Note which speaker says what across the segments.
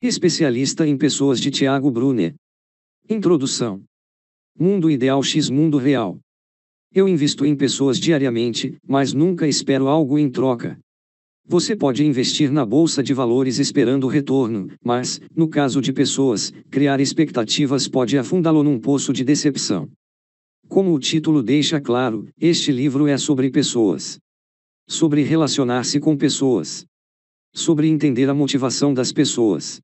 Speaker 1: Especialista em pessoas de Tiago Brunner. Introdução. Mundo ideal x mundo real. Eu invisto em pessoas diariamente, mas nunca espero algo em troca. Você pode investir na bolsa de valores esperando retorno, mas, no caso de pessoas, criar expectativas pode afundá-lo num poço de decepção. Como o título deixa claro, este livro é sobre pessoas. Sobre relacionar-se com pessoas. Sobre entender a motivação das pessoas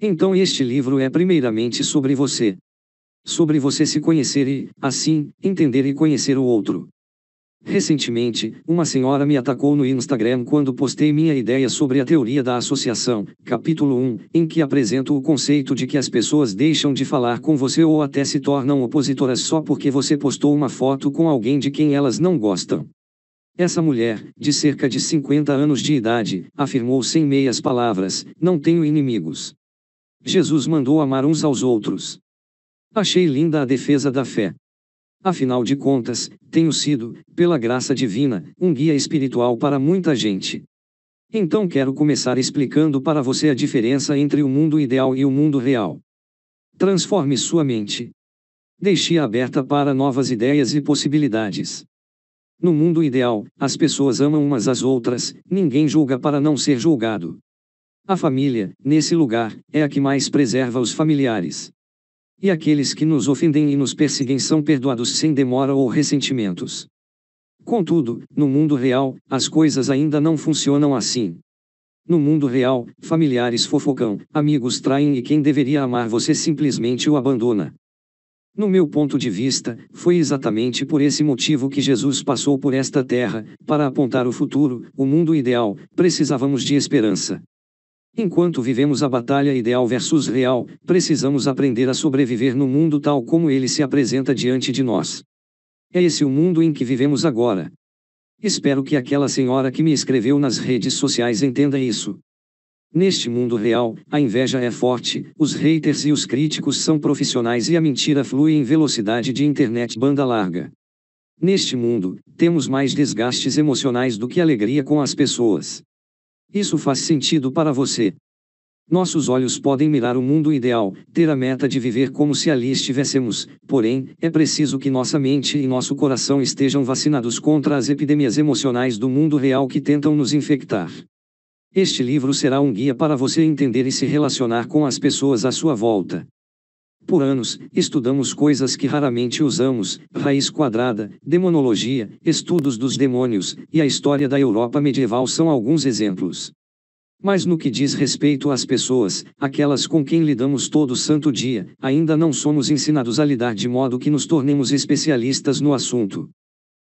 Speaker 1: então este livro é primeiramente sobre você. Sobre você se conhecer e, assim, entender e conhecer o outro. Recentemente, uma senhora me atacou no Instagram quando postei minha ideia sobre a teoria da associação, capítulo 1, em que apresento o conceito de que as pessoas deixam de falar com você ou até se tornam opositoras só porque você postou uma foto com alguém de quem elas não gostam. Essa mulher, de cerca de 50 anos de idade, afirmou sem meias palavras: Não tenho inimigos. Jesus mandou amar uns aos outros. Achei linda a defesa da fé. Afinal de contas, tenho sido, pela graça divina, um guia espiritual para muita gente. Então quero começar explicando para você a diferença entre o mundo ideal e o mundo real. Transforme sua mente. Deixe-a aberta para novas ideias e possibilidades. No mundo ideal, as pessoas amam umas às outras, ninguém julga para não ser julgado. A família, nesse lugar, é a que mais preserva os familiares. E aqueles que nos ofendem e nos perseguem são perdoados sem demora ou ressentimentos. Contudo, no mundo real, as coisas ainda não funcionam assim. No mundo real, familiares fofocam, amigos traem e quem deveria amar você simplesmente o abandona. No meu ponto de vista, foi exatamente por esse motivo que Jesus passou por esta terra, para apontar o futuro, o mundo ideal, precisávamos de esperança. Enquanto vivemos a batalha ideal versus real, precisamos aprender a sobreviver no mundo tal como ele se apresenta diante de nós. É esse o mundo em que vivemos agora. Espero que aquela senhora que me escreveu nas redes sociais entenda isso. Neste mundo real, a inveja é forte, os haters e os críticos são profissionais e a mentira flui em velocidade de internet banda larga. Neste mundo, temos mais desgastes emocionais do que alegria com as pessoas. Isso faz sentido para você. Nossos olhos podem mirar o mundo ideal, ter a meta de viver como se ali estivéssemos, porém, é preciso que nossa mente e nosso coração estejam vacinados contra as epidemias emocionais do mundo real que tentam nos infectar. Este livro será um guia para você entender e se relacionar com as pessoas à sua volta. Por anos, estudamos coisas que raramente usamos, raiz quadrada, demonologia, estudos dos demônios, e a história da Europa medieval são alguns exemplos. Mas no que diz respeito às pessoas, aquelas com quem lidamos todo santo dia, ainda não somos ensinados a lidar de modo que nos tornemos especialistas no assunto.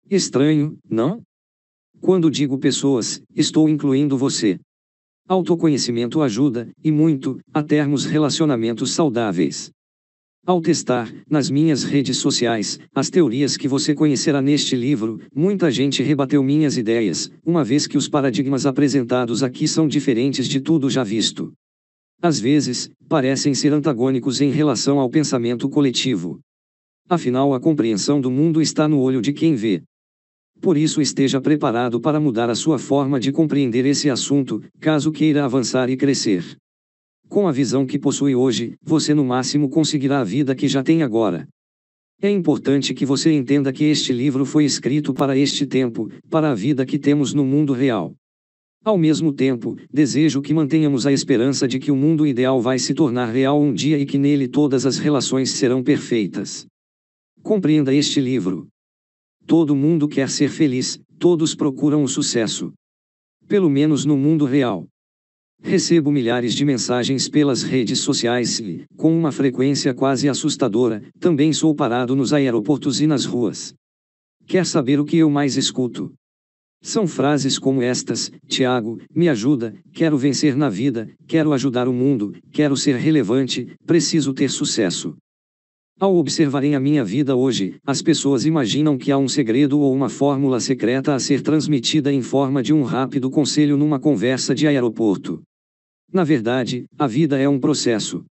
Speaker 1: Estranho, não? Quando digo pessoas, estou incluindo você. Autoconhecimento ajuda, e muito, a termos relacionamentos saudáveis. Ao testar, nas minhas redes sociais, as teorias que você conhecerá neste livro, muita gente rebateu minhas ideias, uma vez que os paradigmas apresentados aqui são diferentes de tudo já visto. Às vezes, parecem ser antagônicos em relação ao pensamento coletivo. Afinal, a compreensão do mundo está no olho de quem vê. Por isso, esteja preparado para mudar a sua forma de compreender esse assunto, caso queira avançar e crescer. Com a visão que possui hoje, você no máximo conseguirá a vida que já tem agora. É importante que você entenda que este livro foi escrito para este tempo, para a vida que temos no mundo real. Ao mesmo tempo, desejo que mantenhamos a esperança de que o mundo ideal vai se tornar real um dia e que nele todas as relações serão perfeitas. Compreenda este livro. Todo mundo quer ser feliz, todos procuram o sucesso. Pelo menos no mundo real. Recebo milhares de mensagens pelas redes sociais e, com uma frequência quase assustadora, também sou parado nos aeroportos e nas ruas. Quer saber o que eu mais escuto? São frases como estas: Tiago, me ajuda, quero vencer na vida, quero ajudar o mundo, quero ser relevante, preciso ter sucesso. Ao observarem a minha vida hoje, as pessoas imaginam que há um segredo ou uma fórmula secreta a ser transmitida em forma de um rápido conselho numa conversa de aeroporto. Na verdade, a vida é um processo.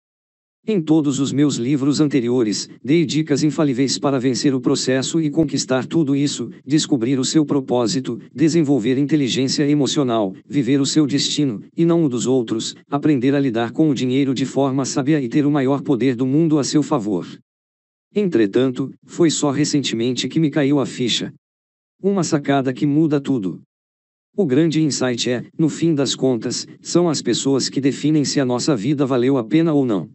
Speaker 1: Em todos os meus livros anteriores, dei dicas infalíveis para vencer o processo e conquistar tudo isso, descobrir o seu propósito, desenvolver inteligência emocional, viver o seu destino, e não o dos outros, aprender a lidar com o dinheiro de forma sábia e ter o maior poder do mundo a seu favor. Entretanto, foi só recentemente que me caiu a ficha. Uma sacada que muda tudo. O grande insight é, no fim das contas, são as pessoas que definem se a nossa vida valeu a pena ou não.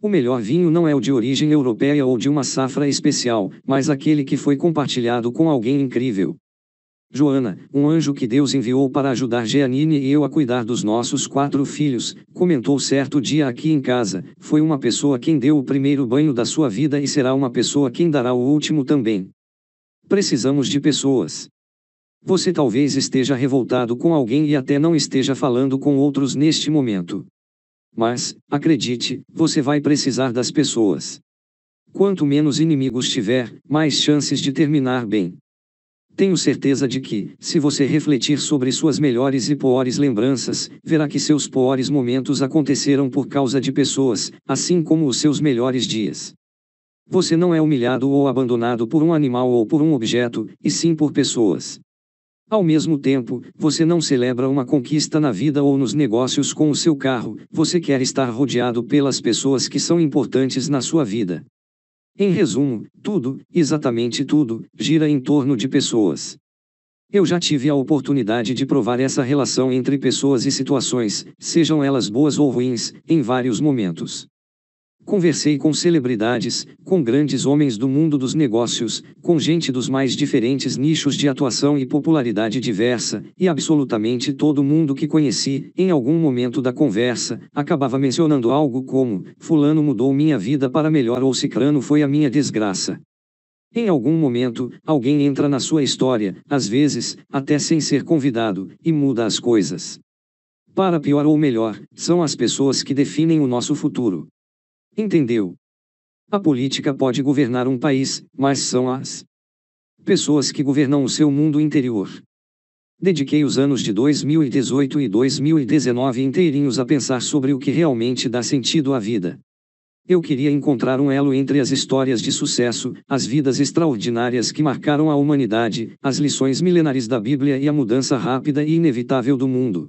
Speaker 1: O melhor vinho não é o de origem europeia ou de uma safra especial, mas aquele que foi compartilhado com alguém incrível. Joana, um anjo que Deus enviou para ajudar Jeanine e eu a cuidar dos nossos quatro filhos, comentou certo dia aqui em casa, foi uma pessoa quem deu o primeiro banho da sua vida e será uma pessoa quem dará o último também. Precisamos de pessoas. Você talvez esteja revoltado com alguém e até não esteja falando com outros neste momento. Mas, acredite, você vai precisar das pessoas. Quanto menos inimigos tiver, mais chances de terminar bem. Tenho certeza de que, se você refletir sobre suas melhores e piores lembranças, verá que seus piores momentos aconteceram por causa de pessoas, assim como os seus melhores dias. Você não é humilhado ou abandonado por um animal ou por um objeto, e sim por pessoas. Ao mesmo tempo, você não celebra uma conquista na vida ou nos negócios com o seu carro, você quer estar rodeado pelas pessoas que são importantes na sua vida. Em resumo, tudo, exatamente tudo, gira em torno de pessoas. Eu já tive a oportunidade de provar essa relação entre pessoas e situações, sejam elas boas ou ruins, em vários momentos. Conversei com celebridades, com grandes homens do mundo dos negócios, com gente dos mais diferentes nichos de atuação e popularidade diversa, e absolutamente todo mundo que conheci, em algum momento da conversa, acabava mencionando algo como: Fulano mudou minha vida para melhor ou Cicrano foi a minha desgraça. Em algum momento, alguém entra na sua história, às vezes, até sem ser convidado, e muda as coisas. Para pior ou melhor, são as pessoas que definem o nosso futuro. Entendeu? A política pode governar um país, mas são as pessoas que governam o seu mundo interior. Dediquei os anos de 2018 e 2019 inteirinhos a pensar sobre o que realmente dá sentido à vida. Eu queria encontrar um elo entre as histórias de sucesso, as vidas extraordinárias que marcaram a humanidade, as lições milenares da Bíblia e a mudança rápida e inevitável do mundo.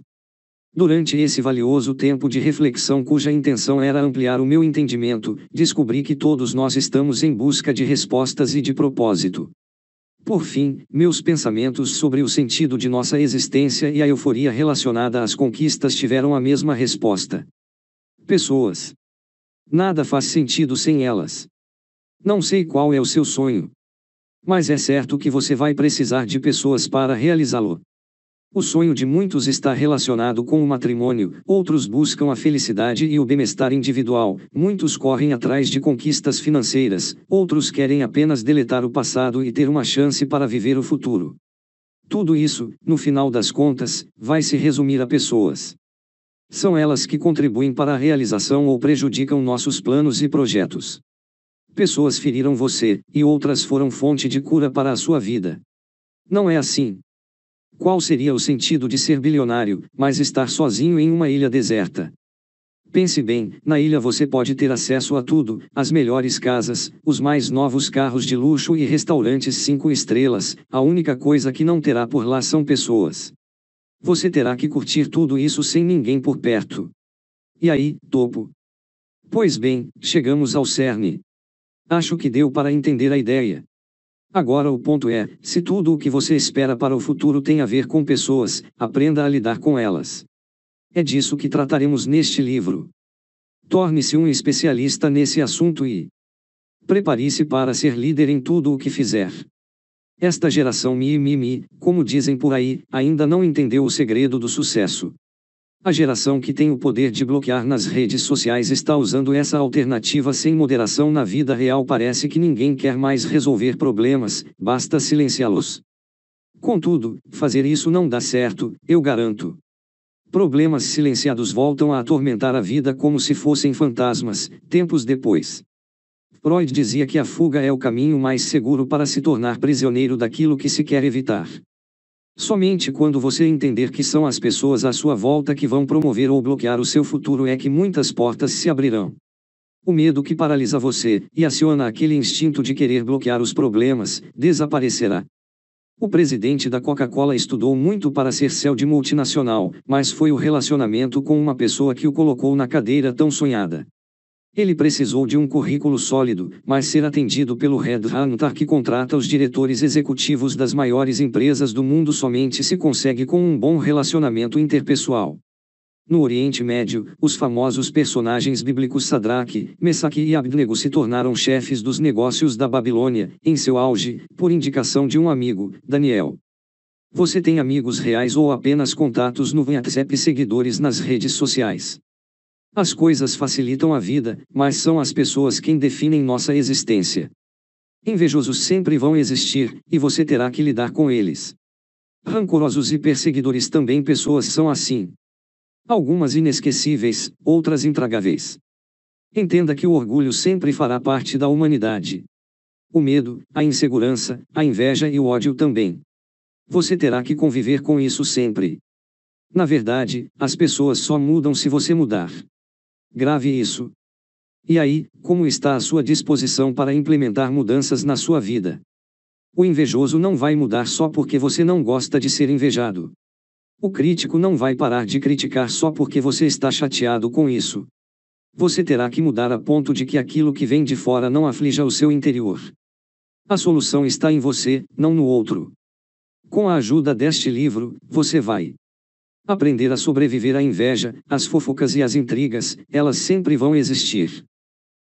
Speaker 1: Durante esse valioso tempo de reflexão, cuja intenção era ampliar o meu entendimento, descobri que todos nós estamos em busca de respostas e de propósito. Por fim, meus pensamentos sobre o sentido de nossa existência e a euforia relacionada às conquistas tiveram a mesma resposta. Pessoas. Nada faz sentido sem elas. Não sei qual é o seu sonho. Mas é certo que você vai precisar de pessoas para realizá-lo. O sonho de muitos está relacionado com o matrimônio, outros buscam a felicidade e o bem-estar individual, muitos correm atrás de conquistas financeiras, outros querem apenas deletar o passado e ter uma chance para viver o futuro. Tudo isso, no final das contas, vai se resumir a pessoas. São elas que contribuem para a realização ou prejudicam nossos planos e projetos. Pessoas feriram você, e outras foram fonte de cura para a sua vida. Não é assim, qual seria o sentido de ser bilionário, mas estar sozinho em uma ilha deserta? Pense bem: na ilha você pode ter acesso a tudo, as melhores casas, os mais novos carros de luxo e restaurantes cinco estrelas, a única coisa que não terá por lá são pessoas. Você terá que curtir tudo isso sem ninguém por perto. E aí, topo? Pois bem, chegamos ao cerne. Acho que deu para entender a ideia. Agora o ponto é: se tudo o que você espera para o futuro tem a ver com pessoas, aprenda a lidar com elas. É disso que trataremos neste livro. Torne-se um especialista nesse assunto e prepare-se para ser líder em tudo o que fizer. Esta geração mi mi mi, como dizem por aí, ainda não entendeu o segredo do sucesso. A geração que tem o poder de bloquear nas redes sociais está usando essa alternativa sem moderação na vida real. Parece que ninguém quer mais resolver problemas, basta silenciá-los. Contudo, fazer isso não dá certo, eu garanto. Problemas silenciados voltam a atormentar a vida como se fossem fantasmas, tempos depois. Freud dizia que a fuga é o caminho mais seguro para se tornar prisioneiro daquilo que se quer evitar. Somente quando você entender que são as pessoas à sua volta que vão promover ou bloquear o seu futuro é que muitas portas se abrirão. O medo que paralisa você e aciona aquele instinto de querer bloquear os problemas desaparecerá. O presidente da Coca-Cola estudou muito para ser céu de multinacional, mas foi o relacionamento com uma pessoa que o colocou na cadeira tão sonhada. Ele precisou de um currículo sólido, mas ser atendido pelo Red Hunter que contrata os diretores executivos das maiores empresas do mundo somente se consegue com um bom relacionamento interpessoal. No Oriente Médio, os famosos personagens bíblicos Sadraque, Mesaque e Abdnego se tornaram chefes dos negócios da Babilônia, em seu auge, por indicação de um amigo, Daniel. Você tem amigos reais ou apenas contatos no WhatsApp e seguidores nas redes sociais? As coisas facilitam a vida, mas são as pessoas quem definem nossa existência. Invejosos sempre vão existir, e você terá que lidar com eles. Rancorosos e perseguidores também pessoas são assim. Algumas inesquecíveis, outras intragáveis. Entenda que o orgulho sempre fará parte da humanidade. O medo, a insegurança, a inveja e o ódio também. Você terá que conviver com isso sempre. Na verdade, as pessoas só mudam se você mudar. Grave isso. E aí, como está a sua disposição para implementar mudanças na sua vida? O invejoso não vai mudar só porque você não gosta de ser invejado. O crítico não vai parar de criticar só porque você está chateado com isso. Você terá que mudar a ponto de que aquilo que vem de fora não aflija o seu interior. A solução está em você, não no outro. Com a ajuda deste livro, você vai Aprender a sobreviver à inveja, às fofocas e às intrigas, elas sempre vão existir.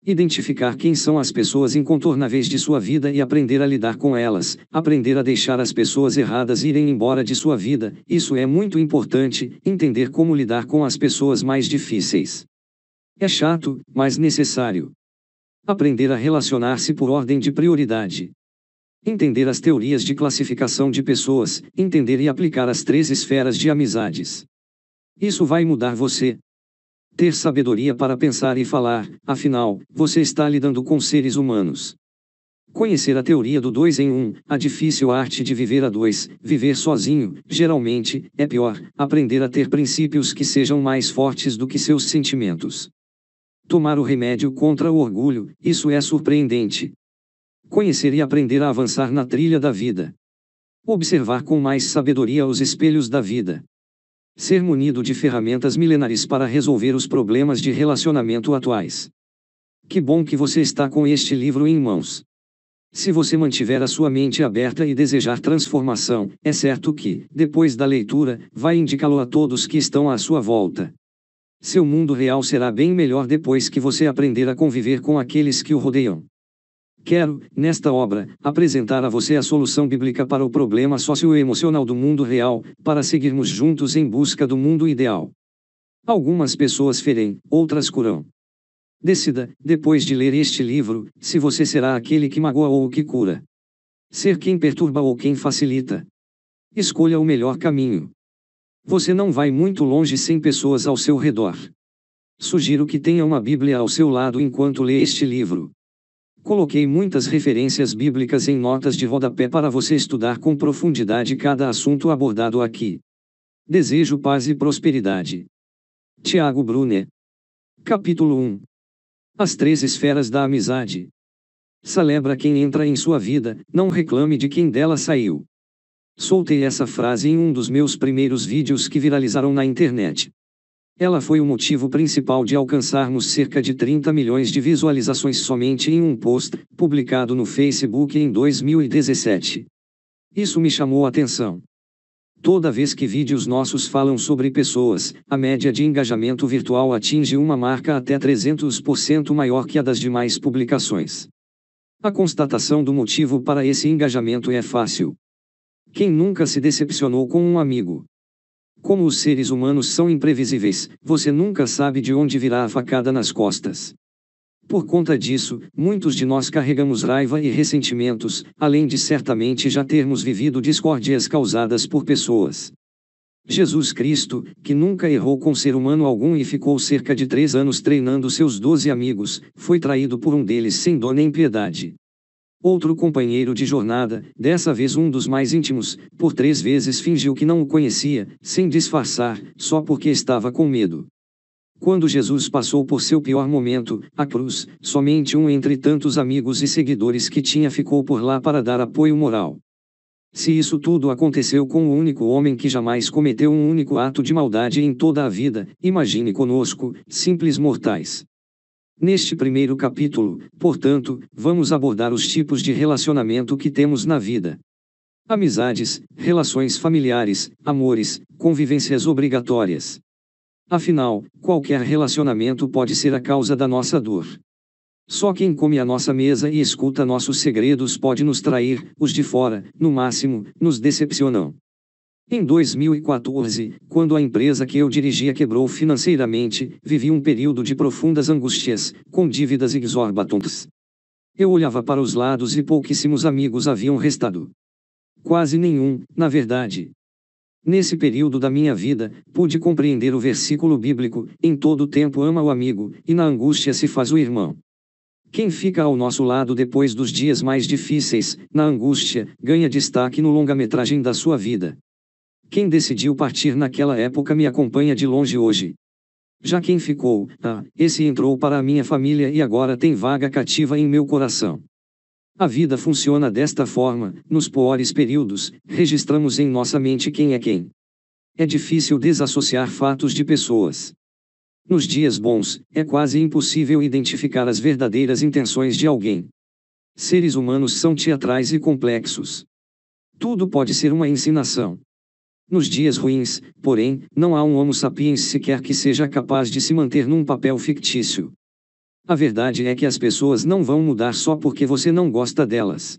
Speaker 1: Identificar quem são as pessoas incontornáveis de sua vida e aprender a lidar com elas, aprender a deixar as pessoas erradas irem embora de sua vida, isso é muito importante, entender como lidar com as pessoas mais difíceis. É chato, mas necessário. Aprender a relacionar-se por ordem de prioridade. Entender as teorias de classificação de pessoas, entender e aplicar as três esferas de amizades. Isso vai mudar você. Ter sabedoria para pensar e falar, afinal, você está lidando com seres humanos. Conhecer a teoria do dois em um, a difícil arte de viver a dois, viver sozinho, geralmente, é pior, aprender a ter princípios que sejam mais fortes do que seus sentimentos. Tomar o remédio contra o orgulho, isso é surpreendente, conhecer e aprender a avançar na trilha da vida. Observar com mais sabedoria os espelhos da vida. Ser munido de ferramentas milenares para resolver os problemas de relacionamento atuais. Que bom que você está com este livro em mãos. Se você mantiver a sua mente aberta e desejar transformação, é certo que, depois da leitura, vai indicá-lo a todos que estão à sua volta. Seu mundo real será bem melhor depois que você aprender a conviver com aqueles que o rodeiam. Quero, nesta obra, apresentar a você a solução bíblica para o problema socioemocional do mundo real, para seguirmos juntos em busca do mundo ideal. Algumas pessoas ferem, outras curam. Decida, depois de ler este livro, se você será aquele que magoa ou que cura. Ser quem perturba ou quem facilita. Escolha o melhor caminho. Você não vai muito longe sem pessoas ao seu redor. Sugiro que tenha uma Bíblia ao seu lado enquanto lê este livro. Coloquei muitas referências bíblicas em notas de rodapé para você estudar com profundidade cada assunto abordado aqui. Desejo paz e prosperidade. Tiago Brunner. Capítulo 1 As Três Esferas da Amizade. Celebra quem entra em sua vida, não reclame de quem dela saiu. Soltei essa frase em um dos meus primeiros vídeos que viralizaram na internet. Ela foi o motivo principal de alcançarmos cerca de 30 milhões de visualizações somente em um post, publicado no Facebook em 2017. Isso me chamou a atenção. Toda vez que vídeos nossos falam sobre pessoas, a média de engajamento virtual atinge uma marca até 300% maior que a das demais publicações. A constatação do motivo para esse engajamento é fácil. Quem nunca se decepcionou com um amigo, como os seres humanos são imprevisíveis, você nunca sabe de onde virá a facada nas costas. Por conta disso, muitos de nós carregamos raiva e ressentimentos, além de certamente já termos vivido discórdias causadas por pessoas. Jesus Cristo, que nunca errou com ser humano algum e ficou cerca de três anos treinando seus doze amigos, foi traído por um deles sem dó nem piedade. Outro companheiro de jornada, dessa vez um dos mais íntimos, por três vezes fingiu que não o conhecia, sem disfarçar, só porque estava com medo. Quando Jesus passou por seu pior momento, a cruz, somente um entre tantos amigos e seguidores que tinha ficou por lá para dar apoio moral. Se isso tudo aconteceu com o único homem que jamais cometeu um único ato de maldade em toda a vida, imagine conosco, simples mortais. Neste primeiro capítulo, portanto, vamos abordar os tipos de relacionamento que temos na vida. Amizades, relações familiares, amores, convivências obrigatórias. Afinal, qualquer relacionamento pode ser a causa da nossa dor. Só quem come a nossa mesa e escuta nossos segredos pode nos trair, os de fora, no máximo, nos decepcionam. Em 2014, quando a empresa que eu dirigia quebrou financeiramente, vivi um período de profundas angústias, com dívidas exorbitantes. Eu olhava para os lados e pouquíssimos amigos haviam restado. Quase nenhum, na verdade. Nesse período da minha vida, pude compreender o versículo bíblico: em todo tempo ama o amigo, e na angústia se faz o irmão. Quem fica ao nosso lado depois dos dias mais difíceis, na angústia, ganha destaque no longa-metragem da sua vida. Quem decidiu partir naquela época me acompanha de longe hoje. Já quem ficou, ah, esse entrou para a minha família e agora tem vaga cativa em meu coração. A vida funciona desta forma, nos piores períodos, registramos em nossa mente quem é quem. É difícil desassociar fatos de pessoas. Nos dias bons, é quase impossível identificar as verdadeiras intenções de alguém. Seres humanos são teatrais e complexos. Tudo pode ser uma ensinação. Nos dias ruins, porém, não há um Homo sapiens sequer que seja capaz de se manter num papel fictício. A verdade é que as pessoas não vão mudar só porque você não gosta delas.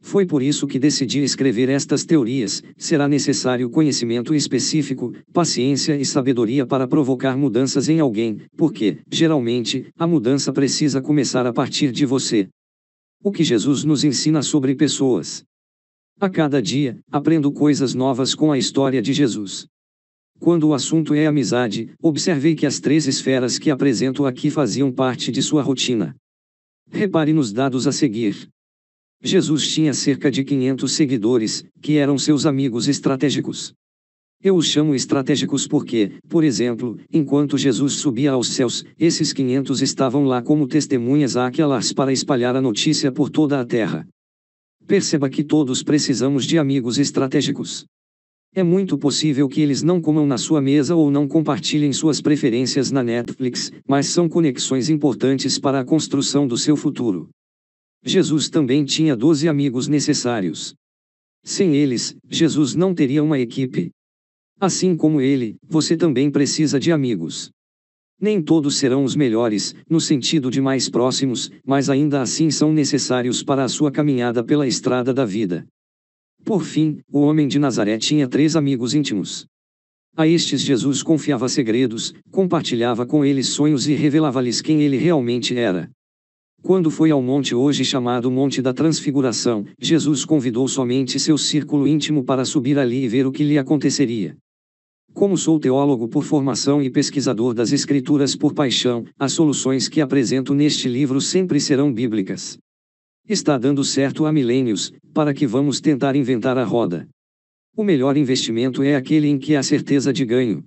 Speaker 1: Foi por isso que decidi escrever estas teorias. Será necessário conhecimento específico, paciência e sabedoria para provocar mudanças em alguém, porque, geralmente, a mudança precisa começar a partir de você. O que Jesus nos ensina sobre pessoas? A cada dia, aprendo coisas novas com a história de Jesus. Quando o assunto é amizade, observei que as três esferas que apresento aqui faziam parte de sua rotina. Repare nos dados a seguir. Jesus tinha cerca de 500 seguidores, que eram seus amigos estratégicos. Eu os chamo estratégicos porque, por exemplo, enquanto Jesus subia aos céus, esses 500 estavam lá como testemunhas àquelas para espalhar a notícia por toda a terra. Perceba que todos precisamos de amigos estratégicos. É muito possível que eles não comam na sua mesa ou não compartilhem suas preferências na Netflix, mas são conexões importantes para a construção do seu futuro. Jesus também tinha 12 amigos necessários. Sem eles, Jesus não teria uma equipe. Assim como ele, você também precisa de amigos. Nem todos serão os melhores, no sentido de mais próximos, mas ainda assim são necessários para a sua caminhada pela estrada da vida. Por fim, o homem de Nazaré tinha três amigos íntimos. A estes Jesus confiava segredos, compartilhava com eles sonhos e revelava-lhes quem ele realmente era. Quando foi ao monte hoje chamado Monte da Transfiguração, Jesus convidou somente seu círculo íntimo para subir ali e ver o que lhe aconteceria. Como sou teólogo por formação e pesquisador das Escrituras por paixão, as soluções que apresento neste livro sempre serão bíblicas. Está dando certo há milênios, para que vamos tentar inventar a roda. O melhor investimento é aquele em que há certeza de ganho.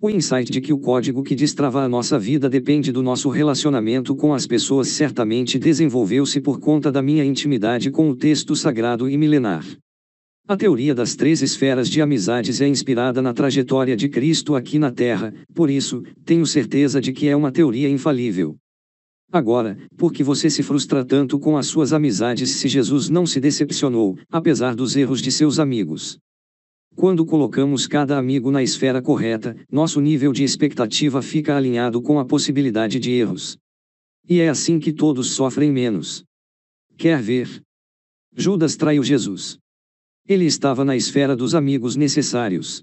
Speaker 1: O insight de que o código que destrava a nossa vida depende do nosso relacionamento com as pessoas certamente desenvolveu-se por conta da minha intimidade com o texto sagrado e milenar. A teoria das três esferas de amizades é inspirada na trajetória de Cristo aqui na Terra, por isso, tenho certeza de que é uma teoria infalível. Agora, por que você se frustra tanto com as suas amizades se Jesus não se decepcionou, apesar dos erros de seus amigos? Quando colocamos cada amigo na esfera correta, nosso nível de expectativa fica alinhado com a possibilidade de erros. E é assim que todos sofrem menos. Quer ver? Judas traiu Jesus. Ele estava na esfera dos amigos necessários.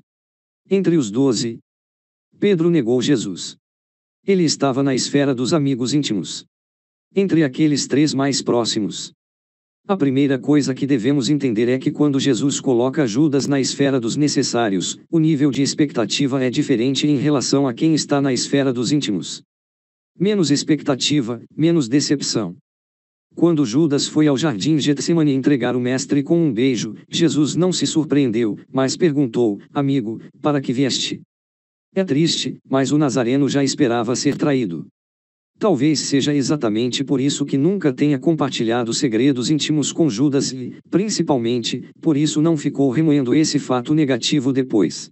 Speaker 1: Entre os doze, Pedro negou Jesus. Ele estava na esfera dos amigos íntimos. Entre aqueles três mais próximos. A primeira coisa que devemos entender é que quando Jesus coloca Judas na esfera dos necessários, o nível de expectativa é diferente em relação a quem está na esfera dos íntimos. Menos expectativa, menos decepção. Quando Judas foi ao jardim Getsemane entregar o mestre com um beijo, Jesus não se surpreendeu, mas perguntou: Amigo, para que vieste? É triste, mas o nazareno já esperava ser traído. Talvez seja exatamente por isso que nunca tenha compartilhado segredos íntimos com Judas e, principalmente, por isso não ficou remoendo esse fato negativo depois.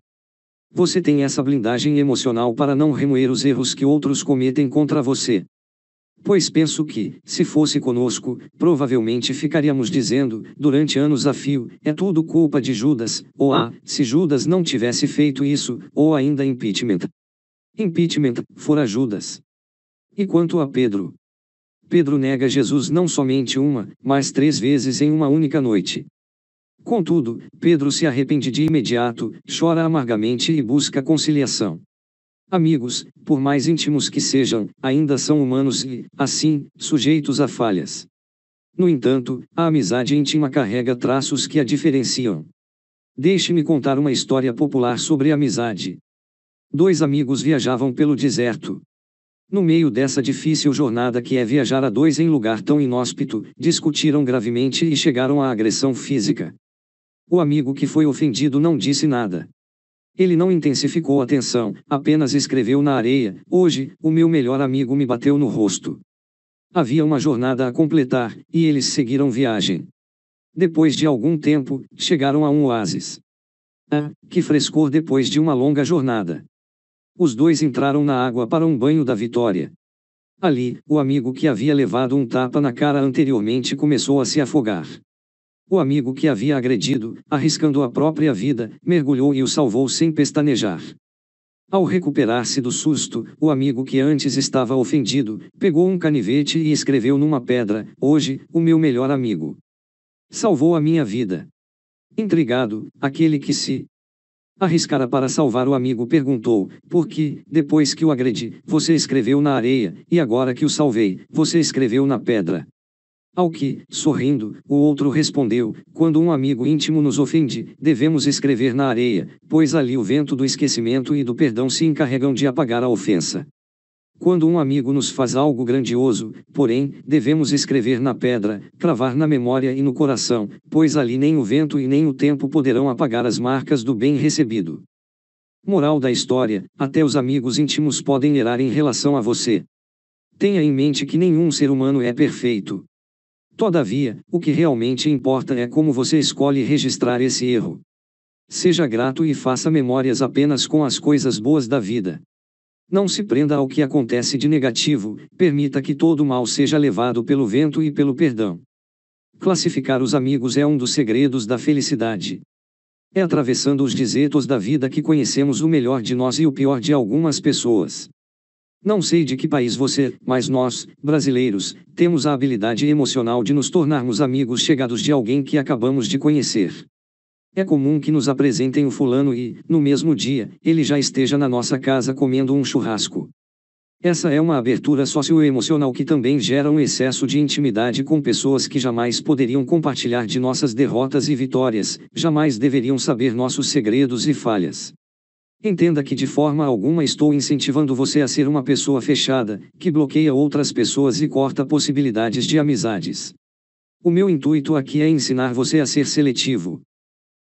Speaker 1: Você tem essa blindagem emocional para não remoer os erros que outros cometem contra você. Pois penso que, se fosse conosco, provavelmente ficaríamos dizendo, durante anos a fio, é tudo culpa de Judas, ou ah, se Judas não tivesse feito isso, ou ainda impeachment. Impeachment, fora Judas. E quanto a Pedro? Pedro nega Jesus não somente uma, mas três vezes em uma única noite. Contudo, Pedro se arrepende de imediato, chora amargamente e busca conciliação. Amigos, por mais íntimos que sejam, ainda são humanos e, assim, sujeitos a falhas. No entanto, a amizade íntima carrega traços que a diferenciam. Deixe-me contar uma história popular sobre amizade. Dois amigos viajavam pelo deserto. No meio dessa difícil jornada que é viajar a dois em lugar tão inóspito, discutiram gravemente e chegaram à agressão física. O amigo que foi ofendido não disse nada. Ele não intensificou a tensão, apenas escreveu na areia: Hoje, o meu melhor amigo me bateu no rosto. Havia uma jornada a completar, e eles seguiram viagem. Depois de algum tempo, chegaram a um oásis. Ah, que frescor depois de uma longa jornada! Os dois entraram na água para um banho da vitória. Ali, o amigo que havia levado um tapa na cara anteriormente começou a se afogar. O amigo que havia agredido, arriscando a própria vida, mergulhou e o salvou sem pestanejar. Ao recuperar-se do susto, o amigo que antes estava ofendido, pegou um canivete e escreveu numa pedra: Hoje, o meu melhor amigo. Salvou a minha vida. Intrigado, aquele que se arriscara para salvar o amigo perguntou: Por que, depois que o agredi, você escreveu na areia, e agora que o salvei, você escreveu na pedra? Ao que, sorrindo, o outro respondeu: Quando um amigo íntimo nos ofende, devemos escrever na areia, pois ali o vento do esquecimento e do perdão se encarregam de apagar a ofensa. Quando um amigo nos faz algo grandioso, porém, devemos escrever na pedra, cravar na memória e no coração, pois ali nem o vento e nem o tempo poderão apagar as marcas do bem recebido. Moral da história: até os amigos íntimos podem errar em relação a você. Tenha em mente que nenhum ser humano é perfeito. Todavia, o que realmente importa é como você escolhe registrar esse erro. Seja grato e faça memórias apenas com as coisas boas da vida. Não se prenda ao que acontece de negativo, permita que todo mal seja levado pelo vento e pelo perdão. Classificar os amigos é um dos segredos da felicidade. É atravessando os dizetos da vida que conhecemos o melhor de nós e o pior de algumas pessoas. Não sei de que país você, mas nós, brasileiros, temos a habilidade emocional de nos tornarmos amigos chegados de alguém que acabamos de conhecer. É comum que nos apresentem o fulano e, no mesmo dia, ele já esteja na nossa casa comendo um churrasco. Essa é uma abertura socioemocional que também gera um excesso de intimidade com pessoas que jamais poderiam compartilhar de nossas derrotas e vitórias, jamais deveriam saber nossos segredos e falhas. Entenda que de forma alguma estou incentivando você a ser uma pessoa fechada, que bloqueia outras pessoas e corta possibilidades de amizades. O meu intuito aqui é ensinar você a ser seletivo.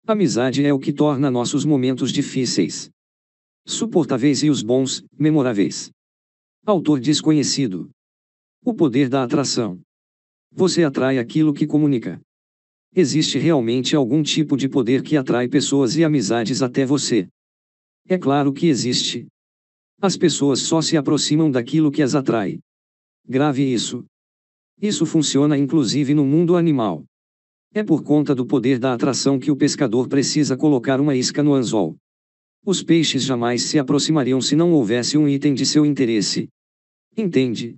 Speaker 1: Amizade é o que torna nossos momentos difíceis suportáveis e os bons, memoráveis. Autor desconhecido. O poder da atração. Você atrai aquilo que comunica. Existe realmente algum tipo de poder que atrai pessoas e amizades até você. É claro que existe. As pessoas só se aproximam daquilo que as atrai. Grave isso. Isso funciona inclusive no mundo animal. É por conta do poder da atração que o pescador precisa colocar uma isca no anzol. Os peixes jamais se aproximariam se não houvesse um item de seu interesse. Entende?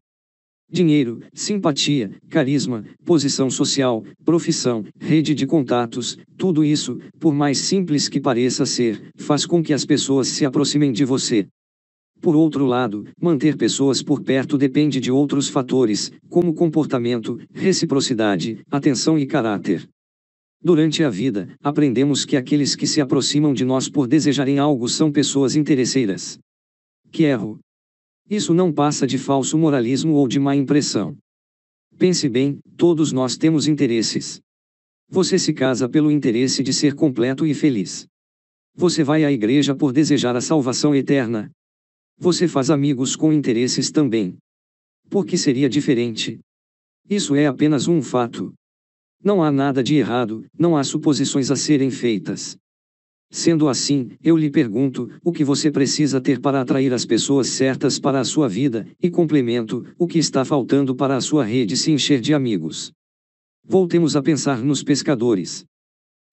Speaker 1: dinheiro, simpatia, carisma, posição social, profissão, rede de contatos, tudo isso, por mais simples que pareça ser, faz com que as pessoas se aproximem de você. Por outro lado, manter pessoas por perto depende de outros fatores, como comportamento, reciprocidade, atenção e caráter. Durante a vida, aprendemos que aqueles que se aproximam de nós por desejarem algo são pessoas interesseiras. Que erro, isso não passa de falso moralismo ou de má impressão. Pense bem, todos nós temos interesses. Você se casa pelo interesse de ser completo e feliz. Você vai à igreja por desejar a salvação eterna. Você faz amigos com interesses também. Por que seria diferente? Isso é apenas um fato. Não há nada de errado, não há suposições a serem feitas. Sendo assim, eu lhe pergunto, o que você precisa ter para atrair as pessoas certas para a sua vida, e complemento, o que está faltando para a sua rede se encher de amigos. Voltemos a pensar nos pescadores.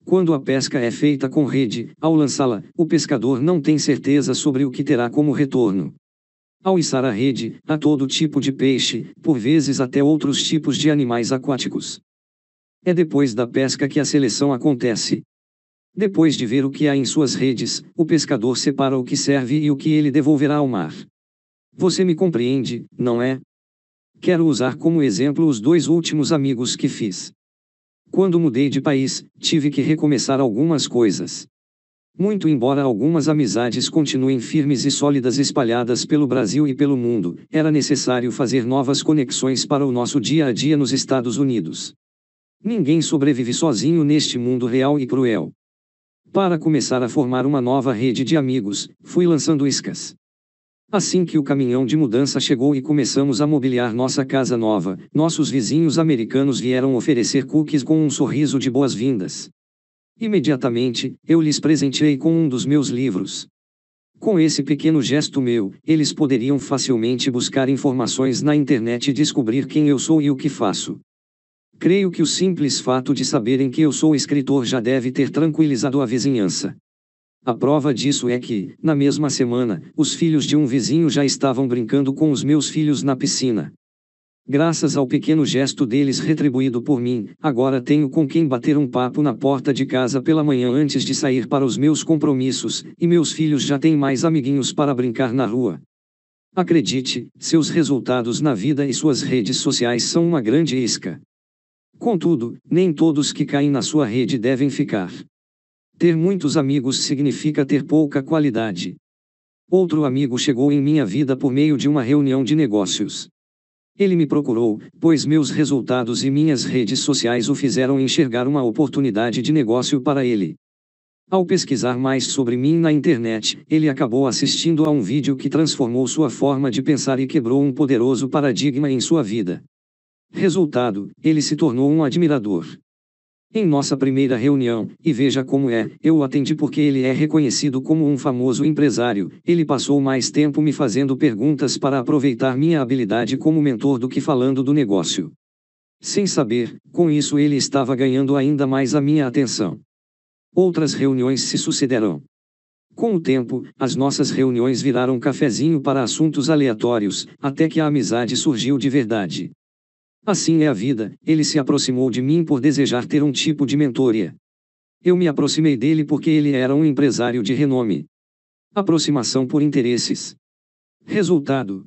Speaker 1: Quando a pesca é feita com rede, ao lançá-la, o pescador não tem certeza sobre o que terá como retorno. Ao içar a rede, há todo tipo de peixe, por vezes até outros tipos de animais aquáticos. É depois da pesca que a seleção acontece, depois de ver o que há em suas redes, o pescador separa o que serve e o que ele devolverá ao mar. Você me compreende, não é? Quero usar como exemplo os dois últimos amigos que fiz. Quando mudei de país, tive que recomeçar algumas coisas. Muito embora algumas amizades continuem firmes e sólidas espalhadas pelo Brasil e pelo mundo, era necessário fazer novas conexões para o nosso dia a dia nos Estados Unidos. Ninguém sobrevive sozinho neste mundo real e cruel. Para começar a formar uma nova rede de amigos, fui lançando iscas. Assim que o caminhão de mudança chegou e começamos a mobiliar nossa casa nova, nossos vizinhos americanos vieram oferecer cookies com um sorriso de boas-vindas. Imediatamente, eu lhes presenteei com um dos meus livros. Com esse pequeno gesto meu, eles poderiam facilmente buscar informações na internet e descobrir quem eu sou e o que faço. Creio que o simples fato de saberem que eu sou escritor já deve ter tranquilizado a vizinhança. A prova disso é que, na mesma semana, os filhos de um vizinho já estavam brincando com os meus filhos na piscina. Graças ao pequeno gesto deles retribuído por mim, agora tenho com quem bater um papo na porta de casa pela manhã antes de sair para os meus compromissos, e meus filhos já têm mais amiguinhos para brincar na rua. Acredite, seus resultados na vida e suas redes sociais são uma grande isca. Contudo, nem todos que caem na sua rede devem ficar. Ter muitos amigos significa ter pouca qualidade. Outro amigo chegou em minha vida por meio de uma reunião de negócios. Ele me procurou, pois meus resultados e minhas redes sociais o fizeram enxergar uma oportunidade de negócio para ele. Ao pesquisar mais sobre mim na internet, ele acabou assistindo a um vídeo que transformou sua forma de pensar e quebrou um poderoso paradigma em sua vida. Resultado, ele se tornou um admirador. Em nossa primeira reunião, e veja como é, eu o atendi porque ele é reconhecido como um famoso empresário, ele passou mais tempo me fazendo perguntas para aproveitar minha habilidade como mentor do que falando do negócio. Sem saber, com isso ele estava ganhando ainda mais a minha atenção. Outras reuniões se sucederão. Com o tempo, as nossas reuniões viraram cafezinho para assuntos aleatórios, até que a amizade surgiu de verdade. Assim é a vida, ele se aproximou de mim por desejar ter um tipo de mentoria. Eu me aproximei dele porque ele era um empresário de renome. Aproximação por interesses. Resultado: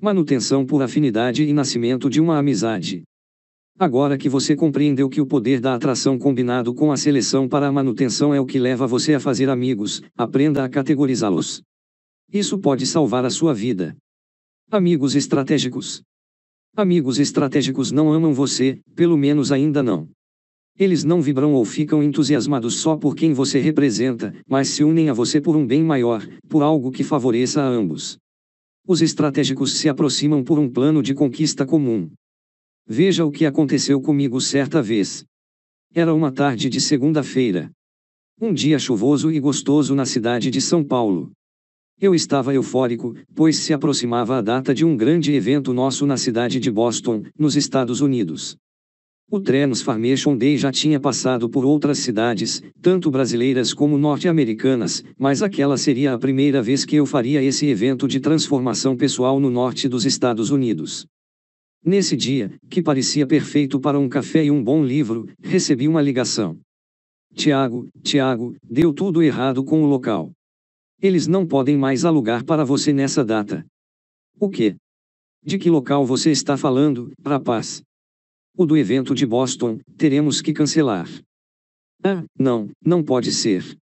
Speaker 1: manutenção por afinidade e nascimento de uma amizade. Agora que você compreendeu que o poder da atração combinado com a seleção para a manutenção é o que leva você a fazer amigos, aprenda a categorizá-los. Isso pode salvar a sua vida. Amigos estratégicos. Amigos estratégicos não amam você, pelo menos ainda não. Eles não vibram ou ficam entusiasmados só por quem você representa, mas se unem a você por um bem maior, por algo que favoreça a ambos. Os estratégicos se aproximam por um plano de conquista comum. Veja o que aconteceu comigo certa vez. Era uma tarde de segunda-feira. Um dia chuvoso e gostoso na cidade de São Paulo. Eu estava eufórico, pois se aproximava a data de um grande evento nosso na cidade de Boston, nos Estados Unidos. O Transformation Day já tinha passado por outras cidades, tanto brasileiras como norte-americanas, mas aquela seria a primeira vez que eu faria esse evento de transformação pessoal no norte dos Estados Unidos. Nesse dia, que parecia perfeito para um café e um bom livro, recebi uma ligação. Tiago, Tiago, deu tudo errado com o local. Eles não podem mais alugar para você nessa data. O quê? De que local você está falando, rapaz? O do evento de Boston, teremos que cancelar. Ah, não, não pode ser.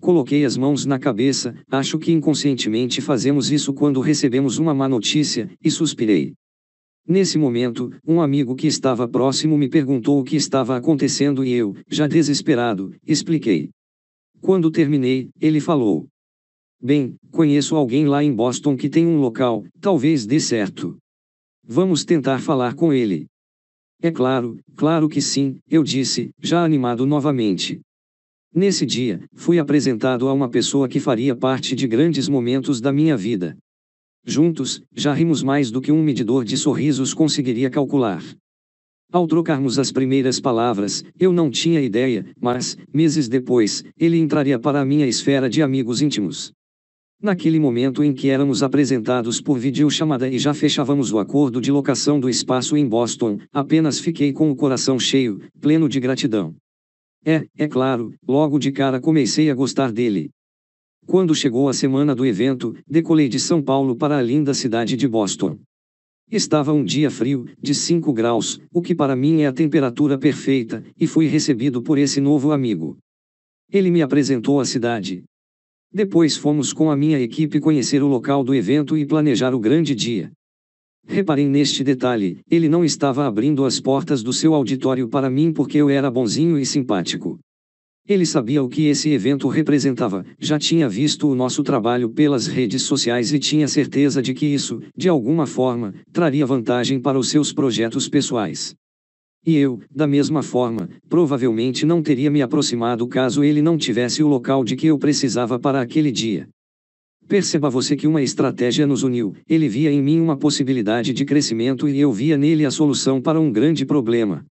Speaker 1: Coloquei as mãos na cabeça, acho que inconscientemente fazemos isso quando recebemos uma má notícia, e suspirei. Nesse momento, um amigo que estava próximo me perguntou o que estava acontecendo e eu, já desesperado, expliquei. Quando terminei, ele falou: Bem, conheço alguém lá em Boston que tem um local, talvez dê certo. Vamos tentar falar com ele. É claro, claro que sim, eu disse, já animado novamente. Nesse dia, fui apresentado a uma pessoa que faria parte de grandes momentos da minha vida. Juntos, já rimos mais do que um medidor de sorrisos conseguiria calcular. Ao trocarmos as primeiras palavras, eu não tinha ideia, mas, meses depois, ele entraria para a minha esfera de amigos íntimos. Naquele momento em que éramos apresentados por videochamada e já fechávamos o acordo de locação do espaço em Boston, apenas fiquei com o coração cheio, pleno de gratidão. É, é claro, logo de cara comecei a gostar dele. Quando chegou a semana do evento, decolei de São Paulo para a linda cidade de Boston. Estava um dia frio, de 5 graus, o que para mim é a temperatura perfeita, e fui recebido por esse novo amigo. Ele me apresentou a cidade, depois fomos com a minha equipe conhecer o local do evento e planejar o grande dia. Reparei neste detalhe, ele não estava abrindo as portas do seu auditório para mim porque eu era bonzinho e simpático. Ele sabia o que esse evento representava, já tinha visto o nosso trabalho pelas redes sociais e tinha certeza de que isso, de alguma forma, traria vantagem para os seus projetos pessoais. E eu, da mesma forma, provavelmente não teria me aproximado caso ele não tivesse o local de que eu precisava para aquele dia. Perceba você que uma estratégia nos uniu, ele via em mim uma possibilidade de crescimento e eu via nele a solução para um grande problema.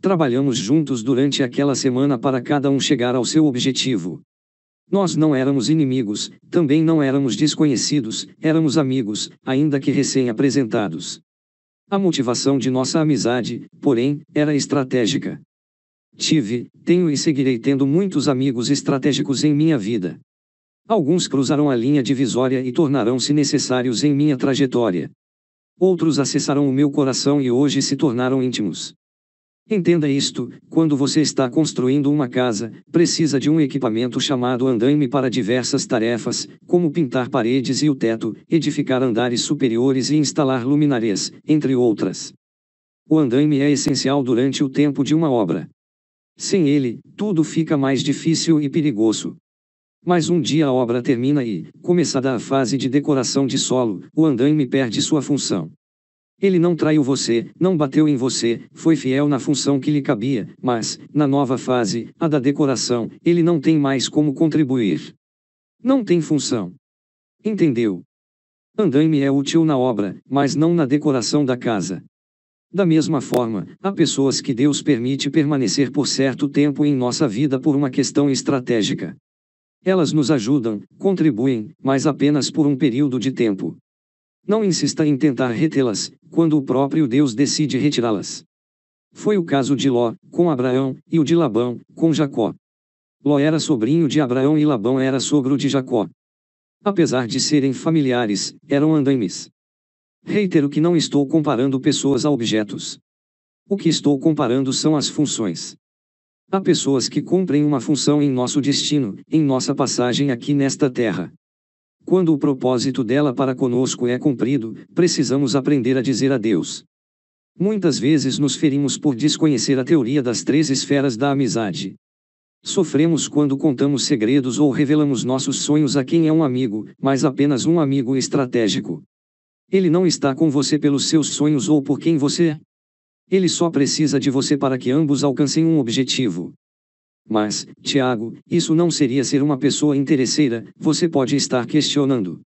Speaker 1: Trabalhamos juntos durante aquela semana para cada um chegar ao seu objetivo. Nós não éramos inimigos, também não éramos desconhecidos, éramos amigos, ainda que recém-apresentados. A motivação de nossa amizade, porém, era estratégica. Tive, tenho e seguirei tendo muitos amigos estratégicos em minha vida. Alguns cruzarão a linha divisória e tornarão-se necessários em minha trajetória. Outros acessaram o meu coração e hoje se tornaram íntimos. Entenda isto: quando você está construindo uma casa, precisa de um equipamento chamado andaime para diversas tarefas, como pintar paredes e o teto, edificar andares superiores e instalar luminárias, entre outras. O andaime é essencial durante o tempo de uma obra. Sem ele, tudo fica mais difícil e perigoso. Mas um dia a obra termina e, começada a fase de decoração de solo, o andaime perde sua função. Ele não traiu você, não bateu em você, foi fiel na função que lhe cabia, mas, na nova fase, a da decoração, ele não tem mais como contribuir. Não tem função. Entendeu? Andaime é útil na obra, mas não na decoração da casa. Da mesma forma, há pessoas que Deus permite permanecer por certo tempo em nossa vida por uma questão estratégica. Elas nos ajudam, contribuem, mas apenas por um período de tempo. Não insista em tentar retê-las, quando o próprio Deus decide retirá-las. Foi o caso de Ló, com Abraão, e o de Labão, com Jacó. Ló era sobrinho de Abraão e Labão era sogro de Jacó. Apesar de serem familiares, eram andaimes. Reitero que não estou comparando pessoas a objetos. O que estou comparando são as funções. Há pessoas que cumprem uma função em nosso destino, em nossa passagem aqui nesta terra. Quando o propósito dela para conosco é cumprido, precisamos aprender a dizer adeus. Muitas vezes nos ferimos por desconhecer a teoria das três esferas da amizade. Sofremos quando contamos segredos ou revelamos nossos sonhos a quem é um amigo, mas apenas um amigo estratégico. Ele não está com você pelos seus sonhos ou por quem você é. Ele só precisa de você para que ambos alcancem um objetivo. Mas, Tiago, isso não seria ser uma pessoa interesseira, você pode estar questionando.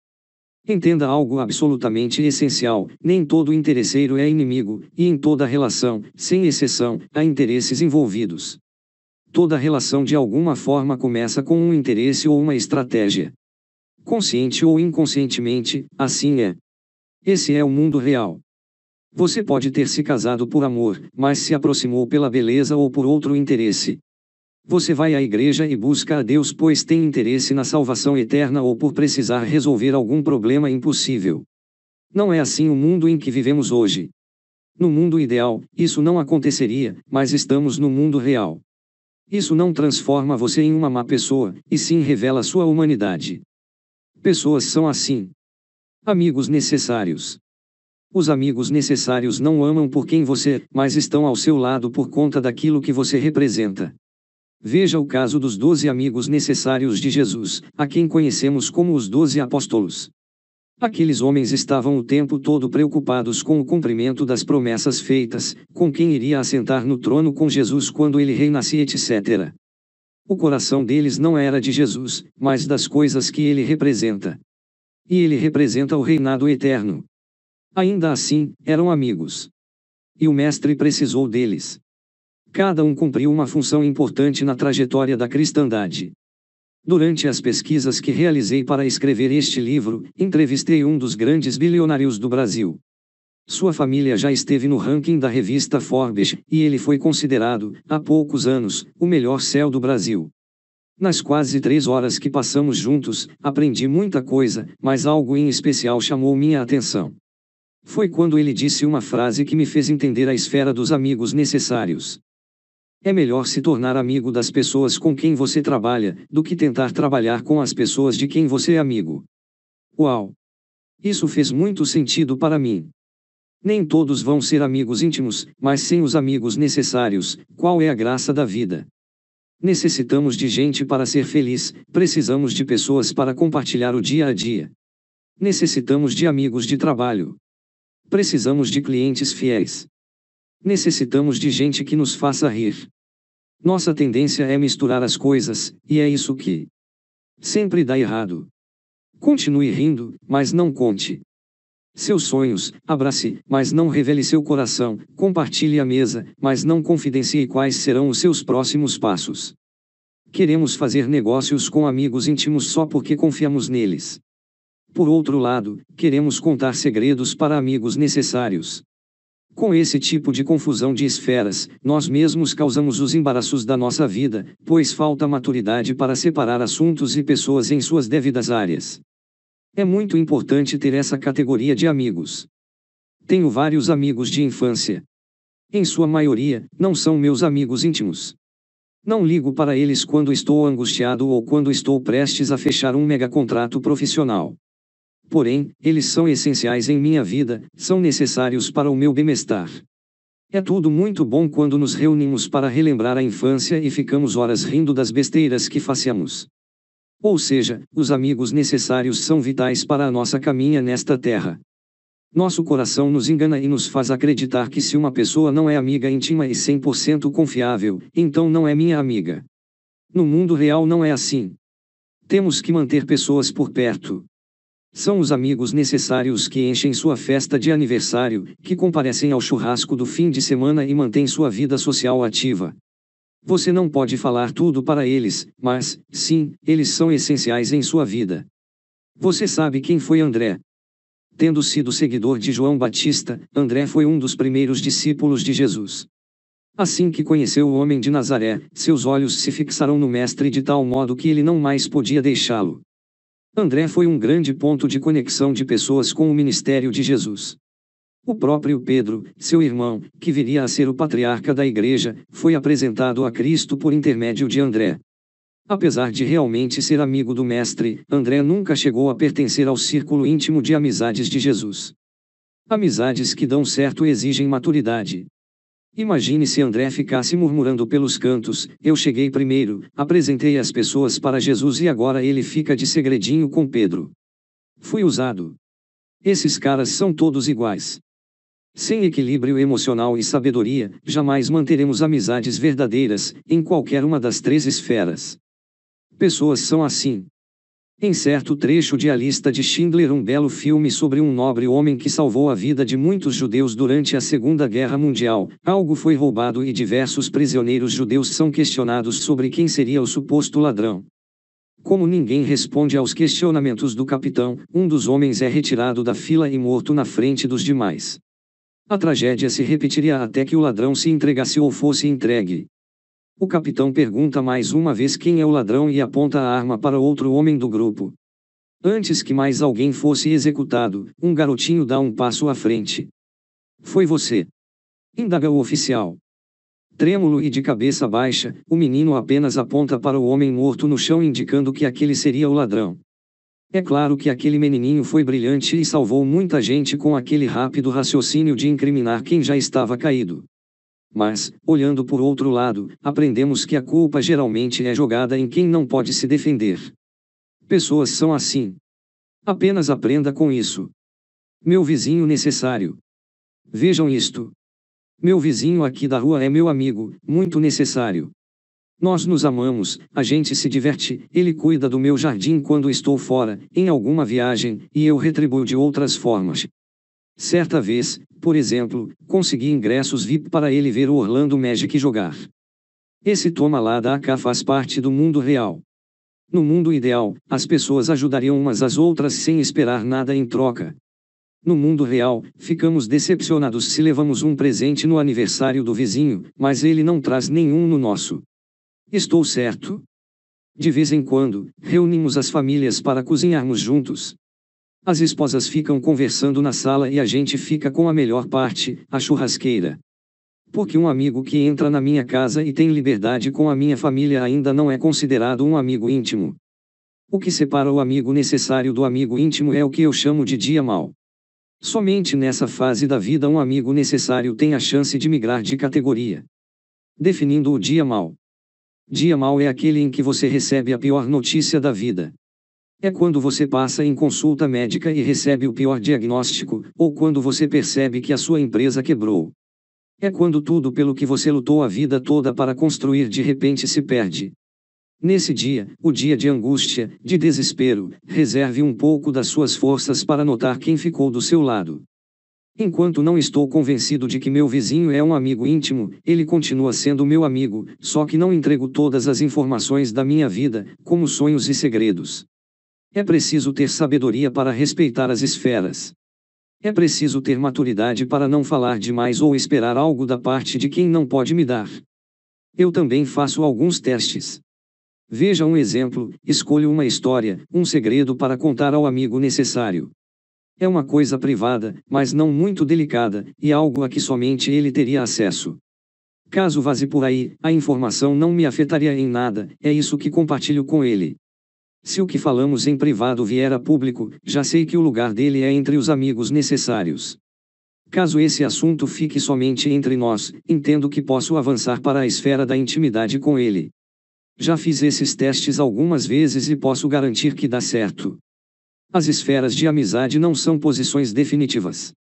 Speaker 1: Entenda algo absolutamente essencial: nem todo interesseiro é inimigo, e em toda relação, sem exceção, há interesses envolvidos. Toda relação de alguma forma começa com um interesse ou uma estratégia. Consciente ou inconscientemente, assim é. Esse é o mundo real. Você pode ter se casado por amor, mas se aproximou pela beleza ou por outro interesse. Você vai à igreja e busca a Deus pois tem interesse na salvação eterna ou por precisar resolver algum problema impossível. Não é assim o mundo em que vivemos hoje. No mundo ideal, isso não aconteceria, mas estamos no mundo real. Isso não transforma você em uma má pessoa, e sim revela sua humanidade. Pessoas são assim. Amigos necessários. Os amigos necessários não amam por quem você é, mas estão ao seu lado por conta daquilo que você representa. Veja o caso dos doze amigos necessários de Jesus, a quem conhecemos como os doze apóstolos. Aqueles homens estavam o tempo todo preocupados com o cumprimento das promessas feitas, com quem iria assentar no trono com Jesus quando ele reinasse, etc. O coração deles não era de Jesus, mas das coisas que ele representa. E ele representa o reinado eterno. Ainda assim, eram amigos. E o Mestre precisou deles. Cada um cumpriu uma função importante na trajetória da cristandade. Durante as pesquisas que realizei para escrever este livro, entrevistei um dos grandes bilionários do Brasil. Sua família já esteve no ranking da revista Forbes, e ele foi considerado, há poucos anos, o melhor céu do Brasil. Nas quase três horas que passamos juntos, aprendi muita coisa, mas algo em especial chamou minha atenção. Foi quando ele disse uma frase que me fez entender a esfera dos amigos necessários. É melhor se tornar amigo das pessoas com quem você trabalha, do que tentar trabalhar com as pessoas de quem você é amigo. Uau! Isso fez muito sentido para mim. Nem todos vão ser amigos íntimos, mas sem os amigos necessários, qual é a graça da vida? Necessitamos de gente para ser feliz, precisamos de pessoas para compartilhar o dia a dia. Necessitamos de amigos de trabalho. Precisamos de clientes fiéis. Necessitamos de gente que nos faça rir. Nossa tendência é misturar as coisas, e é isso que sempre dá errado. Continue rindo, mas não conte. Seus sonhos, abrace, mas não revele seu coração, compartilhe a mesa, mas não confidencie quais serão os seus próximos passos. Queremos fazer negócios com amigos íntimos só porque confiamos neles. Por outro lado, queremos contar segredos para amigos necessários. Com esse tipo de confusão de esferas, nós mesmos causamos os embaraços da nossa vida, pois falta maturidade para separar assuntos e pessoas em suas devidas áreas. É muito importante ter essa categoria de amigos. Tenho vários amigos de infância. Em sua maioria, não são meus amigos íntimos. Não ligo para eles quando estou angustiado ou quando estou prestes a fechar um megacontrato profissional. Porém, eles são essenciais em minha vida, são necessários para o meu bem-estar. É tudo muito bom quando nos reunimos para relembrar a infância e ficamos horas rindo das besteiras que façamos. Ou seja, os amigos necessários são vitais para a nossa caminha nesta terra. Nosso coração nos engana e nos faz acreditar que se uma pessoa não é amiga íntima e 100% confiável, então não é minha amiga. No mundo real não é assim. Temos que manter pessoas por perto, são os amigos necessários que enchem sua festa de aniversário, que comparecem ao churrasco do fim de semana e mantêm sua vida social ativa. Você não pode falar tudo para eles, mas, sim, eles são essenciais em sua vida. Você sabe quem foi André. Tendo sido seguidor de João Batista, André foi um dos primeiros discípulos de Jesus. Assim que conheceu o homem de Nazaré, seus olhos se fixaram no Mestre de tal modo que ele não mais podia deixá-lo. André foi um grande ponto de conexão de pessoas com o ministério de Jesus. O próprio Pedro, seu irmão, que viria a ser o patriarca da igreja, foi apresentado a Cristo por intermédio de André. Apesar de realmente ser amigo do Mestre, André nunca chegou a pertencer ao círculo íntimo de amizades de Jesus. Amizades que dão certo exigem maturidade. Imagine se André ficasse murmurando pelos cantos: Eu cheguei primeiro, apresentei as pessoas para Jesus e agora ele fica de segredinho com Pedro. Fui usado. Esses caras são todos iguais. Sem equilíbrio emocional e sabedoria, jamais manteremos amizades verdadeiras, em qualquer uma das três esferas. Pessoas são assim. Em certo trecho de A Lista de Schindler, um belo filme sobre um nobre homem que salvou a vida de muitos judeus durante a Segunda Guerra Mundial, algo foi roubado e diversos prisioneiros judeus são questionados sobre quem seria o suposto ladrão. Como ninguém responde aos questionamentos do capitão, um dos homens é retirado da fila e morto na frente dos demais. A tragédia se repetiria até que o ladrão se entregasse ou fosse entregue. O capitão pergunta mais uma vez quem é o ladrão e aponta a arma para outro homem do grupo. Antes que mais alguém fosse executado, um garotinho dá um passo à frente. Foi você. Indaga o oficial. Trêmulo e de cabeça baixa, o menino apenas aponta para o homem morto no chão, indicando que aquele seria o ladrão. É claro que aquele menininho foi brilhante e salvou muita gente com aquele rápido raciocínio de incriminar quem já estava caído. Mas, olhando por outro lado, aprendemos que a culpa geralmente é jogada em quem não pode se defender. Pessoas são assim. Apenas aprenda com isso. Meu vizinho necessário. Vejam isto. Meu vizinho aqui da rua é meu amigo, muito necessário. Nós nos amamos, a gente se diverte, ele cuida do meu jardim quando estou fora, em alguma viagem, e eu retribuo de outras formas. Certa vez, por exemplo, consegui ingressos VIP para ele ver o Orlando Magic jogar. Esse toma lá da cá faz parte do mundo real. No mundo ideal, as pessoas ajudariam umas às outras sem esperar nada em troca. No mundo real, ficamos decepcionados se levamos um presente no aniversário do vizinho, mas ele não traz nenhum no nosso. Estou certo? De vez em quando, reunimos as famílias para cozinharmos juntos. As esposas ficam conversando na sala e a gente fica com a melhor parte, a churrasqueira. Porque um amigo que entra na minha casa e tem liberdade com a minha família ainda não é considerado um amigo íntimo. O que separa o amigo necessário do amigo íntimo é o que eu chamo de dia mal. Somente nessa fase da vida um amigo necessário tem a chance de migrar de categoria. Definindo o dia mal. Dia mal é aquele em que você recebe a pior notícia da vida. É quando você passa em consulta médica e recebe o pior diagnóstico, ou quando você percebe que a sua empresa quebrou. É quando tudo pelo que você lutou a vida toda para construir de repente se perde. Nesse dia, o dia de angústia, de desespero, reserve um pouco das suas forças para notar quem ficou do seu lado. Enquanto não estou convencido de que meu vizinho é um amigo íntimo, ele continua sendo meu amigo, só que não entrego todas as informações da minha vida, como sonhos e segredos. É preciso ter sabedoria para respeitar as esferas. É preciso ter maturidade para não falar demais ou esperar algo da parte de quem não pode me dar. Eu também faço alguns testes. Veja um exemplo, escolho uma história, um segredo para contar ao amigo necessário. É uma coisa privada, mas não muito delicada, e algo a que somente ele teria acesso. Caso vaze por aí, a informação não me afetaria em nada, é isso que compartilho com ele. Se o que falamos em privado vier a público, já sei que o lugar dele é entre os amigos necessários. Caso esse assunto fique somente entre nós, entendo que posso avançar para a esfera da intimidade com ele. Já fiz esses testes algumas vezes e posso garantir que dá certo. As esferas de amizade não são posições definitivas.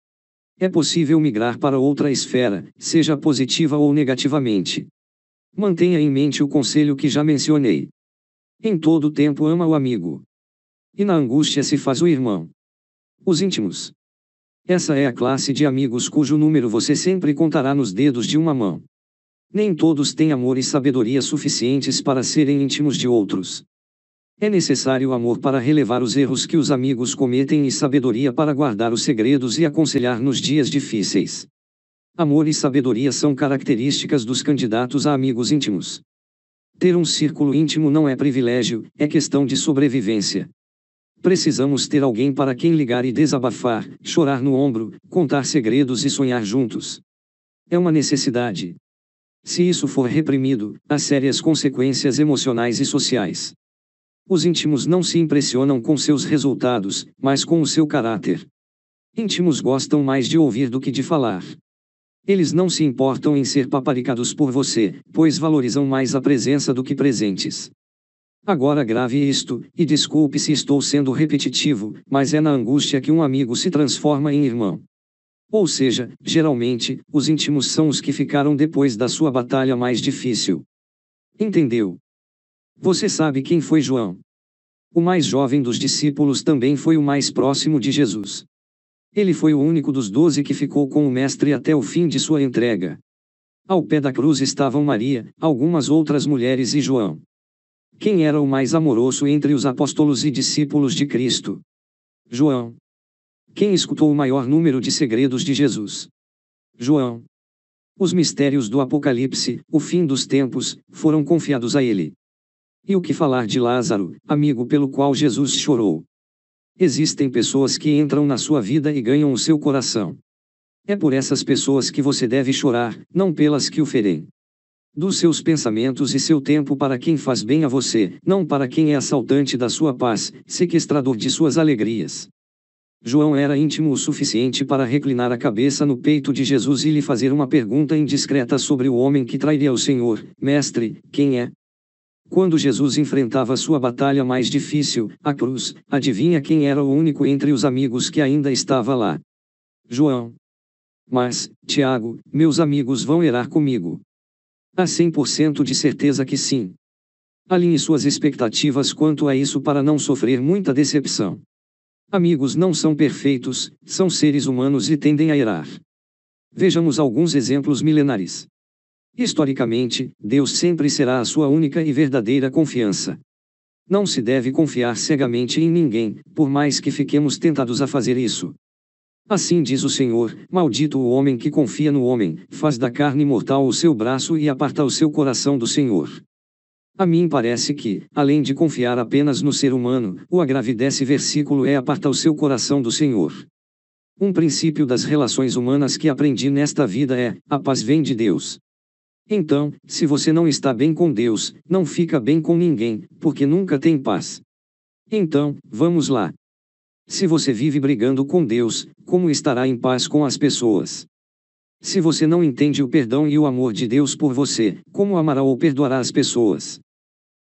Speaker 1: É possível migrar para outra esfera, seja positiva ou negativamente. Mantenha em mente o conselho que já mencionei. Em todo tempo ama o amigo. E na angústia se faz o irmão. Os íntimos. Essa é a classe de amigos cujo número você sempre contará nos dedos de uma mão. Nem todos têm amor e sabedoria suficientes para serem íntimos de outros. É necessário amor para relevar os erros que os amigos cometem e sabedoria para guardar os segredos e aconselhar nos dias difíceis. Amor e sabedoria são características dos candidatos a amigos íntimos. Ter um círculo íntimo não é privilégio, é questão de sobrevivência. Precisamos ter alguém para quem ligar e desabafar, chorar no ombro, contar segredos e sonhar juntos. É uma necessidade. Se isso for reprimido, há sérias consequências emocionais e sociais. Os íntimos não se impressionam com seus resultados, mas com o seu caráter. Íntimos gostam mais de ouvir do que de falar. Eles não se importam em ser paparicados por você, pois valorizam mais a presença do que presentes. Agora grave isto, e desculpe se estou sendo repetitivo, mas é na angústia que um amigo se transforma em irmão. Ou seja, geralmente, os íntimos são os que ficaram depois da sua batalha mais difícil. Entendeu? Você sabe quem foi João. O mais jovem dos discípulos também foi o mais próximo de Jesus. Ele foi o único dos doze que ficou com o Mestre até o fim de sua entrega. Ao pé da cruz estavam Maria, algumas outras mulheres e João. Quem era o mais amoroso entre os apóstolos e discípulos de Cristo? João. Quem escutou o maior número de segredos de Jesus? João. Os mistérios do Apocalipse, o fim dos tempos, foram confiados a ele. E o que falar de Lázaro, amigo pelo qual Jesus chorou? Existem pessoas que entram na sua vida e ganham o seu coração. É por essas pessoas que você deve chorar, não pelas que o ferem. Dos seus pensamentos e seu tempo para quem faz bem a você, não para quem é assaltante da sua paz, sequestrador de suas alegrias. João era íntimo o suficiente para reclinar a cabeça no peito de Jesus e lhe fazer uma pergunta indiscreta sobre o homem que trairia o Senhor: Mestre, quem é? Quando Jesus enfrentava sua batalha mais difícil, a cruz, adivinha quem era o único entre os amigos que ainda estava lá? João. Mas, Tiago, meus amigos vão erar comigo. Há 100% de certeza que sim. Alinhe suas expectativas quanto a isso para não sofrer muita decepção. Amigos não são perfeitos, são seres humanos e tendem a erar. Vejamos alguns exemplos milenares. Historicamente, Deus sempre será a sua única e verdadeira confiança. Não se deve confiar cegamente em ninguém, por mais que fiquemos tentados a fazer isso. Assim diz o Senhor: Maldito o homem que confia no homem, faz da carne mortal o seu braço e aparta o seu coração do Senhor. A mim parece que, além de confiar apenas no ser humano, o agravidece versículo é aparta o seu coração do Senhor. Um princípio das relações humanas que aprendi nesta vida é: a paz vem de Deus. Então, se você não está bem com Deus, não fica bem com ninguém, porque nunca tem paz. Então, vamos lá. Se você vive brigando com Deus, como estará em paz com as pessoas? Se você não entende o perdão e o amor de Deus por você, como amará ou perdoará as pessoas?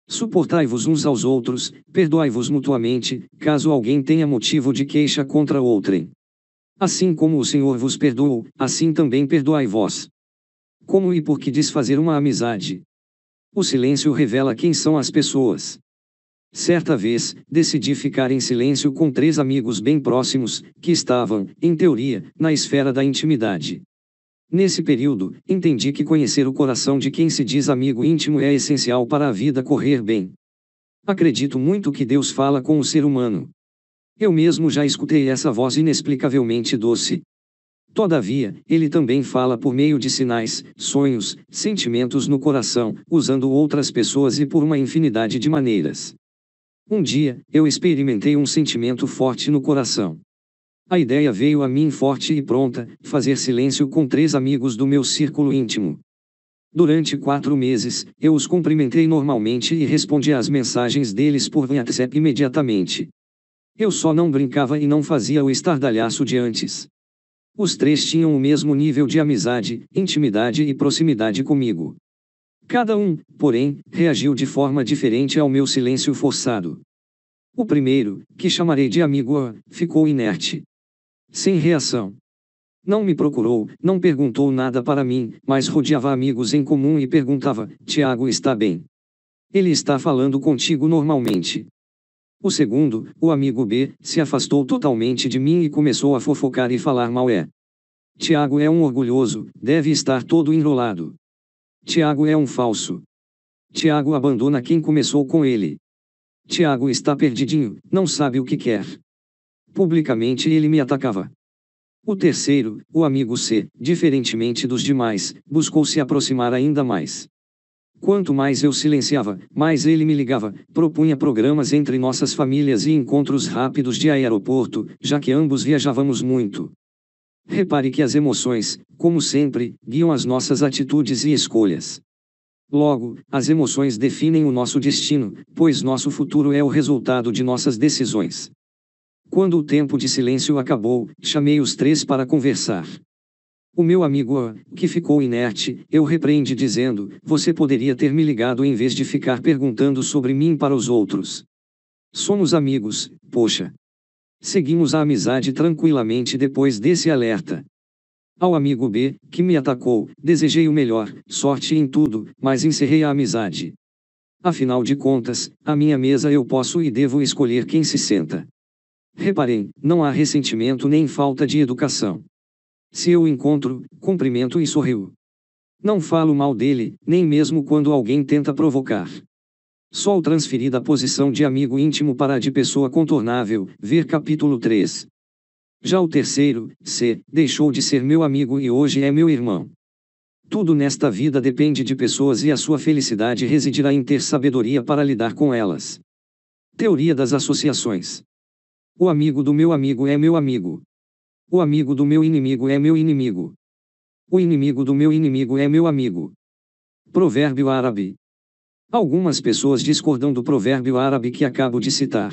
Speaker 1: Suportai-vos uns aos outros, perdoai-vos mutuamente, caso alguém tenha motivo de queixa contra outrem. Assim como o Senhor vos perdoou, assim também perdoai vós como e por que desfazer uma amizade. O silêncio revela quem são as pessoas. Certa vez, decidi ficar em silêncio com três amigos bem próximos, que estavam, em teoria, na esfera da intimidade. Nesse período, entendi que conhecer o coração de quem se diz amigo íntimo é essencial para a vida correr bem. Acredito muito que Deus fala com o ser humano. Eu mesmo já escutei essa voz inexplicavelmente doce, Todavia, ele também fala por meio de sinais, sonhos, sentimentos no coração, usando outras pessoas e por uma infinidade de maneiras. Um dia, eu experimentei um sentimento forte no coração. A ideia veio a mim forte e pronta, fazer silêncio com três amigos do meu círculo íntimo. Durante quatro meses, eu os cumprimentei normalmente e respondi às mensagens deles por WhatsApp imediatamente. Eu só não brincava e não fazia o estardalhaço de antes. Os três tinham o mesmo nível de amizade, intimidade e proximidade comigo. Cada um, porém, reagiu de forma diferente ao meu silêncio forçado. O primeiro, que chamarei de amigo, ah, ficou inerte. Sem reação. Não me procurou, não perguntou nada para mim, mas rodeava amigos em comum e perguntava: Tiago está bem? Ele está falando contigo normalmente. O segundo, o amigo B, se afastou totalmente de mim e começou a fofocar e falar mal é. Tiago é um orgulhoso, deve estar todo enrolado. Tiago é um falso. Tiago abandona quem começou com ele. Tiago está perdidinho, não sabe o que quer. Publicamente ele me atacava. O terceiro, o amigo C, diferentemente dos demais, buscou se aproximar ainda mais. Quanto mais eu silenciava, mais ele me ligava, propunha programas entre nossas famílias e encontros rápidos de aeroporto, já que ambos viajávamos muito. Repare que as emoções, como sempre, guiam as nossas atitudes e escolhas. Logo, as emoções definem o nosso destino, pois nosso futuro é o resultado de nossas decisões. Quando o tempo de silêncio acabou, chamei os três para conversar. O meu amigo, ah, que ficou inerte, eu repreendi dizendo: Você poderia ter me ligado em vez de ficar perguntando sobre mim para os outros. Somos amigos, poxa. Seguimos a amizade tranquilamente depois desse alerta. Ao amigo B, que me atacou, desejei o melhor, sorte em tudo, mas encerrei a amizade. Afinal de contas, à minha mesa eu posso e devo escolher quem se senta. Reparem, não há ressentimento nem falta de educação. Se eu encontro, cumprimento e sorrio. Não falo mal dele, nem mesmo quando alguém tenta provocar. Só o transferir da posição de amigo íntimo para a de pessoa contornável, ver capítulo 3. Já o terceiro, C, deixou de ser meu amigo e hoje é meu irmão. Tudo nesta vida depende de pessoas e a sua felicidade residirá em ter sabedoria para lidar com elas. Teoria das associações. O amigo do meu amigo é meu amigo. O amigo do meu inimigo é meu inimigo. O inimigo do meu inimigo é meu amigo. Provérbio árabe. Algumas pessoas discordam do provérbio árabe que acabo de citar.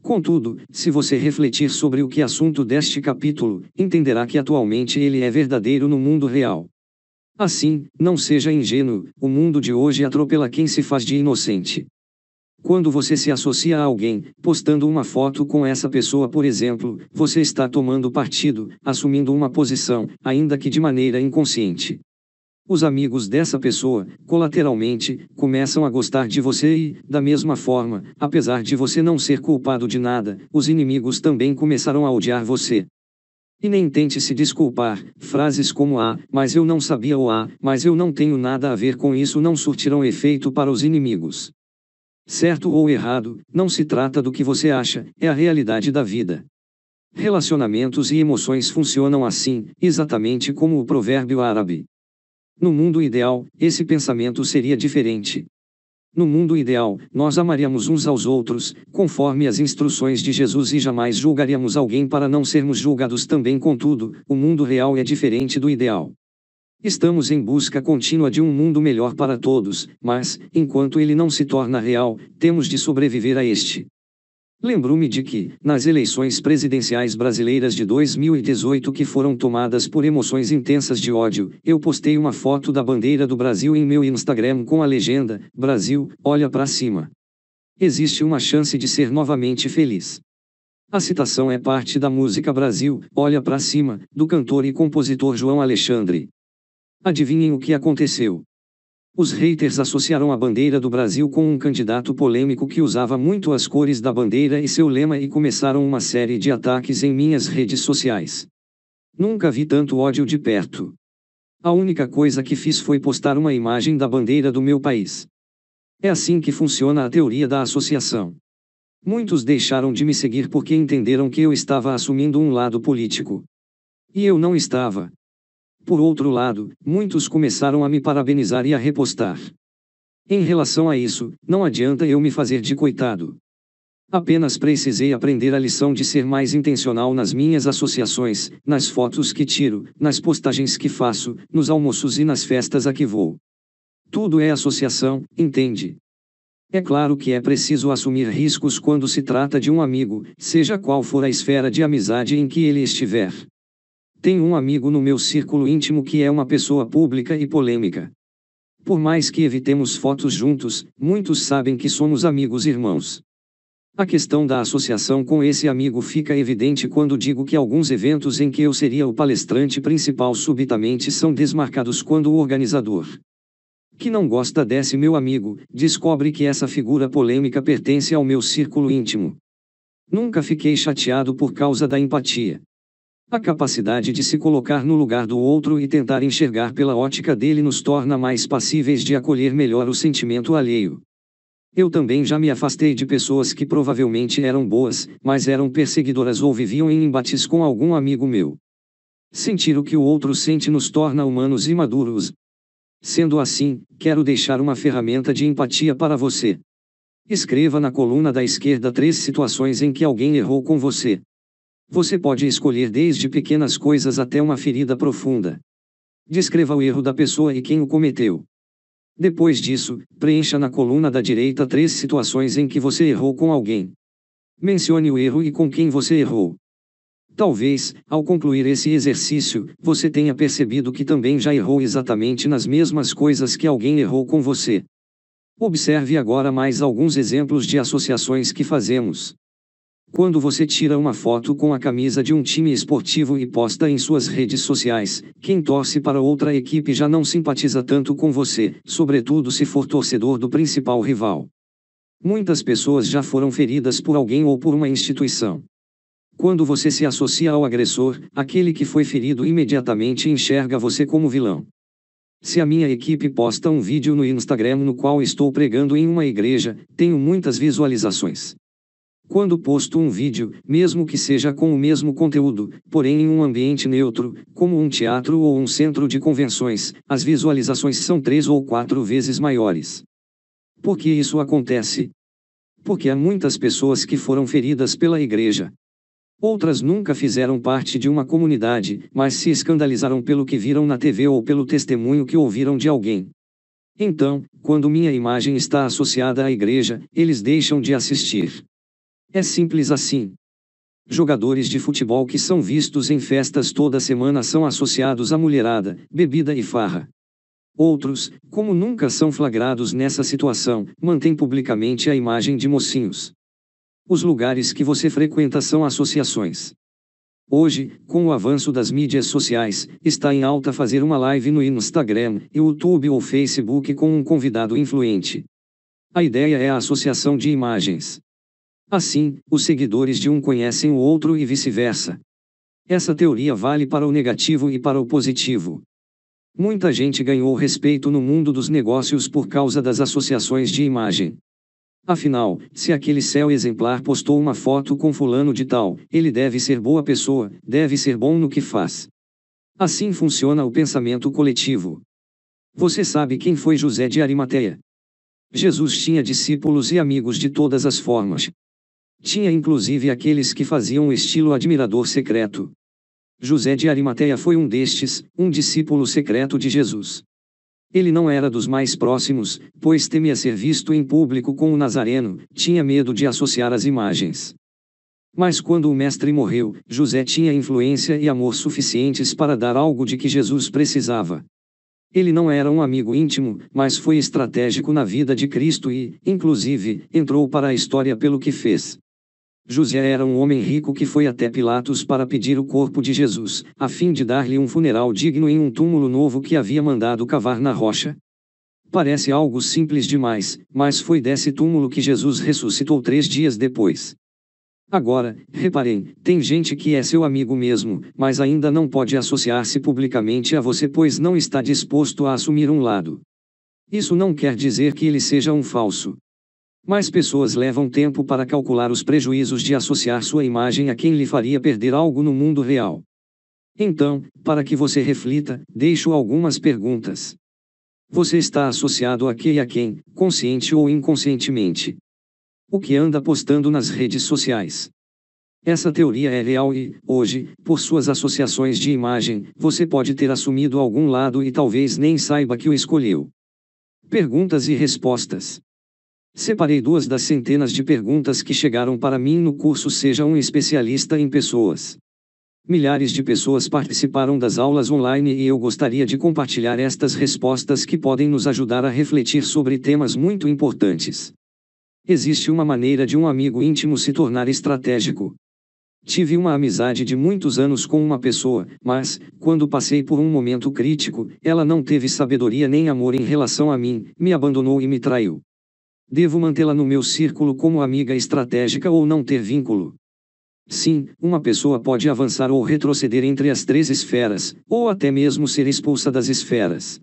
Speaker 1: Contudo, se você refletir sobre o que assunto deste capítulo, entenderá que atualmente ele é verdadeiro no mundo real. Assim, não seja ingênuo, o mundo de hoje atropela quem se faz de inocente. Quando você se associa a alguém, postando uma foto com essa pessoa, por exemplo, você está tomando partido, assumindo uma posição, ainda que de maneira inconsciente. Os amigos dessa pessoa, colateralmente, começam a gostar de você e, da mesma forma, apesar de você não ser culpado de nada, os inimigos também começaram a odiar você. E nem tente se desculpar, frases como ah, mas eu não sabia ou ah, mas eu não tenho nada a ver com isso não surtirão efeito para os inimigos. Certo ou errado, não se trata do que você acha, é a realidade da vida. Relacionamentos e emoções funcionam assim, exatamente como o provérbio árabe. No mundo ideal, esse pensamento seria diferente. No mundo ideal, nós amaríamos uns aos outros, conforme as instruções de Jesus e jamais julgaríamos alguém para não sermos julgados também. Contudo, o mundo real é diferente do ideal. Estamos em busca contínua de um mundo melhor para todos, mas, enquanto ele não se torna real, temos de sobreviver a este. Lembro-me de que, nas eleições presidenciais brasileiras de 2018 que foram tomadas por emoções intensas de ódio, eu postei uma foto da bandeira do Brasil em meu Instagram com a legenda: Brasil, olha para cima. Existe uma chance de ser novamente feliz. A citação é parte da música Brasil, Olha para Cima, do cantor e compositor João Alexandre. Adivinhem o que aconteceu. Os haters associaram a bandeira do Brasil com um candidato polêmico que usava muito as cores da bandeira e seu lema e começaram uma série de ataques em minhas redes sociais. Nunca vi tanto ódio de perto. A única coisa que fiz foi postar uma imagem da bandeira do meu país. É assim que funciona a teoria da associação. Muitos deixaram de me seguir porque entenderam que eu estava assumindo um lado político. E eu não estava. Por outro lado, muitos começaram a me parabenizar e a repostar. Em relação a isso, não adianta eu me fazer de coitado. Apenas precisei aprender a lição de ser mais intencional nas minhas associações, nas fotos que tiro, nas postagens que faço, nos almoços e nas festas a que vou. Tudo é associação, entende? É claro que é preciso assumir riscos quando se trata de um amigo, seja qual for a esfera de amizade em que ele estiver. Tenho um amigo no meu círculo íntimo que é uma pessoa pública e polêmica. Por mais que evitemos fotos juntos, muitos sabem que somos amigos irmãos. A questão da associação com esse amigo fica evidente quando digo que alguns eventos em que eu seria o palestrante principal subitamente são desmarcados quando o organizador, que não gosta desse meu amigo, descobre que essa figura polêmica pertence ao meu círculo íntimo. Nunca fiquei chateado por causa da empatia. A capacidade de se colocar no lugar do outro e tentar enxergar pela ótica dele nos torna mais passíveis de acolher melhor o sentimento alheio. Eu também já me afastei de pessoas que provavelmente eram boas, mas eram perseguidoras ou viviam em embates com algum amigo meu. Sentir o que o outro sente nos torna humanos e maduros. Sendo assim, quero deixar uma ferramenta de empatia para você. Escreva na coluna da esquerda três situações em que alguém errou com você. Você pode escolher desde pequenas coisas até uma ferida profunda. Descreva o erro da pessoa e quem o cometeu. Depois disso, preencha na coluna da direita três situações em que você errou com alguém. Mencione o erro e com quem você errou. Talvez, ao concluir esse exercício, você tenha percebido que também já errou exatamente nas mesmas coisas que alguém errou com você. Observe agora mais alguns exemplos de associações que fazemos. Quando você tira uma foto com a camisa de um time esportivo e posta em suas redes sociais, quem torce para outra equipe já não simpatiza tanto com você, sobretudo se for torcedor do principal rival. Muitas pessoas já foram feridas por alguém ou por uma instituição. Quando você se associa ao agressor, aquele que foi ferido imediatamente enxerga você como vilão. Se a minha equipe posta um vídeo no Instagram no qual estou pregando em uma igreja, tenho muitas visualizações. Quando posto um vídeo, mesmo que seja com o mesmo conteúdo, porém em um ambiente neutro, como um teatro ou um centro de convenções, as visualizações são três ou quatro vezes maiores. Por que isso acontece? Porque há muitas pessoas que foram feridas pela igreja. Outras nunca fizeram parte de uma comunidade, mas se escandalizaram pelo que viram na TV ou pelo testemunho que ouviram de alguém. Então, quando minha imagem está associada à igreja, eles deixam de assistir. É simples assim. Jogadores de futebol que são vistos em festas toda semana são associados à mulherada, bebida e farra. Outros, como nunca são flagrados nessa situação, mantêm publicamente a imagem de mocinhos. Os lugares que você frequenta são associações. Hoje, com o avanço das mídias sociais, está em alta fazer uma live no Instagram, YouTube ou Facebook com um convidado influente. A ideia é a associação de imagens. Assim, os seguidores de um conhecem o outro e vice-versa. Essa teoria vale para o negativo e para o positivo. Muita gente ganhou respeito no mundo dos negócios por causa das associações de imagem. Afinal, se aquele céu exemplar postou uma foto com fulano de tal, ele deve ser boa pessoa, deve ser bom no que faz. Assim funciona o pensamento coletivo. Você sabe quem foi José de Arimateia? Jesus tinha discípulos e amigos de todas as formas, tinha inclusive aqueles que faziam o estilo admirador secreto. José de Arimateia foi um destes, um discípulo secreto de Jesus. Ele não era dos mais próximos, pois temia ser visto em público com o Nazareno, tinha medo de associar as imagens. Mas quando o mestre morreu, José tinha influência e amor suficientes para dar algo de que Jesus precisava. Ele não era um amigo íntimo, mas foi estratégico na vida de Cristo e, inclusive, entrou para a história pelo que fez. José era um homem rico que foi até Pilatos para pedir o corpo de Jesus, a fim de dar-lhe um funeral digno em um túmulo novo que havia mandado cavar na rocha. Parece algo simples demais, mas foi desse túmulo que Jesus ressuscitou três dias depois. Agora, reparem, tem gente que é seu amigo mesmo, mas ainda não pode associar-se publicamente a você pois não está disposto a assumir um lado. Isso não quer dizer que ele seja um falso, mais pessoas levam tempo para calcular os prejuízos de associar sua imagem a quem lhe faria perder algo no mundo real. Então, para que você reflita, deixo algumas perguntas. Você está associado a que e a quem, consciente ou inconscientemente? O que anda postando nas redes sociais? Essa teoria é real e, hoje, por suas associações de imagem, você pode ter assumido algum lado e talvez nem saiba que o escolheu. Perguntas e respostas. Separei duas das centenas de perguntas que chegaram para mim no curso Seja um Especialista em Pessoas. Milhares de pessoas participaram das aulas online e eu gostaria de compartilhar estas respostas que podem nos ajudar a refletir sobre temas muito importantes. Existe uma maneira de um amigo íntimo se tornar estratégico. Tive uma amizade de muitos anos com uma pessoa, mas, quando passei por um momento crítico, ela não teve sabedoria nem amor em relação a mim, me abandonou e me traiu. Devo mantê-la no meu círculo como amiga estratégica ou não ter vínculo? Sim, uma pessoa pode avançar ou retroceder entre as três esferas, ou até mesmo ser expulsa das esferas.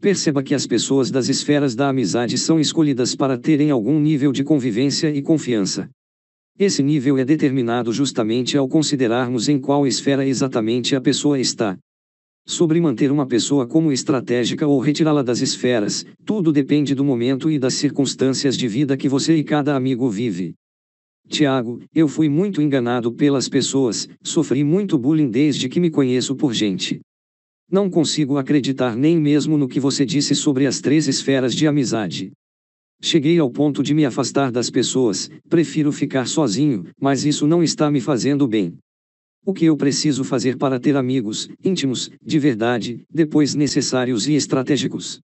Speaker 1: Perceba que as pessoas das esferas da amizade são escolhidas para terem algum nível de convivência e confiança. Esse nível é determinado justamente ao considerarmos em qual esfera exatamente a pessoa está sobre manter uma pessoa como estratégica ou retirá-la das esferas, tudo depende do momento e das circunstâncias de vida que você e cada amigo vive. Tiago, eu fui muito enganado pelas pessoas, sofri muito bullying desde que me conheço por gente. Não consigo acreditar nem mesmo no que você disse sobre as três esferas de amizade. Cheguei ao ponto de me afastar das pessoas, prefiro ficar sozinho, mas isso não está me fazendo bem. O que eu preciso fazer para ter amigos, íntimos, de verdade, depois necessários e estratégicos?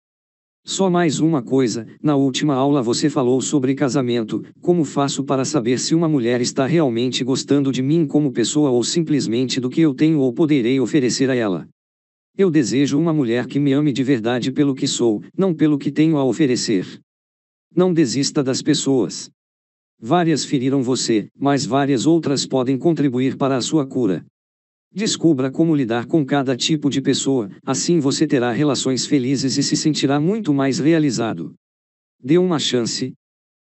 Speaker 1: Só mais uma coisa, na última aula você falou sobre casamento, como faço para saber se uma mulher está realmente gostando de mim como pessoa ou simplesmente do que eu tenho ou poderei oferecer a ela. Eu desejo uma mulher que me ame de verdade pelo que sou, não pelo que tenho a oferecer. Não desista das pessoas. Várias feriram você, mas várias outras podem contribuir para a sua cura. Descubra como lidar com cada tipo de pessoa, assim você terá relações felizes e se sentirá muito mais realizado. Dê uma chance.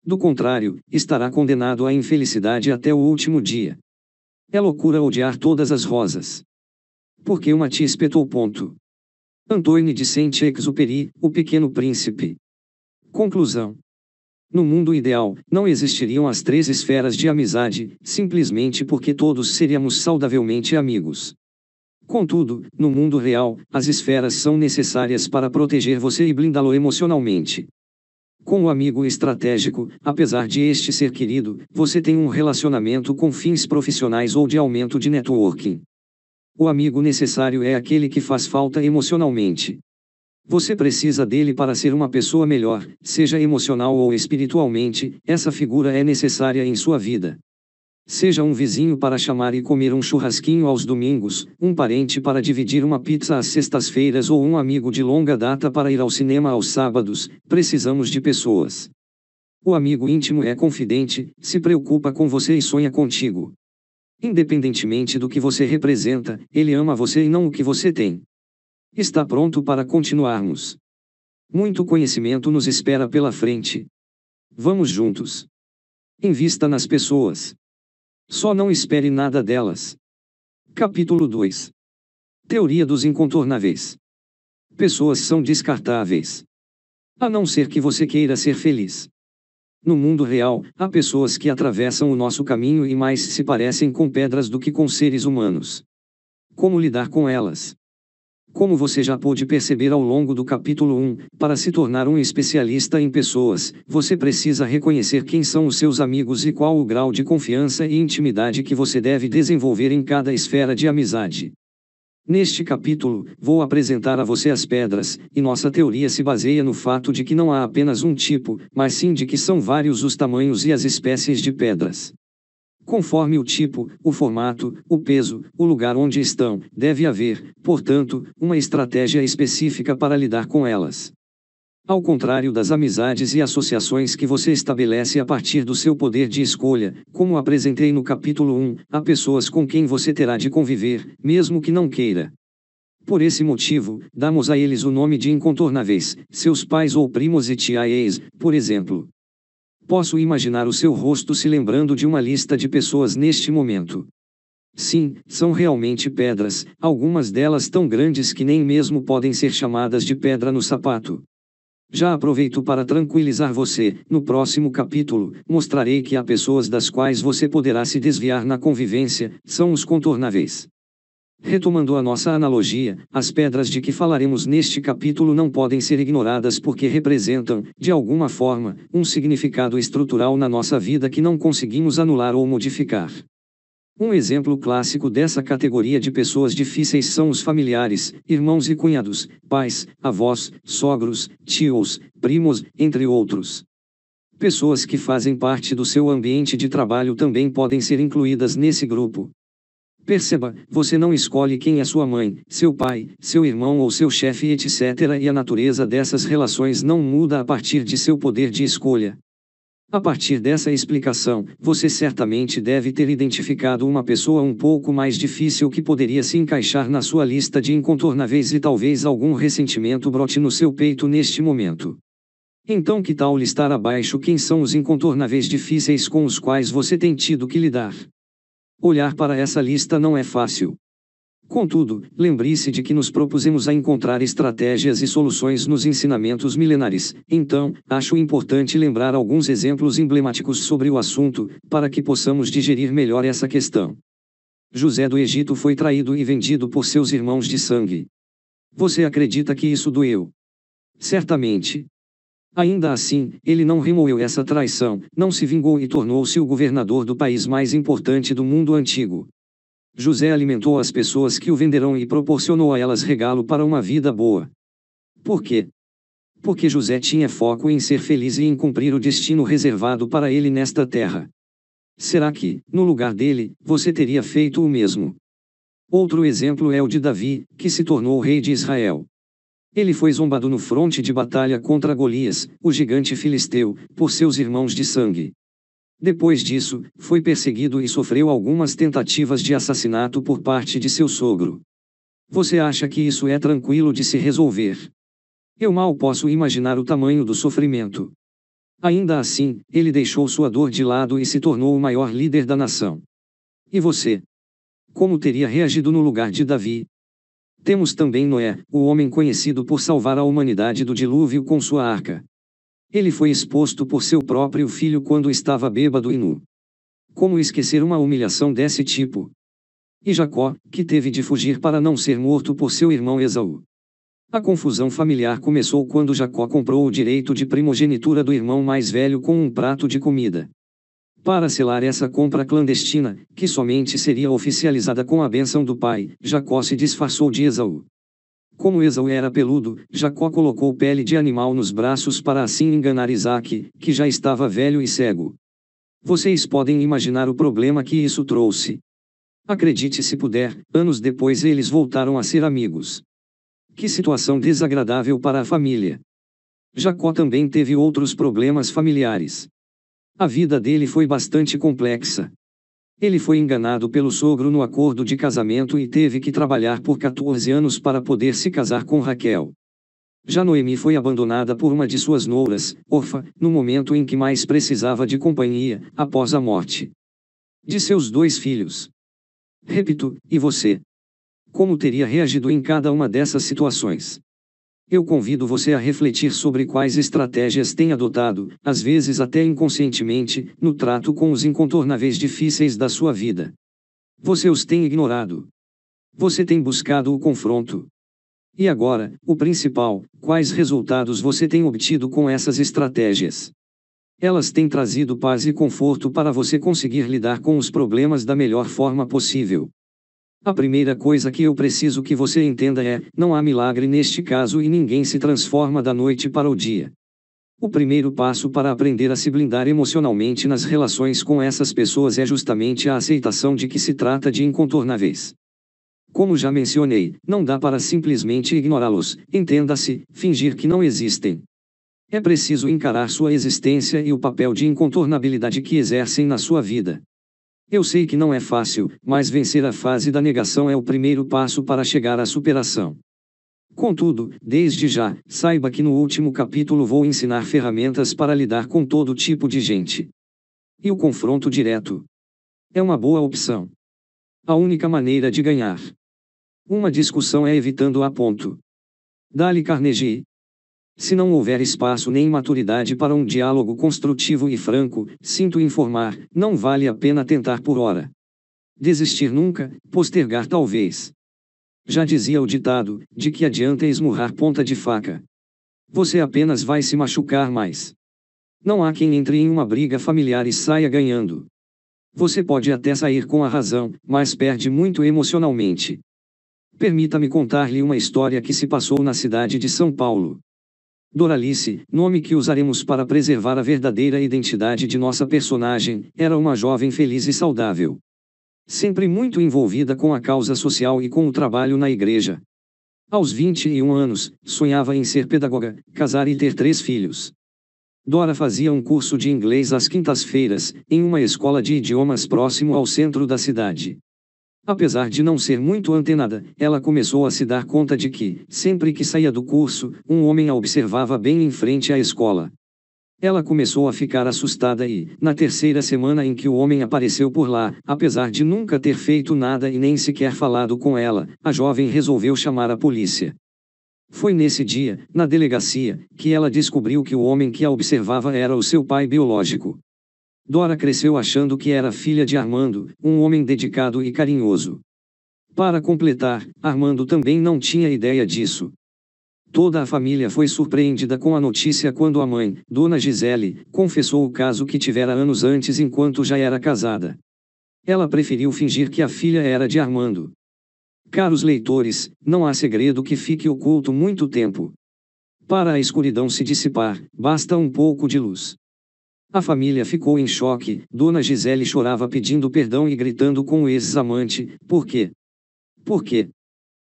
Speaker 1: Do contrário, estará condenado à infelicidade até o último dia. É loucura odiar todas as rosas. Porque uma te espetou ponto. Antoine de Saint-Exupéry, O Pequeno Príncipe. Conclusão. No mundo ideal, não existiriam as três esferas de amizade, simplesmente porque todos seríamos saudavelmente amigos. Contudo, no mundo real, as esferas são necessárias para proteger você e blindá-lo emocionalmente. Com o amigo estratégico, apesar de este ser querido, você tem um relacionamento com fins profissionais ou de aumento de networking. O amigo necessário é aquele que faz falta emocionalmente. Você precisa dele para ser uma pessoa melhor, seja emocional ou espiritualmente, essa figura é necessária em sua vida. Seja um vizinho para chamar e comer um churrasquinho aos domingos, um parente para dividir uma pizza às sextas-feiras ou um amigo de longa data para ir ao cinema aos sábados, precisamos de pessoas. O amigo íntimo é confidente, se preocupa com você e sonha contigo. Independentemente do que você representa, ele ama você e não o que você tem. Está pronto para continuarmos. Muito conhecimento nos espera pela frente. Vamos juntos. Invista nas pessoas. Só não espere nada delas. Capítulo 2 Teoria dos incontornáveis. Pessoas são descartáveis. A não ser que você queira ser feliz. No mundo real, há pessoas que atravessam o nosso caminho e mais se parecem com pedras do que com seres humanos. Como lidar com elas? como você já pôde perceber ao longo do capítulo 1, para se tornar um especialista em pessoas, você precisa reconhecer quem são os seus amigos e qual o grau de confiança e intimidade que você deve desenvolver em cada esfera de amizade. Neste capítulo, vou apresentar a você as pedras, e nossa teoria se baseia no fato de que não há apenas um tipo, mas sim de que são vários os tamanhos e as espécies de pedras. Conforme o tipo, o formato, o peso, o lugar onde estão, deve haver, portanto, uma estratégia específica para lidar com elas. Ao contrário das amizades e associações que você estabelece a partir do seu poder de escolha, como apresentei no capítulo 1, há pessoas com quem você terá de conviver, mesmo que não queira. Por esse motivo, damos a eles o nome de incontornáveis, seus pais ou primos e tiais, por exemplo. Posso imaginar o seu rosto se lembrando de uma lista de pessoas neste momento. Sim, são realmente pedras, algumas delas tão grandes que nem mesmo podem ser chamadas de pedra no sapato. Já aproveito para tranquilizar você, no próximo capítulo, mostrarei que há pessoas das quais você poderá se desviar na convivência, são os contornáveis. Retomando a nossa analogia, as pedras de que falaremos neste capítulo não podem ser ignoradas porque representam, de alguma forma, um significado estrutural na nossa vida que não conseguimos anular ou modificar. Um exemplo clássico dessa categoria de pessoas difíceis são os familiares, irmãos e cunhados, pais, avós, sogros, tios, primos, entre outros. Pessoas que fazem parte do seu ambiente de trabalho também podem ser incluídas nesse grupo. Perceba, você não escolhe quem é sua mãe, seu pai, seu irmão ou seu chefe, etc., e a natureza dessas relações não muda a partir de seu poder de escolha. A partir dessa explicação, você certamente deve ter identificado uma pessoa um pouco mais difícil que poderia se encaixar na sua lista de incontornáveis e talvez algum ressentimento brote no seu peito neste momento. Então, que tal listar abaixo quem são os incontornáveis difíceis com os quais você tem tido que lidar? Olhar para essa lista não é fácil. Contudo, lembre-se de que nos propusemos a encontrar estratégias e soluções nos ensinamentos milenares, então, acho importante lembrar alguns exemplos emblemáticos sobre o assunto, para que possamos digerir melhor essa questão. José do Egito foi traído e vendido por seus irmãos de sangue. Você acredita que isso doeu? Certamente, Ainda assim, ele não remoeu essa traição, não se vingou e tornou-se o governador do país mais importante do mundo antigo. José alimentou as pessoas que o venderão e proporcionou a elas regalo para uma vida boa. Por quê? Porque José tinha foco em ser feliz e em cumprir o destino reservado para ele nesta terra. Será que, no lugar dele, você teria feito o mesmo? Outro exemplo é o de Davi, que se tornou rei de Israel. Ele foi zombado no fronte de batalha contra Golias, o gigante filisteu, por seus irmãos de sangue. Depois disso, foi perseguido e sofreu algumas tentativas de assassinato por parte de seu sogro. Você acha que isso é tranquilo de se resolver? Eu mal posso imaginar o tamanho do sofrimento. Ainda assim, ele deixou sua dor de lado e se tornou o maior líder da nação. E você? Como teria reagido no lugar de Davi? Temos também Noé, o homem conhecido por salvar a humanidade do dilúvio com sua arca. Ele foi exposto por seu próprio filho quando estava bêbado e nu. Como esquecer uma humilhação desse tipo? E Jacó, que teve de fugir para não ser morto por seu irmão Esaú. A confusão familiar começou quando Jacó comprou o direito de primogenitura do irmão mais velho com um prato de comida para selar essa compra clandestina, que somente seria oficializada com a benção do pai, Jacó se disfarçou de Esaú. Como Esaú era peludo, Jacó colocou pele de animal nos braços para assim enganar Isaac, que já estava velho e cego. Vocês podem imaginar o problema que isso trouxe. Acredite se puder, anos depois eles voltaram a ser amigos. Que situação desagradável para a família. Jacó também teve outros problemas familiares. A vida dele foi bastante complexa. Ele foi enganado pelo sogro no acordo de casamento e teve que trabalhar por 14 anos para poder se casar com Raquel. Já Noemi foi abandonada por uma de suas nouras, Orfa, no momento em que mais precisava de companhia, após a morte de seus dois filhos. Repito, e você? Como teria reagido em cada uma dessas situações? Eu convido você a refletir sobre quais estratégias tem adotado, às vezes até inconscientemente, no trato com os incontornáveis difíceis da sua vida. Você os tem ignorado. Você tem buscado o confronto. E agora, o principal: quais resultados você tem obtido com essas estratégias? Elas têm trazido paz e conforto para você conseguir lidar com os problemas da melhor forma possível. A primeira coisa que eu preciso que você entenda é: não há milagre neste caso e ninguém se transforma da noite para o dia. O primeiro passo para aprender a se blindar emocionalmente nas relações com essas pessoas é justamente a aceitação de que se trata de incontornáveis. Como já mencionei, não dá para simplesmente ignorá-los, entenda-se, fingir que não existem. É preciso encarar sua existência e o papel de incontornabilidade que exercem na sua vida. Eu sei que não é fácil, mas vencer a fase da negação é o primeiro passo para chegar à superação. Contudo, desde já, saiba que no último capítulo vou ensinar ferramentas para lidar com todo tipo de gente. E o confronto direto é uma boa opção. A única maneira de ganhar uma discussão é evitando a ponto. Dale Carnegie se não houver espaço nem maturidade para um diálogo construtivo e franco, sinto informar, não vale a pena tentar por hora. Desistir nunca, postergar talvez. Já dizia o ditado, de que adianta esmurrar ponta de faca. Você apenas vai se machucar mais. Não há quem entre em uma briga familiar e saia ganhando. Você pode até sair com a razão, mas perde muito emocionalmente. Permita-me contar-lhe uma história que se passou na cidade de São Paulo. Doralice, nome que usaremos para preservar a verdadeira identidade de nossa personagem, era uma jovem feliz e saudável. Sempre muito envolvida com a causa social e com o trabalho na igreja. Aos 21 anos, sonhava em ser pedagoga, casar e ter três filhos. Dora fazia um curso de inglês às quintas-feiras, em uma escola de idiomas próximo ao centro da cidade. Apesar de não ser muito antenada, ela começou a se dar conta de que, sempre que saía do curso, um homem a observava bem em frente à escola. Ela começou a ficar assustada e, na terceira semana em que o homem apareceu por lá, apesar de nunca ter feito nada e nem sequer falado com ela, a jovem resolveu chamar a polícia. Foi nesse dia, na delegacia, que ela descobriu que o homem que a observava era o seu pai biológico. Dora cresceu achando que era filha de Armando, um homem dedicado e carinhoso. Para completar, Armando também não tinha ideia disso. Toda a família foi surpreendida com a notícia quando a mãe, Dona Gisele, confessou o caso que tivera anos antes enquanto já era casada. Ela preferiu fingir que a filha era de Armando. Caros leitores, não há segredo que fique oculto muito tempo. Para a escuridão se dissipar, basta um pouco de luz. A família ficou em choque, Dona Gisele chorava pedindo perdão e gritando com o ex-amante, por quê? Por quê?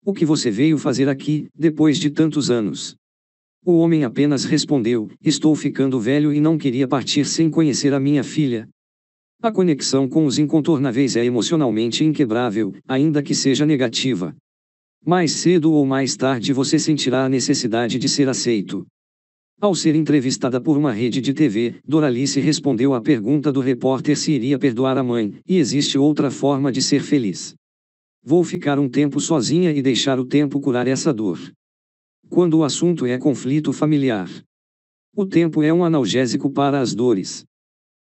Speaker 1: O que você veio fazer aqui, depois de tantos anos? O homem apenas respondeu, estou ficando velho e não queria partir sem conhecer a minha filha. A conexão com os incontornáveis é emocionalmente inquebrável, ainda que seja negativa. Mais cedo ou mais tarde você sentirá a necessidade de ser aceito. Ao ser entrevistada por uma rede de TV, Doralice respondeu à pergunta do repórter se iria perdoar a mãe, e existe outra forma de ser feliz. Vou ficar um tempo sozinha e deixar o tempo curar essa dor. Quando o assunto é conflito familiar, o tempo é um analgésico para as dores.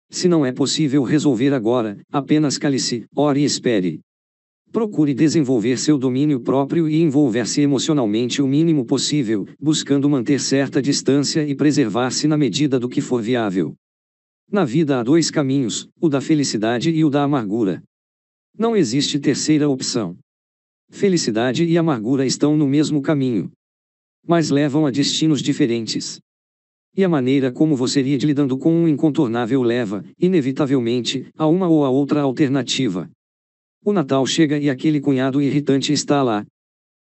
Speaker 1: Se não é possível resolver agora, apenas cale-se, ore e espere. Procure desenvolver seu domínio próprio e envolver-se emocionalmente o mínimo possível, buscando manter certa distância e preservar-se na medida do que for viável. Na vida há dois caminhos, o da felicidade e o da amargura. Não existe terceira opção. Felicidade e amargura estão no mesmo caminho, mas levam a destinos diferentes. E a maneira como você iria lidando com um incontornável leva, inevitavelmente, a uma ou a outra alternativa. O Natal chega e aquele cunhado irritante está lá.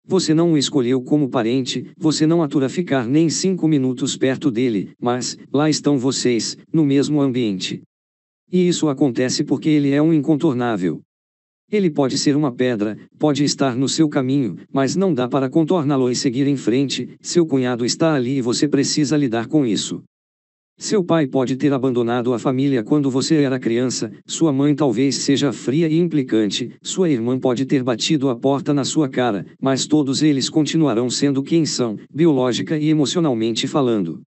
Speaker 1: Você não o escolheu como parente, você não atura ficar nem cinco minutos perto dele, mas, lá estão vocês, no mesmo ambiente. E isso acontece porque ele é um incontornável. Ele pode ser uma pedra, pode estar no seu caminho, mas não dá para contorná-lo e seguir em frente, seu cunhado está ali e você precisa lidar com isso. Seu pai pode ter abandonado a família quando você era criança, sua mãe talvez seja fria e implicante, sua irmã pode ter batido a porta na sua cara, mas todos eles continuarão sendo quem são, biológica e emocionalmente falando.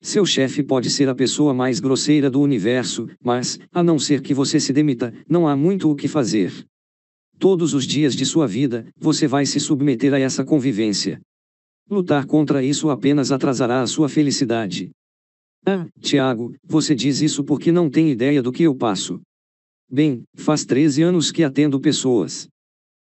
Speaker 1: Seu chefe pode ser a pessoa mais grosseira do universo, mas, a não ser que você se demita, não há muito o que fazer. Todos os dias de sua vida, você vai se submeter a essa convivência. Lutar contra isso apenas atrasará a sua felicidade. Ah, Tiago, você diz isso porque não tem ideia do que eu passo. Bem, faz 13 anos que atendo pessoas.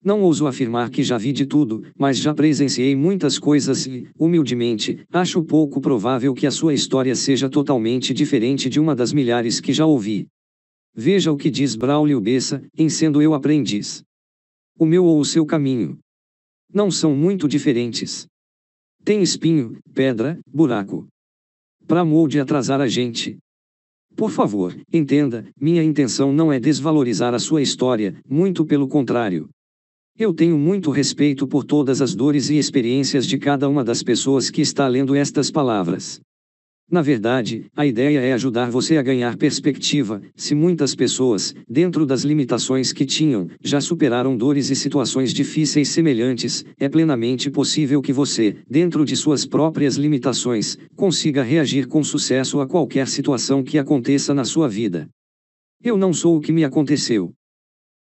Speaker 1: Não ouso afirmar que já vi de tudo, mas já presenciei muitas coisas e, humildemente, acho pouco provável que a sua história seja totalmente diferente de uma das milhares que já ouvi. Veja o que diz Braulio Bessa, em Sendo Eu Aprendiz. O meu ou o seu caminho. Não são muito diferentes. Tem espinho, pedra, buraco para molde atrasar a gente. Por favor, entenda, minha intenção não é desvalorizar a sua história, muito pelo contrário. Eu tenho muito respeito por todas as dores e experiências de cada uma das pessoas que está lendo estas palavras. Na verdade, a ideia é ajudar você a ganhar perspectiva. Se muitas pessoas, dentro das limitações que tinham, já superaram dores e situações difíceis semelhantes, é plenamente possível que você, dentro de suas próprias limitações, consiga reagir com sucesso a qualquer situação que aconteça na sua vida. Eu não sou o que me aconteceu.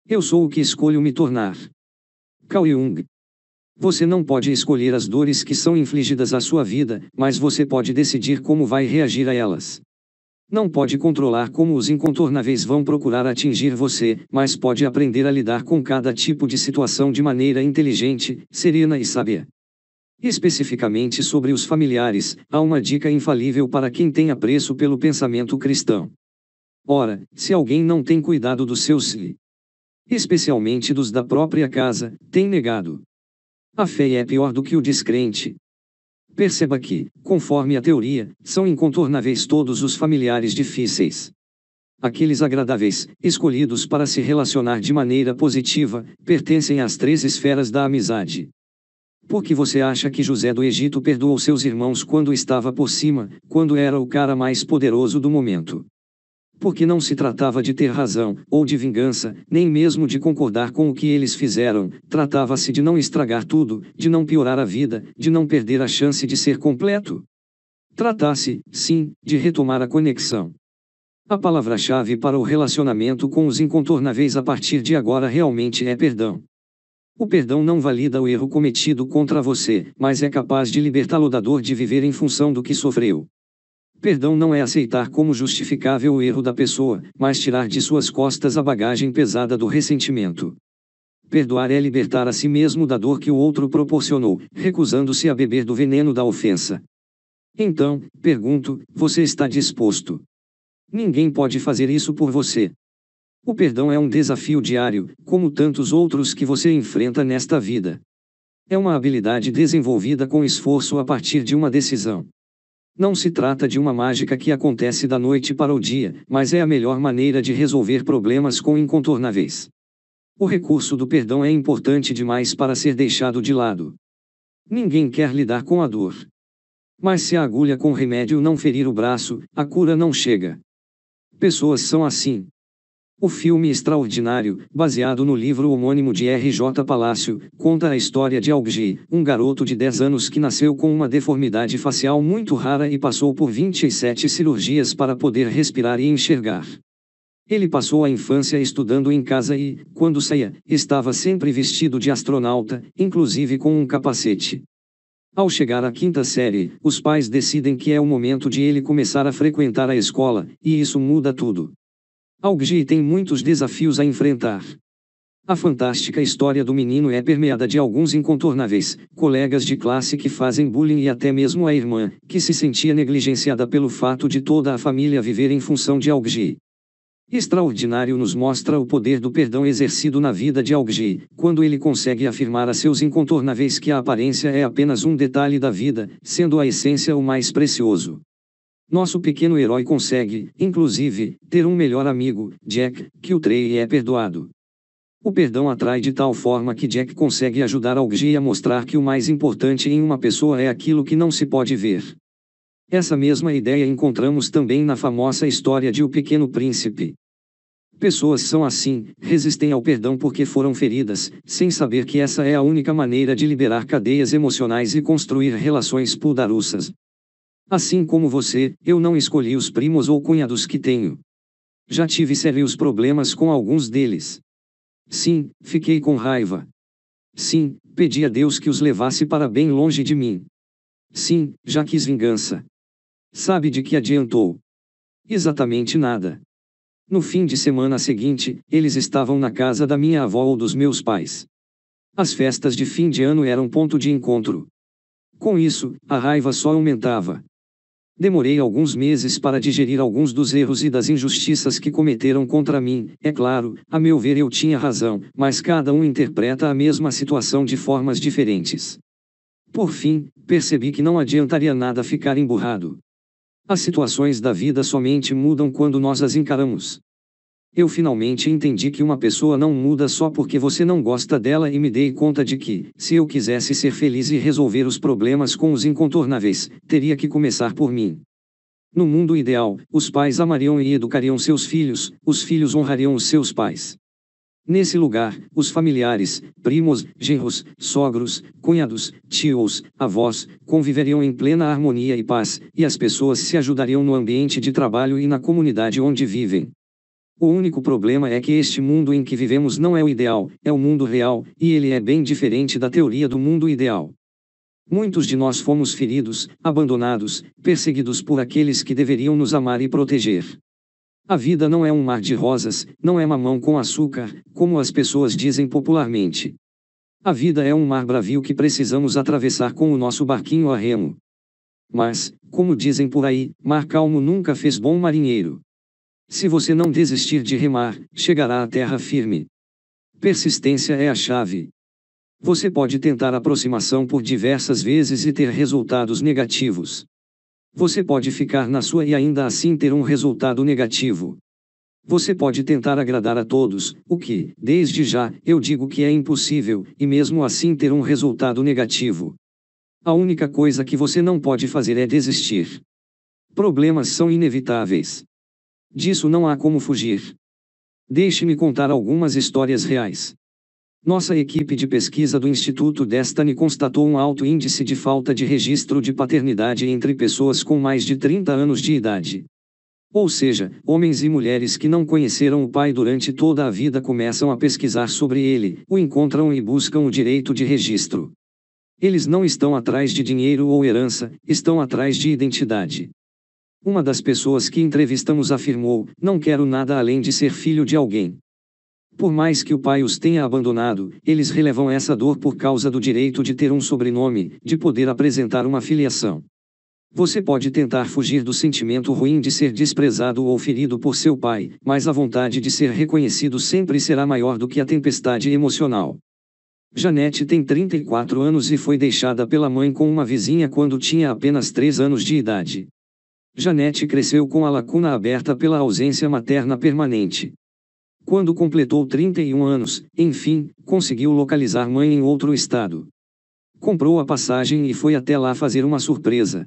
Speaker 1: Eu sou o que escolho me tornar. Carl Jung você não pode escolher as dores que são infligidas à sua vida, mas você pode decidir como vai reagir a elas. Não pode controlar como os incontornáveis vão procurar atingir você, mas pode aprender a lidar com cada tipo de situação de maneira inteligente, serena e sábia. Especificamente sobre os familiares, há uma dica infalível para quem tem apreço pelo pensamento cristão. Ora, se alguém não tem cuidado dos seus especialmente dos da própria casa, tem negado a fé é pior do que o descrente. Perceba que, conforme a teoria, são incontornáveis todos os familiares difíceis. Aqueles agradáveis, escolhidos para se relacionar de maneira positiva, pertencem às três esferas da amizade. Por que você acha que José do Egito perdoou seus irmãos quando estava por cima, quando era o cara mais poderoso do momento? porque não se tratava de ter razão, ou de vingança, nem mesmo de concordar com o que eles fizeram, tratava-se de não estragar tudo, de não piorar a vida, de não perder a chance de ser completo. Tratasse, sim, de retomar a conexão. A palavra-chave para o relacionamento com os incontornáveis a partir de agora realmente é perdão. O perdão não valida o erro cometido contra você, mas é capaz de libertá-lo da dor de viver em função do que sofreu. Perdão não é aceitar como justificável o erro da pessoa, mas tirar de suas costas a bagagem pesada do ressentimento. Perdoar é libertar a si mesmo da dor que o outro proporcionou, recusando-se a beber do veneno da ofensa. Então, pergunto, você está disposto? Ninguém pode fazer isso por você. O perdão é um desafio diário, como tantos outros que você enfrenta nesta vida. É uma habilidade desenvolvida com esforço a partir de uma decisão. Não se trata de uma mágica que acontece da noite para o dia, mas é a melhor maneira de resolver problemas com incontornáveis. O recurso do perdão é importante demais para ser deixado de lado. Ninguém quer lidar com a dor. Mas se a agulha com remédio não ferir o braço, a cura não chega. Pessoas são assim, o filme extraordinário, baseado no livro homônimo de R.J. Palácio, conta a história de Algi, um garoto de 10 anos que nasceu com uma deformidade facial muito rara e passou por 27 cirurgias para poder respirar e enxergar. Ele passou a infância estudando em casa e, quando saía, estava sempre vestido de astronauta, inclusive com um capacete. Ao chegar à quinta série, os pais decidem que é o momento de ele começar a frequentar a escola, e isso muda tudo. Algji tem muitos desafios a enfrentar. A fantástica história do menino é permeada de alguns incontornáveis, colegas de classe que fazem bullying e até mesmo a irmã, que se sentia negligenciada pelo fato de toda a família viver em função de Algji. Extraordinário nos mostra o poder do perdão exercido na vida de Algji, quando ele consegue afirmar a seus incontornáveis que a aparência é apenas um detalhe da vida, sendo a essência o mais precioso. Nosso pequeno herói consegue, inclusive, ter um melhor amigo, Jack, que o trai e é perdoado. O perdão atrai de tal forma que Jack consegue ajudar Algie a mostrar que o mais importante em uma pessoa é aquilo que não se pode ver. Essa mesma ideia encontramos também na famosa história de O Pequeno Príncipe. Pessoas são assim, resistem ao perdão porque foram feridas, sem saber que essa é a única maneira de liberar cadeias emocionais e construir relações pudarussas. Assim como você, eu não escolhi os primos ou cunhados que tenho. Já tive sérios problemas com alguns deles. Sim, fiquei com raiva. Sim, pedi a Deus que os levasse para bem longe de mim. Sim, já quis vingança. Sabe de que adiantou? Exatamente nada. No fim de semana seguinte, eles estavam na casa da minha avó ou dos meus pais. As festas de fim de ano eram ponto de encontro. Com isso, a raiva só aumentava. Demorei alguns meses para digerir alguns dos erros e das injustiças que cometeram contra mim. É claro, a meu ver eu tinha razão, mas cada um interpreta a mesma situação de formas diferentes. Por fim, percebi que não adiantaria nada ficar emburrado. As situações da vida somente mudam quando nós as encaramos. Eu finalmente entendi que uma pessoa não muda só porque você não gosta dela e me dei conta de que, se eu quisesse ser feliz e resolver os problemas com os incontornáveis, teria que começar por mim. No mundo ideal, os pais amariam e educariam seus filhos, os filhos honrariam os seus pais. Nesse lugar, os familiares, primos, genros, sogros, cunhados, tios, avós, conviveriam em plena harmonia e paz, e as pessoas se ajudariam no ambiente de trabalho e na comunidade onde vivem. O único problema é que este mundo em que vivemos não é o ideal, é o mundo real, e ele é bem diferente da teoria do mundo ideal. Muitos de nós fomos feridos, abandonados, perseguidos por aqueles que deveriam nos amar e proteger. A vida não é um mar de rosas, não é mamão com açúcar, como as pessoas dizem popularmente. A vida é um mar bravio que precisamos atravessar com o nosso barquinho a remo. Mas, como dizem por aí, mar calmo nunca fez bom marinheiro. Se você não desistir de remar, chegará à terra firme. Persistência é a chave. Você pode tentar aproximação por diversas vezes e ter resultados negativos. Você pode ficar na sua e ainda assim ter um resultado negativo. Você pode tentar agradar a todos, o que, desde já, eu digo que é impossível, e mesmo assim ter um resultado negativo. A única coisa que você não pode fazer é desistir. Problemas são inevitáveis. Disso não há como fugir. Deixe-me contar algumas histórias reais. Nossa equipe de pesquisa do Instituto Destany constatou um alto índice de falta de registro de paternidade entre pessoas com mais de 30 anos de idade. Ou seja, homens e mulheres que não conheceram o pai durante toda a vida começam a pesquisar sobre ele, o encontram e buscam o direito de registro. Eles não estão atrás de dinheiro ou herança, estão atrás de identidade. Uma das pessoas que entrevistamos afirmou: Não quero nada além de ser filho de alguém. Por mais que o pai os tenha abandonado, eles relevam essa dor por causa do direito de ter um sobrenome, de poder apresentar uma filiação. Você pode tentar fugir do sentimento ruim de ser desprezado ou ferido por seu pai, mas a vontade de ser reconhecido sempre será maior do que a tempestade emocional. Janete tem 34 anos e foi deixada pela mãe com uma vizinha quando tinha apenas 3 anos de idade. Janete cresceu com a lacuna aberta pela ausência materna permanente. Quando completou 31 anos, enfim, conseguiu localizar mãe em outro estado. Comprou a passagem e foi até lá fazer uma surpresa.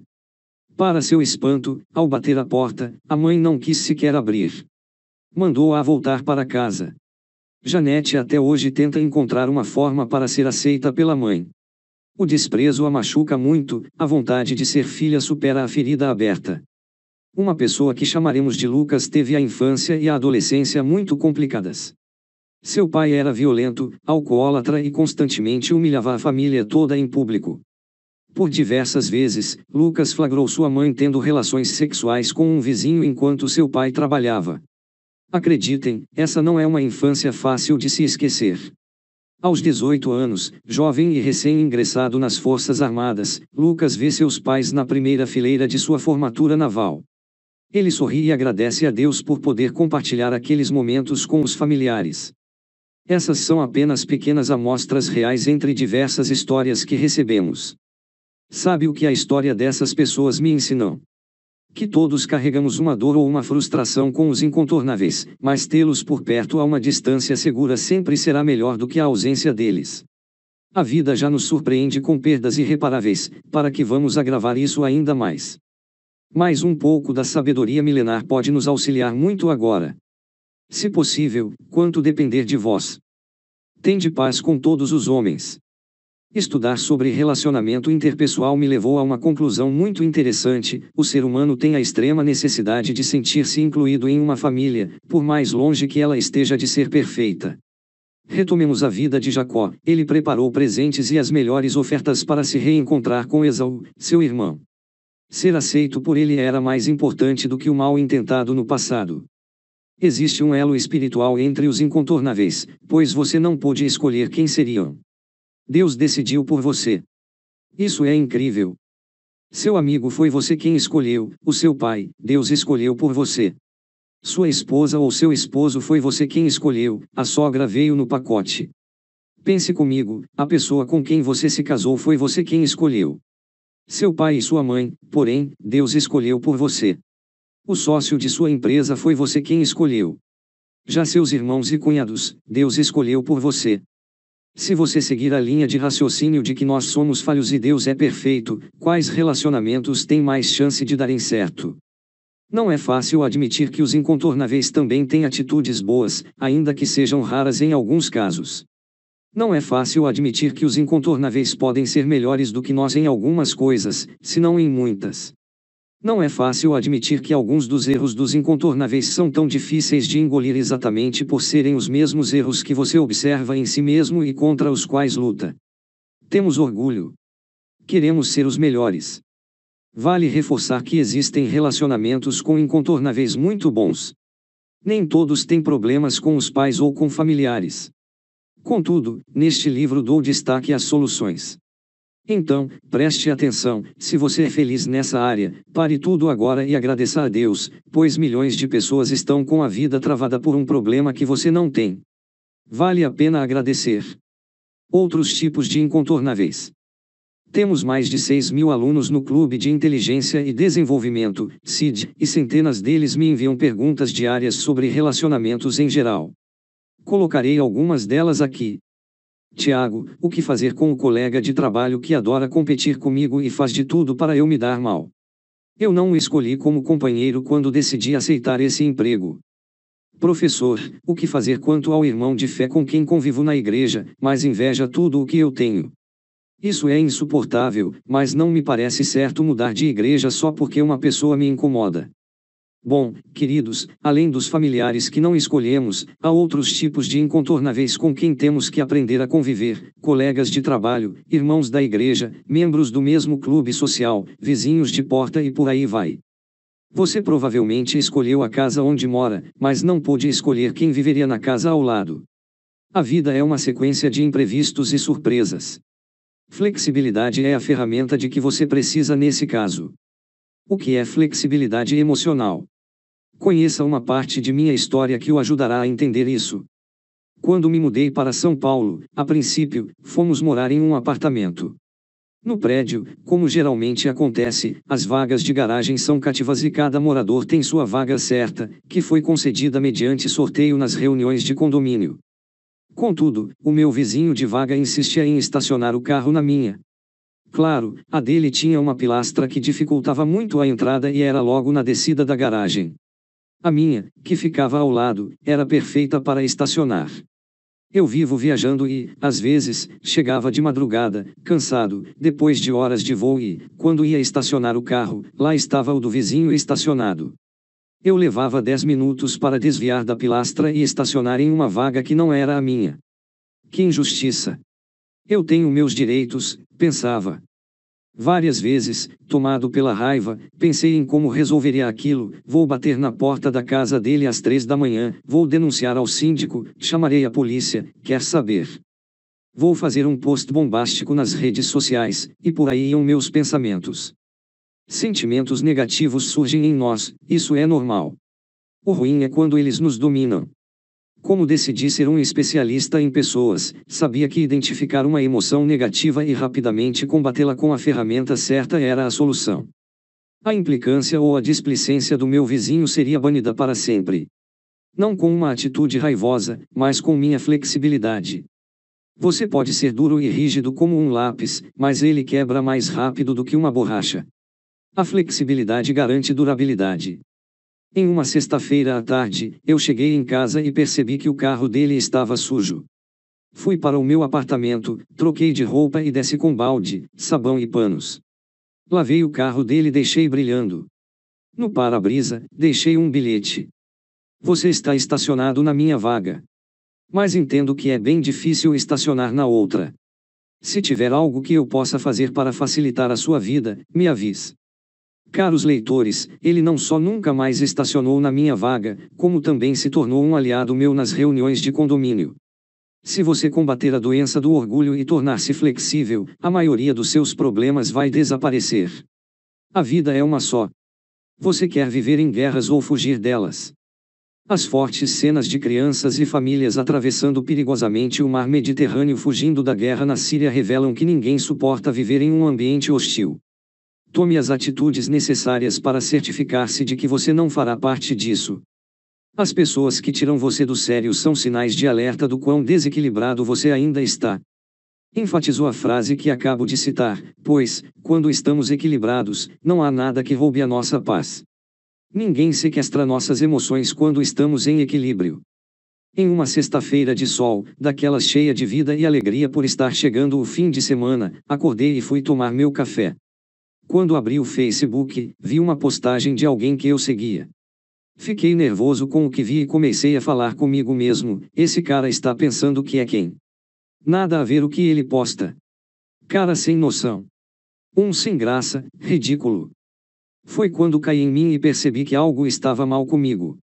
Speaker 1: Para seu espanto, ao bater a porta, a mãe não quis sequer abrir. Mandou-a voltar para casa. Janete até hoje tenta encontrar uma forma para ser aceita pela mãe. O desprezo a machuca muito, a vontade de ser filha supera a ferida aberta. Uma pessoa que chamaremos de Lucas teve a infância e a adolescência muito complicadas. Seu pai era violento, alcoólatra e constantemente humilhava a família toda em público. Por diversas vezes, Lucas flagrou sua mãe tendo relações sexuais com um vizinho enquanto seu pai trabalhava. Acreditem, essa não é uma infância fácil de se esquecer. Aos 18 anos, jovem e recém-ingressado nas Forças Armadas, Lucas vê seus pais na primeira fileira de sua formatura naval. Ele sorri e agradece a Deus por poder compartilhar aqueles momentos com os familiares. Essas são apenas pequenas amostras reais entre diversas histórias que recebemos. Sabe o que a história dessas pessoas me ensinou? Que todos carregamos uma dor ou uma frustração com os incontornáveis, mas tê-los por perto a uma distância segura sempre será melhor do que a ausência deles. A vida já nos surpreende com perdas irreparáveis, para que vamos agravar isso ainda mais. Mas um pouco da sabedoria milenar pode nos auxiliar muito agora. Se possível, quanto depender de vós. Tende paz com todos os homens. Estudar sobre relacionamento interpessoal me levou a uma conclusão muito interessante: o ser humano tem a extrema necessidade de sentir-se incluído em uma família, por mais longe que ela esteja de ser perfeita. Retomemos a vida de Jacó. Ele preparou presentes e as melhores ofertas para se reencontrar com Esau, seu irmão. Ser aceito por ele era mais importante do que o mal intentado no passado. Existe um elo espiritual entre os incontornáveis, pois você não pôde escolher quem seriam. Deus decidiu por você. Isso é incrível. Seu amigo foi você quem escolheu, o seu pai, Deus escolheu por você. Sua esposa ou seu esposo foi você quem escolheu, a sogra veio no pacote. Pense comigo, a pessoa com quem você se casou foi você quem escolheu. Seu pai e sua mãe, porém, Deus escolheu por você. O sócio de sua empresa foi você quem escolheu. Já seus irmãos e cunhados, Deus escolheu por você. Se você seguir a linha de raciocínio de que nós somos falhos e Deus é perfeito, quais relacionamentos têm mais chance de darem certo? Não é fácil admitir que os incontornáveis também têm atitudes boas, ainda que sejam raras em alguns casos. Não é fácil admitir que os incontornáveis podem ser melhores do que nós em algumas coisas, se não em muitas. Não é fácil admitir que alguns dos erros dos incontornáveis são tão difíceis de engolir exatamente por serem os mesmos erros que você observa em si mesmo e contra os quais luta. Temos orgulho. Queremos ser os melhores. Vale reforçar que existem relacionamentos com incontornáveis muito bons. Nem todos têm problemas com os pais ou com familiares. Contudo, neste livro dou destaque às soluções. Então, preste atenção, se você é feliz nessa área, pare tudo agora e agradeça a Deus, pois milhões de pessoas estão com a vida travada por um problema que você não tem. Vale a pena agradecer. Outros tipos de incontornáveis. Temos mais de 6 mil alunos no Clube de Inteligência e Desenvolvimento, CID, e centenas deles me enviam perguntas diárias sobre relacionamentos em geral. Colocarei algumas delas aqui. Tiago, o que fazer com o colega de trabalho que adora competir comigo e faz de tudo para eu me dar mal? Eu não o escolhi como companheiro quando decidi aceitar esse emprego. Professor, o que fazer quanto ao irmão de fé com quem convivo na igreja, mas inveja tudo o que eu tenho? Isso é insuportável, mas não me parece certo mudar de igreja só porque uma pessoa me incomoda. Bom, queridos, além dos familiares que não escolhemos, há outros tipos de incontornáveis com quem temos que aprender a conviver: colegas de trabalho, irmãos da igreja, membros do mesmo clube social, vizinhos de porta e por aí vai. Você provavelmente escolheu a casa onde mora, mas não pôde escolher quem viveria na casa ao lado. A vida é uma sequência de imprevistos e surpresas. Flexibilidade é a ferramenta de que você precisa nesse caso. O que é flexibilidade emocional? Conheça uma parte de minha história que o ajudará a entender isso. Quando me mudei para São Paulo, a princípio, fomos morar em um apartamento. No prédio, como geralmente acontece, as vagas de garagem são cativas e cada morador tem sua vaga certa, que foi concedida mediante sorteio nas reuniões de condomínio. Contudo, o meu vizinho de vaga insistia em estacionar o carro na minha. Claro, a dele tinha uma pilastra que dificultava muito a entrada e era logo na descida da garagem. A minha, que ficava ao lado, era perfeita para estacionar. Eu vivo viajando e, às vezes, chegava de madrugada, cansado, depois de horas de voo e, quando ia estacionar o carro, lá estava o do vizinho estacionado. Eu levava dez minutos para desviar da pilastra e estacionar em uma vaga que não era a minha. Que injustiça! Eu tenho meus direitos, pensava. Várias vezes, tomado pela raiva, pensei em como resolveria aquilo: vou bater na porta da casa dele às três da manhã, vou denunciar ao síndico, chamarei a polícia, quer saber. Vou fazer um post bombástico nas redes sociais, e por aí iam meus pensamentos. Sentimentos negativos surgem em nós, isso é normal. O ruim é quando eles nos dominam. Como decidi ser um especialista em pessoas, sabia que identificar uma emoção negativa e rapidamente combatê-la com a ferramenta certa era a solução. A implicância ou a displicência do meu vizinho seria banida para sempre. Não com uma atitude raivosa, mas com minha flexibilidade. Você pode ser duro e rígido como um lápis, mas ele quebra mais rápido do que uma borracha. A flexibilidade garante durabilidade. Em uma sexta-feira à tarde, eu cheguei em casa e percebi que o carro dele estava sujo. Fui para o meu apartamento, troquei de roupa e desci com balde, sabão e panos. Lavei o carro dele e deixei brilhando. No para-brisa, deixei um bilhete. Você está estacionado na minha vaga. Mas entendo que é bem difícil estacionar na outra. Se tiver algo que eu possa fazer para facilitar a sua vida, me avise. Caros leitores, ele não só nunca mais estacionou na minha vaga, como também se tornou um aliado meu nas reuniões de condomínio. Se você combater a doença do orgulho e tornar-se flexível, a maioria dos seus problemas vai desaparecer. A vida é uma só. Você quer viver em guerras ou fugir delas? As fortes cenas de crianças e famílias atravessando perigosamente o mar Mediterrâneo fugindo da guerra na Síria revelam que ninguém suporta viver em um ambiente hostil tome as atitudes necessárias para certificar-se de que você não fará parte disso. As pessoas que tiram você do sério são sinais de alerta do quão desequilibrado você ainda está. Enfatizou a frase que acabo de citar, pois, quando estamos equilibrados, não há nada que roube a nossa paz. Ninguém sequestra nossas emoções quando estamos em equilíbrio. Em uma sexta-feira de sol, daquelas cheia de vida e alegria por estar chegando o fim de semana, acordei e fui tomar meu café. Quando abri o Facebook, vi uma postagem de alguém que eu seguia. Fiquei nervoso com o que vi e comecei a falar comigo mesmo: esse cara está pensando que é quem? Nada a ver o que ele posta. Cara sem noção. Um sem graça, ridículo. Foi quando caí em mim e percebi que algo estava mal comigo.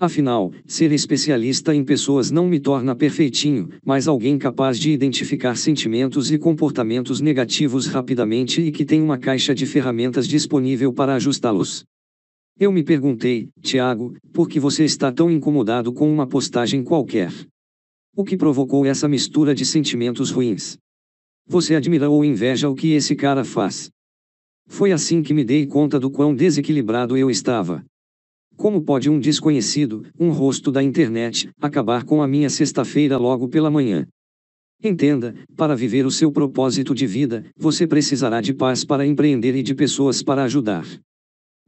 Speaker 1: Afinal, ser especialista em pessoas não me torna perfeitinho, mas alguém capaz de identificar sentimentos e comportamentos negativos rapidamente e que tem uma caixa de ferramentas disponível para ajustá-los. Eu me perguntei, Tiago, por que você está tão incomodado com uma postagem qualquer? O que provocou essa mistura de sentimentos ruins? Você admira ou inveja o que esse cara faz? Foi assim que me dei conta do quão desequilibrado eu estava. Como pode um desconhecido, um rosto da internet, acabar com a minha sexta-feira logo pela manhã? Entenda, para viver o seu propósito de vida, você precisará de paz para empreender e de pessoas para ajudar.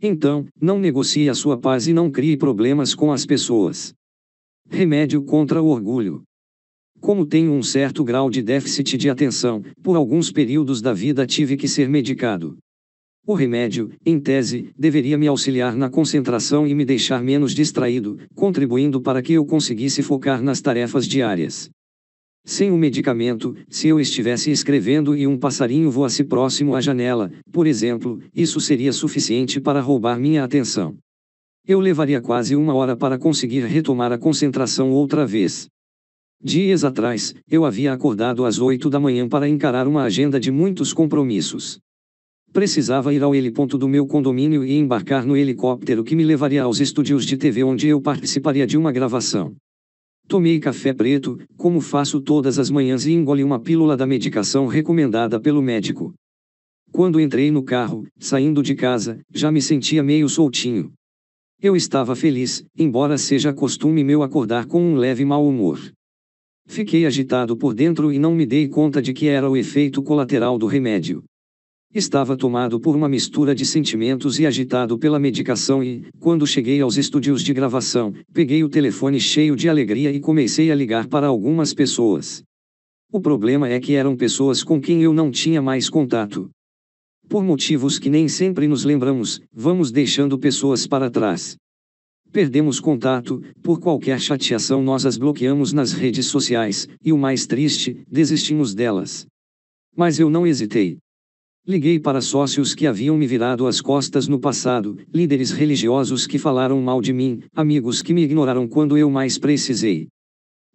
Speaker 1: Então, não negocie a sua paz e não crie problemas com as pessoas. Remédio contra o orgulho. Como tenho um certo grau de déficit de atenção, por alguns períodos da vida tive que ser medicado. O remédio, em tese, deveria me auxiliar na concentração e me deixar menos distraído, contribuindo para que eu conseguisse focar nas tarefas diárias. Sem o medicamento, se eu estivesse escrevendo e um passarinho voasse próximo à janela, por exemplo, isso seria suficiente para roubar minha atenção. Eu levaria quase uma hora para conseguir retomar a concentração outra vez. Dias atrás, eu havia acordado às oito da manhã para encarar uma agenda de muitos compromissos. Precisava ir ao heliponto do meu condomínio e embarcar no helicóptero que me levaria aos estúdios de TV onde eu participaria de uma gravação. Tomei café preto, como faço todas as manhãs e engoli uma pílula da medicação recomendada pelo médico. Quando entrei no carro, saindo de casa, já me sentia meio soltinho. Eu estava feliz, embora seja costume meu acordar com um leve mau humor. Fiquei agitado por dentro e não me dei conta de que era o efeito colateral do remédio. Estava tomado por uma mistura de sentimentos e agitado pela medicação e, quando cheguei aos estúdios de gravação, peguei o telefone cheio de alegria e comecei a ligar para algumas pessoas. O problema é que eram pessoas com quem eu não tinha mais contato. Por motivos que nem sempre nos lembramos, vamos deixando pessoas para trás. Perdemos contato, por qualquer chateação nós as bloqueamos nas redes sociais, e o mais triste, desistimos delas. Mas eu não hesitei. Liguei para sócios que haviam me virado as costas no passado, líderes religiosos que falaram mal de mim, amigos que me ignoraram quando eu mais precisei.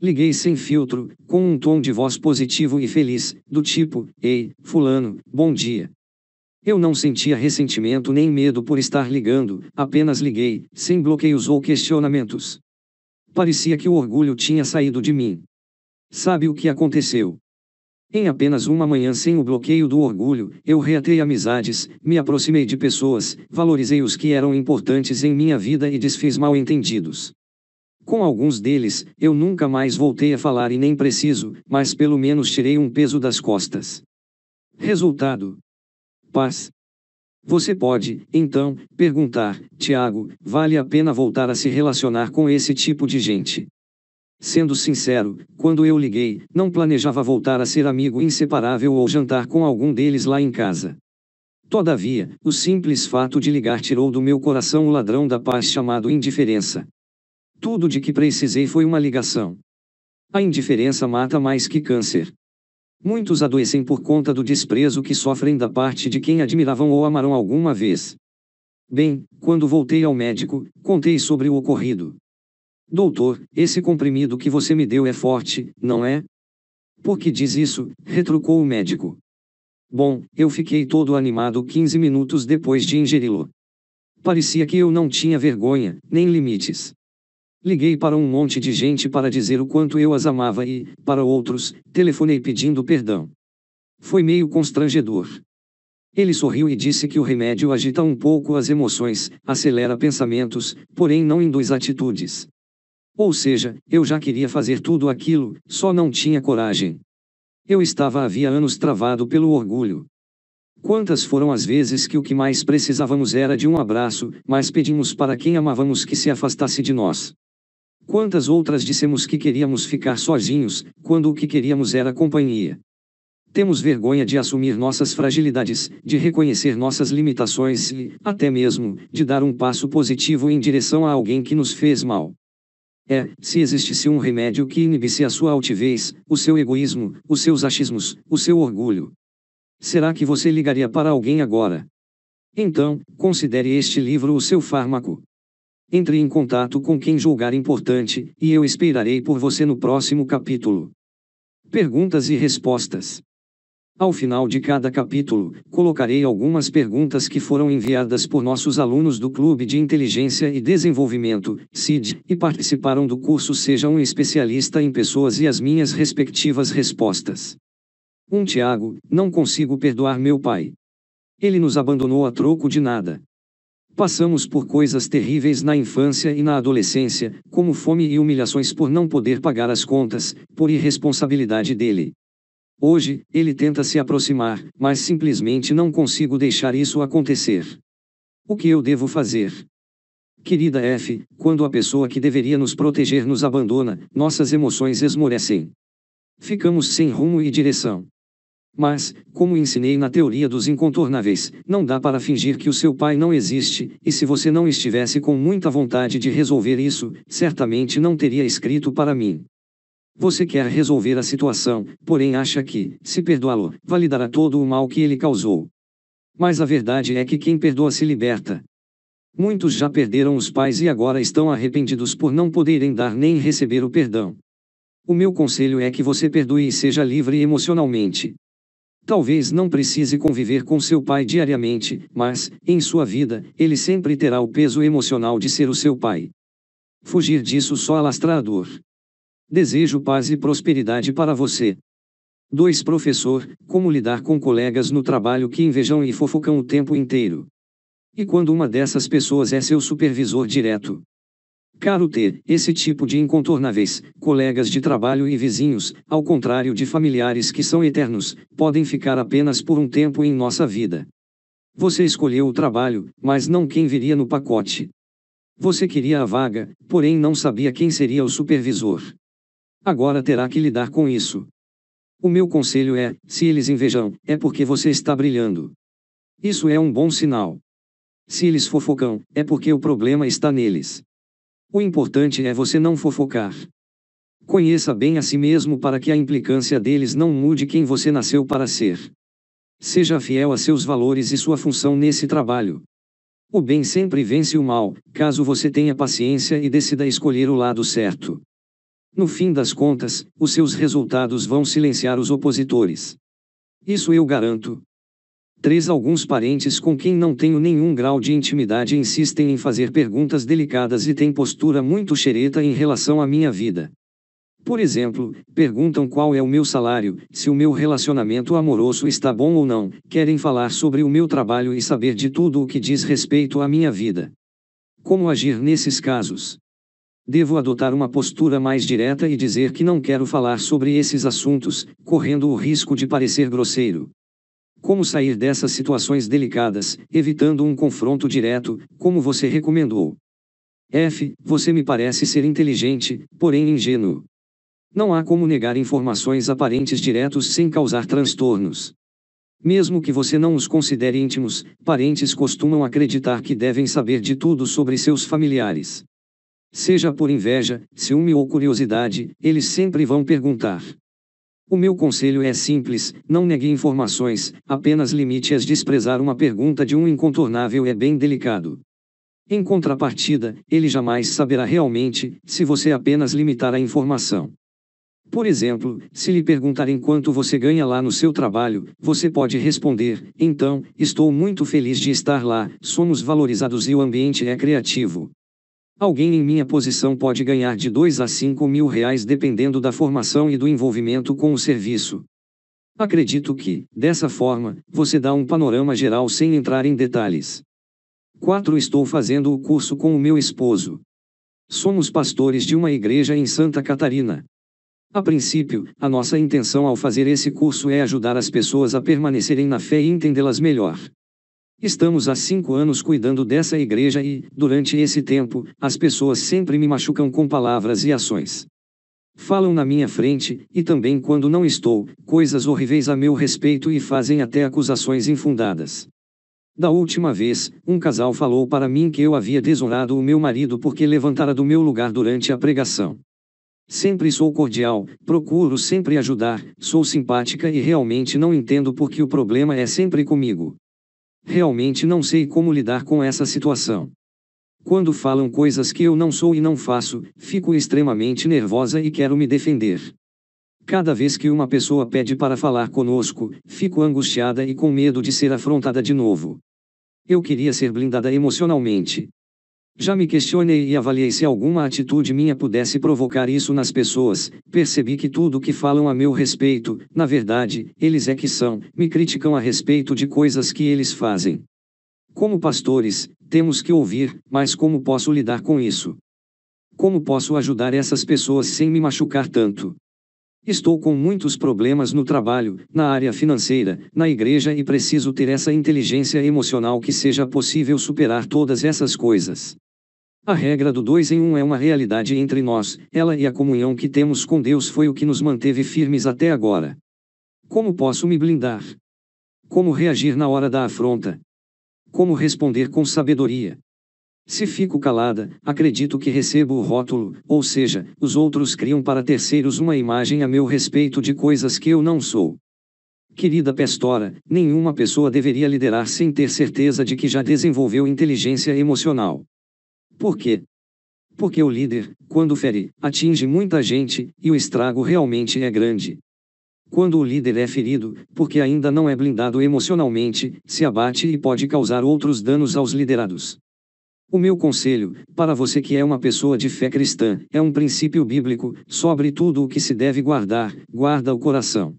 Speaker 1: Liguei sem filtro, com um tom de voz positivo e feliz, do tipo: Ei, Fulano, bom dia. Eu não sentia ressentimento nem medo por estar ligando, apenas liguei, sem bloqueios ou questionamentos. Parecia que o orgulho tinha saído de mim. Sabe o que aconteceu? Em apenas uma manhã sem o bloqueio do orgulho, eu reatei amizades, me aproximei de pessoas, valorizei os que eram importantes em minha vida e desfiz mal entendidos. Com alguns deles, eu nunca mais voltei a falar e nem preciso, mas pelo menos tirei um peso das costas. Resultado: Paz. Você pode, então, perguntar: Tiago, vale a pena voltar a se relacionar com esse tipo de gente? Sendo sincero, quando eu liguei, não planejava voltar a ser amigo inseparável ou jantar com algum deles lá em casa. Todavia, o simples fato de ligar tirou do meu coração o ladrão da paz chamado indiferença. Tudo de que precisei foi uma ligação. A indiferença mata mais que câncer. Muitos adoecem por conta do desprezo que sofrem da parte de quem admiravam ou amaram alguma vez. Bem, quando voltei ao médico, contei sobre o ocorrido. Doutor, esse comprimido que você me deu é forte, não é? Por que diz isso? retrucou o médico. Bom, eu fiquei todo animado 15 minutos depois de ingeri-lo. Parecia que eu não tinha vergonha, nem limites. Liguei para um monte de gente para dizer o quanto eu as amava e, para outros, telefonei pedindo perdão. Foi meio constrangedor. Ele sorriu e disse que o remédio agita um pouco as emoções, acelera pensamentos, porém não induz atitudes. Ou seja, eu já queria fazer tudo aquilo, só não tinha coragem. Eu estava havia anos travado pelo orgulho. Quantas foram as vezes que o que mais precisávamos era de um abraço, mas pedimos para quem amávamos que se afastasse de nós. Quantas outras dissemos que queríamos ficar sozinhos, quando o que queríamos era companhia. Temos vergonha de assumir nossas fragilidades, de reconhecer nossas limitações e, até mesmo, de dar um passo positivo em direção a alguém que nos fez mal. É, se existisse um remédio que inibisse a sua altivez, o seu egoísmo, os seus achismos, o seu orgulho. Será que você ligaria para alguém agora? Então, considere este livro o seu fármaco. Entre em contato com quem julgar importante, e eu esperarei por você no próximo capítulo. Perguntas e respostas. Ao final de cada capítulo, colocarei algumas perguntas que foram enviadas por nossos alunos do Clube de Inteligência e Desenvolvimento, CID, e participaram do curso Seja um Especialista em Pessoas e as minhas respectivas respostas. Um Tiago, não consigo perdoar meu pai. Ele nos abandonou a troco de nada. Passamos por coisas terríveis na infância e na adolescência, como fome e humilhações por não poder pagar as contas, por irresponsabilidade dele. Hoje, ele tenta se aproximar, mas simplesmente não consigo deixar isso acontecer. O que eu devo fazer? Querida F, quando a pessoa que deveria nos proteger nos abandona, nossas emoções esmorecem. Ficamos sem rumo e direção. Mas, como ensinei na teoria dos incontornáveis, não dá para fingir que o seu pai não existe, e se você não estivesse com muita vontade de resolver isso, certamente não teria escrito para mim. Você quer resolver a situação, porém acha que, se perdoá-lo, validará todo o mal que ele causou. Mas a verdade é que quem perdoa se liberta. Muitos já perderam os pais e agora estão arrependidos por não poderem dar nem receber o perdão. O meu conselho é que você perdoe e seja livre emocionalmente. Talvez não precise conviver com seu pai diariamente, mas, em sua vida, ele sempre terá o peso emocional de ser o seu pai. Fugir disso só alastra a dor. Desejo paz e prosperidade para você. 2. Professor, como lidar com colegas no trabalho que invejam e fofocam o tempo inteiro? E quando uma dessas pessoas é seu supervisor direto? Caro T, esse tipo de incontornáveis, colegas de trabalho e vizinhos, ao contrário de familiares que são eternos, podem ficar apenas por um tempo em nossa vida. Você escolheu o trabalho, mas não quem viria no pacote. Você queria a vaga, porém não sabia quem seria o supervisor. Agora terá que lidar com isso. O meu conselho é: se eles invejam, é porque você está brilhando. Isso é um bom sinal. Se eles fofocam, é porque o problema está neles. O importante é você não fofocar. Conheça bem a si mesmo para que a implicância deles não mude quem você nasceu para ser. Seja fiel a seus valores e sua função nesse trabalho. O bem sempre vence o mal, caso você tenha paciência e decida escolher o lado certo. No fim das contas, os seus resultados vão silenciar os opositores. Isso eu garanto. 3. Alguns parentes com quem não tenho nenhum grau de intimidade insistem em fazer perguntas delicadas e têm postura muito xereta em relação à minha vida. Por exemplo, perguntam qual é o meu salário, se o meu relacionamento amoroso está bom ou não, querem falar sobre o meu trabalho e saber de tudo o que diz respeito à minha vida. Como agir nesses casos? Devo adotar uma postura mais direta e dizer que não quero falar sobre esses assuntos, correndo o risco de parecer grosseiro. Como sair dessas situações delicadas, evitando um confronto direto, como você recomendou? F. Você me parece ser inteligente, porém ingênuo. Não há como negar informações aparentes diretos sem causar transtornos. Mesmo que você não os considere íntimos, parentes costumam acreditar que devem saber de tudo sobre seus familiares. Seja por inveja, ciúme ou curiosidade, eles sempre vão perguntar. O meu conselho é simples: não negue informações, apenas limite-as. Desprezar uma pergunta de um incontornável é bem delicado. Em contrapartida, ele jamais saberá realmente, se você apenas limitar a informação. Por exemplo, se lhe perguntarem quanto você ganha lá no seu trabalho, você pode responder: Então, estou muito feliz de estar lá, somos valorizados e o ambiente é criativo. Alguém em minha posição pode ganhar de 2 a 5 mil reais dependendo da formação e do envolvimento com o serviço. Acredito que, dessa forma, você dá um panorama geral sem entrar em detalhes. 4. Estou fazendo o curso com o meu esposo. Somos pastores de uma igreja em Santa Catarina. A princípio, a nossa intenção ao fazer esse curso é ajudar as pessoas a permanecerem na fé e entendê-las melhor. Estamos há cinco anos cuidando dessa igreja e, durante esse tempo, as pessoas sempre me machucam com palavras e ações. Falam na minha frente, e também quando não estou, coisas horríveis a meu respeito e fazem até acusações infundadas. Da última vez, um casal falou para mim que eu havia desonrado o meu marido porque levantara do meu lugar durante a pregação. Sempre sou cordial, procuro sempre ajudar, sou simpática e realmente não entendo porque o problema é sempre comigo. Realmente não sei como lidar com essa situação. Quando falam coisas que eu não sou e não faço, fico extremamente nervosa e quero me defender. Cada vez que uma pessoa pede para falar conosco, fico angustiada e com medo de ser afrontada de novo. Eu queria ser blindada emocionalmente, já me questionei e avaliei se alguma atitude minha pudesse provocar isso nas pessoas. Percebi que tudo o que falam a meu respeito, na verdade, eles é que são, me criticam a respeito de coisas que eles fazem. Como pastores, temos que ouvir, mas como posso lidar com isso? Como posso ajudar essas pessoas sem me machucar tanto? Estou com muitos problemas no trabalho, na área financeira, na igreja e preciso ter essa inteligência emocional que seja possível superar todas essas coisas. A regra do dois em um é uma realidade entre nós, ela e a comunhão que temos com Deus foi o que nos manteve firmes até agora. Como posso me blindar? Como reagir na hora da afronta? Como responder com sabedoria? Se fico calada, acredito que recebo o rótulo, ou seja, os outros criam para terceiros uma imagem a meu respeito de coisas que eu não sou. Querida Pestora, nenhuma pessoa deveria liderar sem ter certeza de que já desenvolveu inteligência emocional. Por quê? Porque o líder, quando fere, atinge muita gente, e o estrago realmente é grande. Quando o líder é ferido, porque ainda não é blindado emocionalmente, se abate e pode causar outros danos aos liderados. O meu conselho, para você que é uma pessoa de fé cristã, é um princípio bíblico, sobre tudo o que se deve guardar, guarda o coração.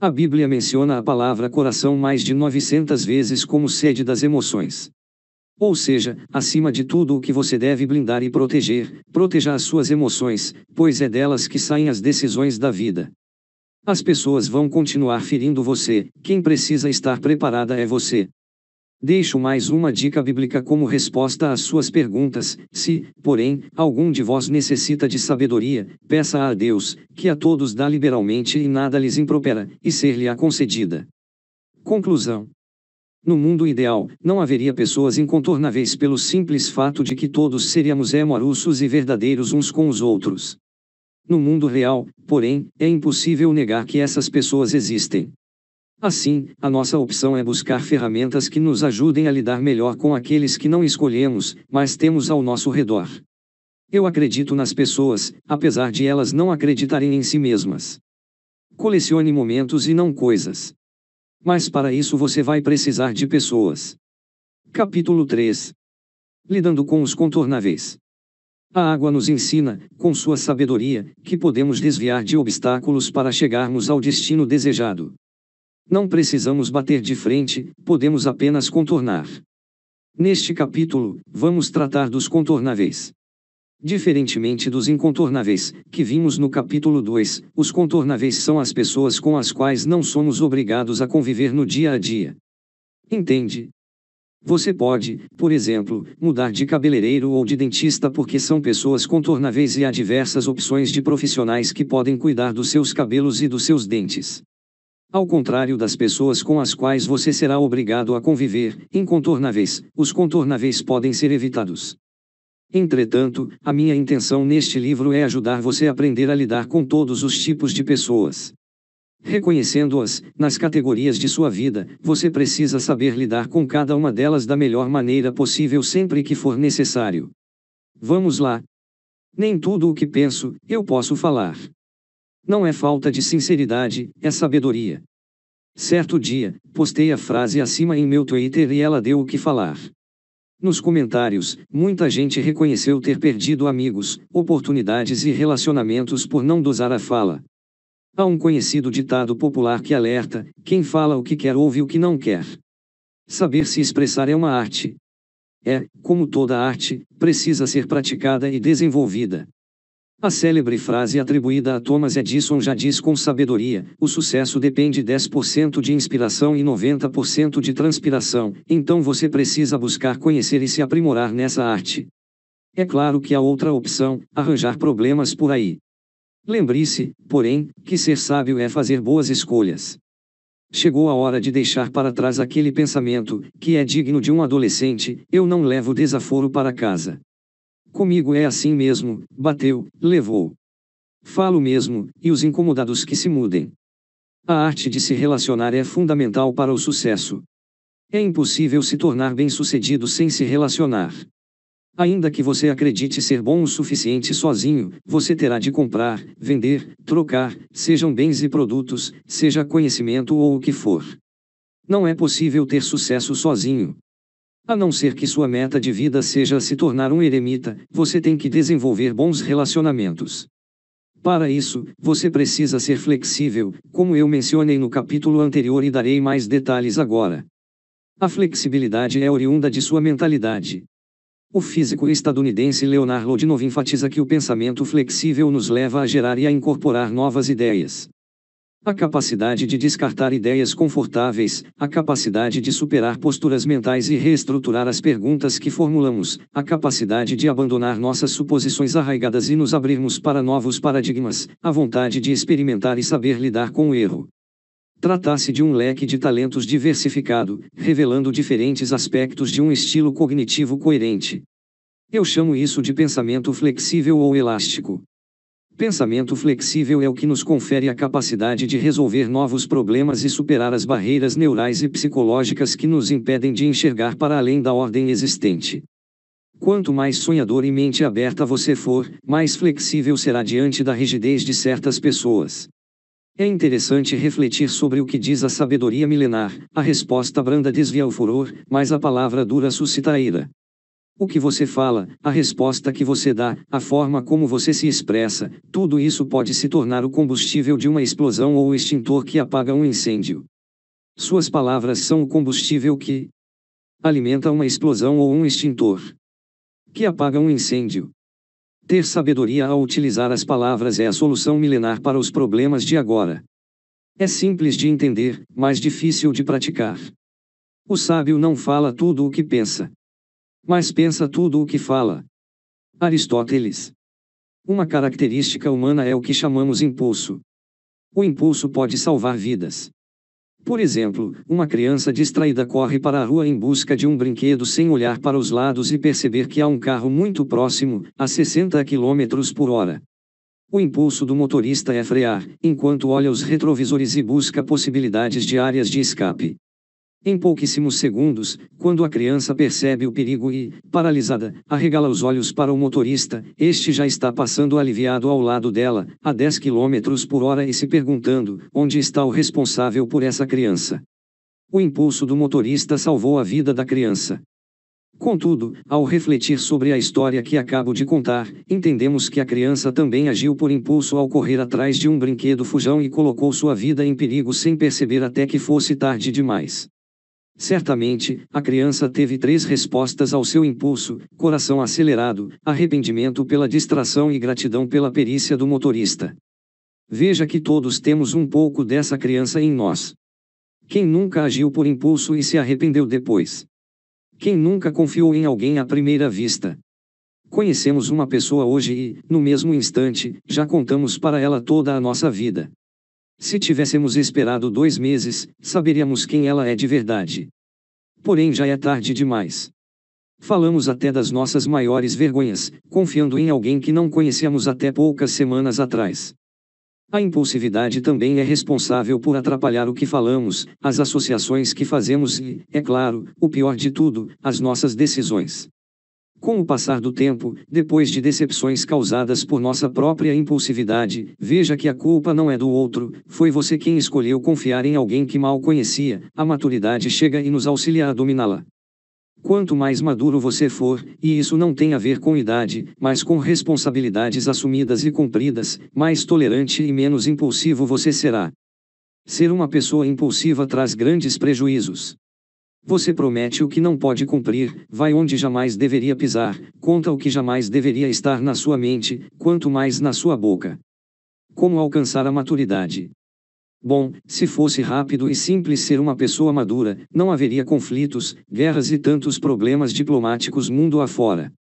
Speaker 1: A Bíblia menciona a palavra coração mais de 900 vezes como sede das emoções. Ou seja, acima de tudo o que você deve blindar e proteger, proteja as suas emoções, pois é delas que saem as decisões da vida. As pessoas vão continuar ferindo você, quem precisa estar preparada é você. Deixo mais uma dica bíblica como resposta às suas perguntas. Se, porém, algum de vós necessita de sabedoria, peça a Deus, que a todos dá liberalmente e nada lhes impropera, e ser-lhe-á concedida. Conclusão. No mundo ideal, não haveria pessoas incontornáveis pelo simples fato de que todos seríamos emoruços e verdadeiros uns com os outros. No mundo real, porém, é impossível negar que essas pessoas existem. Assim, a nossa opção é buscar ferramentas que nos ajudem a lidar melhor com aqueles que não escolhemos, mas temos ao nosso redor. Eu acredito nas pessoas, apesar de elas não acreditarem em si mesmas. Colecione momentos e não coisas. Mas para isso você vai precisar de pessoas. Capítulo 3 Lidando com os contornáveis. A água nos ensina, com sua sabedoria, que podemos desviar de obstáculos para chegarmos ao destino desejado. Não precisamos bater de frente, podemos apenas contornar. Neste capítulo, vamos tratar dos contornáveis. Diferentemente dos incontornáveis, que vimos no capítulo 2, os contornáveis são as pessoas com as quais não somos obrigados a conviver no dia a dia. Entende? Você pode, por exemplo, mudar de cabeleireiro ou de dentista porque são pessoas contornáveis e há diversas opções de profissionais que podem cuidar dos seus cabelos e dos seus dentes. Ao contrário das pessoas com as quais você será obrigado a conviver, incontornáveis, os contornáveis podem ser evitados. Entretanto, a minha intenção neste livro é ajudar você a aprender a lidar com todos os tipos de pessoas. Reconhecendo-as, nas categorias de sua vida, você precisa saber lidar com cada uma delas da melhor maneira possível sempre que for necessário. Vamos lá! Nem tudo o que penso, eu posso falar. Não é falta de sinceridade, é sabedoria. Certo dia, postei a frase acima em meu Twitter e ela deu o que falar. Nos comentários, muita gente reconheceu ter perdido amigos, oportunidades e relacionamentos por não dosar a fala. Há um conhecido ditado popular que alerta: quem fala o que quer ouve o que não quer. Saber se expressar é uma arte. É, como toda arte, precisa ser praticada e desenvolvida. A célebre frase atribuída a Thomas Edison já diz com sabedoria: o sucesso depende 10% de inspiração e 90% de transpiração, então você precisa buscar conhecer e se aprimorar nessa arte. É claro que há outra opção: arranjar problemas por aí. Lembre-se, porém, que ser sábio é fazer boas escolhas. Chegou a hora de deixar para trás aquele pensamento, que é digno de um adolescente: eu não levo desaforo para casa. Comigo é assim mesmo, bateu, levou. Falo mesmo, e os incomodados que se mudem. A arte de se relacionar é fundamental para o sucesso. É impossível se tornar bem-sucedido sem se relacionar. Ainda que você acredite ser bom o suficiente sozinho, você terá de comprar, vender, trocar, sejam bens e produtos, seja conhecimento ou o que for. Não é possível ter sucesso sozinho. A não ser que sua meta de vida seja se tornar um eremita, você tem que desenvolver bons relacionamentos. Para isso, você precisa ser flexível, como eu mencionei no capítulo anterior e darei mais detalhes agora. A flexibilidade é oriunda de sua mentalidade. O físico estadunidense Leonard Lodinov enfatiza que o pensamento flexível nos leva a gerar e a incorporar novas ideias. A capacidade de descartar ideias confortáveis, a capacidade de superar posturas mentais e reestruturar as perguntas que formulamos, a capacidade de abandonar nossas suposições arraigadas e nos abrirmos para novos paradigmas, a vontade de experimentar e saber lidar com o erro. Tratar-se de um leque de talentos diversificado, revelando diferentes aspectos de um estilo cognitivo coerente. Eu chamo isso de pensamento flexível ou elástico. Pensamento flexível é o que nos confere a capacidade de resolver novos problemas e superar as barreiras neurais e psicológicas que nos impedem de enxergar para além da ordem existente. Quanto mais sonhador e mente aberta você for, mais flexível será diante da rigidez de certas pessoas. É interessante refletir sobre o que diz a sabedoria milenar: a resposta branda desvia o furor, mas a palavra dura suscita a ira. O que você fala, a resposta que você dá, a forma como você se expressa, tudo isso pode se tornar o combustível de uma explosão ou o extintor que apaga um incêndio. Suas palavras são o combustível que alimenta uma explosão ou um extintor que apaga um incêndio. Ter sabedoria ao utilizar as palavras é a solução milenar para os problemas de agora. É simples de entender, mas difícil de praticar. O sábio não fala tudo o que pensa. Mas pensa tudo o que fala. Aristóteles. Uma característica humana é o que chamamos impulso. O impulso pode salvar vidas. Por exemplo, uma criança distraída corre para a rua em busca de um brinquedo sem olhar para os lados e perceber que há um carro muito próximo, a 60 km por hora. O impulso do motorista é frear, enquanto olha os retrovisores e busca possibilidades de áreas de escape. Em pouquíssimos segundos, quando a criança percebe o perigo e, paralisada, arregala os olhos para o motorista, este já está passando aliviado ao lado dela, a 10 km por hora e se perguntando onde está o responsável por essa criança. O impulso do motorista salvou a vida da criança. Contudo, ao refletir sobre a história que acabo de contar, entendemos que a criança também agiu por impulso ao correr atrás de um brinquedo fujão e colocou sua vida em perigo sem perceber até que fosse tarde demais. Certamente, a criança teve três respostas ao seu impulso: coração acelerado, arrependimento pela distração e gratidão pela perícia do motorista. Veja que todos temos um pouco dessa criança em nós. Quem nunca agiu por impulso e se arrependeu depois? Quem nunca confiou em alguém à primeira vista? Conhecemos uma pessoa hoje e, no mesmo instante, já contamos para ela toda a nossa vida. Se tivéssemos esperado dois meses, saberíamos quem ela é de verdade. Porém já é tarde demais. Falamos até das nossas maiores vergonhas, confiando em alguém que não conhecíamos até poucas semanas atrás. A impulsividade também é responsável por atrapalhar o que falamos, as associações que fazemos e, é claro, o pior de tudo, as nossas decisões. Com o passar do tempo, depois de decepções causadas por nossa própria impulsividade, veja que a culpa não é do outro, foi você quem escolheu confiar em alguém que mal conhecia, a maturidade chega e nos auxilia a dominá-la. Quanto mais maduro você for, e isso não tem a ver com idade, mas com responsabilidades assumidas e cumpridas, mais tolerante e menos impulsivo você será. Ser uma pessoa impulsiva traz grandes prejuízos. Você promete o que não pode cumprir, vai onde jamais deveria pisar, conta o que jamais deveria estar na sua mente, quanto mais na sua boca. Como alcançar a maturidade? Bom, se fosse rápido e simples ser uma pessoa madura, não haveria conflitos, guerras e tantos problemas diplomáticos mundo afora.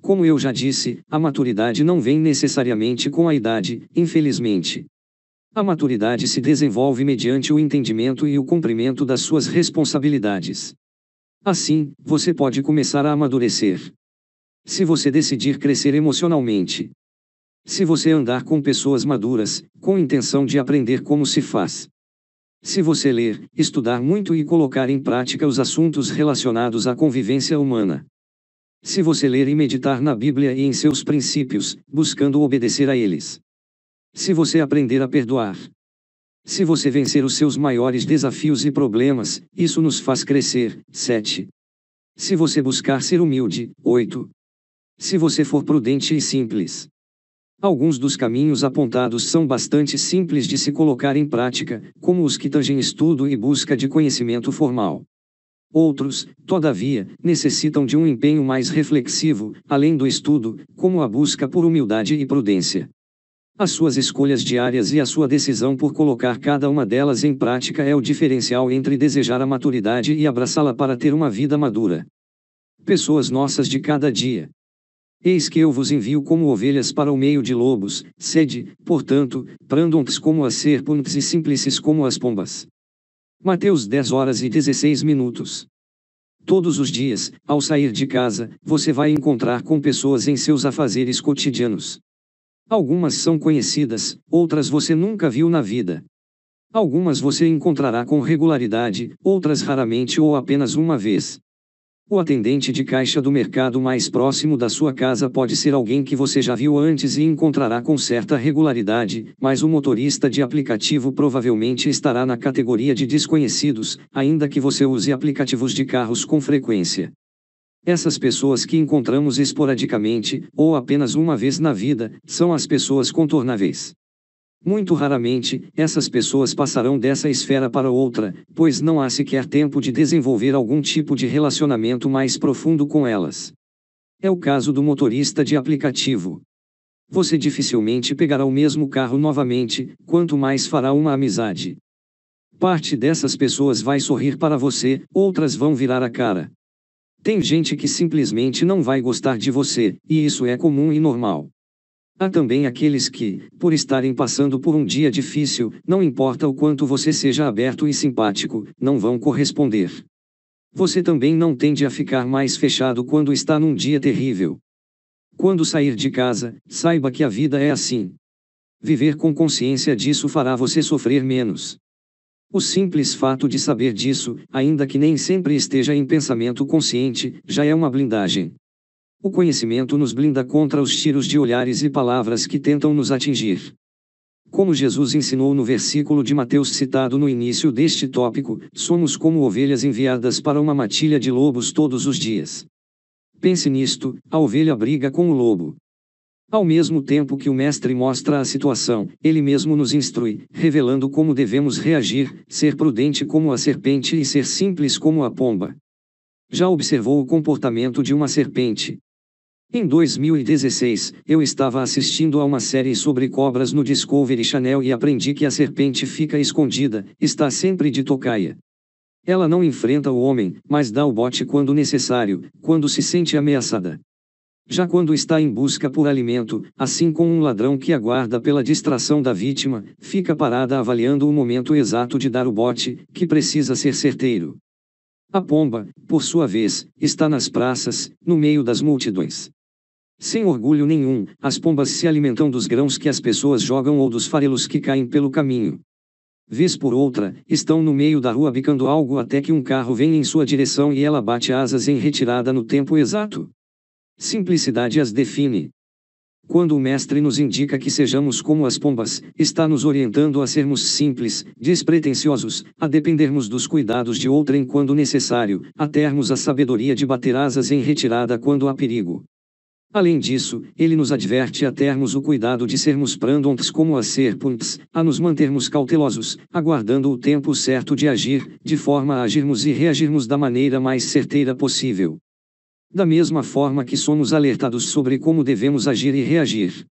Speaker 1: Como eu já disse, a maturidade não vem necessariamente com a idade, infelizmente. A maturidade se desenvolve mediante o entendimento e o cumprimento das suas responsabilidades. Assim, você pode começar a amadurecer. Se você decidir crescer emocionalmente. Se você andar com pessoas maduras, com intenção de aprender como se faz. Se você ler, estudar muito e colocar em prática os assuntos relacionados à convivência humana. Se você ler e meditar na Bíblia e em seus princípios, buscando obedecer a eles. Se você aprender a perdoar. Se você vencer os seus maiores desafios e problemas, isso nos faz crescer. 7. Se você buscar ser humilde. 8. Se você for prudente e simples. Alguns dos caminhos apontados são bastante simples de se colocar em prática, como os que tangem estudo e busca de conhecimento formal. Outros, todavia, necessitam de um empenho mais reflexivo, além do estudo, como a busca por humildade e prudência. As suas escolhas diárias e a sua decisão por colocar cada uma delas em prática é o diferencial entre desejar a maturidade e abraçá-la para ter uma vida madura. Pessoas nossas de cada dia. Eis que eu vos envio como ovelhas para o meio de lobos, sede, portanto, prandumps como as serpentes e simplices como as pombas. Mateus 10 horas e 16 minutos. Todos os dias, ao sair de casa, você vai encontrar com pessoas em seus afazeres cotidianos. Algumas são conhecidas, outras você nunca viu na vida. Algumas você encontrará com regularidade, outras raramente ou apenas uma vez. O atendente de caixa do mercado mais próximo da sua casa pode ser alguém que você já viu antes e encontrará com certa regularidade, mas o motorista de aplicativo provavelmente estará na categoria de desconhecidos, ainda que você use aplicativos de carros com frequência. Essas pessoas que encontramos esporadicamente, ou apenas uma vez na vida, são as pessoas contornáveis. Muito raramente, essas pessoas passarão dessa esfera para outra, pois não há sequer tempo de desenvolver algum tipo de relacionamento mais profundo com elas. É o caso do motorista de aplicativo. Você dificilmente pegará o mesmo carro novamente, quanto mais fará uma amizade. Parte dessas pessoas vai sorrir para você, outras vão virar a cara. Tem gente que simplesmente não vai gostar de você, e isso é comum e normal. Há também aqueles que, por estarem passando por um dia difícil, não importa o quanto você seja aberto e simpático, não vão corresponder. Você também não tende a ficar mais fechado quando está num dia terrível. Quando sair de casa, saiba que a vida é assim. Viver com consciência disso fará você sofrer menos. O simples fato de saber disso, ainda que nem sempre esteja em pensamento consciente, já é uma blindagem. O conhecimento nos blinda contra os tiros de olhares e palavras que tentam nos atingir. Como Jesus ensinou no versículo de Mateus citado no início deste tópico, somos como ovelhas enviadas para uma matilha de lobos todos os dias. Pense nisto: a ovelha briga com o lobo. Ao mesmo tempo que o Mestre mostra a situação, ele mesmo nos instrui, revelando como devemos reagir, ser prudente como a serpente e ser simples como a pomba. Já observou o comportamento de uma serpente, em 2016, eu estava assistindo a uma série sobre cobras no Discovery Channel e aprendi que a serpente fica escondida, está sempre de tocaia. Ela não enfrenta o homem, mas dá o bote quando necessário, quando se sente ameaçada. Já quando está em busca por alimento, assim como um ladrão que aguarda pela distração da vítima, fica parada avaliando o momento exato de dar o bote, que precisa ser certeiro. A pomba, por sua vez, está nas praças, no meio das multidões. Sem orgulho nenhum, as pombas se alimentam dos grãos que as pessoas jogam ou dos farelos que caem pelo caminho. Vez por outra, estão no meio da rua bicando algo até que um carro vem em sua direção e ela bate asas em retirada no tempo exato. Simplicidade as define. Quando o Mestre nos indica que sejamos como as pombas, está nos orientando a sermos simples, despretensiosos, a dependermos dos cuidados de outrem quando necessário, a termos a sabedoria de bater asas em retirada quando há perigo. Além disso, ele nos adverte a termos o cuidado de sermos prandontes como a serpentes, a nos mantermos cautelosos, aguardando o tempo certo de agir, de forma a agirmos e reagirmos da maneira mais certeira possível da mesma forma que somos alertados sobre como devemos agir e reagir.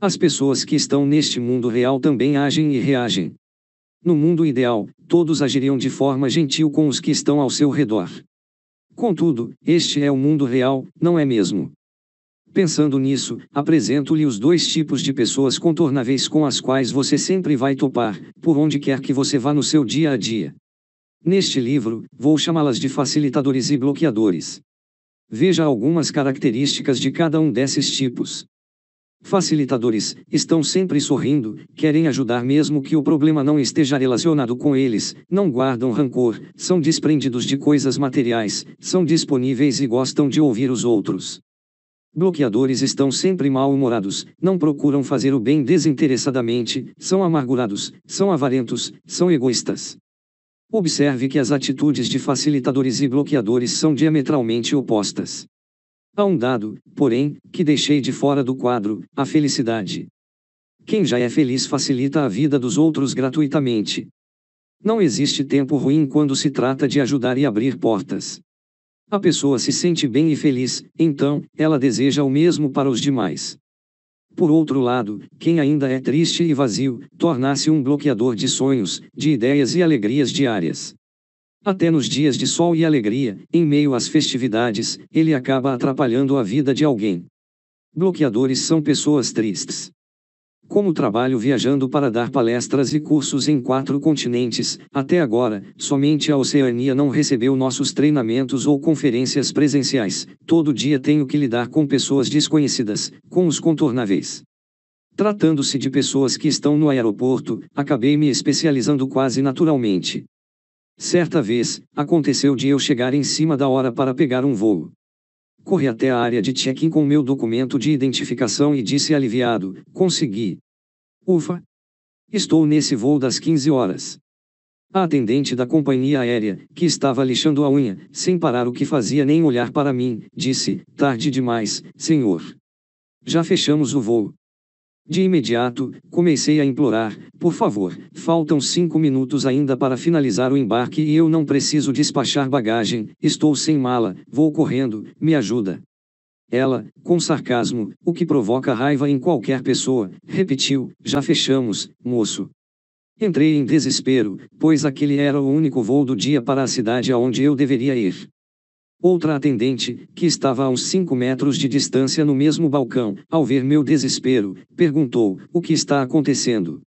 Speaker 1: As pessoas que estão neste mundo real também agem e reagem. No mundo ideal, todos agiriam de forma gentil com os que estão ao seu redor. Contudo, este é o mundo real, não é mesmo? Pensando nisso, apresento-lhe os dois tipos de pessoas contornáveis com as quais você sempre vai topar, por onde quer que você vá no seu dia a dia. Neste livro, vou chamá-las de facilitadores e bloqueadores. Veja algumas características de cada um desses tipos. Facilitadores estão sempre sorrindo, querem ajudar mesmo que o problema não esteja relacionado com eles, não guardam rancor, são desprendidos de coisas materiais, são disponíveis e gostam de ouvir os outros. Bloqueadores estão sempre mal-humorados, não procuram fazer o bem desinteressadamente, são amargurados, são avarentos, são egoístas. Observe que as atitudes de facilitadores e bloqueadores são diametralmente opostas. Há um dado, porém, que deixei de fora do quadro: a felicidade. Quem já é feliz facilita a vida dos outros gratuitamente. Não existe tempo ruim quando se trata de ajudar e abrir portas. A pessoa se sente bem e feliz, então, ela deseja o mesmo para os demais. Por outro lado, quem ainda é triste e vazio, torna-se um bloqueador de sonhos, de ideias e alegrias diárias. Até nos dias de sol e alegria, em meio às festividades, ele acaba atrapalhando a vida de alguém. Bloqueadores são pessoas tristes. Como trabalho viajando para dar palestras e cursos em quatro continentes, até agora, somente a Oceania não recebeu nossos treinamentos ou conferências presenciais. Todo dia tenho que lidar com pessoas desconhecidas, com os contornáveis. Tratando-se de pessoas que estão no aeroporto, acabei me especializando quase naturalmente. Certa vez, aconteceu de eu chegar em cima da hora para pegar um voo. Corri até a área de check-in com meu documento de identificação e disse aliviado: consegui. Ufa! Estou nesse voo das 15 horas. A atendente da companhia aérea, que estava lixando a unha, sem parar o que fazia nem olhar para mim, disse: Tarde demais, senhor. Já fechamos o voo. De imediato, comecei a implorar: por favor, faltam cinco minutos ainda para finalizar o embarque e eu não preciso despachar bagagem, estou sem mala, vou correndo, me ajuda. Ela, com sarcasmo, o que provoca raiva em qualquer pessoa, repetiu: já fechamos, moço. Entrei em desespero, pois aquele era o único voo do dia para a cidade aonde eu deveria ir. Outra atendente, que estava a uns cinco metros de distância no mesmo balcão, ao ver meu desespero, perguntou: O que está acontecendo?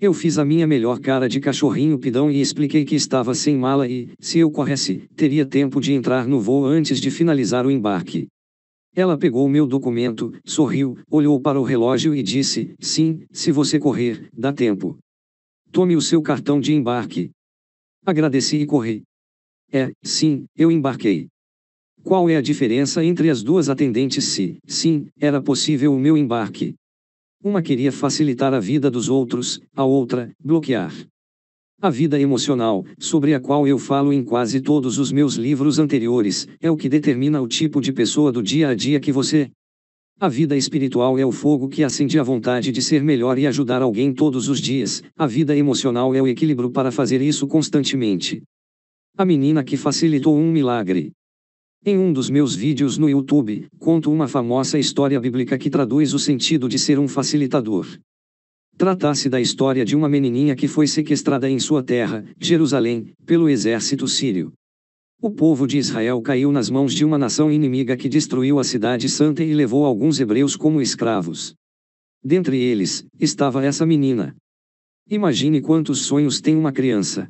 Speaker 1: Eu fiz a minha melhor cara de cachorrinho pidão e expliquei que estava sem mala e, se eu corresse, teria tempo de entrar no voo antes de finalizar o embarque. Ela pegou meu documento, sorriu, olhou para o relógio e disse: Sim, se você correr, dá tempo. Tome o seu cartão de embarque. Agradeci e corri. É, sim, eu embarquei. Qual é a diferença entre as duas atendentes se, sim, era possível o meu embarque? Uma queria facilitar a vida dos outros, a outra, bloquear. A vida emocional, sobre a qual eu falo em quase todos os meus livros anteriores, é o que determina o tipo de pessoa do dia a dia que você a vida espiritual é o fogo que acende a vontade de ser melhor e ajudar alguém todos os dias. A vida emocional é o equilíbrio para fazer isso constantemente. A menina que facilitou um milagre. Em um dos meus vídeos no YouTube, conto uma famosa história bíblica que traduz o sentido de ser um facilitador. Trata-se da história de uma menininha que foi sequestrada em sua terra, Jerusalém, pelo exército sírio. O povo de Israel caiu nas mãos de uma nação inimiga que destruiu a cidade santa e levou alguns hebreus como escravos. Dentre eles, estava essa menina. Imagine quantos sonhos tem uma criança.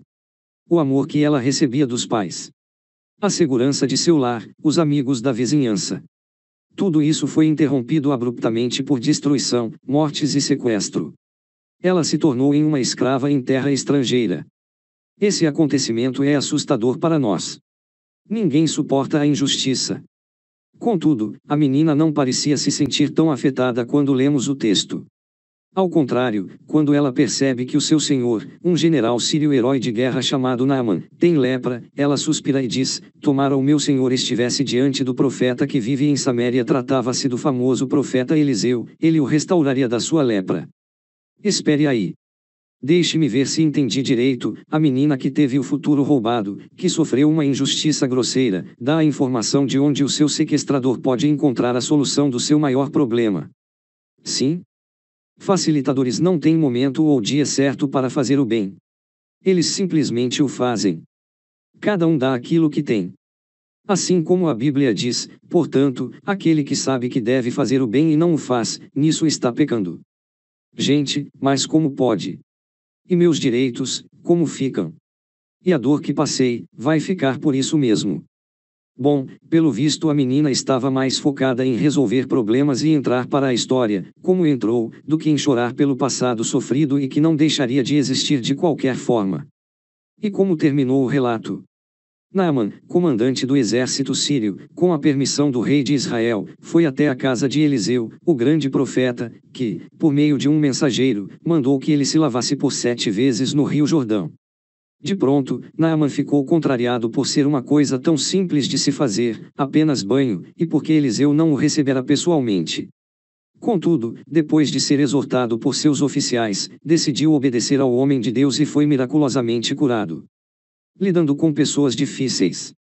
Speaker 1: O amor que ela recebia dos pais a segurança de seu lar, os amigos da vizinhança. Tudo isso foi interrompido abruptamente por destruição, mortes e sequestro. Ela se tornou em uma escrava em terra estrangeira. Esse acontecimento é assustador para nós. Ninguém suporta a injustiça. Contudo, a menina não parecia se sentir tão afetada quando lemos o texto. Ao contrário, quando ela percebe que o seu senhor, um general sírio herói de guerra chamado Naaman, tem lepra, ela suspira e diz: Tomara o meu senhor estivesse diante do profeta que vive em Saméria. Tratava-se do famoso profeta Eliseu, ele o restauraria da sua lepra. Espere aí. Deixe-me ver se entendi direito. A menina que teve o futuro roubado, que sofreu uma injustiça grosseira, dá a informação de onde o seu sequestrador pode encontrar a solução do seu maior problema. Sim, Facilitadores não têm momento ou dia certo para fazer o bem. Eles simplesmente o fazem. Cada um dá aquilo que tem. Assim como a Bíblia diz, portanto, aquele que sabe que deve fazer o bem e não o faz, nisso está pecando. Gente, mas como pode? E meus direitos, como ficam? E a dor que passei, vai ficar por isso mesmo. Bom, pelo visto a menina estava mais focada em resolver problemas e entrar para a história, como entrou, do que em chorar pelo passado sofrido e que não deixaria de existir de qualquer forma. E como terminou o relato? Naaman, comandante do exército sírio, com a permissão do rei de Israel, foi até a casa de Eliseu, o grande profeta, que, por meio de um mensageiro, mandou que ele se lavasse por sete vezes no rio Jordão. De pronto, Naaman ficou contrariado por ser uma coisa tão simples de se fazer, apenas banho, e porque Eliseu não o recebera pessoalmente. Contudo, depois de ser exortado por seus oficiais, decidiu obedecer ao homem de Deus e foi miraculosamente curado. Lidando com pessoas difíceis.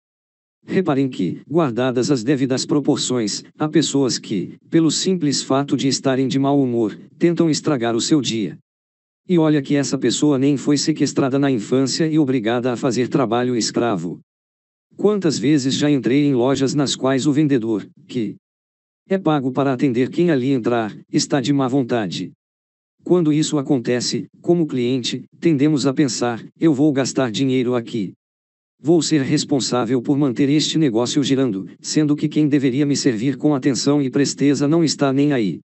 Speaker 1: Reparem que, guardadas as devidas proporções, há pessoas que, pelo simples fato de estarem de mau humor, tentam estragar o seu dia. E olha que essa pessoa nem foi sequestrada na infância e obrigada a fazer trabalho escravo. Quantas vezes já entrei em lojas nas quais o vendedor, que é pago para atender quem ali entrar, está de má vontade. Quando isso acontece, como cliente, tendemos a pensar: eu vou gastar dinheiro aqui. Vou ser responsável por manter este negócio girando, sendo que quem deveria me servir com atenção e presteza não está nem aí.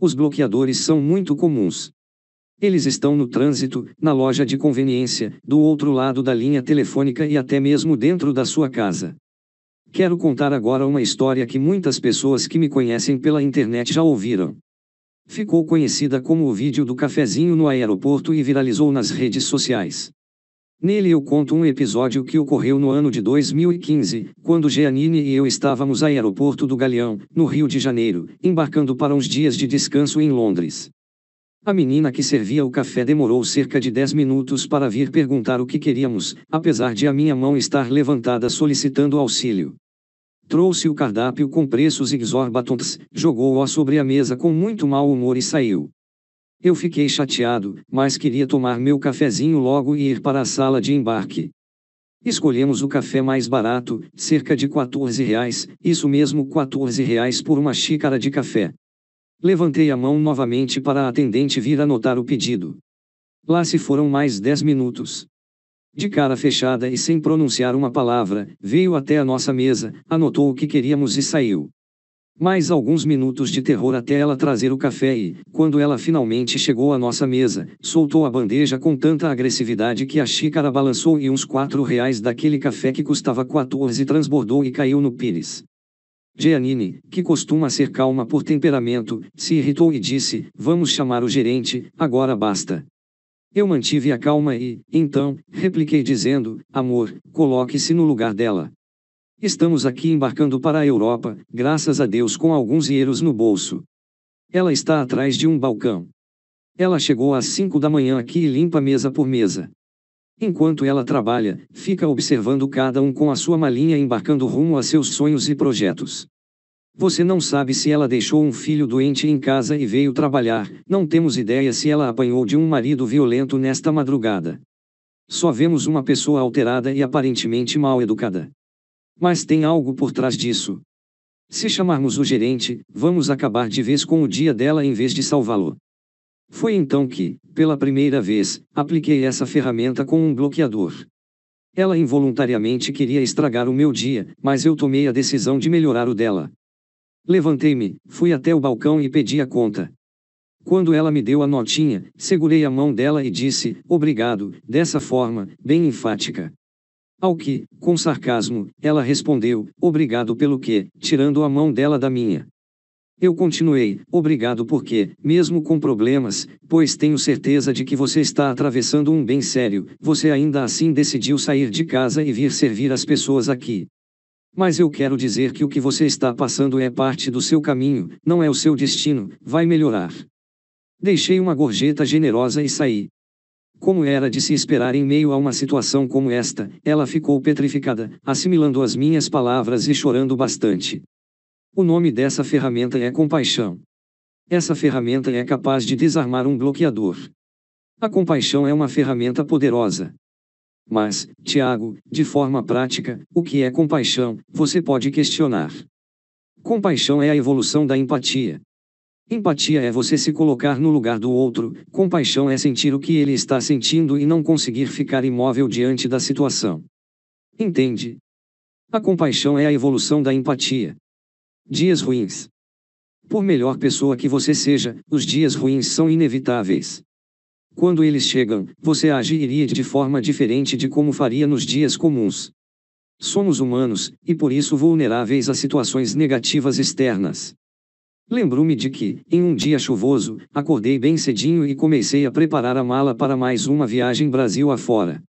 Speaker 1: Os bloqueadores são muito comuns. Eles estão no trânsito, na loja de conveniência, do outro lado da linha telefônica e até mesmo dentro da sua casa. Quero contar agora uma história que muitas pessoas que me conhecem pela internet já ouviram. Ficou conhecida como o vídeo do cafezinho no aeroporto e viralizou nas redes sociais. Nele eu conto um episódio que ocorreu no ano de 2015, quando Jeanine e eu estávamos no aeroporto do Galeão, no Rio de Janeiro, embarcando para uns dias de descanso em Londres. A menina que servia o café demorou cerca de 10 minutos para vir perguntar o que queríamos, apesar de a minha mão estar levantada solicitando auxílio. Trouxe o cardápio com preços exorbitantes, jogou-o sobre a mesa com muito mau humor e saiu. Eu fiquei chateado, mas queria tomar meu cafezinho logo e ir para a sala de embarque. Escolhemos o café mais barato, cerca de 14 reais, isso mesmo 14 reais por uma xícara de café. Levantei a mão novamente para a atendente vir anotar o pedido. Lá se foram mais dez minutos. De cara fechada e sem pronunciar uma palavra, veio até a nossa mesa, anotou o que queríamos e saiu. Mais alguns minutos de terror até ela trazer o café e, quando ela finalmente chegou à nossa mesa, soltou a bandeja com tanta agressividade que a xícara balançou e uns quatro reais daquele café que custava 14 transbordou e caiu no pires. Jeanine, que costuma ser calma por temperamento, se irritou e disse: Vamos chamar o gerente, agora basta. Eu mantive a calma e, então, repliquei dizendo: Amor, coloque-se no lugar dela. Estamos aqui embarcando para a Europa, graças a Deus com alguns hieros no bolso. Ela está atrás de um balcão. Ela chegou às cinco da manhã aqui e limpa mesa por mesa. Enquanto ela trabalha, fica observando cada um com a sua malinha embarcando rumo a seus sonhos e projetos. Você não sabe se ela deixou um filho doente em casa e veio trabalhar, não temos ideia se ela apanhou de um marido violento nesta madrugada. Só vemos uma pessoa alterada e aparentemente mal educada. Mas tem algo por trás disso. Se chamarmos o gerente, vamos acabar de vez com o dia dela em vez de salvá-lo. Foi então que, pela primeira vez, apliquei essa ferramenta com um bloqueador. Ela involuntariamente queria estragar o meu dia, mas eu tomei a decisão de melhorar o dela. Levantei-me, fui até o balcão e pedi a conta. Quando ela me deu a notinha, segurei a mão dela e disse, obrigado, dessa forma, bem enfática. Ao que, com sarcasmo, ela respondeu, obrigado pelo quê?", tirando a mão dela da minha. Eu continuei, obrigado porque, mesmo com problemas, pois tenho certeza de que você está atravessando um bem sério, você ainda assim decidiu sair de casa e vir servir as pessoas aqui. Mas eu quero dizer que o que você está passando é parte do seu caminho, não é o seu destino, vai melhorar. Deixei uma gorjeta generosa e saí. Como era de se esperar em meio a uma situação como esta, ela ficou petrificada, assimilando as minhas palavras e chorando bastante. O nome dessa ferramenta é compaixão. Essa ferramenta é capaz de desarmar um bloqueador. A compaixão é uma ferramenta poderosa. Mas, Tiago, de forma prática, o que é compaixão, você pode questionar. Compaixão é a evolução da empatia. Empatia é você se colocar no lugar do outro, compaixão é sentir o que ele está sentindo e não conseguir ficar imóvel diante da situação. Entende? A compaixão é a evolução da empatia. Dias ruins. Por melhor pessoa que você seja, os dias ruins são inevitáveis. Quando eles chegam, você agiria de forma diferente de como faria nos dias comuns. Somos humanos, e por isso vulneráveis a situações negativas externas. Lembro-me de que, em um dia chuvoso, acordei bem cedinho e comecei a preparar a mala para mais uma viagem Brasil afora.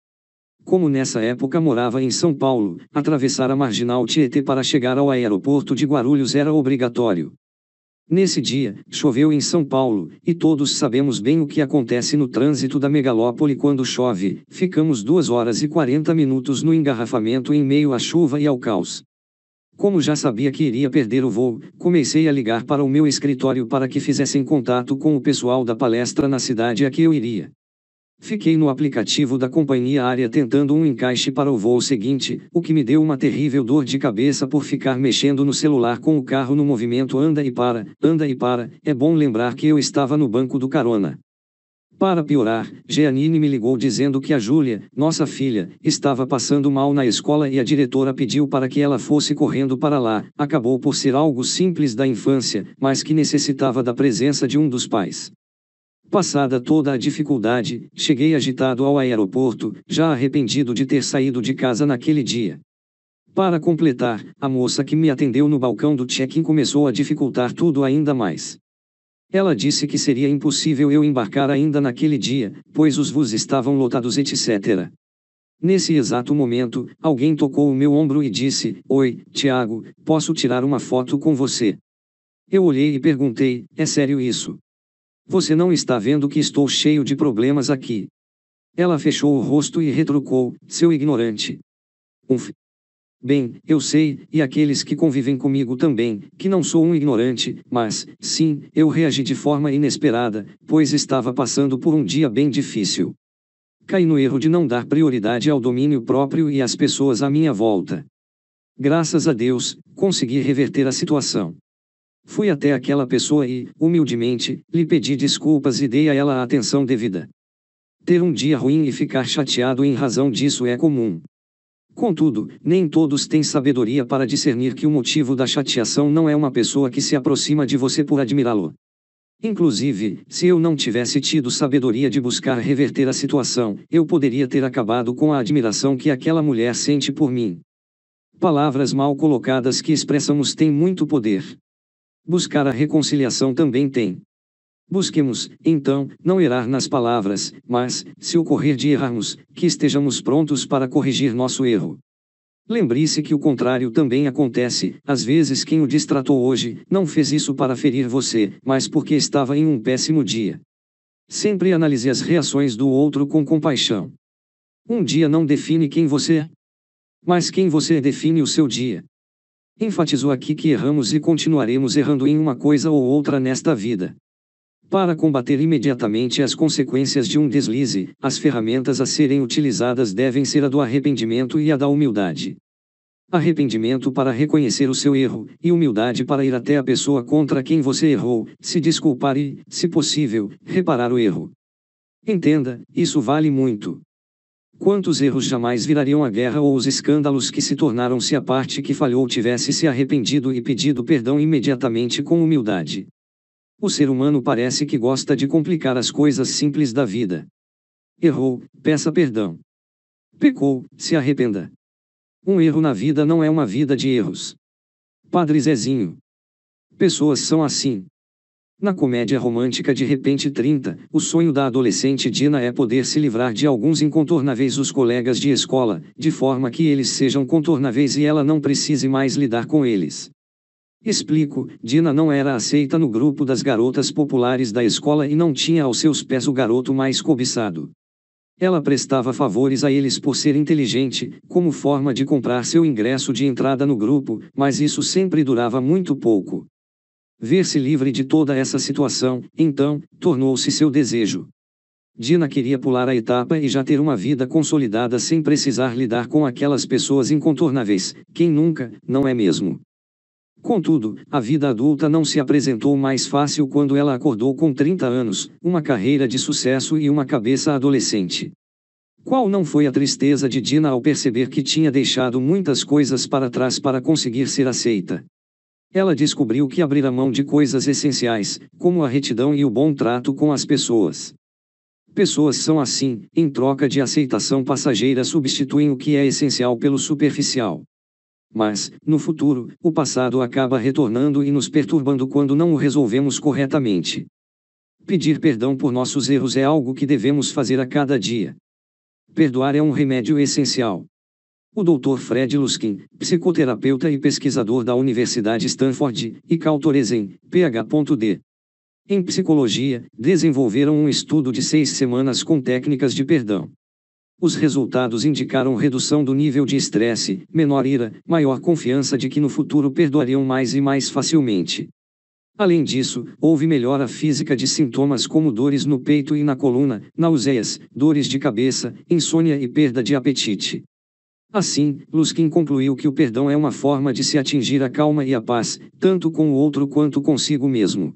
Speaker 1: Como nessa época morava em São Paulo, atravessar a marginal Tietê para chegar ao aeroporto de Guarulhos era obrigatório. Nesse dia, choveu em São Paulo, e todos sabemos bem o que acontece no trânsito da megalópole quando chove, ficamos 2 horas e 40 minutos no engarrafamento em meio à chuva e ao caos. Como já sabia que iria perder o voo, comecei a ligar para o meu escritório para que fizessem contato com o pessoal da palestra na cidade a que eu iria. Fiquei no aplicativo da companhia aérea tentando um encaixe para o voo seguinte, o que me deu uma terrível dor de cabeça por ficar mexendo no celular com o carro no movimento anda e para, anda e para, é bom lembrar que eu estava no banco do carona. Para piorar, Jeanine me ligou dizendo que a Júlia, nossa filha, estava passando mal na escola e a diretora pediu para que ela fosse correndo para lá. Acabou por ser algo simples da infância, mas que necessitava da presença de um dos pais. Passada toda a dificuldade, cheguei agitado ao aeroporto, já arrependido de ter saído de casa naquele dia. Para completar, a moça que me atendeu no balcão do check-in começou a dificultar tudo ainda mais. Ela disse que seria impossível eu embarcar ainda naquele dia, pois os voos estavam lotados, etc. Nesse exato momento, alguém tocou o meu ombro e disse: Oi, Tiago, posso tirar uma foto com você? Eu olhei e perguntei: É sério isso? Você não está vendo que estou cheio de problemas aqui. Ela fechou o rosto e retrucou, seu ignorante. Umf. Bem, eu sei, e aqueles que convivem comigo também, que não sou um ignorante, mas, sim, eu reagi de forma inesperada, pois estava passando por um dia bem difícil. Caí no erro de não dar prioridade ao domínio próprio e às pessoas à minha volta. Graças a Deus, consegui reverter a situação. Fui até aquela pessoa e, humildemente, lhe pedi desculpas e dei a ela a atenção devida. Ter um dia ruim e ficar chateado em razão disso é comum. Contudo, nem todos têm sabedoria para discernir que o motivo da chateação não é uma pessoa que se aproxima de você por admirá-lo. Inclusive, se eu não tivesse tido sabedoria de buscar reverter a situação, eu poderia ter acabado com a admiração que aquela mulher sente por mim. Palavras mal colocadas que expressamos têm muito poder. Buscar a reconciliação também tem. Busquemos, então, não errar nas palavras, mas, se ocorrer de errarmos, que estejamos prontos para corrigir nosso erro. Lembre-se que o contrário também acontece, às vezes quem o distratou hoje, não fez isso para ferir você, mas porque estava em um péssimo dia. Sempre analise as reações do outro com compaixão. Um dia não define quem você é, mas quem você define o seu dia. Enfatizou aqui que erramos e continuaremos errando em uma coisa ou outra nesta vida. Para combater imediatamente as consequências de um deslize, as ferramentas a serem utilizadas devem ser a do arrependimento e a da humildade. Arrependimento para reconhecer o seu erro, e humildade para ir até a pessoa contra quem você errou, se desculpar e, se possível, reparar o erro. Entenda, isso vale muito. Quantos erros jamais virariam a guerra ou os escândalos que se tornaram se a parte que falhou tivesse se arrependido e pedido perdão imediatamente com humildade? O ser humano parece que gosta de complicar as coisas simples da vida. Errou, peça perdão. Pecou, se arrependa. Um erro na vida não é uma vida de erros. Padre Zezinho. Pessoas são assim. Na comédia romântica De Repente 30, o sonho da adolescente Dina é poder se livrar de alguns incontornáveis os colegas de escola, de forma que eles sejam contornáveis e ela não precise mais lidar com eles. Explico, Dina não era aceita no grupo das garotas populares da escola e não tinha aos seus pés o garoto mais cobiçado. Ela prestava favores a eles por ser inteligente, como forma de comprar seu ingresso de entrada no grupo, mas isso sempre durava muito pouco. Ver-se livre de toda essa situação, então, tornou-se seu desejo. Dina queria pular a etapa e já ter uma vida consolidada sem precisar lidar com aquelas pessoas incontornáveis, quem nunca, não é mesmo? Contudo, a vida adulta não se apresentou mais fácil quando ela acordou com 30 anos, uma carreira de sucesso e uma cabeça adolescente. Qual não foi a tristeza de Dina ao perceber que tinha deixado muitas coisas para trás para conseguir ser aceita? Ela descobriu que abrir a mão de coisas essenciais, como a retidão e o bom trato com as pessoas. Pessoas são assim, em troca de aceitação passageira, substituem o que é essencial pelo superficial. Mas, no futuro, o passado acaba retornando e nos perturbando quando não o resolvemos corretamente. Pedir perdão por nossos erros é algo que devemos fazer a cada dia. Perdoar é um remédio essencial. O Dr. Fred Luskin, psicoterapeuta e pesquisador da Universidade Stanford, e Carl Torresen, PhD. Em psicologia, desenvolveram um estudo de seis semanas com técnicas de perdão. Os resultados indicaram redução do nível de estresse, menor ira, maior confiança de que no futuro perdoariam mais e mais facilmente. Além disso, houve melhora física de sintomas como dores no peito e na coluna, náuseas, dores de cabeça, insônia e perda de apetite. Assim, Luskin concluiu que o perdão é uma forma de se atingir a calma e a paz, tanto com o outro quanto consigo mesmo.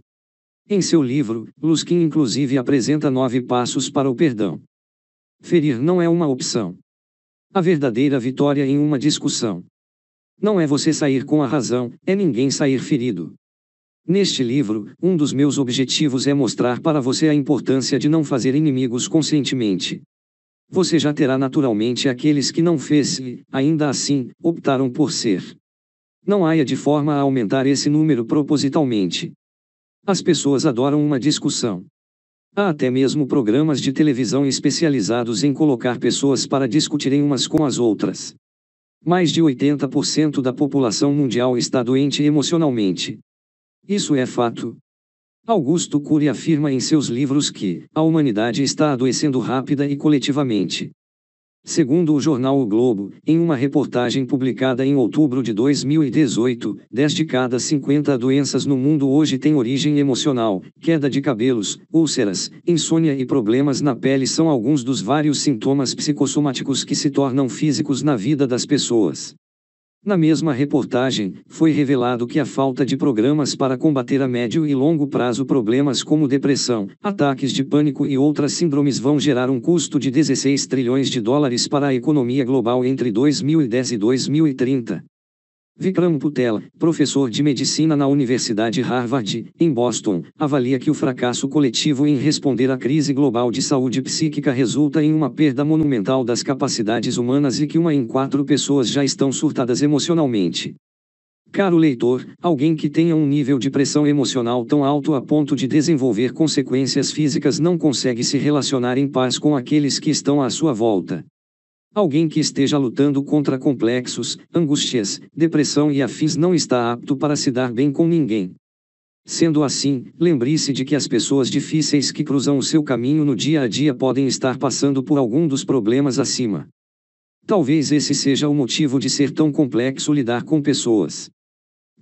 Speaker 1: Em seu livro, Luskin inclusive apresenta nove passos para o perdão. Ferir não é uma opção. A verdadeira vitória em uma discussão. Não é você sair com a razão, é ninguém sair ferido. Neste livro, um dos meus objetivos é mostrar para você a importância de não fazer inimigos conscientemente. Você já terá naturalmente aqueles que não fez e, ainda assim, optaram por ser. Não haia de forma a aumentar esse número propositalmente. As pessoas adoram uma discussão. Há até mesmo programas de televisão especializados em colocar pessoas para discutirem umas com as outras. Mais de 80% da população mundial está doente emocionalmente. Isso é fato, Augusto Cury afirma em seus livros que a humanidade está adoecendo rápida e coletivamente. Segundo o jornal O Globo, em uma reportagem publicada em outubro de 2018, 10 de cada 50 doenças no mundo hoje têm origem emocional. Queda de cabelos, úlceras, insônia e problemas na pele são alguns dos vários sintomas psicossomáticos que se tornam físicos na vida das pessoas. Na mesma reportagem, foi revelado que a falta de programas para combater a médio e longo prazo problemas como depressão, ataques de pânico e outras síndromes vão gerar um custo de 16 trilhões de dólares para a economia global entre 2010 e 2030. Vikram Putela, professor de medicina na Universidade Harvard, em Boston, avalia que o fracasso coletivo em responder à crise global de saúde psíquica resulta em uma perda monumental das capacidades humanas e que uma em quatro pessoas já estão surtadas emocionalmente. Caro leitor, alguém que tenha um nível de pressão emocional tão alto a ponto de desenvolver consequências físicas não consegue se relacionar em paz com aqueles que estão à sua volta. Alguém que esteja lutando contra complexos, angústias, depressão e afins não está apto para se dar bem com ninguém. Sendo assim, lembre-se de que as pessoas difíceis que cruzam o seu caminho no dia a dia podem estar passando por algum dos problemas acima. Talvez esse seja o motivo de ser tão complexo lidar com pessoas.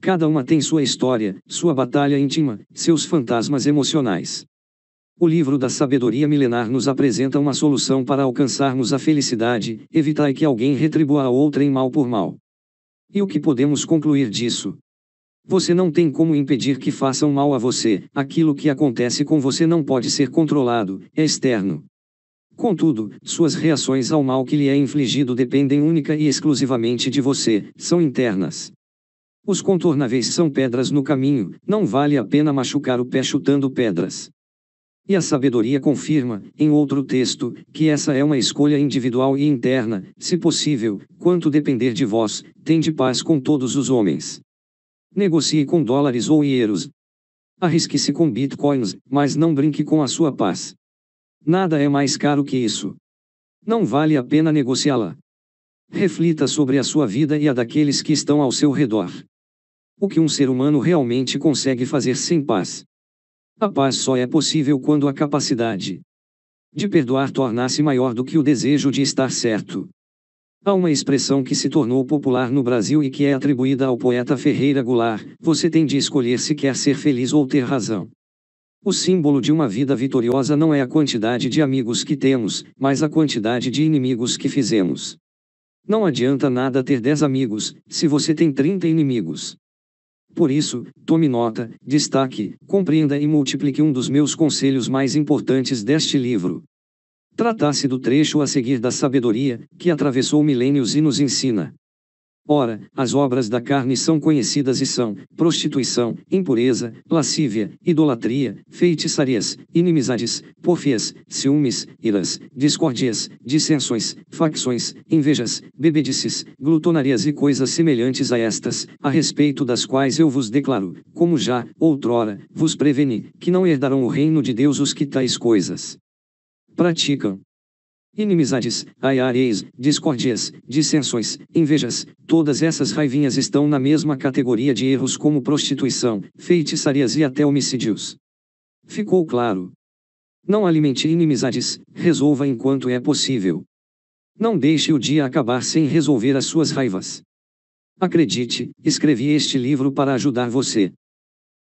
Speaker 1: Cada uma tem sua história, sua batalha íntima, seus fantasmas emocionais. O livro da sabedoria milenar nos apresenta uma solução para alcançarmos a felicidade, evitai que alguém retribua a em mal por mal. E o que podemos concluir disso? Você não tem como impedir que façam mal a você, aquilo que acontece com você não pode ser controlado, é externo. Contudo, suas reações ao mal que lhe é infligido dependem única e exclusivamente de você, são internas. Os contornáveis são pedras no caminho, não vale a pena machucar o pé chutando pedras. E a sabedoria confirma, em outro texto, que essa é uma escolha individual e interna, se possível, quanto depender de vós, tende paz com todos os homens. Negocie com dólares ou ieros, Arrisque-se com bitcoins, mas não brinque com a sua paz. Nada é mais caro que isso. Não vale a pena negociá-la. Reflita sobre a sua vida e a daqueles que estão ao seu redor. O que um ser humano realmente consegue fazer sem paz? A paz só é possível quando a capacidade de perdoar tornasse se maior do que o desejo de estar certo. Há uma expressão que se tornou popular no Brasil e que é atribuída ao poeta Ferreira Goulart: você tem de escolher se quer ser feliz ou ter razão. O símbolo de uma vida vitoriosa não é a quantidade de amigos que temos, mas a quantidade de inimigos que fizemos. Não adianta nada ter 10 amigos, se você tem 30 inimigos. Por isso, tome nota, destaque, compreenda e multiplique um dos meus conselhos mais importantes deste livro. Tratasse do trecho a seguir da sabedoria, que atravessou milênios e nos ensina Ora, as obras da carne são conhecidas e são prostituição, impureza, lascívia, idolatria, feitiçarias, inimizades, porfias, ciúmes, iras, discórdias, dissensões, facções, invejas, bebedices, glutonarias e coisas semelhantes a estas, a respeito das quais eu vos declaro, como já, outrora, vos preveni, que não herdarão o reino de Deus os que tais coisas praticam. Inimizades, aiareis, discórdias, dissensões, invejas, todas essas raivinhas estão na mesma categoria de erros como prostituição, feitiçarias e até homicídios. Ficou claro? Não alimente inimizades, resolva enquanto é possível. Não deixe o dia acabar sem resolver as suas raivas. Acredite, escrevi este livro para ajudar você.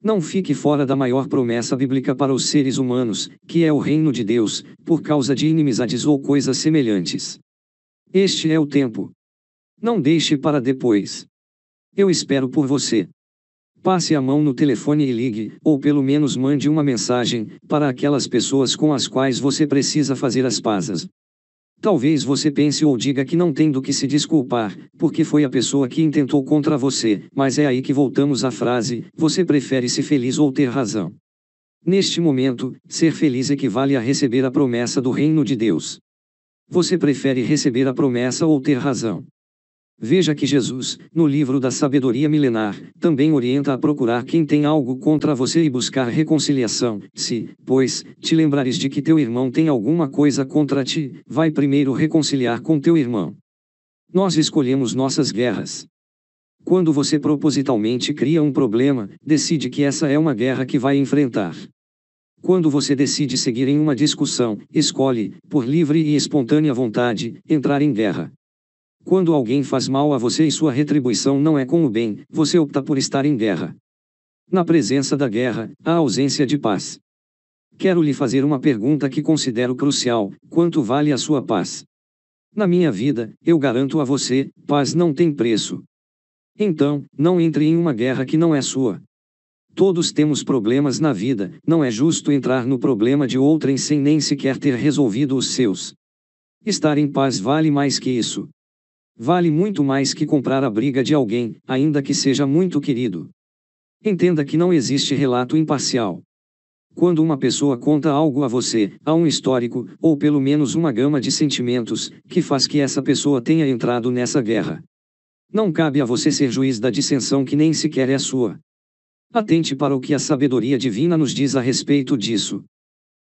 Speaker 1: Não fique fora da maior promessa bíblica para os seres humanos, que é o reino de Deus, por causa de inimizades ou coisas semelhantes. Este é o tempo. Não deixe para depois. Eu espero por você. Passe a mão no telefone e ligue, ou pelo menos mande uma mensagem, para aquelas pessoas com as quais você precisa fazer as pazes. Talvez você pense ou diga que não tem do que se desculpar, porque foi a pessoa que intentou contra você, mas é aí que voltamos à frase: você prefere ser feliz ou ter razão. Neste momento, ser feliz equivale a receber a promessa do reino de Deus. Você prefere receber a promessa ou ter razão? Veja que Jesus, no livro da Sabedoria Milenar, também orienta a procurar quem tem algo contra você e buscar reconciliação. Se, pois, te lembrares de que teu irmão tem alguma coisa contra ti, vai primeiro reconciliar com teu irmão. Nós escolhemos nossas guerras. Quando você propositalmente cria um problema, decide que essa é uma guerra que vai enfrentar. Quando você decide seguir em uma discussão, escolhe, por livre e espontânea vontade, entrar em guerra. Quando alguém faz mal a você e sua retribuição não é com o bem, você opta por estar em guerra. Na presença da guerra, há ausência de paz. Quero lhe fazer uma pergunta que considero crucial: quanto vale a sua paz? Na minha vida, eu garanto a você, paz não tem preço. Então, não entre em uma guerra que não é sua. Todos temos problemas na vida, não é justo entrar no problema de outrem sem nem sequer ter resolvido os seus. Estar em paz vale mais que isso. Vale muito mais que comprar a briga de alguém, ainda que seja muito querido. Entenda que não existe relato imparcial. Quando uma pessoa conta algo a você, há um histórico, ou pelo menos uma gama de sentimentos, que faz que essa pessoa tenha entrado nessa guerra. Não cabe a você ser juiz da dissensão que nem sequer é sua. Atente para o que a sabedoria divina nos diz a respeito disso.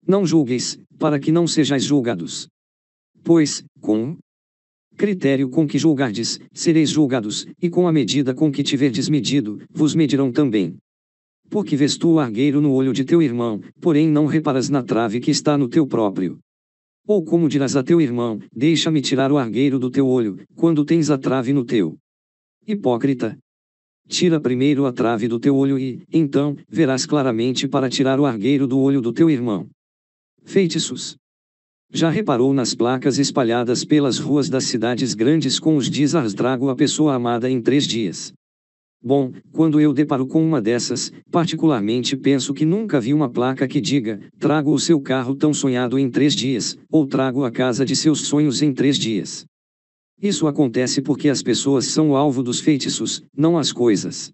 Speaker 1: Não julgueis, para que não sejais julgados. Pois, com critério com que julgardes, sereis julgados, e com a medida com que tiverdes medido, vos medirão também. Porque vês tu o argueiro no olho de teu irmão, porém não reparas na trave que está no teu próprio. Ou como dirás a teu irmão, deixa-me tirar o argueiro do teu olho, quando tens a trave no teu. Hipócrita! Tira primeiro a trave do teu olho e, então, verás claramente para tirar o argueiro do olho do teu irmão. Feitiços. Já reparou nas placas espalhadas pelas ruas das cidades grandes com os diz trago a pessoa amada em três dias? Bom, quando eu deparo com uma dessas, particularmente penso que nunca vi uma placa que diga: trago o seu carro tão sonhado em três dias, ou trago a casa de seus sonhos em três dias. Isso acontece porque as pessoas são o alvo dos feitiços, não as coisas.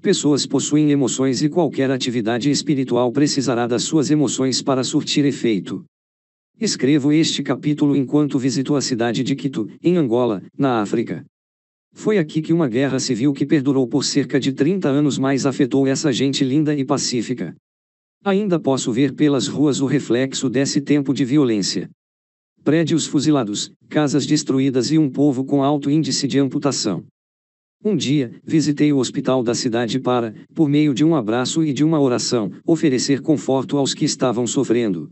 Speaker 1: Pessoas possuem emoções e qualquer atividade espiritual precisará das suas emoções para surtir efeito. Escrevo este capítulo enquanto visito a cidade de Quito, em Angola, na África. Foi aqui que uma guerra civil que perdurou por cerca de 30 anos mais afetou essa gente linda e pacífica. Ainda posso ver pelas ruas o reflexo desse tempo de violência. Prédios fuzilados, casas destruídas e um povo com alto índice de amputação. Um dia, visitei o hospital da cidade para, por meio de um abraço e de uma oração, oferecer conforto aos que estavam sofrendo.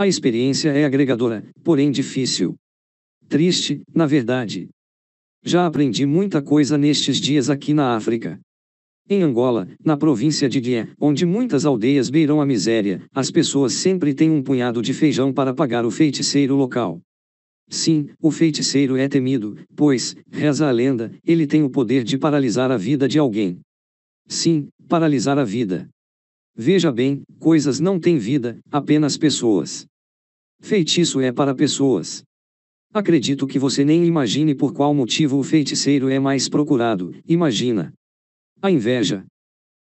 Speaker 1: A experiência é agregadora, porém difícil. Triste, na verdade. Já aprendi muita coisa nestes dias aqui na África. Em Angola, na província de Guié, onde muitas aldeias beiram a miséria, as pessoas sempre têm um punhado de feijão para pagar o feiticeiro local. Sim, o feiticeiro é temido, pois, reza a lenda, ele tem o poder de paralisar a vida de alguém. Sim, paralisar a vida. Veja bem, coisas não têm vida, apenas pessoas. Feitiço é para pessoas. Acredito que você nem imagine por qual motivo o feiticeiro é mais procurado, imagina. A inveja.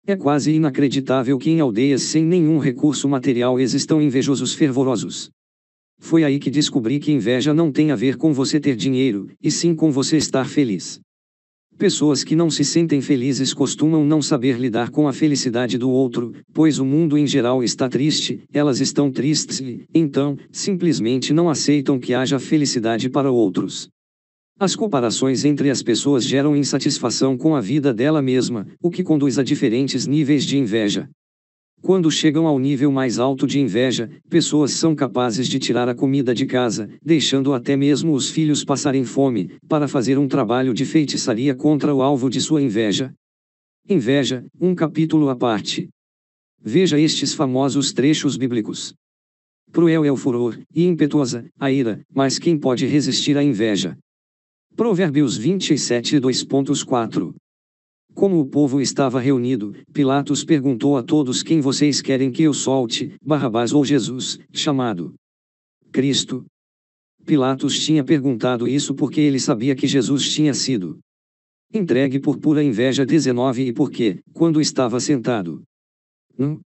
Speaker 1: É quase inacreditável que em aldeias sem nenhum recurso material existam invejosos fervorosos. Foi aí que descobri que inveja não tem a ver com você ter dinheiro, e sim com você estar feliz. Pessoas que não se sentem felizes costumam não saber lidar com a felicidade do outro, pois o mundo em geral está triste, elas estão tristes e, então, simplesmente não aceitam que haja felicidade para outros. As comparações entre as pessoas geram insatisfação com a vida dela mesma, o que conduz a diferentes níveis de inveja. Quando chegam ao nível mais alto de inveja, pessoas são capazes de tirar a comida de casa, deixando até mesmo os filhos passarem fome, para fazer um trabalho de feitiçaria contra o alvo de sua inveja. Inveja, um capítulo à parte. Veja estes famosos trechos bíblicos. Cruel é o furor, e impetuosa, a ira, mas quem pode resistir à inveja? Provérbios 27 2.4 como o povo estava reunido, Pilatos perguntou a todos quem vocês querem que eu solte, Barrabás ou Jesus, chamado Cristo. Pilatos tinha perguntado isso porque ele sabia que Jesus tinha sido entregue por pura inveja 19 e porque, quando estava sentado no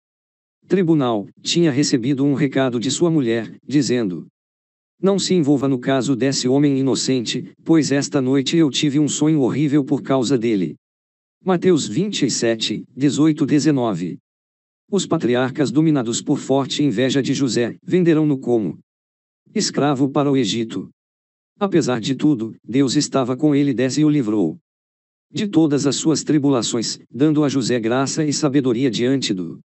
Speaker 1: tribunal, tinha recebido um recado de sua mulher, dizendo: não se envolva no caso desse homem inocente, pois esta noite eu tive um sonho horrível por causa dele. Mateus 27, 18, 19. Os patriarcas dominados por forte inveja de José, venderão-no como escravo para o Egito. Apesar de tudo, Deus estava com ele desce e o livrou de todas as suas tribulações, dando a José graça e sabedoria diante do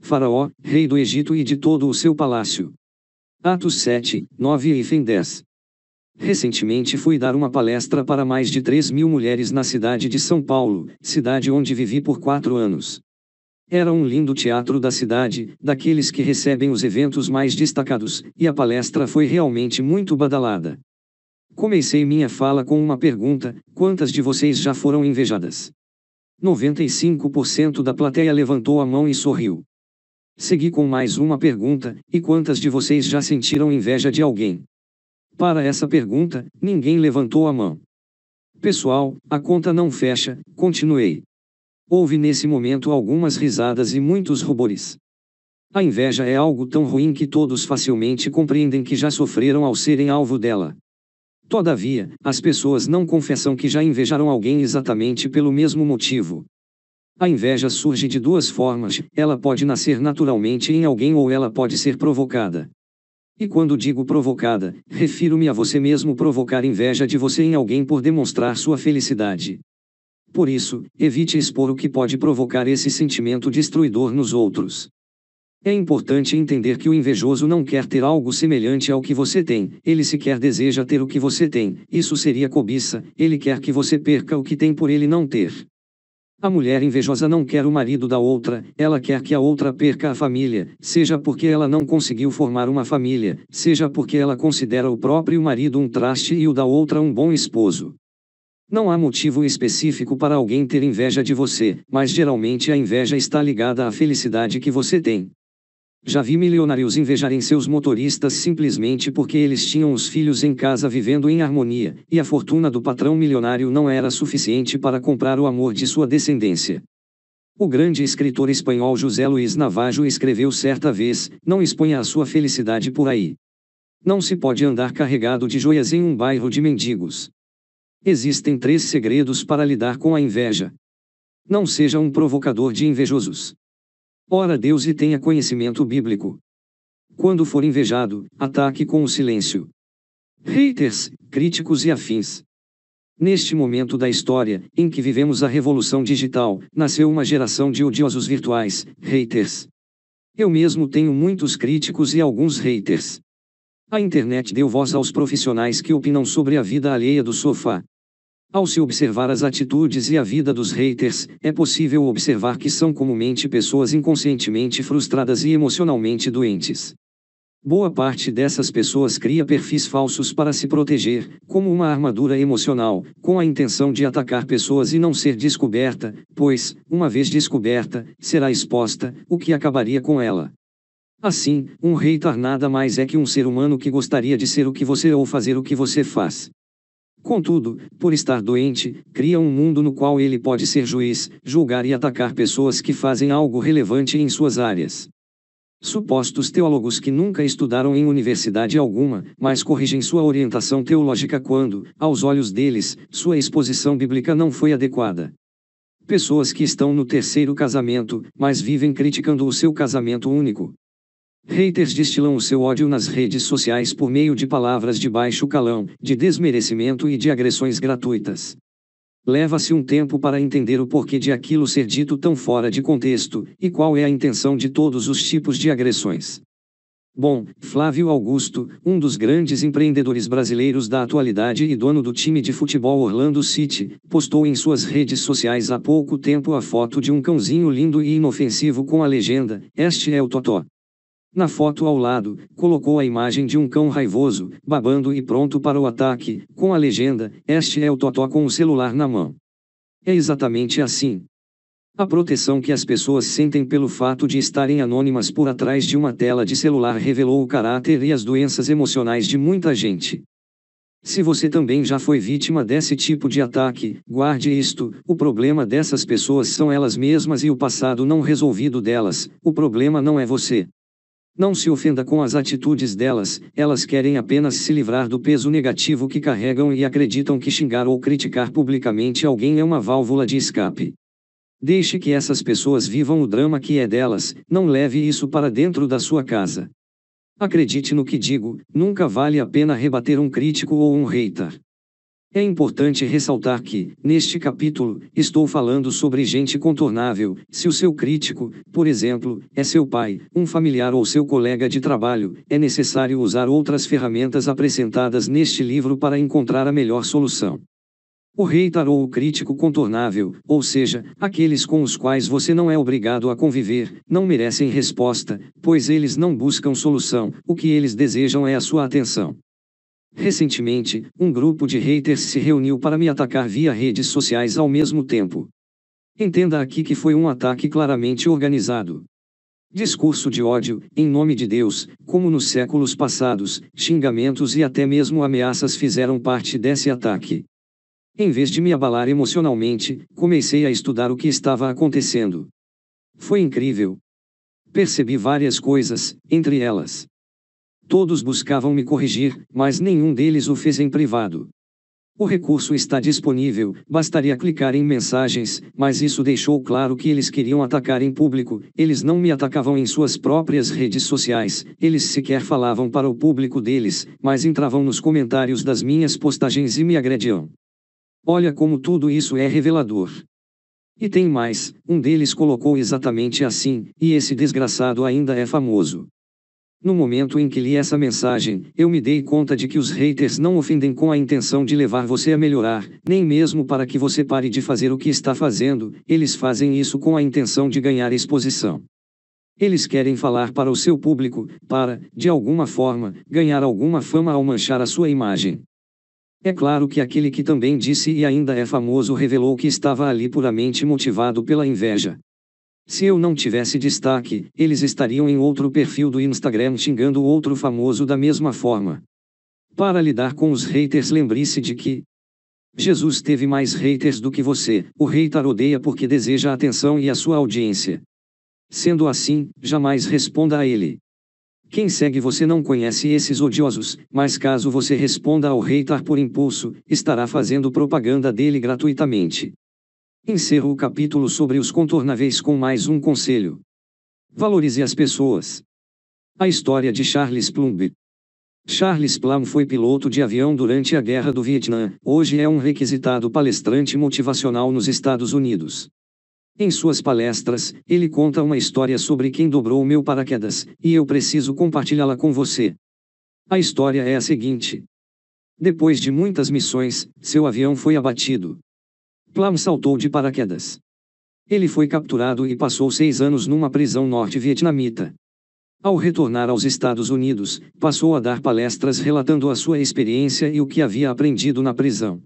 Speaker 1: Faraó, rei do Egito e de todo o seu palácio. Atos 7, 9 e fim 10. Recentemente fui dar uma palestra para mais de 3 mil mulheres na cidade de São Paulo, cidade onde vivi por quatro anos. Era um lindo teatro da cidade, daqueles que recebem os eventos mais destacados, e a palestra foi realmente muito badalada. Comecei minha fala com uma pergunta: quantas de vocês já foram invejadas? 95% da plateia levantou a mão e sorriu. Segui com mais uma pergunta: e quantas de vocês já sentiram inveja de alguém? Para essa pergunta, ninguém levantou a mão. Pessoal, a conta não fecha, continuei. Houve nesse momento algumas risadas e muitos rubores. A inveja é algo tão ruim que todos facilmente compreendem que já sofreram ao serem alvo dela. Todavia, as pessoas não confessam que já invejaram alguém exatamente pelo mesmo motivo. A inveja surge de duas formas: ela pode nascer naturalmente em alguém ou ela pode ser provocada. E quando digo provocada, refiro-me a você mesmo provocar inveja de você em alguém por demonstrar sua felicidade. Por isso, evite expor o que pode provocar esse sentimento destruidor nos outros. É importante entender que o invejoso não quer ter algo semelhante ao que você tem, ele sequer deseja ter o que você tem, isso seria cobiça, ele quer que você perca o que tem por ele não ter. A mulher invejosa não quer o marido da outra, ela quer que a outra perca a família, seja porque ela não conseguiu formar uma família, seja porque ela considera o próprio marido um traste e o da outra um bom esposo. Não há motivo específico para alguém ter inveja de você, mas geralmente a inveja está ligada à felicidade que você tem. Já vi milionários invejarem seus motoristas simplesmente porque eles tinham os filhos em casa vivendo em harmonia, e a fortuna do patrão milionário não era suficiente para comprar o amor de sua descendência. O grande escritor espanhol José Luiz Navajo escreveu certa vez: Não exponha a sua felicidade por aí. Não se pode andar carregado de joias em um bairro de mendigos. Existem três segredos para lidar com a inveja. Não seja um provocador de invejosos. Ora Deus e tenha conhecimento bíblico. Quando for invejado, ataque com o silêncio. Haters, críticos e afins. Neste momento da história, em que vivemos a revolução digital, nasceu uma geração de odiosos virtuais, haters. Eu mesmo tenho muitos críticos e alguns haters. A internet deu voz aos profissionais que opinam sobre a vida alheia do sofá. Ao se observar as atitudes e a vida dos haters, é possível observar que são comumente pessoas inconscientemente frustradas e emocionalmente doentes. Boa parte dessas pessoas cria perfis falsos para se proteger, como uma armadura emocional, com a intenção de atacar pessoas e não ser descoberta, pois, uma vez descoberta, será exposta, o que acabaria com ela. Assim, um hater nada mais é que um ser humano que gostaria de ser o que você ou fazer o que você faz. Contudo, por estar doente, cria um mundo no qual ele pode ser juiz, julgar e atacar pessoas que fazem algo relevante em suas áreas. Supostos teólogos que nunca estudaram em universidade alguma, mas corrigem sua orientação teológica quando, aos olhos deles, sua exposição bíblica não foi adequada. Pessoas que estão no terceiro casamento, mas vivem criticando o seu casamento único. Haters destilam o seu ódio nas redes sociais por meio de palavras de baixo calão, de desmerecimento e de agressões gratuitas. Leva-se um tempo para entender o porquê de aquilo ser dito tão fora de contexto, e qual é a intenção de todos os tipos de agressões. Bom, Flávio Augusto, um dos grandes empreendedores brasileiros da atualidade e dono do time de futebol Orlando City, postou em suas redes sociais há pouco tempo a foto de um cãozinho lindo e inofensivo com a legenda: Este é o Totó. Na foto ao lado, colocou a imagem de um cão raivoso, babando e pronto para o ataque, com a legenda: Este é o Totó com o celular na mão. É exatamente assim. A proteção que as pessoas sentem pelo fato de estarem anônimas por atrás de uma tela de celular revelou o caráter e as doenças emocionais de muita gente. Se você também já foi vítima desse tipo de ataque, guarde isto: o problema dessas pessoas são elas mesmas e o passado não resolvido delas, o problema não é você. Não se ofenda com as atitudes delas, elas querem apenas se livrar do peso negativo que carregam e acreditam que xingar ou criticar publicamente alguém é uma válvula de escape. Deixe que essas pessoas vivam o drama que é delas, não leve isso para dentro da sua casa. Acredite no que digo, nunca vale a pena rebater um crítico ou um hater. É importante ressaltar que, neste capítulo, estou falando sobre gente contornável, se o seu crítico, por exemplo, é seu pai, um familiar ou seu colega de trabalho, é necessário usar outras ferramentas apresentadas neste livro para encontrar a melhor solução. O hater ou o crítico contornável, ou seja, aqueles com os quais você não é obrigado a conviver, não merecem resposta, pois eles não buscam solução, o que eles desejam é a sua atenção. Recentemente, um grupo de haters se reuniu para me atacar via redes sociais ao mesmo tempo. Entenda aqui que foi um ataque claramente organizado. Discurso de ódio, em nome de Deus, como nos séculos passados, xingamentos e até mesmo ameaças fizeram parte desse ataque. Em vez de me abalar emocionalmente, comecei a estudar o que estava acontecendo. Foi incrível. Percebi várias coisas, entre elas. Todos buscavam me corrigir, mas nenhum deles o fez em privado. O recurso está disponível, bastaria clicar em mensagens, mas isso deixou claro que eles queriam atacar em público, eles não me atacavam em suas próprias redes sociais, eles sequer falavam para o público deles, mas entravam nos comentários das minhas postagens e me agrediam. Olha como tudo isso é revelador. E tem mais, um deles colocou exatamente assim, e esse desgraçado ainda é famoso. No momento em que li essa mensagem, eu me dei conta de que os haters não ofendem com a intenção de levar você a melhorar, nem mesmo para que você pare de fazer o que está fazendo, eles fazem isso com a intenção de ganhar exposição. Eles querem falar para o seu público, para, de alguma forma, ganhar alguma fama ao manchar a sua imagem. É claro que aquele que também disse e ainda é famoso revelou que estava ali puramente motivado pela inveja. Se eu não tivesse destaque, eles estariam em outro perfil do Instagram xingando outro famoso da mesma forma. Para lidar com os haters, lembre-se de que Jesus teve mais haters do que você. O hater odeia porque deseja a atenção e a sua audiência. Sendo assim, jamais responda a ele. Quem segue você não conhece esses odiosos, mas caso você responda ao hater por impulso, estará fazendo propaganda dele gratuitamente. Encerro o capítulo sobre os contornáveis com mais um conselho. Valorize as pessoas. A história de Charles Plumb. Charles Plum foi piloto de avião durante a Guerra do Vietnã. Hoje é um requisitado palestrante motivacional nos Estados Unidos. Em suas palestras, ele conta uma história sobre quem dobrou meu paraquedas, e eu preciso compartilhá-la com você. A história é a seguinte: depois de muitas missões, seu avião foi abatido. Plam saltou de paraquedas. Ele foi capturado e passou seis anos numa prisão norte-vietnamita. Ao retornar aos Estados Unidos, passou a dar palestras relatando a sua experiência e o que havia aprendido na prisão.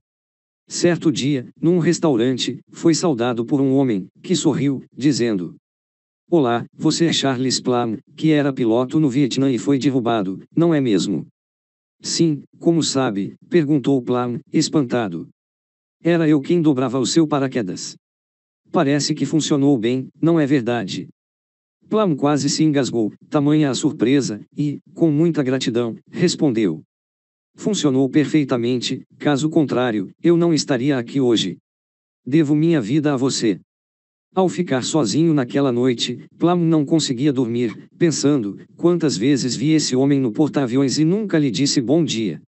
Speaker 1: Certo dia, num restaurante, foi saudado por um homem, que sorriu, dizendo: Olá, você é Charles Plam, que era piloto no Vietnã e foi derrubado, não é mesmo? Sim, como sabe? perguntou Plam, espantado. Era eu quem dobrava o seu paraquedas. Parece que funcionou bem, não é verdade? Plam quase se engasgou, tamanha a surpresa, e, com muita gratidão, respondeu. Funcionou perfeitamente, caso contrário, eu não estaria aqui hoje. Devo minha vida a você. Ao ficar sozinho naquela noite, Plam não conseguia dormir, pensando quantas vezes vi esse homem no porta-aviões e nunca lhe disse bom dia.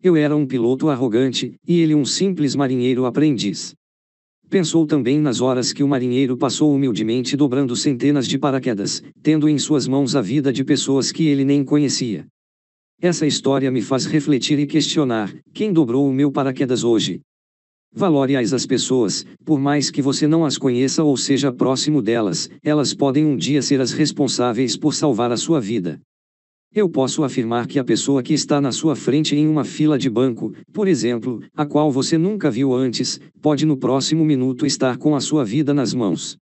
Speaker 1: Eu era um piloto arrogante, e ele um simples marinheiro aprendiz. Pensou também nas horas que o marinheiro passou humildemente dobrando centenas de paraquedas, tendo em suas mãos a vida de pessoas que ele nem conhecia. Essa história me faz refletir e questionar: quem dobrou o meu paraquedas hoje? Valore as pessoas, por mais que você não as conheça ou seja próximo delas, elas podem um dia ser as responsáveis por salvar a sua vida. Eu posso afirmar que a pessoa que está na sua frente em uma fila de banco, por exemplo, a qual você nunca viu antes, pode no próximo minuto estar com a sua vida nas mãos.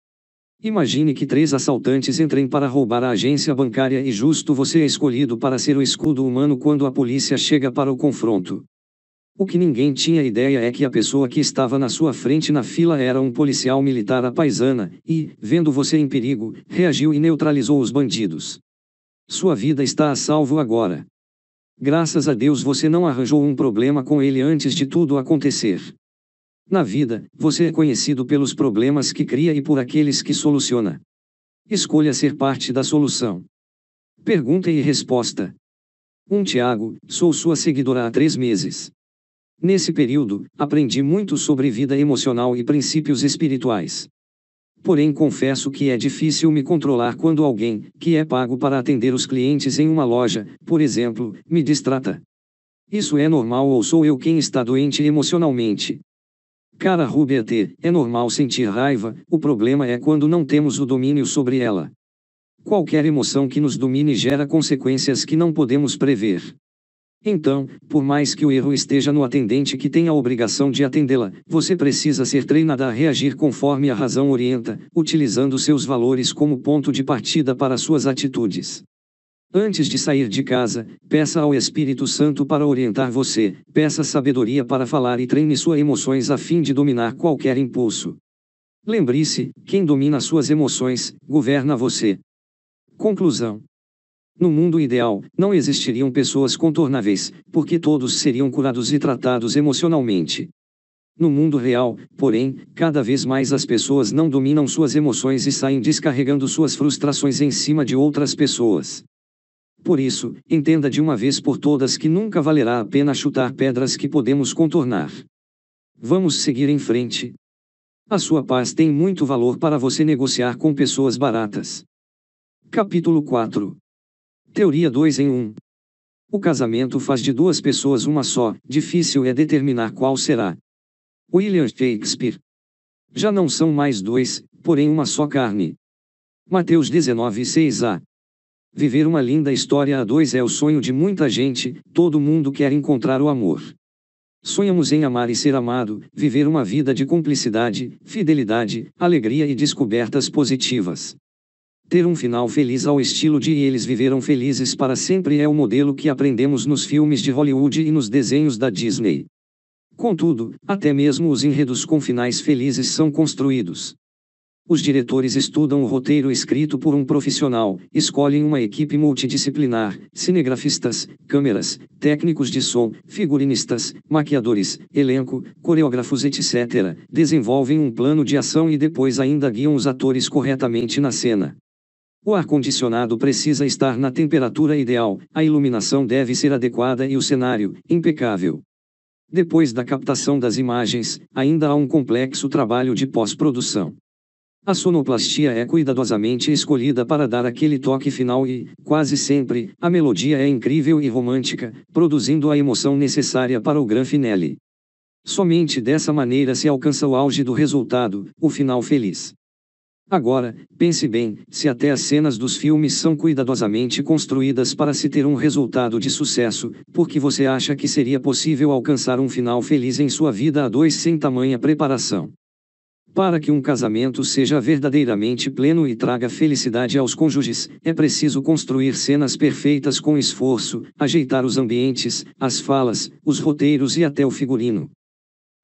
Speaker 1: Imagine que três assaltantes entrem para roubar a agência bancária e justo você é escolhido para ser o escudo humano quando a polícia chega para o confronto. O que ninguém tinha ideia é que a pessoa que estava na sua frente na fila era um policial militar à paisana, e, vendo você em perigo, reagiu e neutralizou os bandidos. Sua vida está a salvo agora. Graças a Deus você não arranjou um problema com ele antes de tudo acontecer. Na vida, você é conhecido pelos problemas que cria e por aqueles que soluciona. Escolha ser parte da solução. Pergunta e resposta. Um Tiago, sou sua seguidora há três meses. Nesse período, aprendi muito sobre vida emocional e princípios espirituais. Porém, confesso que é difícil me controlar quando alguém, que é pago para atender os clientes em uma loja, por exemplo, me distrata. Isso é normal ou sou eu quem está doente emocionalmente? Cara Rubiatê, é, é normal sentir raiva, o problema é quando não temos o domínio sobre ela. Qualquer emoção que nos domine gera consequências que não podemos prever. Então, por mais que o erro esteja no atendente que tem a obrigação de atendê-la, você precisa ser treinada a reagir conforme a razão orienta, utilizando seus valores como ponto de partida para suas atitudes. Antes de sair de casa, peça ao Espírito Santo para orientar você, peça sabedoria para falar e treine suas emoções a fim de dominar qualquer impulso. Lembre-se: quem domina suas emoções, governa você. Conclusão no mundo ideal, não existiriam pessoas contornáveis, porque todos seriam curados e tratados emocionalmente. No mundo real, porém, cada vez mais as pessoas não dominam suas emoções e saem descarregando suas frustrações em cima de outras pessoas. Por isso, entenda de uma vez por todas que nunca valerá a pena chutar pedras que podemos contornar. Vamos seguir em frente. A sua paz tem muito valor para você negociar com pessoas baratas. Capítulo 4 Teoria 2 em 1. O casamento faz de duas pessoas uma só, difícil é determinar qual será. William Shakespeare. Já não são mais dois, porém uma só carne. Mateus 19, 6a. Viver uma linda história a dois é o sonho de muita gente, todo mundo quer encontrar o amor. Sonhamos em amar e ser amado, viver uma vida de cumplicidade, fidelidade, alegria e descobertas positivas. Ter um final feliz ao estilo de E Eles Viveram Felizes para Sempre é o modelo que aprendemos nos filmes de Hollywood e nos desenhos da Disney. Contudo, até mesmo os enredos com finais felizes são construídos. Os diretores estudam o roteiro escrito por um profissional, escolhem uma equipe multidisciplinar, cinegrafistas, câmeras, técnicos de som, figurinistas, maquiadores, elenco, coreógrafos, etc., desenvolvem um plano de ação e depois ainda guiam os atores corretamente na cena. O ar-condicionado precisa estar na temperatura ideal, a iluminação deve ser adequada e o cenário, impecável. Depois da captação das imagens, ainda há um complexo trabalho de pós-produção. A sonoplastia é cuidadosamente escolhida para dar aquele toque final e, quase sempre, a melodia é incrível e romântica, produzindo a emoção necessária para o gran finale. Somente dessa maneira se alcança o auge do resultado, o final feliz. Agora, pense bem: se até as cenas dos filmes são cuidadosamente construídas para se ter um resultado de sucesso, por que você acha que seria possível alcançar um final feliz em sua vida a dois sem tamanha preparação? Para que um casamento seja verdadeiramente pleno e traga felicidade aos cônjuges, é preciso construir cenas perfeitas com esforço, ajeitar os ambientes, as falas, os roteiros e até o figurino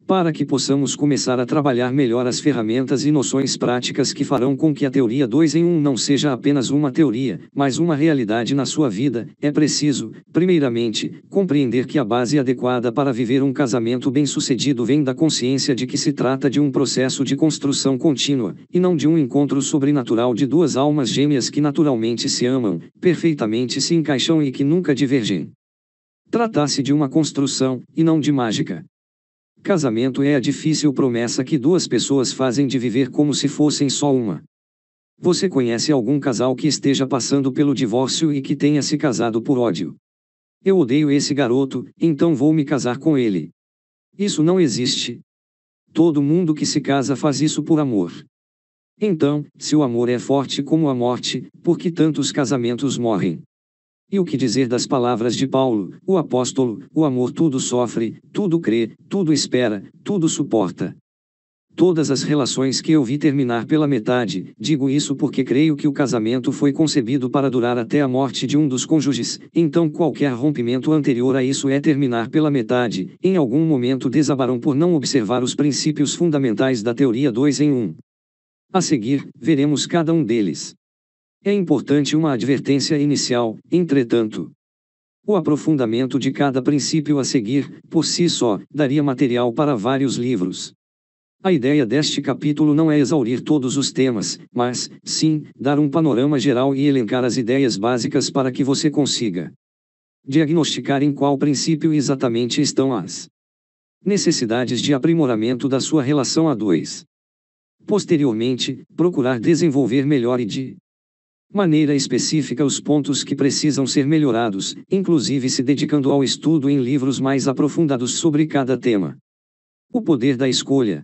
Speaker 1: para que possamos começar a trabalhar melhor as ferramentas e noções práticas que farão com que a teoria 2 em 1 um não seja apenas uma teoria, mas uma realidade na sua vida, é preciso, primeiramente, compreender que a base adequada para viver um casamento bem-sucedido vem da consciência de que se trata de um processo de construção contínua, e não de um encontro sobrenatural de duas almas gêmeas que naturalmente se amam, perfeitamente se encaixam e que nunca divergem. Tratar-se de uma construção, e não de mágica. Casamento é a difícil promessa que duas pessoas fazem de viver como se fossem só uma. Você conhece algum casal que esteja passando pelo divórcio e que tenha se casado por ódio? Eu odeio esse garoto, então vou me casar com ele. Isso não existe. Todo mundo que se casa faz isso por amor. Então, se o amor é forte como a morte, por que tantos casamentos morrem? E o que dizer das palavras de Paulo, o apóstolo, o amor tudo sofre, tudo crê, tudo espera, tudo suporta. Todas as relações que eu vi terminar pela metade, digo isso porque creio que o casamento foi concebido para durar até a morte de um dos cônjuges, então qualquer rompimento anterior a isso é terminar pela metade, em algum momento desabaram por não observar os princípios fundamentais da teoria 2 em 1. Um. A seguir, veremos cada um deles. É importante uma advertência inicial, entretanto. O aprofundamento de cada princípio a seguir, por si só, daria material para vários livros. A ideia deste capítulo não é exaurir todos os temas, mas, sim, dar um panorama geral e elencar as ideias básicas para que você consiga diagnosticar em qual princípio exatamente estão as necessidades de aprimoramento da sua relação a dois. Posteriormente, procurar desenvolver melhor e de maneira específica os pontos que precisam ser melhorados, inclusive se dedicando ao estudo em livros mais aprofundados sobre cada tema. O poder da escolha.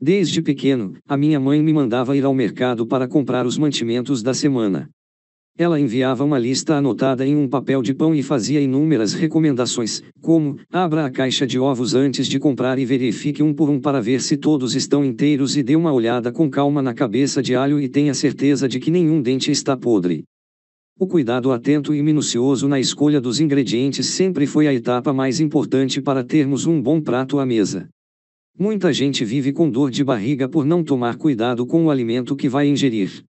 Speaker 1: Desde pequeno, a minha mãe me mandava ir ao mercado para comprar os mantimentos da semana. Ela enviava uma lista anotada em um papel de pão e fazia inúmeras recomendações, como: abra a caixa de ovos antes de comprar e verifique um por um para ver se todos estão inteiros e dê uma olhada com calma na cabeça de alho e tenha certeza de que nenhum dente está podre. O cuidado atento e minucioso na escolha dos ingredientes sempre foi a etapa mais importante para termos um bom prato à mesa. Muita gente vive com dor de barriga por não tomar cuidado com o alimento que vai ingerir.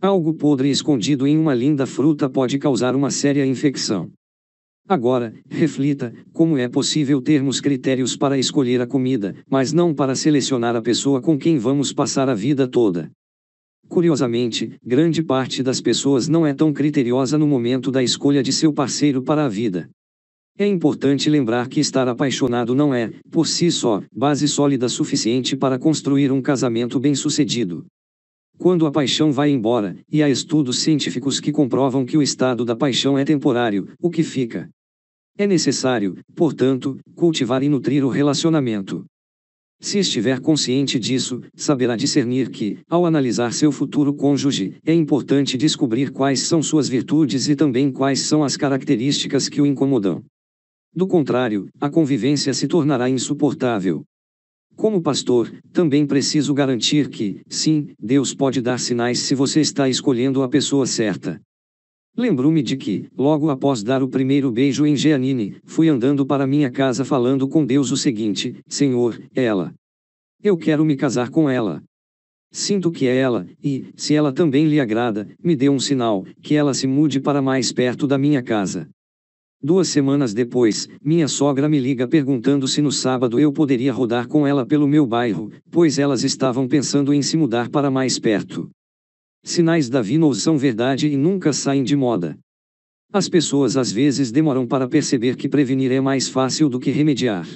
Speaker 1: Algo podre escondido em uma linda fruta pode causar uma séria infecção. Agora, reflita: como é possível termos critérios para escolher a comida, mas não para selecionar a pessoa com quem vamos passar a vida toda? Curiosamente, grande parte das pessoas não é tão criteriosa no momento da escolha de seu parceiro para a vida. É importante lembrar que estar apaixonado não é, por si só, base sólida suficiente para construir um casamento bem-sucedido. Quando a paixão vai embora, e há estudos científicos que comprovam que o estado da paixão é temporário, o que fica. É necessário, portanto, cultivar e nutrir o relacionamento. Se estiver consciente disso, saberá discernir que, ao analisar seu futuro cônjuge, é importante descobrir quais são suas virtudes e também quais são as características que o incomodam. Do contrário, a convivência se tornará insuportável. Como pastor, também preciso garantir que, sim, Deus pode dar sinais se você está escolhendo a pessoa certa. Lembro-me de que, logo após dar o primeiro beijo em Jeanine, fui andando para minha casa falando com Deus o seguinte: Senhor, ela. Eu quero me casar com ela. Sinto que é ela, e, se ela também lhe agrada, me dê um sinal, que ela se mude para mais perto da minha casa. Duas semanas depois, minha sogra me liga perguntando se no sábado eu poderia rodar com ela pelo meu bairro, pois elas estavam pensando em se mudar para mais perto. Sinais da Vino são verdade e nunca saem de moda. As pessoas às vezes demoram para perceber que prevenir é mais fácil do que remediar.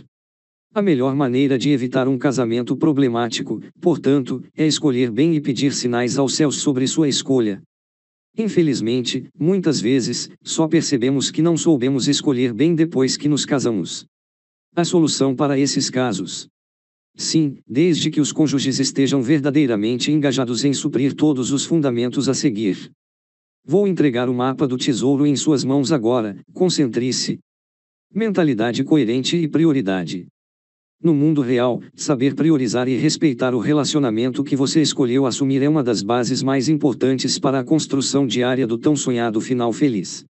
Speaker 1: A melhor maneira de evitar um casamento problemático, portanto, é escolher bem e pedir sinais aos céus sobre sua escolha, Infelizmente, muitas vezes, só percebemos que não soubemos escolher bem depois que nos casamos. A solução para esses casos. Sim, desde que os cônjuges estejam verdadeiramente engajados em suprir todos os fundamentos a seguir. Vou entregar o mapa do tesouro em suas mãos agora, concentre-se. Mentalidade coerente e prioridade. No mundo real, saber priorizar e respeitar o relacionamento que você escolheu assumir é uma das bases mais importantes para a construção diária do tão sonhado final feliz.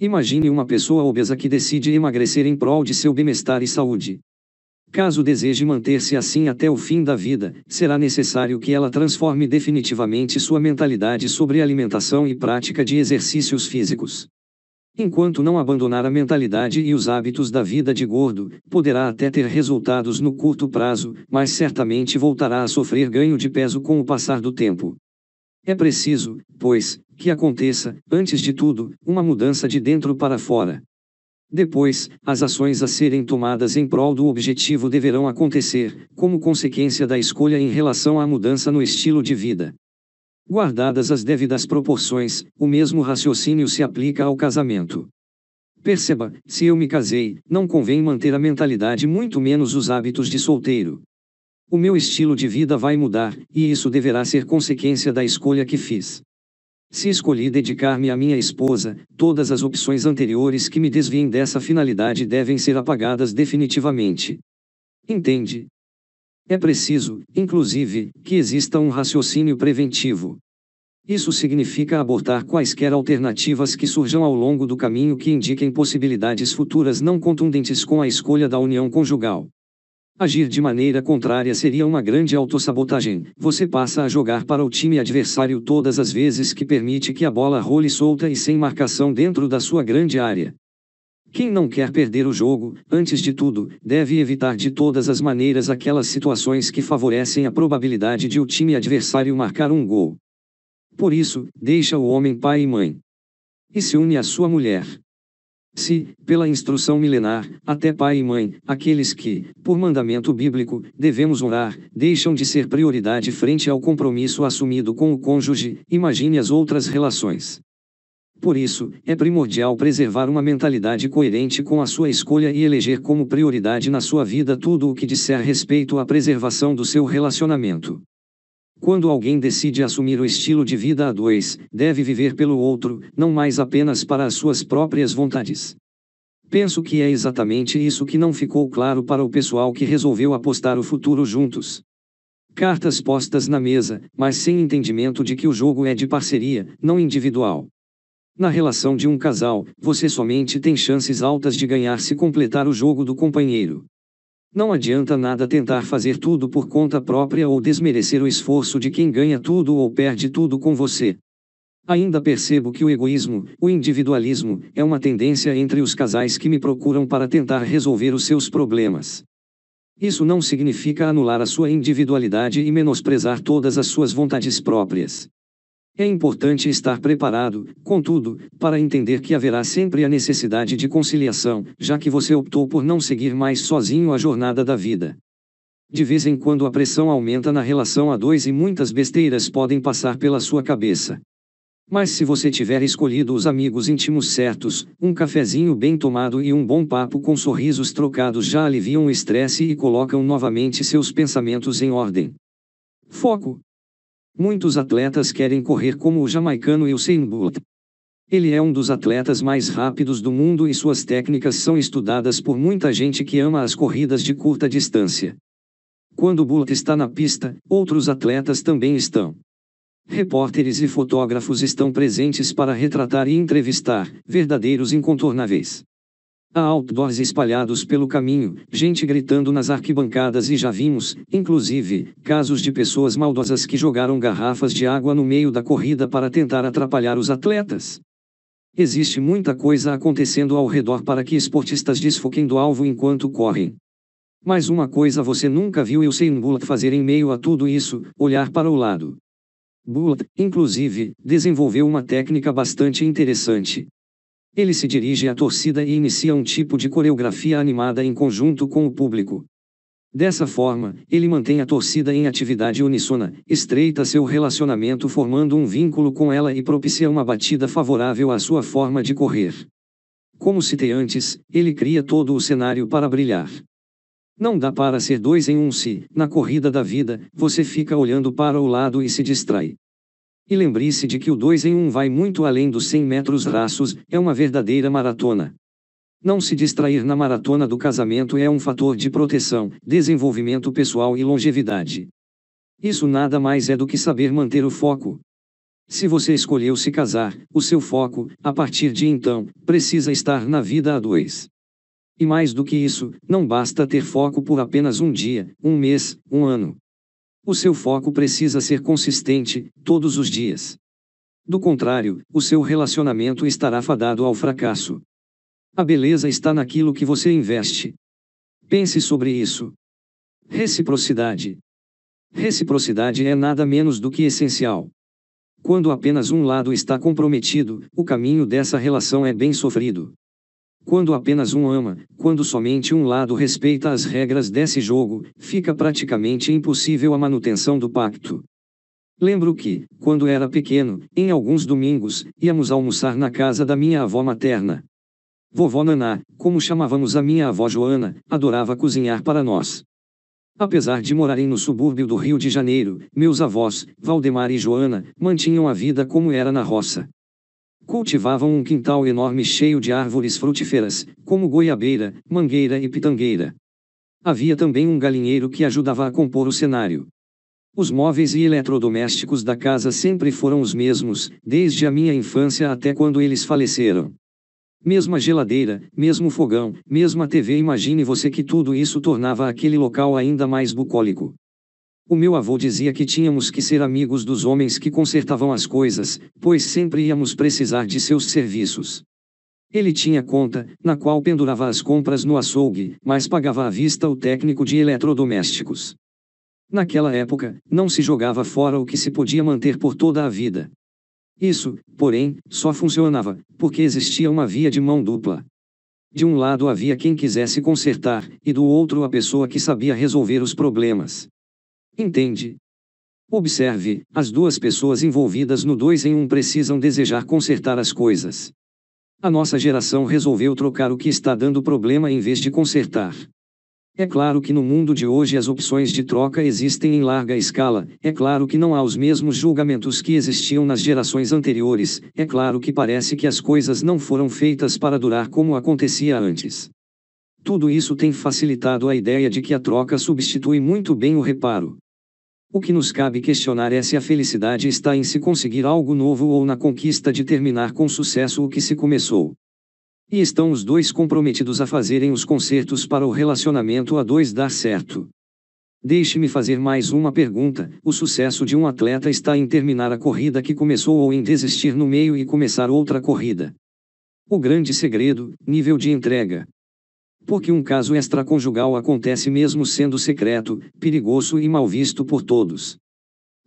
Speaker 1: Imagine uma pessoa obesa que decide emagrecer em prol de seu bem-estar e saúde. Caso deseje manter-se assim até o fim da vida, será necessário que ela transforme definitivamente sua mentalidade sobre alimentação e prática de exercícios físicos. Enquanto não abandonar a mentalidade e os hábitos da vida de gordo, poderá até ter resultados no curto prazo, mas certamente voltará a sofrer ganho de peso com o passar do tempo. É preciso, pois, que aconteça, antes de tudo, uma mudança de dentro para fora. Depois, as ações a serem tomadas em prol do objetivo deverão acontecer, como consequência da escolha em relação à mudança no estilo de vida. Guardadas as devidas proporções, o mesmo raciocínio se aplica ao casamento. Perceba, se eu me casei, não convém manter a mentalidade muito menos os hábitos de solteiro. O meu estilo de vida vai mudar, e isso deverá ser consequência da escolha que fiz. Se escolhi dedicar-me à minha esposa, todas as opções anteriores que me desviem dessa finalidade devem ser apagadas definitivamente. Entende? É preciso, inclusive, que exista um raciocínio preventivo. Isso significa abortar quaisquer alternativas que surjam ao longo do caminho que indiquem possibilidades futuras não contundentes com a escolha da união conjugal. Agir de maneira contrária seria uma grande autossabotagem. Você passa a jogar para o time adversário todas as vezes que permite que a bola role solta e sem marcação dentro da sua grande área. Quem não quer perder o jogo, antes de tudo, deve evitar de todas as maneiras aquelas situações que favorecem a probabilidade de o time adversário marcar um gol. Por isso, deixa o homem pai e mãe. E se une à sua mulher. Se, pela instrução milenar, até pai e mãe, aqueles que, por mandamento bíblico, devemos orar, deixam de ser prioridade frente ao compromisso assumido com o cônjuge, imagine as outras relações. Por isso, é primordial preservar uma mentalidade coerente com a sua escolha e eleger como prioridade na sua vida tudo o que disser respeito à preservação do seu relacionamento. Quando alguém decide assumir o estilo de vida a dois, deve viver pelo outro, não mais apenas para as suas próprias vontades. Penso que é exatamente isso que não ficou claro para o pessoal que resolveu apostar o futuro juntos. Cartas postas na mesa, mas sem entendimento de que o jogo é de parceria, não individual. Na relação de um casal, você somente tem chances altas de ganhar se completar o jogo do companheiro. Não adianta nada tentar fazer tudo por conta própria ou desmerecer o esforço de quem ganha tudo ou perde tudo com você. Ainda percebo que o egoísmo, o individualismo, é uma tendência entre os casais que me procuram para tentar resolver os seus problemas. Isso não significa anular a sua individualidade e menosprezar todas as suas vontades próprias. É importante estar preparado, contudo, para entender que haverá sempre a necessidade de conciliação, já que você optou por não seguir mais sozinho a jornada da vida. De vez em quando a pressão aumenta na relação a dois e muitas besteiras podem passar pela sua cabeça. Mas se você tiver escolhido os amigos íntimos certos, um cafezinho bem tomado e um bom papo com sorrisos trocados já aliviam o estresse e colocam novamente seus pensamentos em ordem. Foco, Muitos atletas querem correr como o jamaicano Usain Bolt. Ele é um dos atletas mais rápidos do mundo e suas técnicas são estudadas por muita gente que ama as corridas de curta distância. Quando Bolt está na pista, outros atletas também estão. Repórteres e fotógrafos estão presentes para retratar e entrevistar verdadeiros incontornáveis. Há outdoors espalhados pelo caminho, gente gritando nas arquibancadas e já vimos, inclusive, casos de pessoas maldosas que jogaram garrafas de água no meio da corrida para tentar atrapalhar os atletas. Existe muita coisa acontecendo ao redor para que esportistas desfoquem do alvo enquanto correm. Mas uma coisa você nunca viu Usain Bolt fazer em meio a tudo isso, olhar para o lado. Bolt, inclusive, desenvolveu uma técnica bastante interessante. Ele se dirige à torcida e inicia um tipo de coreografia animada em conjunto com o público. Dessa forma, ele mantém a torcida em atividade uníssona, estreita seu relacionamento formando um vínculo com ela e propicia uma batida favorável à sua forma de correr. Como citei antes, ele cria todo o cenário para brilhar. Não dá para ser dois em um se, na corrida da vida, você fica olhando para o lado e se distrai. E lembre-se de que o 2 em 1 um vai muito além dos 100 metros raços, é uma verdadeira maratona. Não se distrair na maratona do casamento é um fator de proteção, desenvolvimento pessoal e longevidade. Isso nada mais é do que saber manter o foco. Se você escolheu se casar, o seu foco, a partir de então, precisa estar na vida a dois. E mais do que isso, não basta ter foco por apenas um dia, um mês, um ano. O seu foco precisa ser consistente, todos os dias. Do contrário, o seu relacionamento estará fadado ao fracasso. A beleza está naquilo que você investe. Pense sobre isso. Reciprocidade. Reciprocidade é nada menos do que essencial. Quando apenas um lado está comprometido, o caminho dessa relação é bem sofrido. Quando apenas um ama, quando somente um lado respeita as regras desse jogo, fica praticamente impossível a manutenção do pacto. Lembro que, quando era pequeno, em alguns domingos, íamos almoçar na casa da minha avó materna. Vovó Naná, como chamávamos a minha avó Joana, adorava cozinhar para nós. Apesar de morarem no subúrbio do Rio de Janeiro, meus avós, Valdemar e Joana, mantinham a vida como era na roça cultivavam um quintal enorme cheio de árvores frutíferas, como goiabeira, mangueira e pitangueira. Havia também um galinheiro que ajudava a compor o cenário. Os móveis e eletrodomésticos da casa sempre foram os mesmos, desde a minha infância até quando eles faleceram. Mesma geladeira, mesmo fogão, mesma TV. Imagine você que tudo isso tornava aquele local ainda mais bucólico. O meu avô dizia que tínhamos que ser amigos dos homens que consertavam as coisas, pois sempre íamos precisar de seus serviços. Ele tinha conta, na qual pendurava as compras no açougue, mas pagava à vista o técnico de eletrodomésticos. Naquela época, não se jogava fora o que se podia manter por toda a vida. Isso, porém, só funcionava, porque existia uma via de mão dupla. De um lado havia quem quisesse consertar, e do outro a pessoa que sabia resolver os problemas. Entende? Observe, as duas pessoas envolvidas no 2 em 1 um precisam desejar consertar as coisas. A nossa geração resolveu trocar o que está dando problema em vez de consertar. É claro que no mundo de hoje as opções de troca existem em larga escala, é claro que não há os mesmos julgamentos que existiam nas gerações anteriores, é claro que parece que as coisas não foram feitas para durar como acontecia antes. Tudo isso tem facilitado a ideia de que a troca substitui muito bem o reparo. O que nos cabe questionar é se a felicidade está em se conseguir algo novo ou na conquista de terminar com sucesso o que se começou. E estão os dois comprometidos a fazerem os concertos para o relacionamento a dois dar certo. Deixe-me fazer mais uma pergunta: o sucesso de um atleta está em terminar a corrida que começou ou em desistir no meio e começar outra corrida? O grande segredo, nível de entrega, porque um caso extraconjugal acontece mesmo sendo secreto, perigoso e mal visto por todos.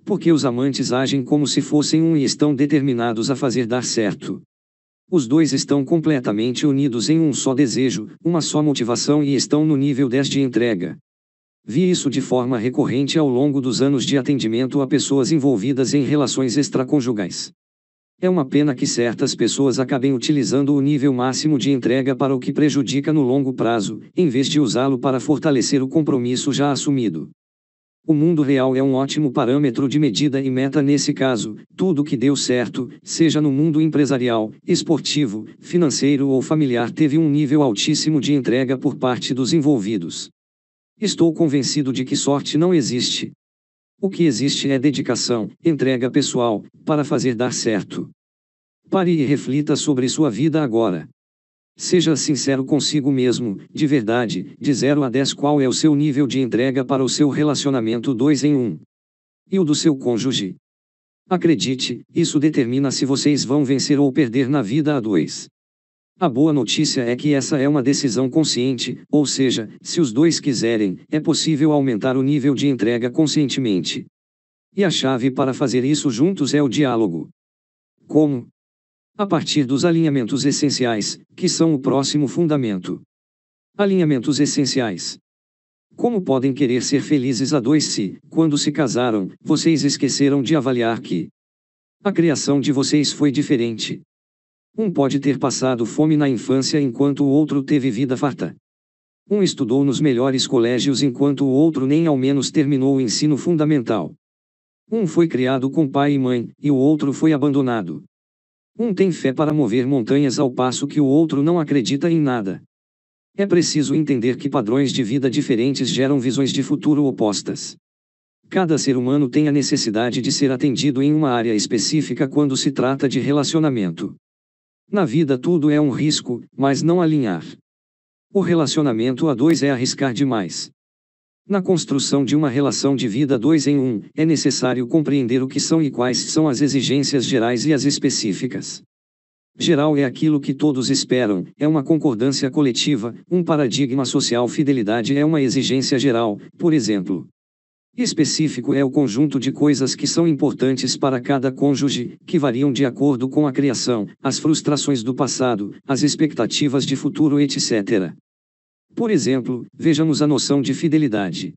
Speaker 1: Porque os amantes agem como se fossem um e estão determinados a fazer dar certo. Os dois estão completamente unidos em um só desejo, uma só motivação e estão no nível 10 de entrega. Vi isso de forma recorrente ao longo dos anos de atendimento a pessoas envolvidas em relações extraconjugais. É uma pena que certas pessoas acabem utilizando o nível máximo de entrega para o que prejudica no longo prazo, em vez de usá-lo para fortalecer o compromisso já assumido. O mundo real é um ótimo parâmetro de medida e meta nesse caso, tudo que deu certo, seja no mundo empresarial, esportivo, financeiro ou familiar, teve um nível altíssimo de entrega por parte dos envolvidos. Estou convencido de que sorte não existe, o que existe é dedicação, entrega pessoal, para fazer dar certo. Pare e reflita sobre sua vida agora. Seja sincero consigo mesmo, de verdade, de 0 a 10 qual é o seu nível de entrega para o seu relacionamento 2 em 1. Um. E o do seu cônjuge. Acredite, isso determina se vocês vão vencer ou perder na vida a dois. A boa notícia é que essa é uma decisão consciente, ou seja, se os dois quiserem, é possível aumentar o nível de entrega conscientemente. E a chave para fazer isso juntos é o diálogo. Como? A partir dos alinhamentos essenciais, que são o próximo fundamento. Alinhamentos essenciais. Como podem querer ser felizes a dois se, quando se casaram, vocês esqueceram de avaliar que a criação de vocês foi diferente? Um pode ter passado fome na infância enquanto o outro teve vida farta. Um estudou nos melhores colégios enquanto o outro nem ao menos terminou o ensino fundamental. Um foi criado com pai e mãe, e o outro foi abandonado. Um tem fé para mover montanhas ao passo que o outro não acredita em nada. É preciso entender que padrões de vida diferentes geram visões de futuro opostas. Cada ser humano tem a necessidade de ser atendido em uma área específica quando se trata de relacionamento. Na vida tudo é um risco, mas não alinhar. O relacionamento a dois é arriscar demais. Na construção de uma relação de vida dois em um, é necessário compreender o que são e quais são as exigências gerais e as específicas. Geral é aquilo que todos esperam, é uma concordância coletiva, um paradigma social. Fidelidade é uma exigência geral, por exemplo. Específico é o conjunto de coisas que são importantes para cada cônjuge, que variam de acordo com a criação, as frustrações do passado, as expectativas de futuro, etc. Por exemplo, vejamos a noção de fidelidade.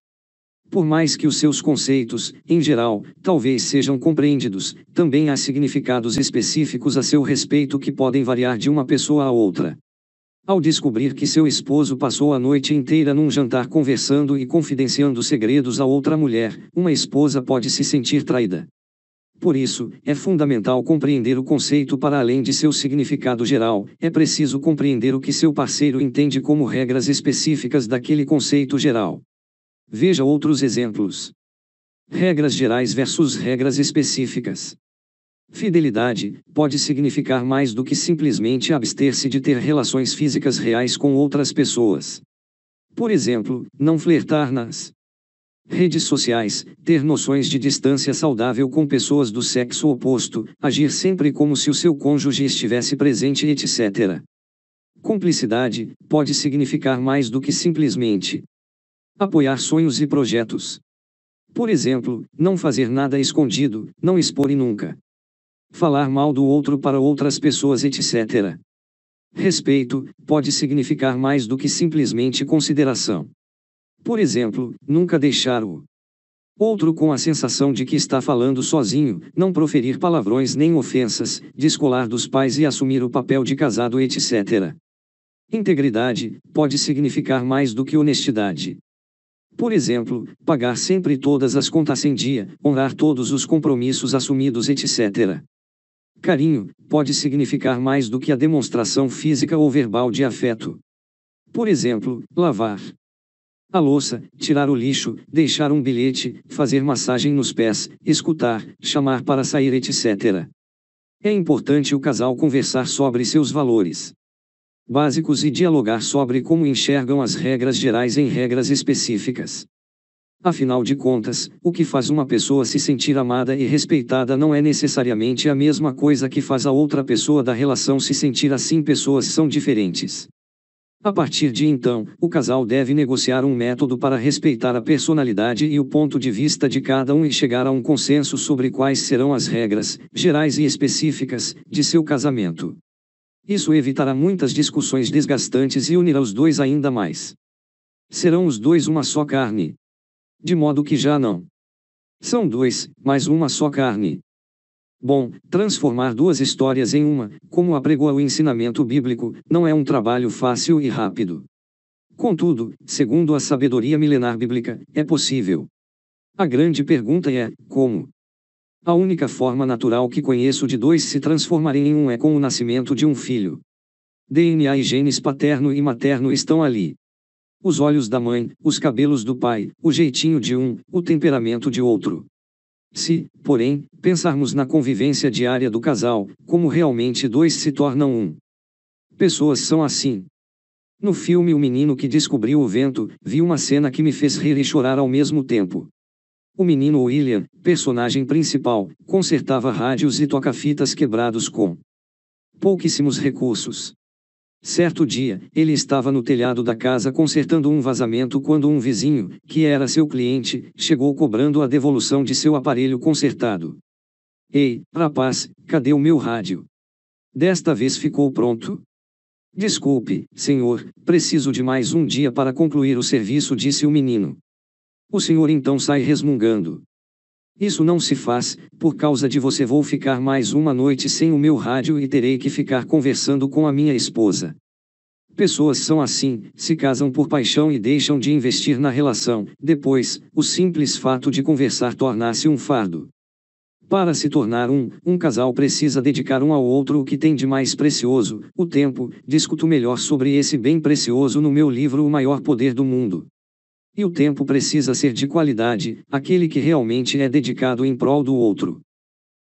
Speaker 1: Por mais que os seus conceitos, em geral, talvez sejam compreendidos, também há significados específicos a seu respeito que podem variar de uma pessoa a outra. Ao descobrir que seu esposo passou a noite inteira num jantar conversando e confidenciando segredos a outra mulher, uma esposa pode se sentir traída. Por isso, é fundamental compreender o conceito para além de seu significado geral, é preciso compreender o que seu parceiro entende como regras específicas daquele conceito geral. Veja outros exemplos. Regras gerais versus regras específicas. Fidelidade pode significar mais do que simplesmente abster-se de ter relações físicas reais com outras pessoas. Por exemplo, não flertar nas redes sociais, ter noções de distância saudável com pessoas do sexo oposto, agir sempre como se o seu cônjuge estivesse presente, etc. Cumplicidade pode significar mais do que simplesmente apoiar sonhos e projetos. Por exemplo, não fazer nada escondido, não expor e nunca falar mal do outro para outras pessoas, etc. Respeito pode significar mais do que simplesmente consideração. Por exemplo, nunca deixar o outro com a sensação de que está falando sozinho, não proferir palavrões nem ofensas, descolar dos pais e assumir o papel de casado, etc. Integridade pode significar mais do que honestidade. Por exemplo, pagar sempre todas as contas em dia, honrar todos os compromissos assumidos, etc. Carinho pode significar mais do que a demonstração física ou verbal de afeto. Por exemplo, lavar a louça, tirar o lixo, deixar um bilhete, fazer massagem nos pés, escutar, chamar para sair, etc. É importante o casal conversar sobre seus valores básicos e dialogar sobre como enxergam as regras gerais em regras específicas. Afinal de contas, o que faz uma pessoa se sentir amada e respeitada não é necessariamente a mesma coisa que faz a outra pessoa da relação se sentir assim, pessoas são diferentes. A partir de então, o casal deve negociar um método para respeitar a personalidade e o ponto de vista de cada um e chegar a um consenso sobre quais serão as regras, gerais e específicas, de seu casamento. Isso evitará muitas discussões desgastantes e unirá os dois ainda mais. Serão os dois uma só carne, de modo que já não são dois, mas uma só carne. Bom, transformar duas histórias em uma, como apregoa o ensinamento bíblico, não é um trabalho fácil e rápido. Contudo, segundo a sabedoria milenar bíblica, é possível. A grande pergunta é: como? A única forma natural que conheço de dois se transformarem em um é com o nascimento de um filho. DNA e genes paterno e materno estão ali os olhos da mãe, os cabelos do pai, o jeitinho de um, o temperamento de outro. Se, porém, pensarmos na convivência diária do casal, como realmente dois se tornam um. Pessoas são assim. No filme O Menino que Descobriu o Vento, vi uma cena que me fez rir e chorar ao mesmo tempo. O menino William, personagem principal, consertava rádios e toca-fitas quebrados com pouquíssimos recursos. Certo dia, ele estava no telhado da casa consertando um vazamento quando um vizinho, que era seu cliente, chegou cobrando a devolução de seu aparelho consertado. Ei, rapaz, cadê o meu rádio? Desta vez ficou pronto? Desculpe, senhor, preciso de mais um dia para concluir o serviço, disse o menino. O senhor então sai resmungando. Isso não se faz, por causa de você vou ficar mais uma noite sem o meu rádio e terei que ficar conversando com a minha esposa. Pessoas são assim, se casam por paixão e deixam de investir na relação, depois, o simples fato de conversar torna-se um fardo. Para se tornar um, um casal precisa dedicar um ao outro o que tem de mais precioso, o tempo. Discuto melhor sobre esse bem precioso no meu livro O Maior Poder do Mundo. E o tempo precisa ser de qualidade, aquele que realmente é dedicado em prol do outro.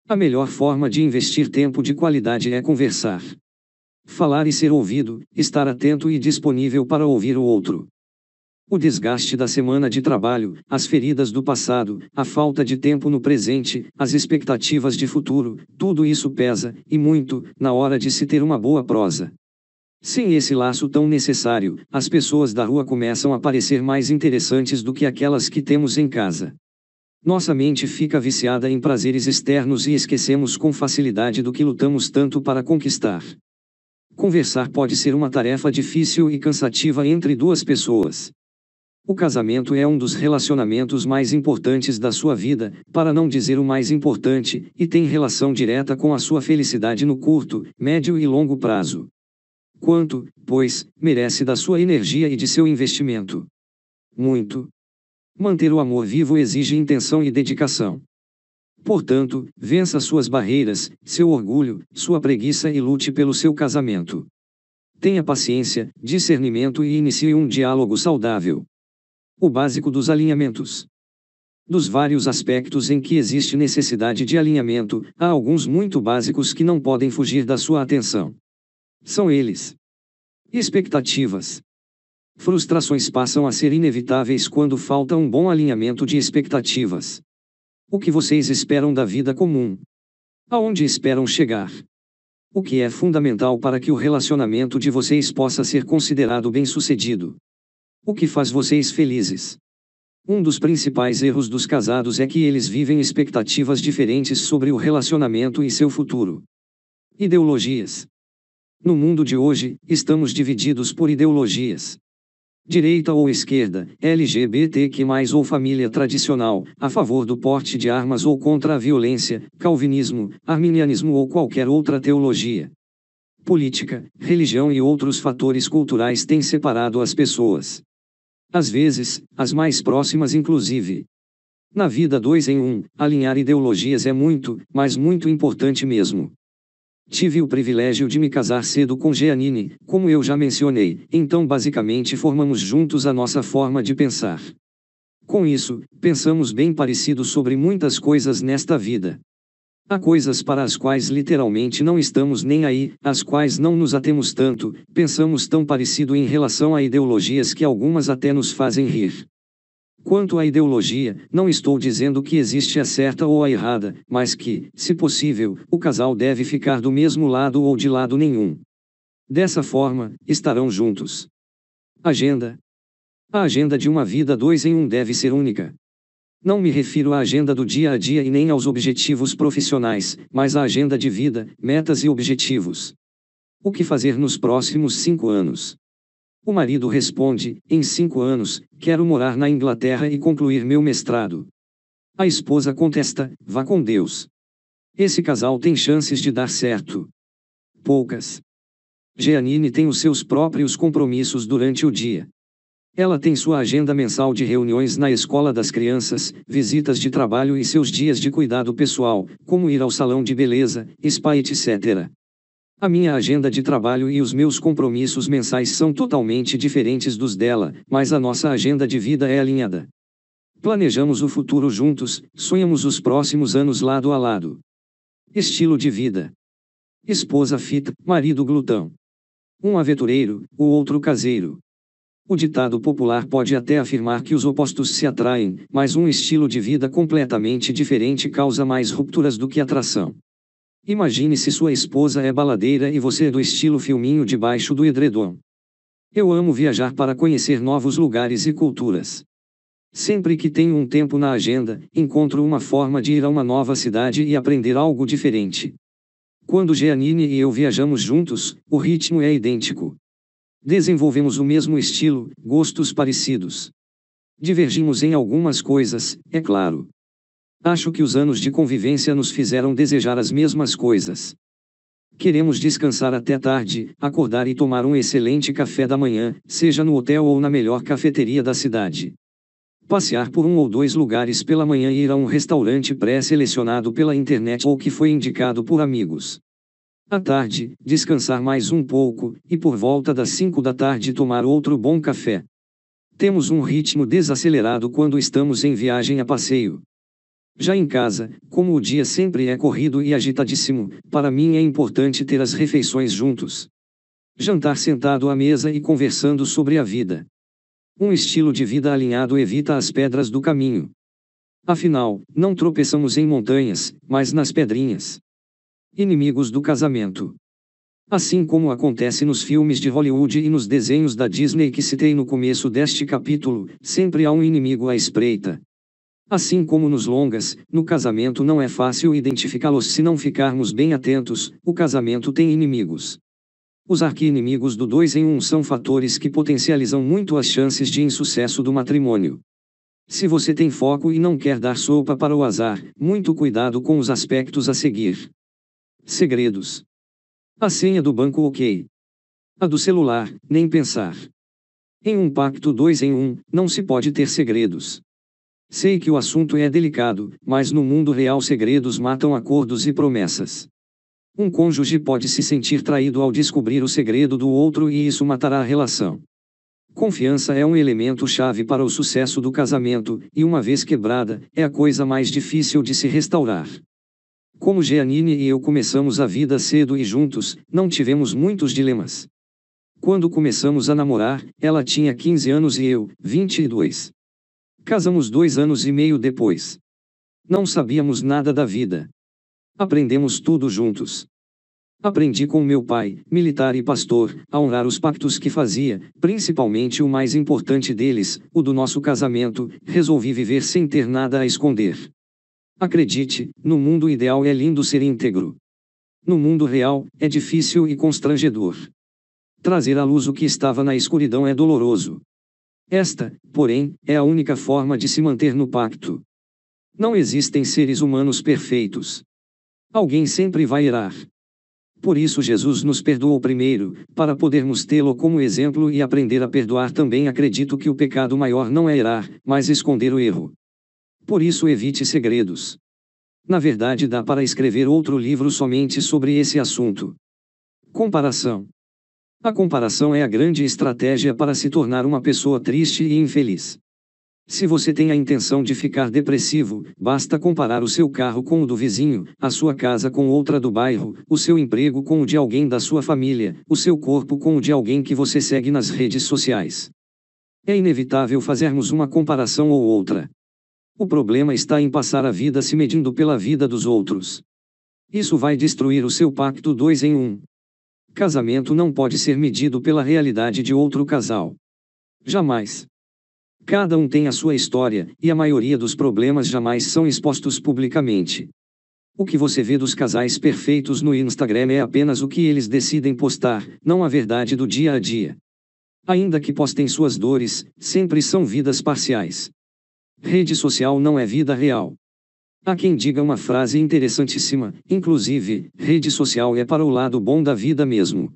Speaker 1: A melhor forma de investir tempo de qualidade é conversar. Falar e ser ouvido, estar atento e disponível para ouvir o outro. O desgaste da semana de trabalho, as feridas do passado, a falta de tempo no presente, as expectativas de futuro, tudo isso pesa, e muito, na hora de se ter uma boa prosa. Sem esse laço tão necessário, as pessoas da rua começam a parecer mais interessantes do que aquelas que temos em casa. Nossa mente fica viciada em prazeres externos e esquecemos com facilidade do que lutamos tanto para conquistar. Conversar pode ser uma tarefa difícil e cansativa entre duas pessoas. O casamento é um dos relacionamentos mais importantes da sua vida, para não dizer o mais importante, e tem relação direta com a sua felicidade no curto, médio e longo prazo. Quanto, pois, merece da sua energia e de seu investimento? Muito. Manter o amor vivo exige intenção e dedicação. Portanto, vença suas barreiras, seu orgulho, sua preguiça e lute pelo seu casamento. Tenha paciência, discernimento e inicie um diálogo saudável. O básico dos alinhamentos. Dos vários aspectos em que existe necessidade de alinhamento, há alguns muito básicos que não podem fugir da sua atenção. São eles. Expectativas. Frustrações passam a ser inevitáveis quando falta um bom alinhamento de expectativas. O que vocês esperam da vida comum? Aonde esperam chegar? O que é fundamental para que o relacionamento de vocês possa ser considerado bem-sucedido? O que faz vocês felizes? Um dos principais erros dos casados é que eles vivem expectativas diferentes sobre o relacionamento e seu futuro. Ideologias. No mundo de hoje, estamos divididos por ideologias. Direita ou esquerda, LGBTQ+, ou família tradicional, a favor do porte de armas ou contra a violência, calvinismo, arminianismo ou qualquer outra teologia. Política, religião e outros fatores culturais têm separado as pessoas. Às vezes, as mais próximas inclusive. Na vida dois em um, alinhar ideologias é muito, mas muito importante mesmo. Tive o privilégio de me casar cedo com Jeanine, como eu já mencionei, então basicamente formamos juntos a nossa forma de pensar. Com isso, pensamos bem parecido sobre muitas coisas nesta vida. Há coisas para as quais literalmente não estamos nem aí, as quais não nos atemos tanto, pensamos tão parecido em relação a ideologias que algumas até nos fazem rir. Quanto à ideologia, não estou dizendo que existe a certa ou a errada, mas que, se possível, o casal deve ficar do mesmo lado ou de lado nenhum. Dessa forma, estarão juntos. Agenda: A agenda de uma vida dois em um deve ser única. Não me refiro à agenda do dia a dia e nem aos objetivos profissionais, mas à agenda de vida, metas e objetivos. O que fazer nos próximos cinco anos? O marido responde: Em cinco anos, quero morar na Inglaterra e concluir meu mestrado. A esposa contesta: Vá com Deus. Esse casal tem chances de dar certo. Poucas. Jeanine tem os seus próprios compromissos durante o dia. Ela tem sua agenda mensal de reuniões na escola das crianças, visitas de trabalho e seus dias de cuidado pessoal, como ir ao salão de beleza, spa, etc. A minha agenda de trabalho e os meus compromissos mensais são totalmente diferentes dos dela, mas a nossa agenda de vida é alinhada. Planejamos o futuro juntos, sonhamos os próximos anos lado a lado. Estilo de vida: esposa fita, marido glutão. Um aventureiro, o outro caseiro. O ditado popular pode até afirmar que os opostos se atraem, mas um estilo de vida completamente diferente causa mais rupturas do que atração. Imagine se sua esposa é baladeira e você é do estilo filminho debaixo do edredom. Eu amo viajar para conhecer novos lugares e culturas. Sempre que tenho um tempo na agenda, encontro uma forma de ir a uma nova cidade e aprender algo diferente. Quando Jeanine e eu viajamos juntos, o ritmo é idêntico. Desenvolvemos o mesmo estilo, gostos parecidos. Divergimos em algumas coisas, é claro. Acho que os anos de convivência nos fizeram desejar as mesmas coisas. Queremos descansar até tarde, acordar e tomar um excelente café da manhã, seja no hotel ou na melhor cafeteria da cidade. Passear por um ou dois lugares pela manhã e ir a um restaurante pré-selecionado pela internet ou que foi indicado por amigos. À tarde, descansar mais um pouco, e por volta das 5 da tarde tomar outro bom café. Temos um ritmo desacelerado quando estamos em viagem a passeio. Já em casa, como o dia sempre é corrido e agitadíssimo, para mim é importante ter as refeições juntos. Jantar sentado à mesa e conversando sobre a vida. Um estilo de vida alinhado evita as pedras do caminho. Afinal, não tropeçamos em montanhas, mas nas pedrinhas. Inimigos do casamento. Assim como acontece nos filmes de Hollywood e nos desenhos da Disney que citei no começo deste capítulo, sempre há um inimigo à espreita, Assim como nos longas, no casamento não é fácil identificá-los se não ficarmos bem atentos, o casamento tem inimigos. Os arqui-inimigos do 2 em 1 um são fatores que potencializam muito as chances de insucesso do matrimônio. Se você tem foco e não quer dar sopa para o azar, muito cuidado com os aspectos a seguir. Segredos. A senha do banco OK. A do celular, nem pensar. Em um pacto 2 em 1, um, não se pode ter segredos. Sei que o assunto é delicado, mas no mundo real segredos matam acordos e promessas. Um cônjuge pode se sentir traído ao descobrir o segredo do outro e isso matará a relação. Confiança é um elemento chave para o sucesso do casamento, e uma vez quebrada, é a coisa mais difícil de se restaurar. Como Jeanine e eu começamos a vida cedo e juntos, não tivemos muitos dilemas. Quando começamos a namorar, ela tinha 15 anos e eu, 22. Casamos dois anos e meio depois. Não sabíamos nada da vida. Aprendemos tudo juntos. Aprendi com meu pai, militar e pastor, a honrar os pactos que fazia, principalmente o mais importante deles, o do nosso casamento, resolvi viver sem ter nada a esconder. Acredite, no mundo ideal é lindo ser íntegro. No mundo real, é difícil e constrangedor. Trazer à luz o que estava na escuridão é doloroso. Esta, porém, é a única forma de se manter no pacto. Não existem seres humanos perfeitos. Alguém sempre vai errar. Por isso Jesus nos perdoou primeiro, para podermos tê-lo como exemplo e aprender a perdoar também. Acredito que o pecado maior não é errar, mas esconder o erro. Por isso evite segredos. Na verdade, dá para escrever outro livro somente sobre esse assunto. Comparação a comparação é a grande estratégia para se tornar uma pessoa triste e infeliz. Se você tem a intenção de ficar depressivo, basta comparar o seu carro com o do vizinho, a sua casa com outra do bairro, o seu emprego com o de alguém da sua família, o seu corpo com o de alguém que você segue nas redes sociais. É inevitável fazermos uma comparação ou outra. O problema está em passar a vida se medindo pela vida dos outros. Isso vai destruir o seu pacto 2 em 1, um, Casamento não pode ser medido pela realidade de outro casal. Jamais. Cada um tem a sua história, e a maioria dos problemas jamais são expostos publicamente. O que você vê dos casais perfeitos no Instagram é apenas o que eles decidem postar, não a verdade do dia a dia. Ainda que postem suas dores, sempre são vidas parciais. Rede social não é vida real. Há quem diga uma frase interessantíssima, inclusive, rede social é para o lado bom da vida mesmo.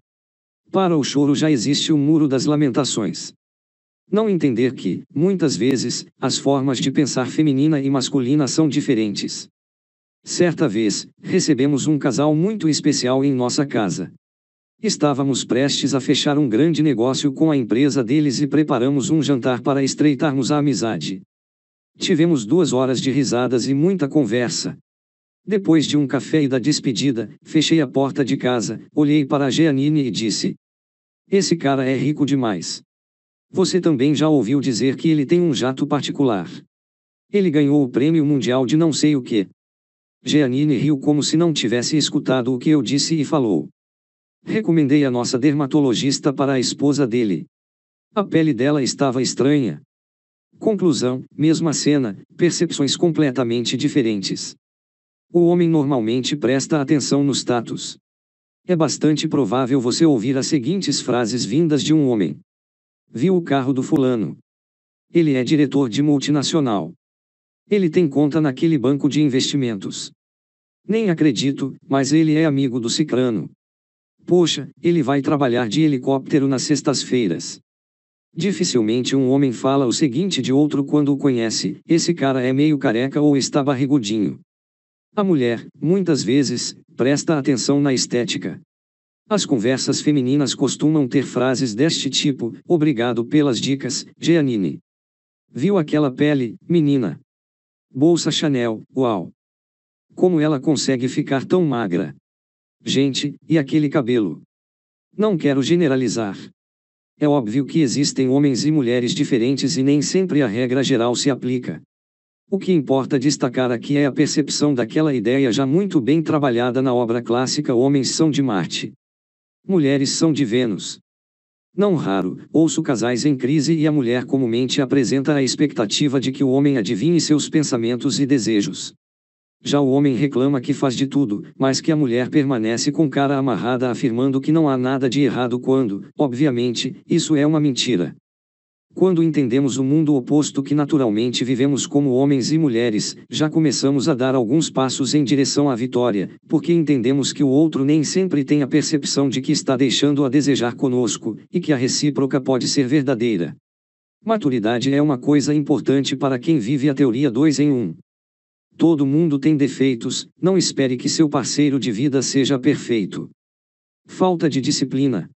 Speaker 1: Para o choro já existe o muro das lamentações. Não entender que, muitas vezes, as formas de pensar feminina e masculina são diferentes. Certa vez, recebemos um casal muito especial em nossa casa. Estávamos prestes a fechar um grande negócio com a empresa deles e preparamos um jantar para estreitarmos a amizade. Tivemos duas horas de risadas e muita conversa. Depois de um café e da despedida, fechei a porta de casa, olhei para a Jeanine e disse: Esse cara é rico demais. Você também já ouviu dizer que ele tem um jato particular. Ele ganhou o prêmio mundial de não sei o que. Jeanine riu como se não tivesse escutado o que eu disse e falou. Recomendei a nossa dermatologista para a esposa dele. A pele dela estava estranha. Conclusão: mesma cena, percepções completamente diferentes. O homem normalmente presta atenção nos status. É bastante provável você ouvir as seguintes frases vindas de um homem: Viu o carro do fulano. Ele é diretor de multinacional. Ele tem conta naquele banco de investimentos. Nem acredito, mas ele é amigo do Cicrano. Poxa, ele vai trabalhar de helicóptero nas sextas-feiras. Dificilmente um homem fala o seguinte de outro quando o conhece: esse cara é meio careca ou está barrigudinho. A mulher, muitas vezes, presta atenção na estética. As conversas femininas costumam ter frases deste tipo: Obrigado pelas dicas, Jeanine. Viu aquela pele, menina? Bolsa Chanel, uau! Como ela consegue ficar tão magra? Gente, e aquele cabelo? Não quero generalizar, é óbvio que existem homens e mulheres diferentes e nem sempre a regra geral se aplica. O que importa destacar aqui é a percepção daquela ideia já muito bem trabalhada na obra clássica Homens são de Marte. Mulheres são de Vênus. Não raro, ouço casais em crise e a mulher comumente apresenta a expectativa de que o homem adivinhe seus pensamentos e desejos. Já o homem reclama que faz de tudo, mas que a mulher permanece com cara amarrada afirmando que não há nada de errado quando, obviamente, isso é uma mentira. Quando entendemos o mundo oposto que naturalmente vivemos como homens e mulheres, já começamos a dar alguns passos em direção à vitória, porque entendemos que o outro nem sempre tem a percepção de que está deixando a desejar conosco, e que a recíproca pode ser verdadeira. Maturidade é uma coisa importante para quem vive a teoria 2 em 1. Um. Todo mundo tem defeitos, não espere que seu parceiro de vida seja perfeito. Falta de disciplina.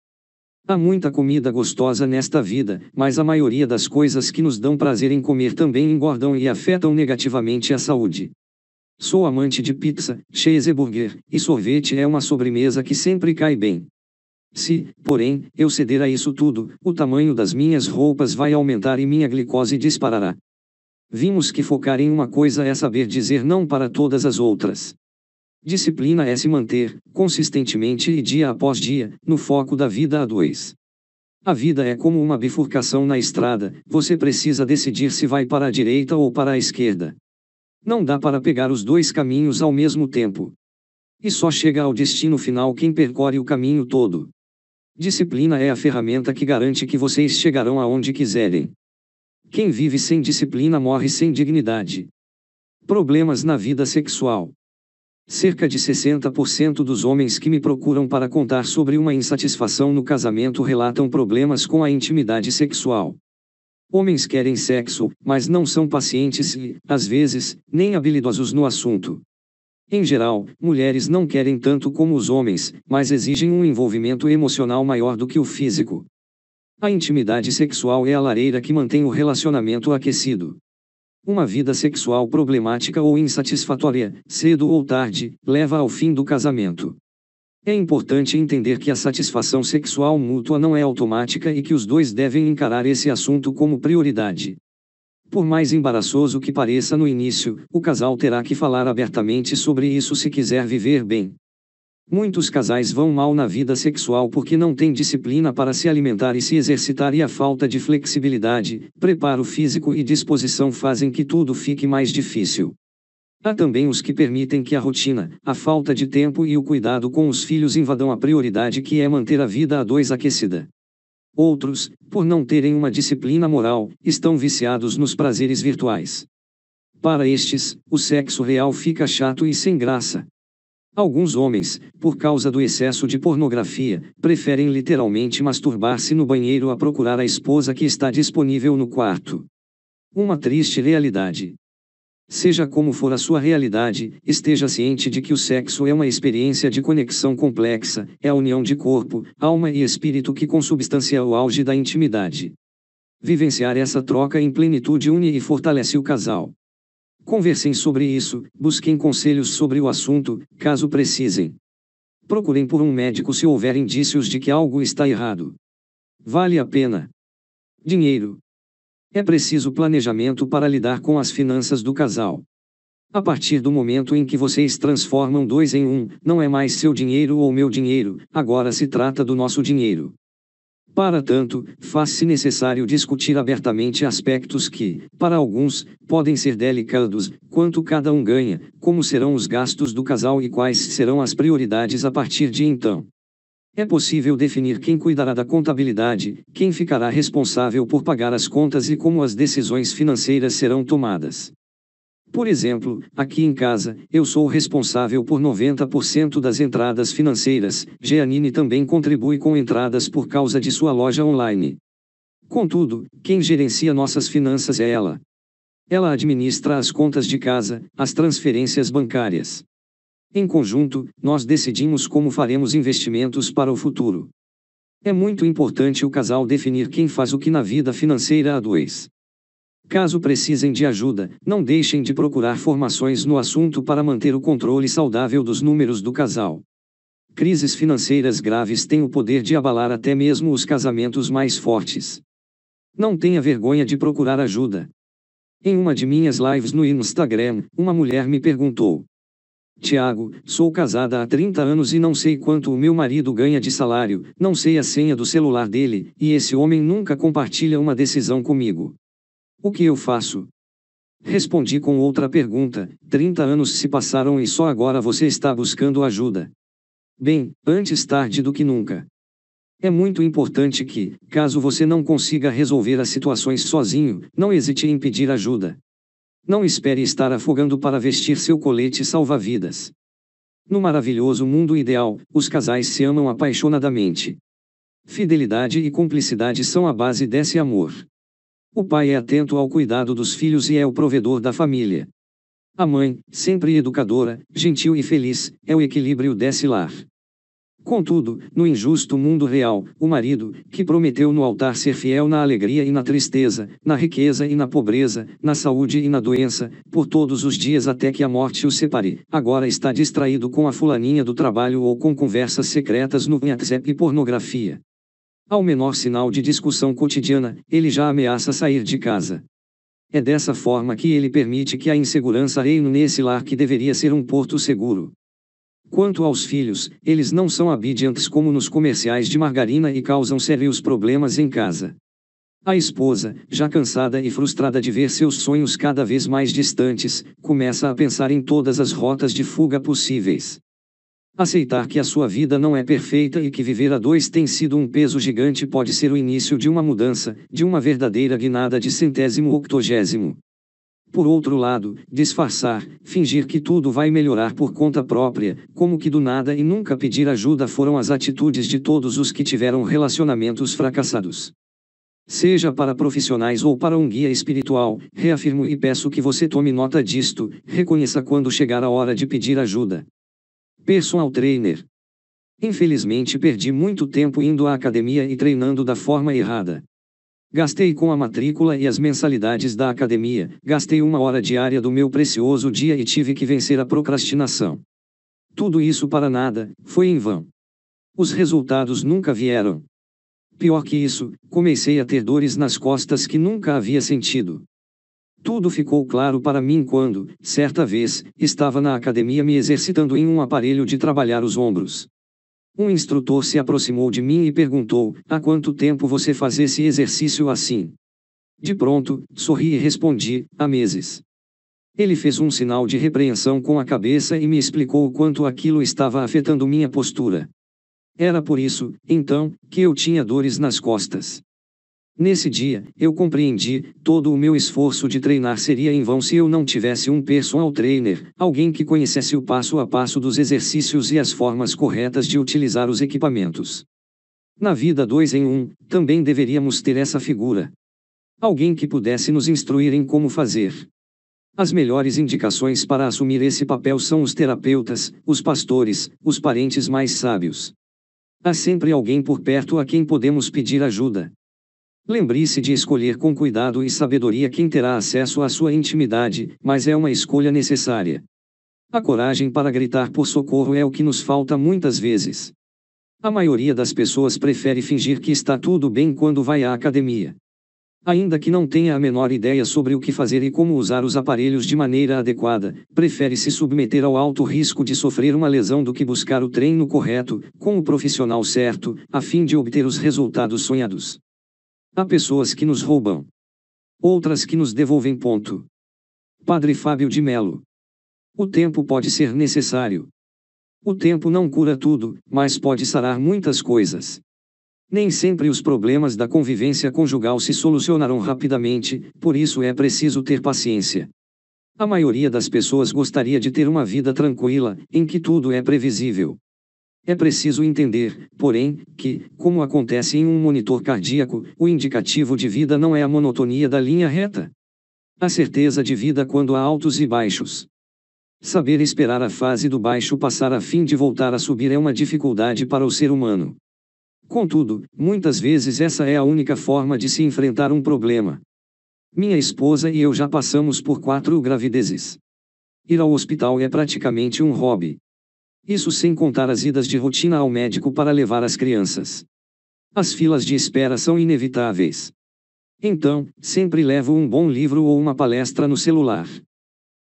Speaker 1: Há muita comida gostosa nesta vida, mas a maioria das coisas que nos dão prazer em comer também engordam e afetam negativamente a saúde. Sou amante de pizza, cheeseburger, e sorvete é uma sobremesa que sempre cai bem. Se, porém, eu ceder a isso tudo, o tamanho das minhas roupas vai aumentar e minha glicose disparará. Vimos que focar em uma coisa é saber dizer não para todas as outras. Disciplina é se manter, consistentemente e dia após dia, no foco da vida a dois. A vida é como uma bifurcação na estrada, você precisa decidir se vai para a direita ou para a esquerda. Não dá para pegar os dois caminhos ao mesmo tempo. E só chega ao destino final quem percorre o caminho todo. Disciplina é a ferramenta que garante que vocês chegarão aonde quiserem. Quem vive sem disciplina morre sem dignidade. Problemas na vida sexual. Cerca de 60% dos homens que me procuram para contar sobre uma insatisfação no casamento relatam problemas com a intimidade sexual. Homens querem sexo, mas não são pacientes e, às vezes, nem habilidosos no assunto. Em geral, mulheres não querem tanto como os homens, mas exigem um envolvimento emocional maior do que o físico. A intimidade sexual é a lareira que mantém o relacionamento aquecido. Uma vida sexual problemática ou insatisfatória, cedo ou tarde, leva ao fim do casamento. É importante entender que a satisfação sexual mútua não é automática e que os dois devem encarar esse assunto como prioridade. Por mais embaraçoso que pareça no início, o casal terá que falar abertamente sobre isso se quiser viver bem. Muitos casais vão mal na vida sexual porque não têm disciplina para se alimentar e se exercitar, e a falta de flexibilidade, preparo físico e disposição fazem que tudo fique mais difícil. Há também os que permitem que a rotina, a falta de tempo e o cuidado com os filhos invadam a prioridade que é manter a vida a dois aquecida. Outros, por não terem uma disciplina moral, estão viciados nos prazeres virtuais. Para estes, o sexo real fica chato e sem graça, Alguns homens, por causa do excesso de pornografia, preferem literalmente masturbar-se no banheiro a procurar a esposa que está disponível no quarto. Uma triste realidade. Seja como for a sua realidade, esteja ciente de que o sexo é uma experiência de conexão complexa, é a união de corpo, alma e espírito que consubstancia o auge da intimidade. Vivenciar essa troca em plenitude une e fortalece o casal. Conversem sobre isso, busquem conselhos sobre o assunto, caso precisem. Procurem por um médico se houver indícios de que algo está errado. Vale a pena. Dinheiro. É preciso planejamento para lidar com as finanças do casal. A partir do momento em que vocês transformam dois em um, não é mais seu dinheiro ou meu dinheiro, agora se trata do nosso dinheiro. Para tanto, faz-se necessário discutir abertamente aspectos que, para alguns, podem ser delicados: quanto cada um ganha, como serão os gastos do casal e quais serão as prioridades a partir de então. É possível definir quem cuidará da contabilidade, quem ficará responsável por pagar as contas e como as decisões financeiras serão tomadas. Por exemplo, aqui em casa, eu sou responsável por 90% das entradas financeiras. Jeanine também contribui com entradas por causa de sua loja online. Contudo, quem gerencia nossas finanças é ela. Ela administra as contas de casa, as transferências bancárias. Em conjunto, nós decidimos como faremos investimentos para o futuro. É muito importante o casal definir quem faz o que na vida financeira a dois. Caso precisem de ajuda, não deixem de procurar formações no assunto para manter o controle saudável dos números do casal. Crises financeiras graves têm o poder de abalar até mesmo os casamentos mais fortes. Não tenha vergonha de procurar ajuda. Em uma de minhas lives no Instagram, uma mulher me perguntou: Tiago, sou casada há 30 anos e não sei quanto o meu marido ganha de salário, não sei a senha do celular dele, e esse homem nunca compartilha uma decisão comigo. O que eu faço? Respondi com outra pergunta: 30 anos se passaram e só agora você está buscando ajuda. Bem, antes tarde do que nunca. É muito importante que, caso você não consiga resolver as situações sozinho, não hesite em pedir ajuda. Não espere estar afogando para vestir seu colete salva-vidas. No maravilhoso mundo ideal, os casais se amam apaixonadamente. Fidelidade e cumplicidade são a base desse amor. O pai é atento ao cuidado dos filhos e é o provedor da família. A mãe, sempre educadora, gentil e feliz, é o equilíbrio desse lar. Contudo, no injusto mundo real, o marido, que prometeu no altar ser fiel na alegria e na tristeza, na riqueza e na pobreza, na saúde e na doença, por todos os dias até que a morte o separe, agora está distraído com a fulaninha do trabalho ou com conversas secretas no WhatsApp e pornografia. Ao menor sinal de discussão cotidiana, ele já ameaça sair de casa. É dessa forma que ele permite que a insegurança reine nesse lar que deveria ser um porto seguro. Quanto aos filhos, eles não são abidiantes como nos comerciais de margarina e causam sérios problemas em casa. A esposa, já cansada e frustrada de ver seus sonhos cada vez mais distantes, começa a pensar em todas as rotas de fuga possíveis. Aceitar que a sua vida não é perfeita e que viver a dois tem sido um peso gigante pode ser o início de uma mudança, de uma verdadeira guinada de centésimo octogésimo. Por outro lado, disfarçar, fingir que tudo vai melhorar por conta própria, como que do nada e nunca pedir ajuda foram as atitudes de todos os que tiveram relacionamentos fracassados. Seja para profissionais ou para um guia espiritual, reafirmo e peço que você tome nota disto, reconheça quando chegar a hora de pedir ajuda. Personal trainer. Infelizmente perdi muito tempo indo à academia e treinando da forma errada. Gastei com a matrícula e as mensalidades da academia, gastei uma hora diária do meu precioso dia e tive que vencer a procrastinação. Tudo isso para nada, foi em vão. Os resultados nunca vieram. Pior que isso, comecei a ter dores nas costas que nunca havia sentido. Tudo ficou claro para mim quando, certa vez, estava na academia me exercitando em um aparelho de trabalhar os ombros. Um instrutor se aproximou de mim e perguntou: Há quanto tempo você faz esse exercício assim? De pronto, sorri e respondi: Há meses. Ele fez um sinal de repreensão com a cabeça e me explicou o quanto aquilo estava afetando minha postura. Era por isso, então, que eu tinha dores nas costas. Nesse dia, eu compreendi, todo o meu esforço de treinar seria em vão se eu não tivesse um personal trainer, alguém que conhecesse o passo a passo dos exercícios e as formas corretas de utilizar os equipamentos. Na vida 2 em 1, um, também deveríamos ter essa figura. Alguém que pudesse nos instruir em como fazer. As melhores indicações para assumir esse papel são os terapeutas, os pastores, os parentes mais sábios. Há sempre alguém por perto a quem podemos pedir ajuda. Lembre-se de escolher com cuidado e sabedoria quem terá acesso à sua intimidade, mas é uma escolha necessária. A coragem para gritar por socorro é o que nos falta muitas vezes. A maioria das pessoas prefere fingir que está tudo bem quando vai à academia. Ainda que não tenha a menor ideia sobre o que fazer e como usar os aparelhos de maneira adequada, prefere se submeter ao alto risco de sofrer uma lesão do que buscar o treino correto, com o profissional certo, a fim de obter os resultados sonhados. Há pessoas que nos roubam. Outras que nos devolvem. Ponto. Padre Fábio de Melo. O tempo pode ser necessário. O tempo não cura tudo, mas pode sarar muitas coisas. Nem sempre os problemas da convivência conjugal se solucionarão rapidamente, por isso é preciso ter paciência. A maioria das pessoas gostaria de ter uma vida tranquila, em que tudo é previsível. É preciso entender, porém, que, como acontece em um monitor cardíaco, o indicativo de vida não é a monotonia da linha reta. A certeza de vida quando há altos e baixos. Saber esperar a fase do baixo passar a fim de voltar a subir é uma dificuldade para o ser humano. Contudo, muitas vezes essa é a única forma de se enfrentar um problema. Minha esposa e eu já passamos por quatro gravidezes. Ir ao hospital é praticamente um hobby. Isso sem contar as idas de rotina ao médico para levar as crianças. As filas de espera são inevitáveis. Então, sempre levo um bom livro ou uma palestra no celular.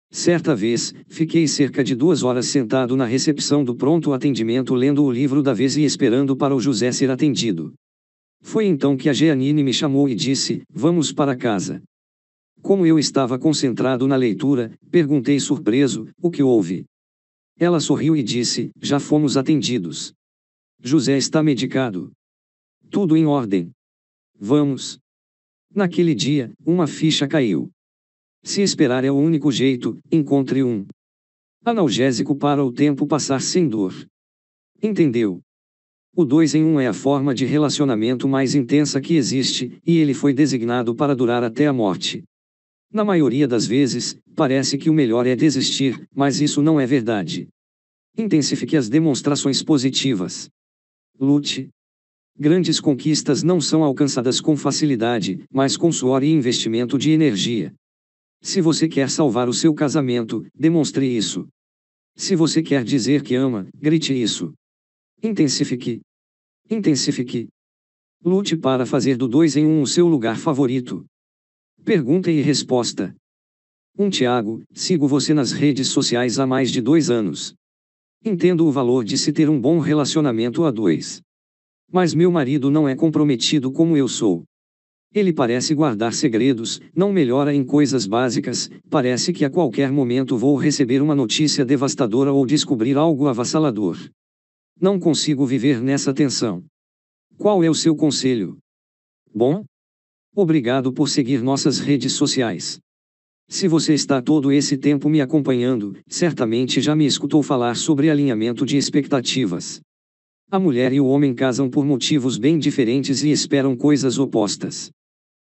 Speaker 1: Certa vez, fiquei cerca de duas horas sentado na recepção do pronto atendimento lendo o livro da vez e esperando para o José ser atendido. Foi então que a Jeanine me chamou e disse: Vamos para casa. Como eu estava concentrado na leitura, perguntei surpreso: O que houve? Ela sorriu e disse: Já fomos atendidos. José está medicado. Tudo em ordem. Vamos. Naquele dia, uma ficha caiu. Se esperar é o único jeito, encontre um. Analgésico para o tempo passar sem dor. Entendeu? O dois em um é a forma de relacionamento mais intensa que existe, e ele foi designado para durar até a morte. Na maioria das vezes, parece que o melhor é desistir, mas isso não é verdade. Intensifique as demonstrações positivas. Lute. Grandes conquistas não são alcançadas com facilidade, mas com suor e investimento de energia. Se você quer salvar o seu casamento, demonstre isso. Se você quer dizer que ama, grite isso. Intensifique. Intensifique. Lute para fazer do dois em um o seu lugar favorito. Pergunta e resposta. Um Tiago, sigo você nas redes sociais há mais de dois anos. Entendo o valor de se ter um bom relacionamento a dois. Mas meu marido não é comprometido como eu sou. Ele parece guardar segredos, não melhora em coisas básicas, parece que a qualquer momento vou receber uma notícia devastadora ou descobrir algo avassalador. Não consigo viver nessa tensão. Qual é o seu conselho? Bom, Obrigado por seguir nossas redes sociais. Se você está todo esse tempo me acompanhando, certamente já me escutou falar sobre alinhamento de expectativas. A mulher e o homem casam por motivos bem diferentes e esperam coisas opostas.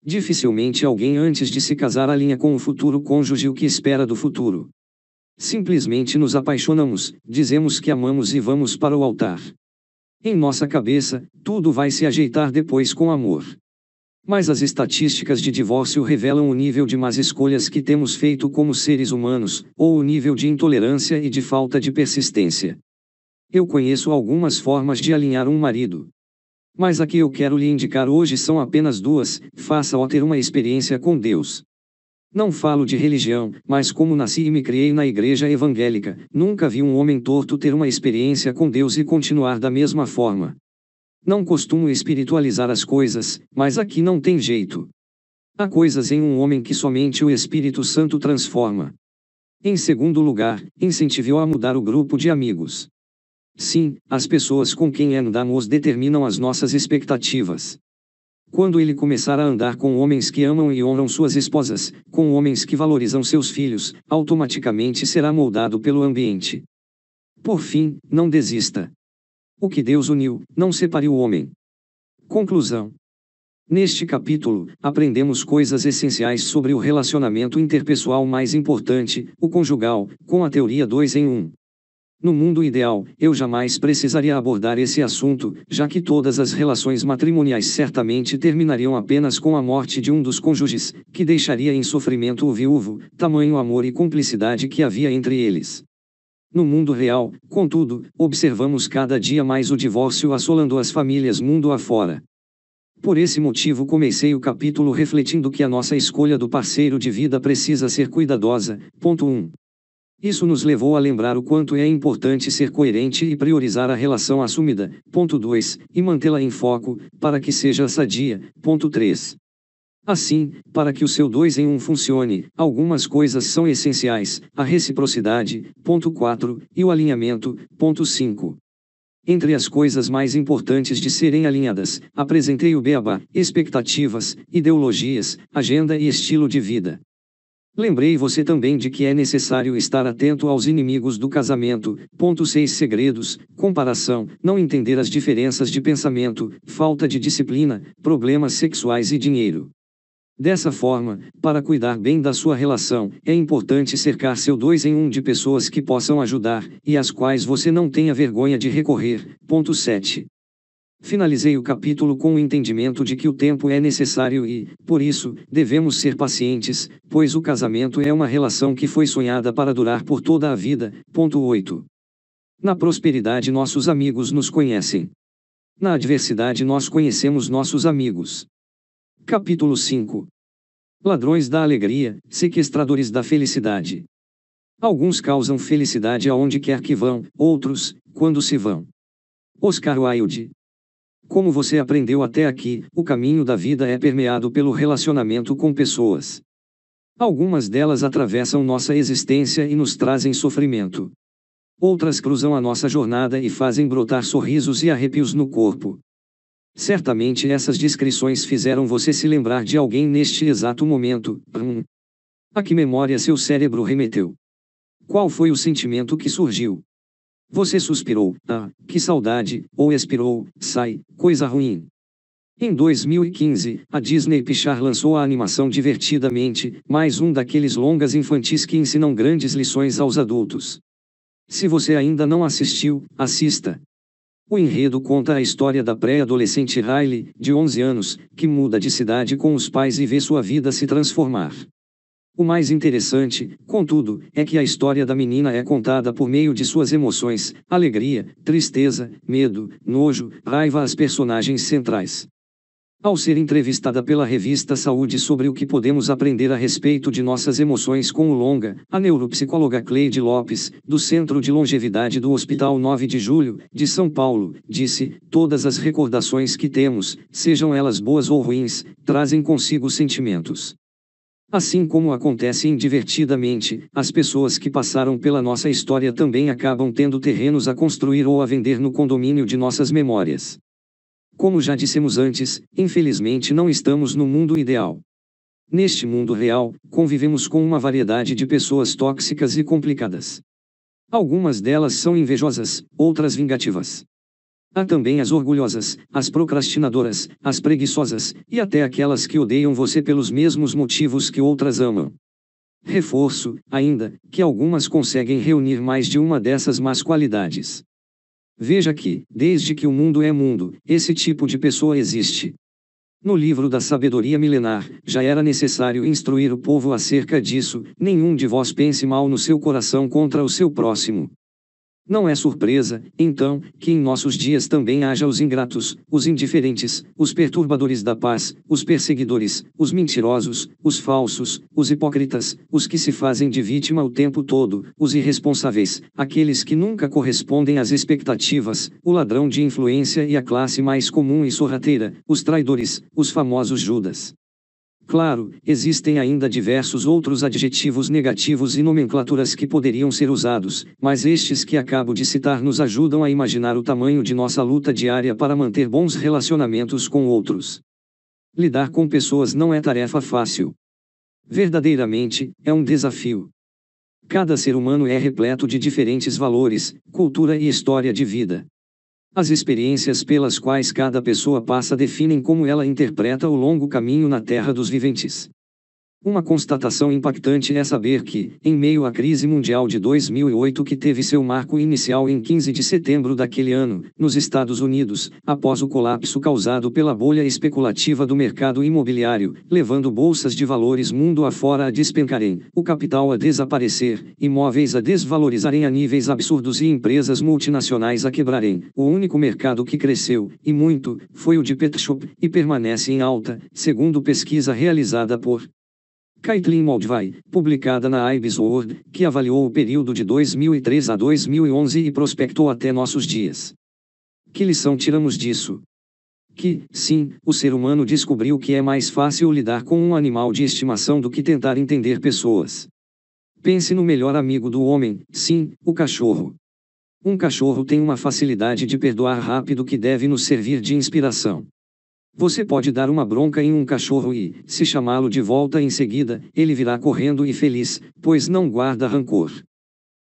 Speaker 1: Dificilmente alguém antes de se casar alinha com o futuro cônjuge o que espera do futuro. Simplesmente nos apaixonamos, dizemos que amamos e vamos para o altar. Em nossa cabeça, tudo vai se ajeitar depois com amor. Mas as estatísticas de divórcio revelam o nível de más escolhas que temos feito como seres humanos, ou o nível de intolerância e de falta de persistência. Eu conheço algumas formas de alinhar um marido. Mas a que eu quero lhe indicar hoje são apenas duas, faça-o ter uma experiência com Deus. Não falo de religião, mas como nasci e me criei na igreja evangélica, nunca vi um homem torto ter uma experiência com Deus e continuar da mesma forma. Não costumo espiritualizar as coisas, mas aqui não tem jeito. Há coisas em um homem que somente o Espírito Santo transforma. Em segundo lugar, incentivou a mudar o grupo de amigos. Sim, as pessoas com quem andamos determinam as nossas expectativas. Quando ele começar a andar com homens que amam e honram suas esposas, com homens que valorizam seus filhos, automaticamente será moldado pelo ambiente. Por fim, não desista. O que Deus uniu, não separe o homem. Conclusão. Neste capítulo, aprendemos coisas essenciais sobre o relacionamento interpessoal mais importante, o conjugal, com a teoria 2 em 1. Um. No mundo ideal, eu jamais precisaria abordar esse assunto, já que todas as relações matrimoniais certamente terminariam apenas com a morte de um dos cônjuges, que deixaria em sofrimento o viúvo, tamanho amor e cumplicidade que havia entre eles. No mundo real, contudo, observamos cada dia mais o divórcio assolando as famílias mundo afora. Por esse motivo, comecei o capítulo refletindo que a nossa escolha do parceiro de vida precisa ser cuidadosa. Ponto 1. Isso nos levou a lembrar o quanto é importante ser coerente e priorizar a relação assumida. Ponto 2. E mantê-la em foco, para que seja sadia. Ponto 3. Assim, para que o seu 2 em 1 um funcione, algumas coisas são essenciais, a reciprocidade, ponto 4, e o alinhamento, ponto 5. Entre as coisas mais importantes de serem alinhadas, apresentei o beba, expectativas, ideologias, agenda e estilo de vida. Lembrei você também de que é necessário estar atento aos inimigos do casamento. Ponto 6 Segredos, comparação, não entender as diferenças de pensamento, falta de disciplina, problemas sexuais e dinheiro. Dessa forma, para cuidar bem da sua relação, é importante cercar seu dois em um de pessoas que possam ajudar, e às quais você não tenha vergonha de recorrer. Ponto 7. Finalizei o capítulo com o entendimento de que o tempo é necessário e, por isso, devemos ser pacientes, pois o casamento é uma relação que foi sonhada para durar por toda a vida. Ponto 8. Na prosperidade nossos amigos nos conhecem. Na adversidade nós conhecemos nossos amigos. Capítulo 5 ladrões da alegria, sequestradores da felicidade. Alguns causam felicidade aonde quer que vão, outros, quando se vão. Oscar Wilde. Como você aprendeu até aqui, o caminho da vida é permeado pelo relacionamento com pessoas. Algumas delas atravessam nossa existência e nos trazem sofrimento. Outras cruzam a nossa jornada e fazem brotar sorrisos e arrepios no corpo. Certamente essas descrições fizeram você se lembrar de alguém neste exato momento. Hum. A que memória seu cérebro remeteu? Qual foi o sentimento que surgiu? Você suspirou, ah, que saudade, ou expirou, sai, coisa ruim. Em 2015, a Disney Pixar lançou a animação Divertidamente, mais um daqueles longas infantis que ensinam grandes lições aos adultos. Se você ainda não assistiu, assista. O enredo conta a história da pré-adolescente Riley, de 11 anos, que muda de cidade com os pais e vê sua vida se transformar. O mais interessante, contudo, é que a história da menina é contada por meio de suas emoções, alegria, tristeza, medo, nojo, raiva às personagens centrais. Ao ser entrevistada pela revista Saúde sobre o que podemos aprender a respeito de nossas emoções com o longa, a neuropsicóloga Cleide Lopes, do Centro de Longevidade do Hospital 9 de Julho, de São Paulo, disse: Todas as recordações que temos, sejam elas boas ou ruins, trazem consigo sentimentos. Assim como acontece indivertidamente, as pessoas que passaram pela nossa história também acabam tendo terrenos a construir ou a vender no condomínio de nossas memórias. Como já dissemos antes, infelizmente não estamos no mundo ideal. Neste mundo real, convivemos com uma variedade de pessoas tóxicas e complicadas. Algumas delas são invejosas, outras vingativas. Há também as orgulhosas, as procrastinadoras, as preguiçosas, e até aquelas que odeiam você pelos mesmos motivos que outras amam. Reforço, ainda, que algumas conseguem reunir mais de uma dessas más qualidades. Veja que, desde que o mundo é mundo, esse tipo de pessoa existe. No livro da sabedoria milenar, já era necessário instruir o povo acerca disso: nenhum de vós pense mal no seu coração contra o seu próximo. Não é surpresa, então, que em nossos dias também haja os ingratos, os indiferentes, os perturbadores da paz, os perseguidores, os mentirosos, os falsos, os hipócritas, os que se fazem de vítima o tempo todo, os irresponsáveis, aqueles que nunca correspondem às expectativas, o ladrão de influência e a classe mais comum e sorrateira, os traidores, os famosos Judas. Claro, existem ainda diversos outros adjetivos negativos e nomenclaturas que poderiam ser usados, mas estes que acabo de citar nos ajudam a imaginar o tamanho de nossa luta diária para manter bons relacionamentos com outros. Lidar com pessoas não é tarefa fácil. Verdadeiramente, é um desafio. Cada ser humano é repleto de diferentes valores, cultura e história de vida. As experiências pelas quais cada pessoa passa definem como ela interpreta o longo caminho na terra dos viventes. Uma constatação impactante é saber que, em meio à crise mundial de 2008 que teve seu marco inicial em 15 de setembro daquele ano, nos Estados Unidos, após o colapso causado pela bolha especulativa do mercado imobiliário, levando bolsas de valores mundo afora a despencarem, o capital a desaparecer, imóveis a desvalorizarem a níveis absurdos e empresas multinacionais a quebrarem, o único mercado que cresceu, e muito, foi o de pet shop, e permanece em alta, segundo pesquisa realizada por Kaitlin Moldvay, publicada na Ibis World, que avaliou o período de 2003 a 2011 e prospectou até nossos dias. Que lição tiramos disso? Que, sim, o ser humano descobriu que é mais fácil lidar com um animal de estimação do que tentar entender pessoas. Pense no melhor amigo do homem, sim, o cachorro. Um cachorro tem uma facilidade de perdoar rápido que deve nos servir de inspiração. Você pode dar uma bronca em um cachorro e, se chamá-lo de volta em seguida, ele virá correndo e feliz, pois não guarda rancor.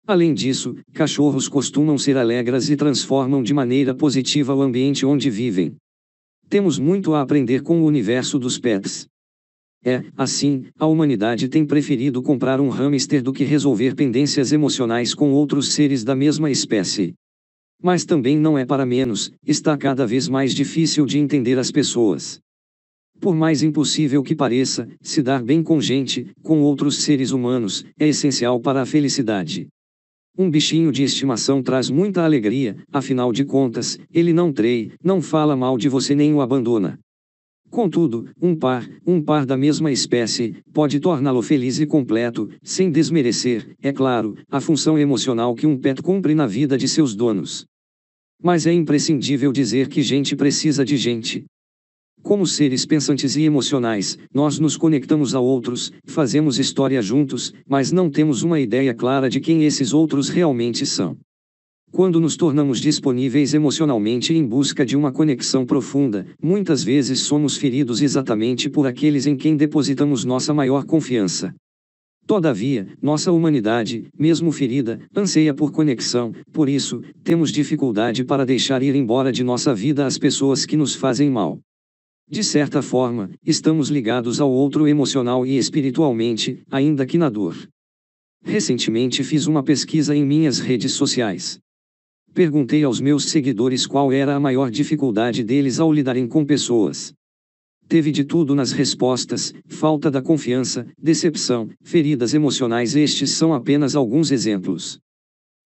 Speaker 1: Além disso, cachorros costumam ser alegres e transformam de maneira positiva o ambiente onde vivem. Temos muito a aprender com o universo dos pets. É, assim, a humanidade tem preferido comprar um hamster do que resolver pendências emocionais com outros seres da mesma espécie. Mas também não é para menos, está cada vez mais difícil de entender as pessoas. Por mais impossível que pareça, se dar bem com gente, com outros seres humanos, é essencial para a felicidade. Um bichinho de estimação traz muita alegria, afinal de contas, ele não trei, não fala mal de você nem o abandona. Contudo, um par, um par da mesma espécie, pode torná-lo feliz e completo, sem desmerecer, é claro, a função emocional que um pet cumpre na vida de seus donos. Mas é imprescindível dizer que gente precisa de gente. Como seres pensantes e emocionais, nós nos conectamos a outros, fazemos história juntos, mas não temos uma ideia clara de quem esses outros realmente são. Quando nos tornamos disponíveis emocionalmente em busca de uma conexão profunda, muitas vezes somos feridos exatamente por aqueles em quem depositamos nossa maior confiança. Todavia, nossa humanidade, mesmo ferida, anseia por conexão, por isso, temos dificuldade para deixar ir embora de nossa vida as pessoas que nos fazem mal. De certa forma, estamos ligados ao outro emocional e espiritualmente, ainda que na dor. Recentemente fiz uma pesquisa em minhas redes sociais perguntei aos meus seguidores qual era a maior dificuldade deles ao lidarem com pessoas. Teve de tudo nas respostas: falta da confiança, decepção, feridas emocionais. Estes são apenas alguns exemplos.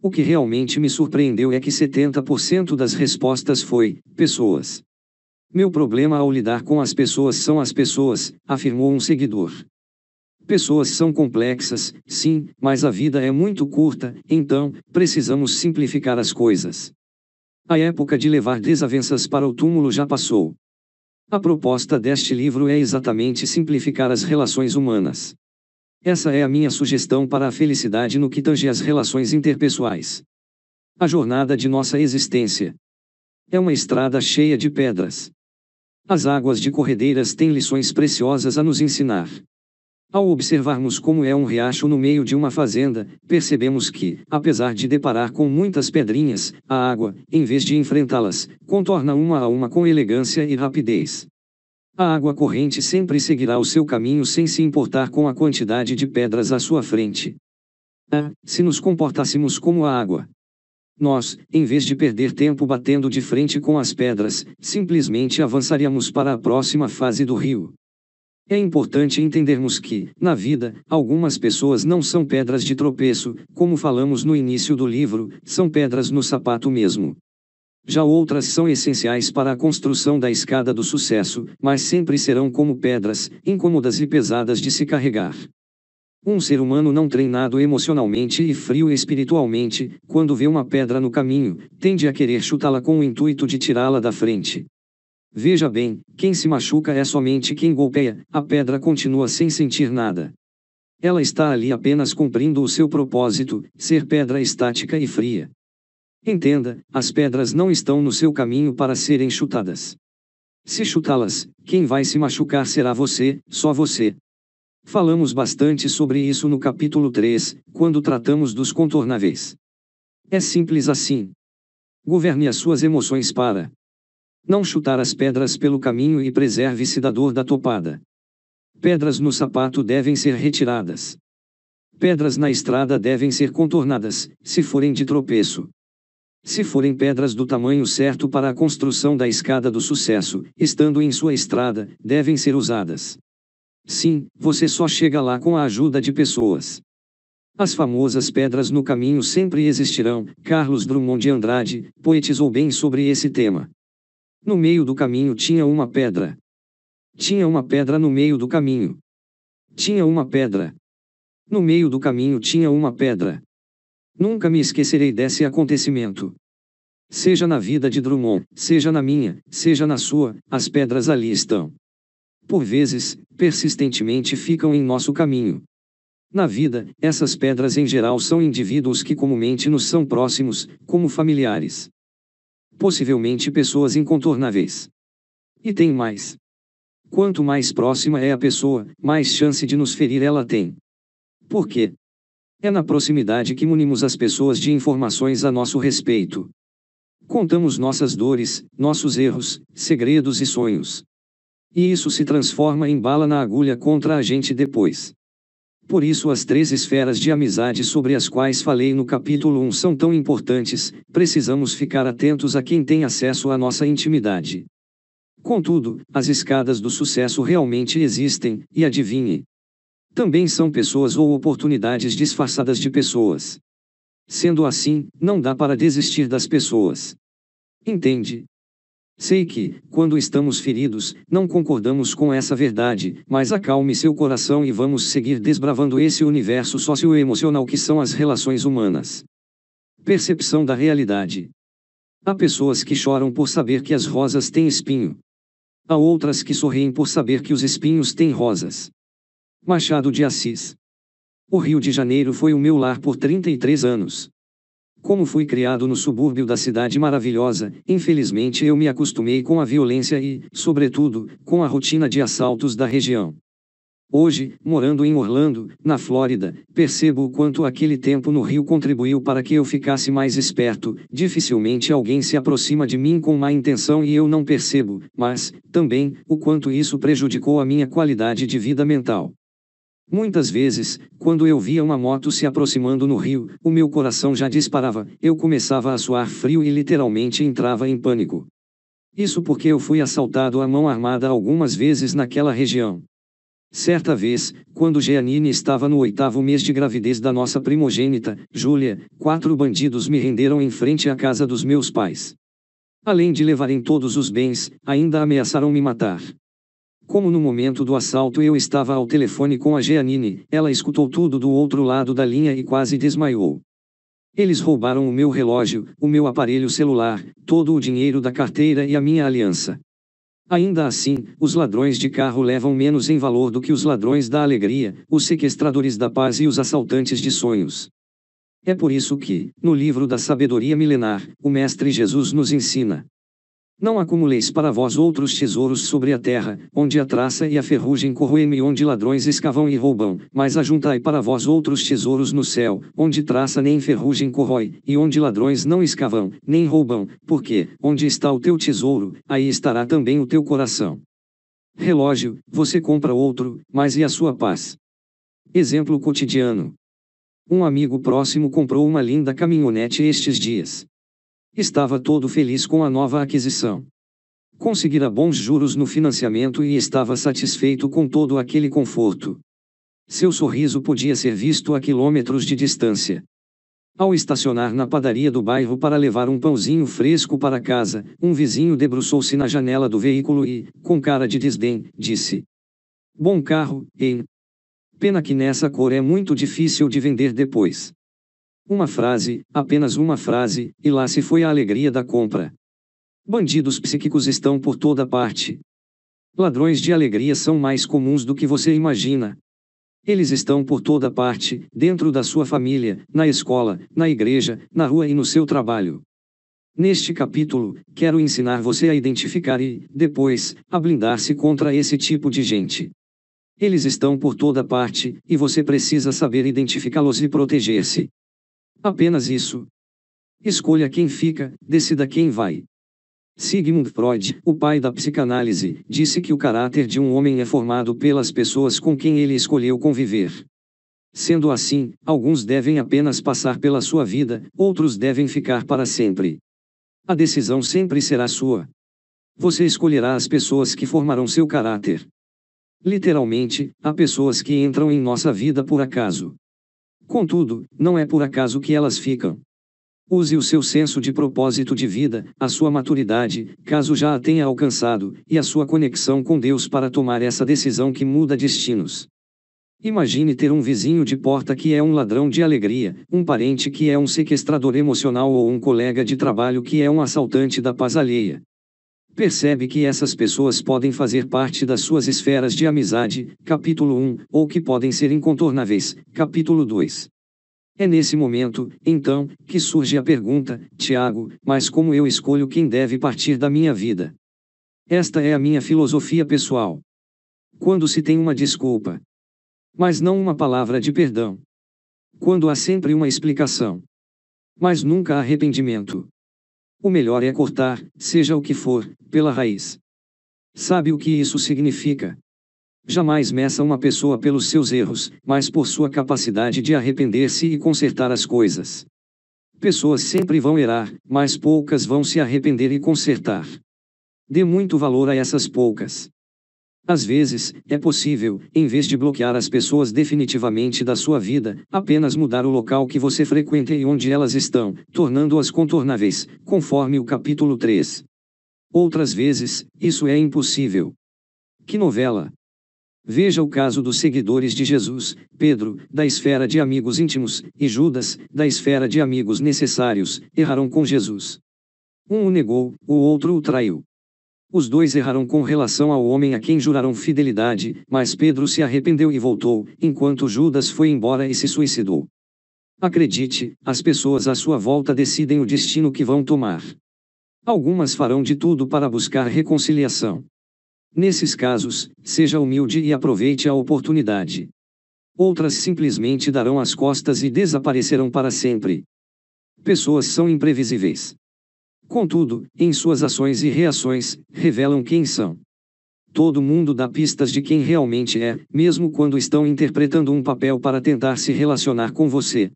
Speaker 1: O que realmente me surpreendeu é que 70% das respostas foi: pessoas. Meu problema ao lidar com as pessoas são as pessoas, afirmou um seguidor. Pessoas são complexas, sim, mas a vida é muito curta, então, precisamos simplificar as coisas. A época de levar desavenças para o túmulo já passou. A proposta deste livro é exatamente simplificar as relações humanas. Essa é a minha sugestão para a felicidade no que tange às relações interpessoais. A jornada de nossa existência é uma estrada cheia de pedras. As águas de corredeiras têm lições preciosas a nos ensinar. Ao observarmos como é um riacho no meio de uma fazenda, percebemos que, apesar de deparar com muitas pedrinhas, a água, em vez de enfrentá-las, contorna uma a uma com elegância e rapidez. A água corrente sempre seguirá o seu caminho sem se importar com a quantidade de pedras à sua frente. Ah, se nos comportássemos como a água. Nós, em vez de perder tempo batendo de frente com as pedras, simplesmente avançaríamos para a próxima fase do rio. É importante entendermos que, na vida, algumas pessoas não são pedras de tropeço, como falamos no início do livro, são pedras no sapato mesmo. Já outras são essenciais para a construção da escada do sucesso, mas sempre serão como pedras, incômodas e pesadas de se carregar. Um ser humano não treinado emocionalmente e frio espiritualmente, quando vê uma pedra no caminho, tende a querer chutá-la com o intuito de tirá-la da frente. Veja bem, quem se machuca é somente quem golpeia, a pedra continua sem sentir nada. Ela está ali apenas cumprindo o seu propósito, ser pedra estática e fria. Entenda, as pedras não estão no seu caminho para serem chutadas. Se chutá-las, quem vai se machucar será você, só você. Falamos bastante sobre isso no capítulo 3, quando tratamos dos contornáveis. É simples assim. Governe as suas emoções para não chutar as pedras pelo caminho e preserve-se da dor da topada. Pedras no sapato devem ser retiradas. Pedras na estrada devem ser contornadas, se forem de tropeço. Se forem pedras do tamanho certo para a construção da escada do sucesso, estando em sua estrada, devem ser usadas. Sim, você só chega lá com a ajuda de pessoas. As famosas pedras no caminho sempre existirão. Carlos Drummond de Andrade poetizou bem sobre esse tema. No meio do caminho tinha uma pedra. Tinha uma pedra no meio do caminho. Tinha uma pedra. No meio do caminho tinha uma pedra. Nunca me esquecerei desse acontecimento. Seja na vida de Drummond, seja na minha, seja na sua, as pedras ali estão. Por vezes, persistentemente ficam em nosso caminho. Na vida, essas pedras em geral são indivíduos que comumente nos são próximos, como familiares possivelmente pessoas incontornáveis. E tem mais. Quanto mais próxima é a pessoa, mais chance de nos ferir ela tem. Por quê? É na proximidade que munimos as pessoas de informações a nosso respeito. Contamos nossas dores, nossos erros, segredos e sonhos. E isso se transforma em bala na agulha contra a gente depois. Por isso, as três esferas de amizade sobre as quais falei no capítulo 1 são tão importantes, precisamos ficar atentos a quem tem acesso à nossa intimidade. Contudo, as escadas do sucesso realmente existem, e adivinhe. Também são pessoas ou oportunidades disfarçadas de pessoas. Sendo assim, não dá para desistir das pessoas. Entende? Sei que, quando estamos feridos, não concordamos com essa verdade, mas acalme seu coração e vamos seguir desbravando esse universo socioemocional que são as relações humanas. Percepção da realidade. Há pessoas que choram por saber que as rosas têm espinho. Há outras que sorriem por saber que os espinhos têm rosas. Machado de Assis. O Rio de Janeiro foi o meu lar por 33 anos. Como fui criado no subúrbio da cidade maravilhosa, infelizmente eu me acostumei com a violência e, sobretudo, com a rotina de assaltos da região. Hoje, morando em Orlando, na Flórida, percebo o quanto aquele tempo no Rio contribuiu para que eu ficasse mais esperto. Dificilmente alguém se aproxima de mim com má intenção e eu não percebo, mas, também, o quanto isso prejudicou a minha qualidade de vida mental. Muitas vezes, quando eu via uma moto se aproximando no rio, o meu coração já disparava, eu começava a suar frio e literalmente entrava em pânico. Isso porque eu fui assaltado à mão armada algumas vezes naquela região. Certa vez, quando Jeanine estava no oitavo mês de gravidez da nossa primogênita, Júlia, quatro bandidos me renderam em frente à casa dos meus pais. Além de levarem todos os bens, ainda ameaçaram me matar. Como no momento do assalto eu estava ao telefone com a Jeanine, ela escutou tudo do outro lado da linha e quase desmaiou. Eles roubaram o meu relógio, o meu aparelho celular, todo o dinheiro da carteira e a minha aliança. Ainda assim, os ladrões de carro levam menos em valor do que os ladrões da alegria, os sequestradores da paz e os assaltantes de sonhos. É por isso que, no livro da Sabedoria Milenar, o Mestre Jesus nos ensina: não acumuleis para vós outros tesouros sobre a terra, onde a traça e a ferrugem corroem e onde ladrões escavam e roubam, mas ajuntai para vós outros tesouros no céu, onde traça nem ferrugem corrói, e onde ladrões não escavam, nem roubam, porque, onde está o teu tesouro, aí estará também o teu coração. Relógio, você compra outro, mas e a sua paz? Exemplo cotidiano. Um amigo próximo comprou uma linda caminhonete estes dias. Estava todo feliz com a nova aquisição. Conseguira bons juros no financiamento e estava satisfeito com todo aquele conforto. Seu sorriso podia ser visto a quilômetros de distância. Ao estacionar na padaria do bairro para levar um pãozinho fresco para casa, um vizinho debruçou-se na janela do veículo e, com cara de desdém, disse: Bom carro, hein? Pena que nessa cor é muito difícil de vender depois. Uma frase, apenas uma frase, e lá se foi a alegria da compra. Bandidos psíquicos estão por toda parte. Ladrões de alegria são mais comuns do que você imagina. Eles estão por toda parte, dentro da sua família, na escola, na igreja, na rua e no seu trabalho. Neste capítulo, quero ensinar você a identificar e, depois, a blindar-se contra esse tipo de gente. Eles estão por toda parte, e você precisa saber identificá-los e proteger-se. Apenas isso. Escolha quem fica, decida quem vai. Sigmund Freud, o pai da psicanálise, disse que o caráter de um homem é formado pelas pessoas com quem ele escolheu conviver. Sendo assim, alguns devem apenas passar pela sua vida, outros devem ficar para sempre. A decisão sempre será sua. Você escolherá as pessoas que formarão seu caráter. Literalmente, há pessoas que entram em nossa vida por acaso. Contudo, não é por acaso que elas ficam. Use o seu senso de propósito de vida, a sua maturidade, caso já a tenha alcançado, e a sua conexão com Deus para tomar essa decisão que muda destinos. Imagine ter um vizinho de porta que é um ladrão de alegria, um parente que é um sequestrador emocional ou um colega de trabalho que é um assaltante da paz alheia percebe que essas pessoas podem fazer parte das suas esferas de amizade, capítulo 1, ou que podem ser incontornáveis, capítulo 2. É nesse momento, então, que surge a pergunta: Tiago, mas como eu escolho quem deve partir da minha vida? Esta é a minha filosofia pessoal. Quando se tem uma desculpa, mas não uma palavra de perdão. Quando há sempre uma explicação, mas nunca arrependimento. O melhor é cortar, seja o que for, pela raiz. Sabe o que isso significa? Jamais meça uma pessoa pelos seus erros, mas por sua capacidade de arrepender-se e consertar as coisas. Pessoas sempre vão errar, mas poucas vão se arrepender e consertar. Dê muito valor a essas poucas. Às vezes, é possível, em vez de bloquear as pessoas definitivamente da sua vida, apenas mudar o local que você frequenta e onde elas estão, tornando-as contornáveis, conforme o capítulo 3. Outras vezes, isso é impossível. Que novela! Veja o caso dos seguidores de Jesus, Pedro, da esfera de amigos íntimos, e Judas, da esfera de amigos necessários, erraram com Jesus. Um o negou, o outro o traiu. Os dois erraram com relação ao homem a quem juraram fidelidade, mas Pedro se arrependeu e voltou, enquanto Judas foi embora e se suicidou. Acredite, as pessoas à sua volta decidem o destino que vão tomar. Algumas farão de tudo para buscar reconciliação. Nesses casos, seja humilde e aproveite a oportunidade. Outras simplesmente darão as costas e desaparecerão para sempre. Pessoas são imprevisíveis. Contudo, em suas ações e reações, revelam quem são. Todo mundo dá pistas de quem realmente é, mesmo quando estão interpretando um papel para tentar se relacionar com você.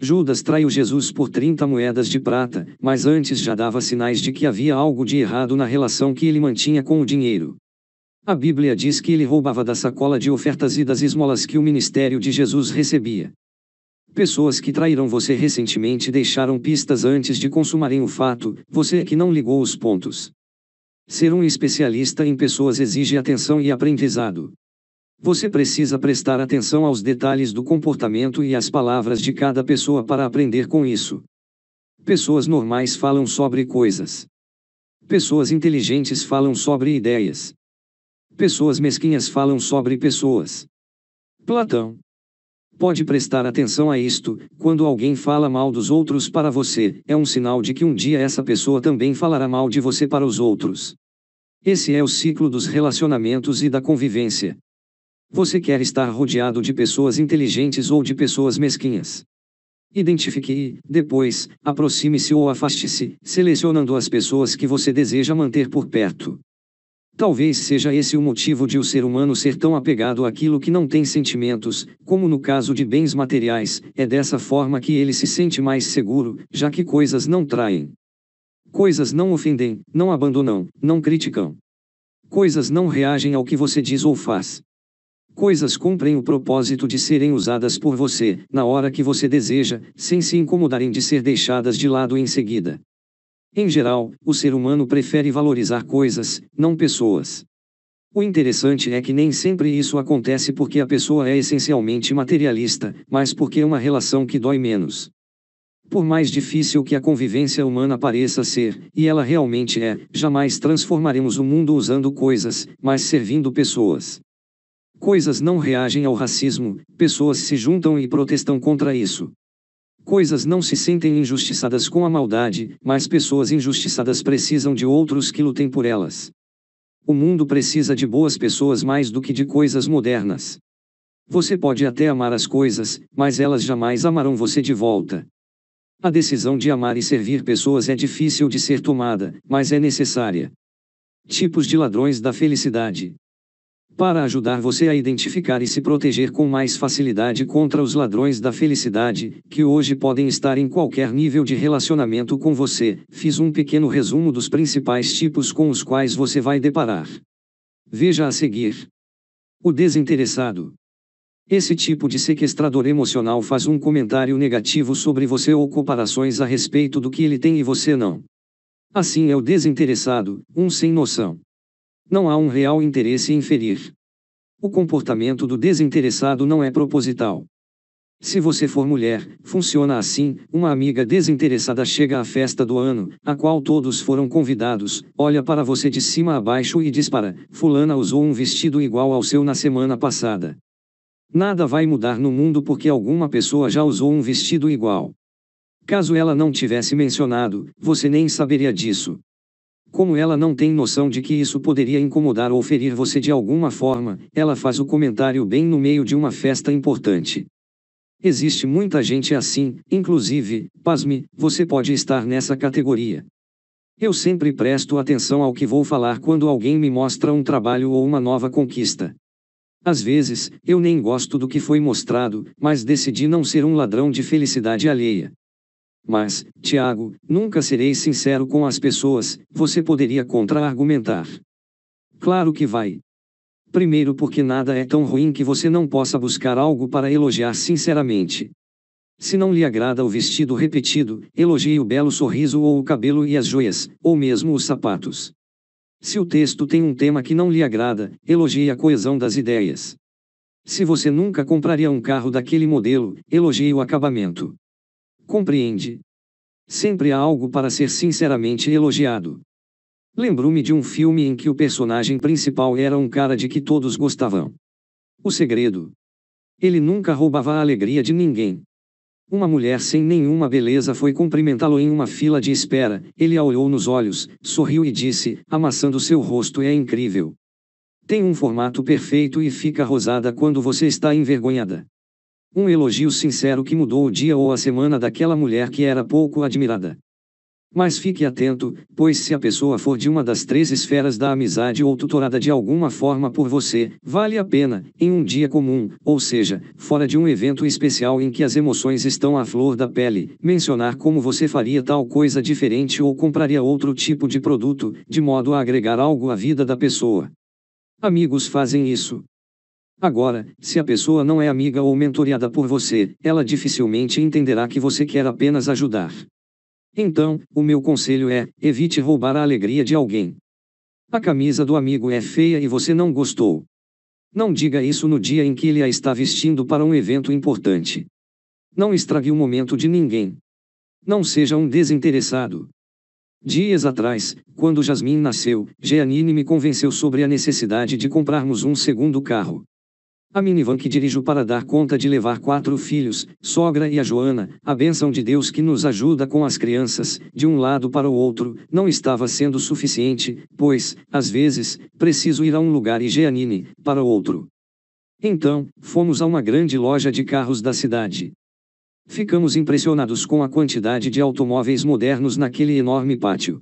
Speaker 1: Judas traiu Jesus por 30 moedas de prata, mas antes já dava sinais de que havia algo de errado na relação que ele mantinha com o dinheiro. A Bíblia diz que ele roubava da sacola de ofertas e das esmolas que o ministério de Jesus recebia. Pessoas que traíram você recentemente deixaram pistas antes de consumarem o fato, você é que não ligou os pontos. Ser um especialista em pessoas exige atenção e aprendizado. Você precisa prestar atenção aos detalhes do comportamento e às palavras de cada pessoa para aprender com isso. Pessoas normais falam sobre coisas. Pessoas inteligentes falam sobre ideias. Pessoas mesquinhas falam sobre pessoas. Platão Pode prestar atenção a isto: quando alguém fala mal dos outros para você, é um sinal de que um dia essa pessoa também falará mal de você para os outros. Esse é o ciclo dos relacionamentos e da convivência. Você quer estar rodeado de pessoas inteligentes ou de pessoas mesquinhas. Identifique e, depois, aproxime-se ou afaste-se, selecionando as pessoas que você deseja manter por perto. Talvez seja esse o motivo de o ser humano ser tão apegado àquilo que não tem sentimentos, como no caso de bens materiais, é dessa forma que ele se sente mais seguro, já que coisas não traem. Coisas não ofendem, não abandonam, não criticam. Coisas não reagem ao que você diz ou faz. Coisas cumprem o propósito de serem usadas por você, na hora que você deseja, sem se incomodarem de ser deixadas de lado em seguida. Em geral, o ser humano prefere valorizar coisas, não pessoas. O interessante é que nem sempre isso acontece porque a pessoa é essencialmente materialista, mas porque é uma relação que dói menos. Por mais difícil que a convivência humana pareça ser, e ela realmente é, jamais transformaremos o mundo usando coisas, mas servindo pessoas. Coisas não reagem ao racismo, pessoas se juntam e protestam contra isso. Coisas não se sentem injustiçadas com a maldade, mas pessoas injustiçadas precisam de outros que lutem por elas. O mundo precisa de boas pessoas mais do que de coisas modernas. Você pode até amar as coisas, mas elas jamais amarão você de volta. A decisão de amar e servir pessoas é difícil de ser tomada, mas é necessária. Tipos de ladrões da felicidade para ajudar você a identificar e se proteger com mais facilidade contra os ladrões da felicidade, que hoje podem estar em qualquer nível de relacionamento com você, fiz um pequeno resumo dos principais tipos com os quais você vai deparar. Veja a seguir. O desinteressado. Esse tipo de sequestrador emocional faz um comentário negativo sobre você ou comparações a respeito do que ele tem e você não. Assim é o desinteressado, um sem noção não há um real interesse em ferir. O comportamento do desinteressado não é proposital. Se você for mulher, funciona assim: uma amiga desinteressada chega à festa do ano, a qual todos foram convidados, olha para você de cima a baixo e dispara: Fulana usou um vestido igual ao seu na semana passada. Nada vai mudar no mundo porque alguma pessoa já usou um vestido igual. Caso ela não tivesse mencionado, você nem saberia disso. Como ela não tem noção de que isso poderia incomodar ou ferir você de alguma forma, ela faz o comentário bem no meio de uma festa importante. Existe muita gente assim, inclusive, pasme, você pode estar nessa categoria. Eu sempre presto atenção ao que vou falar quando alguém me mostra um trabalho ou uma nova conquista. Às vezes, eu nem gosto do que foi mostrado, mas decidi não ser um ladrão de felicidade alheia. Mas, Tiago, nunca serei sincero com as pessoas, você poderia contra-argumentar. Claro que vai. Primeiro, porque nada é tão ruim que você não possa buscar algo para elogiar sinceramente. Se não lhe agrada o vestido repetido, elogie o belo sorriso ou o cabelo e as joias, ou mesmo os sapatos. Se o texto tem um tema que não lhe agrada, elogie a coesão das ideias. Se você nunca compraria um carro daquele modelo, elogie o acabamento. Compreende? Sempre há algo para ser sinceramente elogiado. Lembro-me de um filme em que o personagem principal era um cara de que todos gostavam. O segredo. Ele nunca roubava a alegria de ninguém. Uma mulher sem nenhuma beleza foi cumprimentá-lo em uma fila de espera, ele a olhou nos olhos, sorriu e disse, amassando seu rosto é incrível. Tem um formato perfeito e fica rosada quando você está envergonhada. Um elogio sincero que mudou o dia ou a semana daquela mulher que era pouco admirada. Mas fique atento, pois se a pessoa for de uma das três esferas da amizade ou tutorada de alguma forma por você, vale a pena, em um dia comum, ou seja, fora de um evento especial em que as emoções estão à flor da pele, mencionar como você faria tal coisa diferente ou compraria outro tipo de produto, de modo a agregar algo à vida da pessoa. Amigos fazem isso. Agora, se a pessoa não é amiga ou mentoreada por você, ela dificilmente entenderá que você quer apenas ajudar. Então, o meu conselho é: evite roubar a alegria de alguém. A camisa do amigo é feia e você não gostou. Não diga isso no dia em que ele a está vestindo para um evento importante. Não estrague o momento de ninguém. Não seja um desinteressado. Dias atrás, quando Jasmine nasceu, Jeanine me convenceu sobre a necessidade de comprarmos um segundo carro. A minivan que dirijo para dar conta de levar quatro filhos, sogra e a Joana, a bênção de Deus que nos ajuda com as crianças, de um lado para o outro, não estava sendo suficiente, pois, às vezes, preciso ir a um lugar e Jeanine, para outro. Então, fomos a uma grande loja de carros da cidade. Ficamos impressionados com a quantidade de automóveis modernos naquele enorme pátio.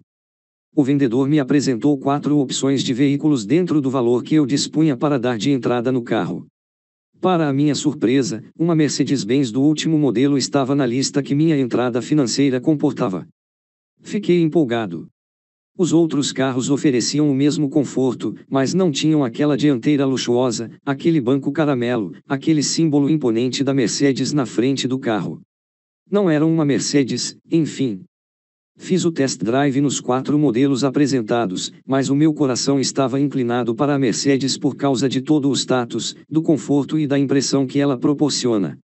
Speaker 1: O vendedor me apresentou quatro opções de veículos dentro do valor que eu dispunha para dar de entrada no carro. Para a minha surpresa, uma Mercedes-Benz do último modelo estava na lista que minha entrada financeira comportava. Fiquei empolgado. Os outros carros ofereciam o mesmo conforto, mas não tinham aquela dianteira luxuosa, aquele banco caramelo, aquele símbolo imponente da Mercedes na frente do carro. Não era uma Mercedes, enfim, Fiz o test drive nos quatro modelos apresentados, mas o meu coração estava inclinado para a Mercedes por causa de todo o status, do conforto e da impressão que ela proporciona.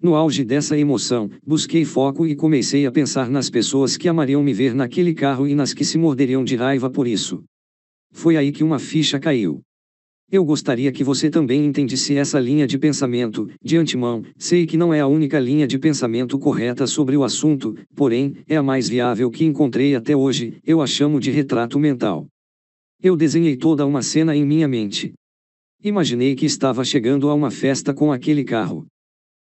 Speaker 1: No auge dessa emoção, busquei foco e comecei a pensar nas pessoas que amariam me ver naquele carro e nas que se morderiam de raiva por isso. Foi aí que uma ficha caiu. Eu gostaria que você também entendesse essa linha de pensamento. De antemão, sei que não é a única linha de pensamento correta sobre o assunto, porém, é a mais viável que encontrei até hoje, eu a chamo de retrato mental. Eu desenhei toda uma cena em minha mente. Imaginei que estava chegando a uma festa com aquele carro.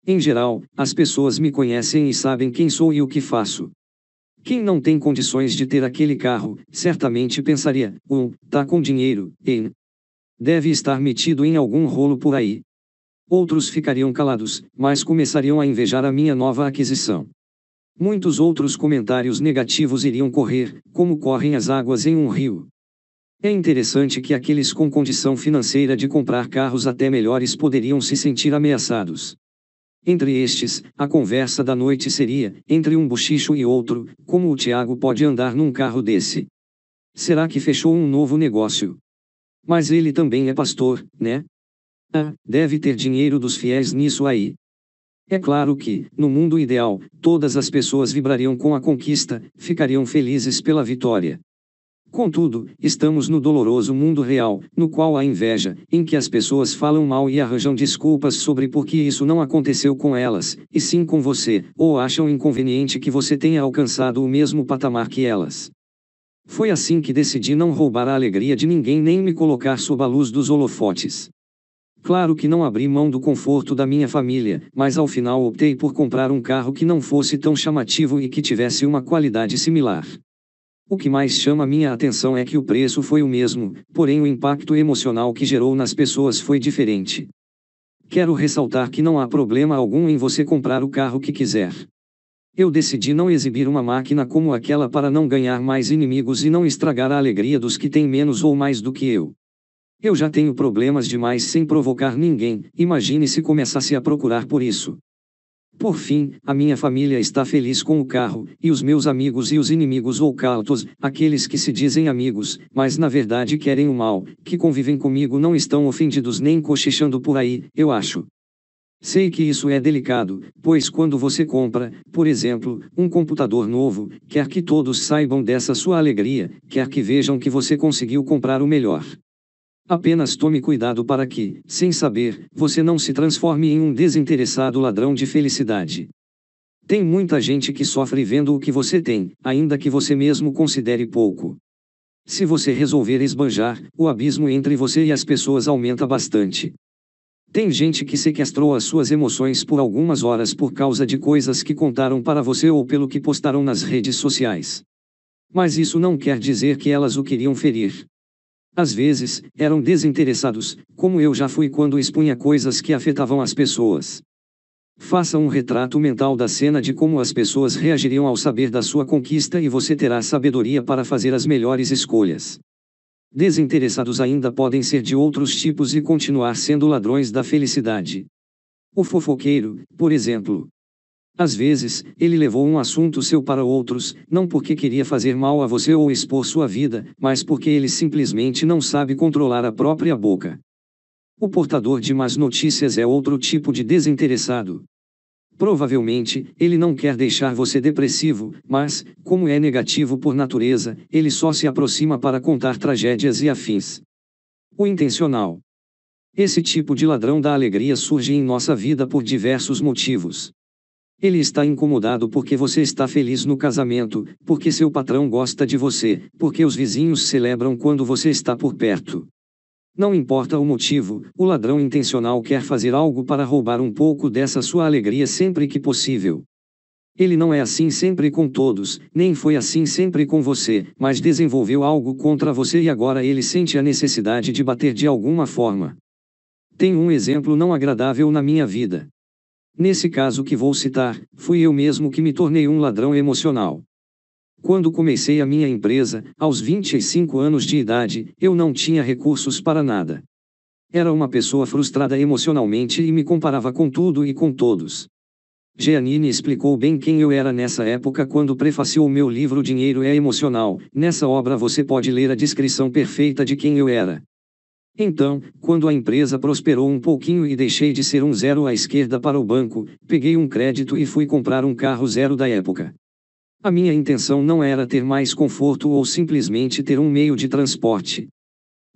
Speaker 1: Em geral, as pessoas me conhecem e sabem quem sou e o que faço. Quem não tem condições de ter aquele carro, certamente pensaria, um, tá com dinheiro, em, Deve estar metido em algum rolo por aí. Outros ficariam calados, mas começariam a invejar a minha nova aquisição. Muitos outros comentários negativos iriam correr, como correm as águas em um rio. É interessante que aqueles com condição financeira de comprar carros até melhores poderiam se sentir ameaçados. Entre estes, a conversa da noite seria, entre um bochicho e outro, como o Tiago pode andar num carro desse? Será que fechou um novo negócio? Mas ele também é pastor, né? Ah, deve ter dinheiro dos fiéis nisso aí. É claro que, no mundo ideal, todas as pessoas vibrariam com a conquista, ficariam felizes pela vitória. Contudo, estamos no doloroso mundo real, no qual há inveja, em que as pessoas falam mal e arranjam desculpas sobre por que isso não aconteceu com elas, e sim com você, ou acham inconveniente que você tenha alcançado o mesmo patamar que elas. Foi assim que decidi não roubar a alegria de ninguém nem me colocar sob a luz dos holofotes. Claro que não abri mão do conforto da minha família, mas ao final optei por comprar um carro que não fosse tão chamativo e que tivesse uma qualidade similar. O que mais chama minha atenção é que o preço foi o mesmo, porém o impacto emocional que gerou nas pessoas foi diferente. Quero ressaltar que não há problema algum em você comprar o carro que quiser. Eu decidi não exibir uma máquina como aquela para não ganhar mais inimigos e não estragar a alegria dos que têm menos ou mais do que eu. Eu já tenho problemas demais sem provocar ninguém, imagine se começasse a procurar por isso. Por fim, a minha família está feliz com o carro, e os meus amigos e os inimigos ou cautos, aqueles que se dizem amigos, mas na verdade querem o mal, que convivem comigo não estão ofendidos nem cochichando por aí, eu acho. Sei que isso é delicado, pois quando você compra, por exemplo, um computador novo, quer que todos saibam dessa sua alegria, quer que vejam que você conseguiu comprar o melhor. Apenas tome cuidado para que, sem saber, você não se transforme em um desinteressado ladrão de felicidade. Tem muita gente que sofre vendo o que você tem, ainda que você mesmo considere pouco. Se você resolver esbanjar, o abismo entre você e as pessoas aumenta bastante. Tem gente que sequestrou as suas emoções por algumas horas por causa de coisas que contaram para você ou pelo que postaram nas redes sociais. Mas isso não quer dizer que elas o queriam ferir. Às vezes, eram desinteressados, como eu já fui quando expunha coisas que afetavam as pessoas. Faça um retrato mental da cena de como as pessoas reagiriam ao saber da sua conquista e você terá sabedoria para fazer as melhores escolhas desinteressados ainda podem ser de outros tipos e continuar sendo ladrões da felicidade. O fofoqueiro, por exemplo. Às vezes, ele levou um assunto seu para outros, não porque queria fazer mal a você ou expor sua vida, mas porque ele simplesmente não sabe controlar a própria boca. O portador de más notícias é outro tipo de desinteressado. Provavelmente, ele não quer deixar você depressivo, mas, como é negativo por natureza, ele só se aproxima para contar tragédias e afins. O intencional. Esse tipo de ladrão da alegria surge em nossa vida por diversos motivos. Ele está incomodado porque você está feliz no casamento, porque seu patrão gosta de você, porque os vizinhos celebram quando você está por perto. Não importa o motivo, o ladrão intencional quer fazer algo para roubar um pouco dessa sua alegria sempre que possível. Ele não é assim sempre com todos, nem foi assim sempre com você, mas desenvolveu algo contra você e agora ele sente a necessidade de bater de alguma forma. Tem um exemplo não agradável na minha vida. Nesse caso que vou citar, fui eu mesmo que me tornei um ladrão emocional. Quando comecei a minha empresa, aos 25 anos de idade, eu não tinha recursos para nada. Era uma pessoa frustrada emocionalmente e me comparava com tudo e com todos. Giannini explicou bem quem eu era nessa época quando prefaciou meu livro Dinheiro é Emocional. Nessa obra você pode ler a descrição perfeita de quem eu era. Então, quando a empresa prosperou um pouquinho e deixei de ser um zero à esquerda para o banco, peguei um crédito e fui comprar um carro zero da época. A minha intenção não era ter mais conforto ou simplesmente ter um meio de transporte.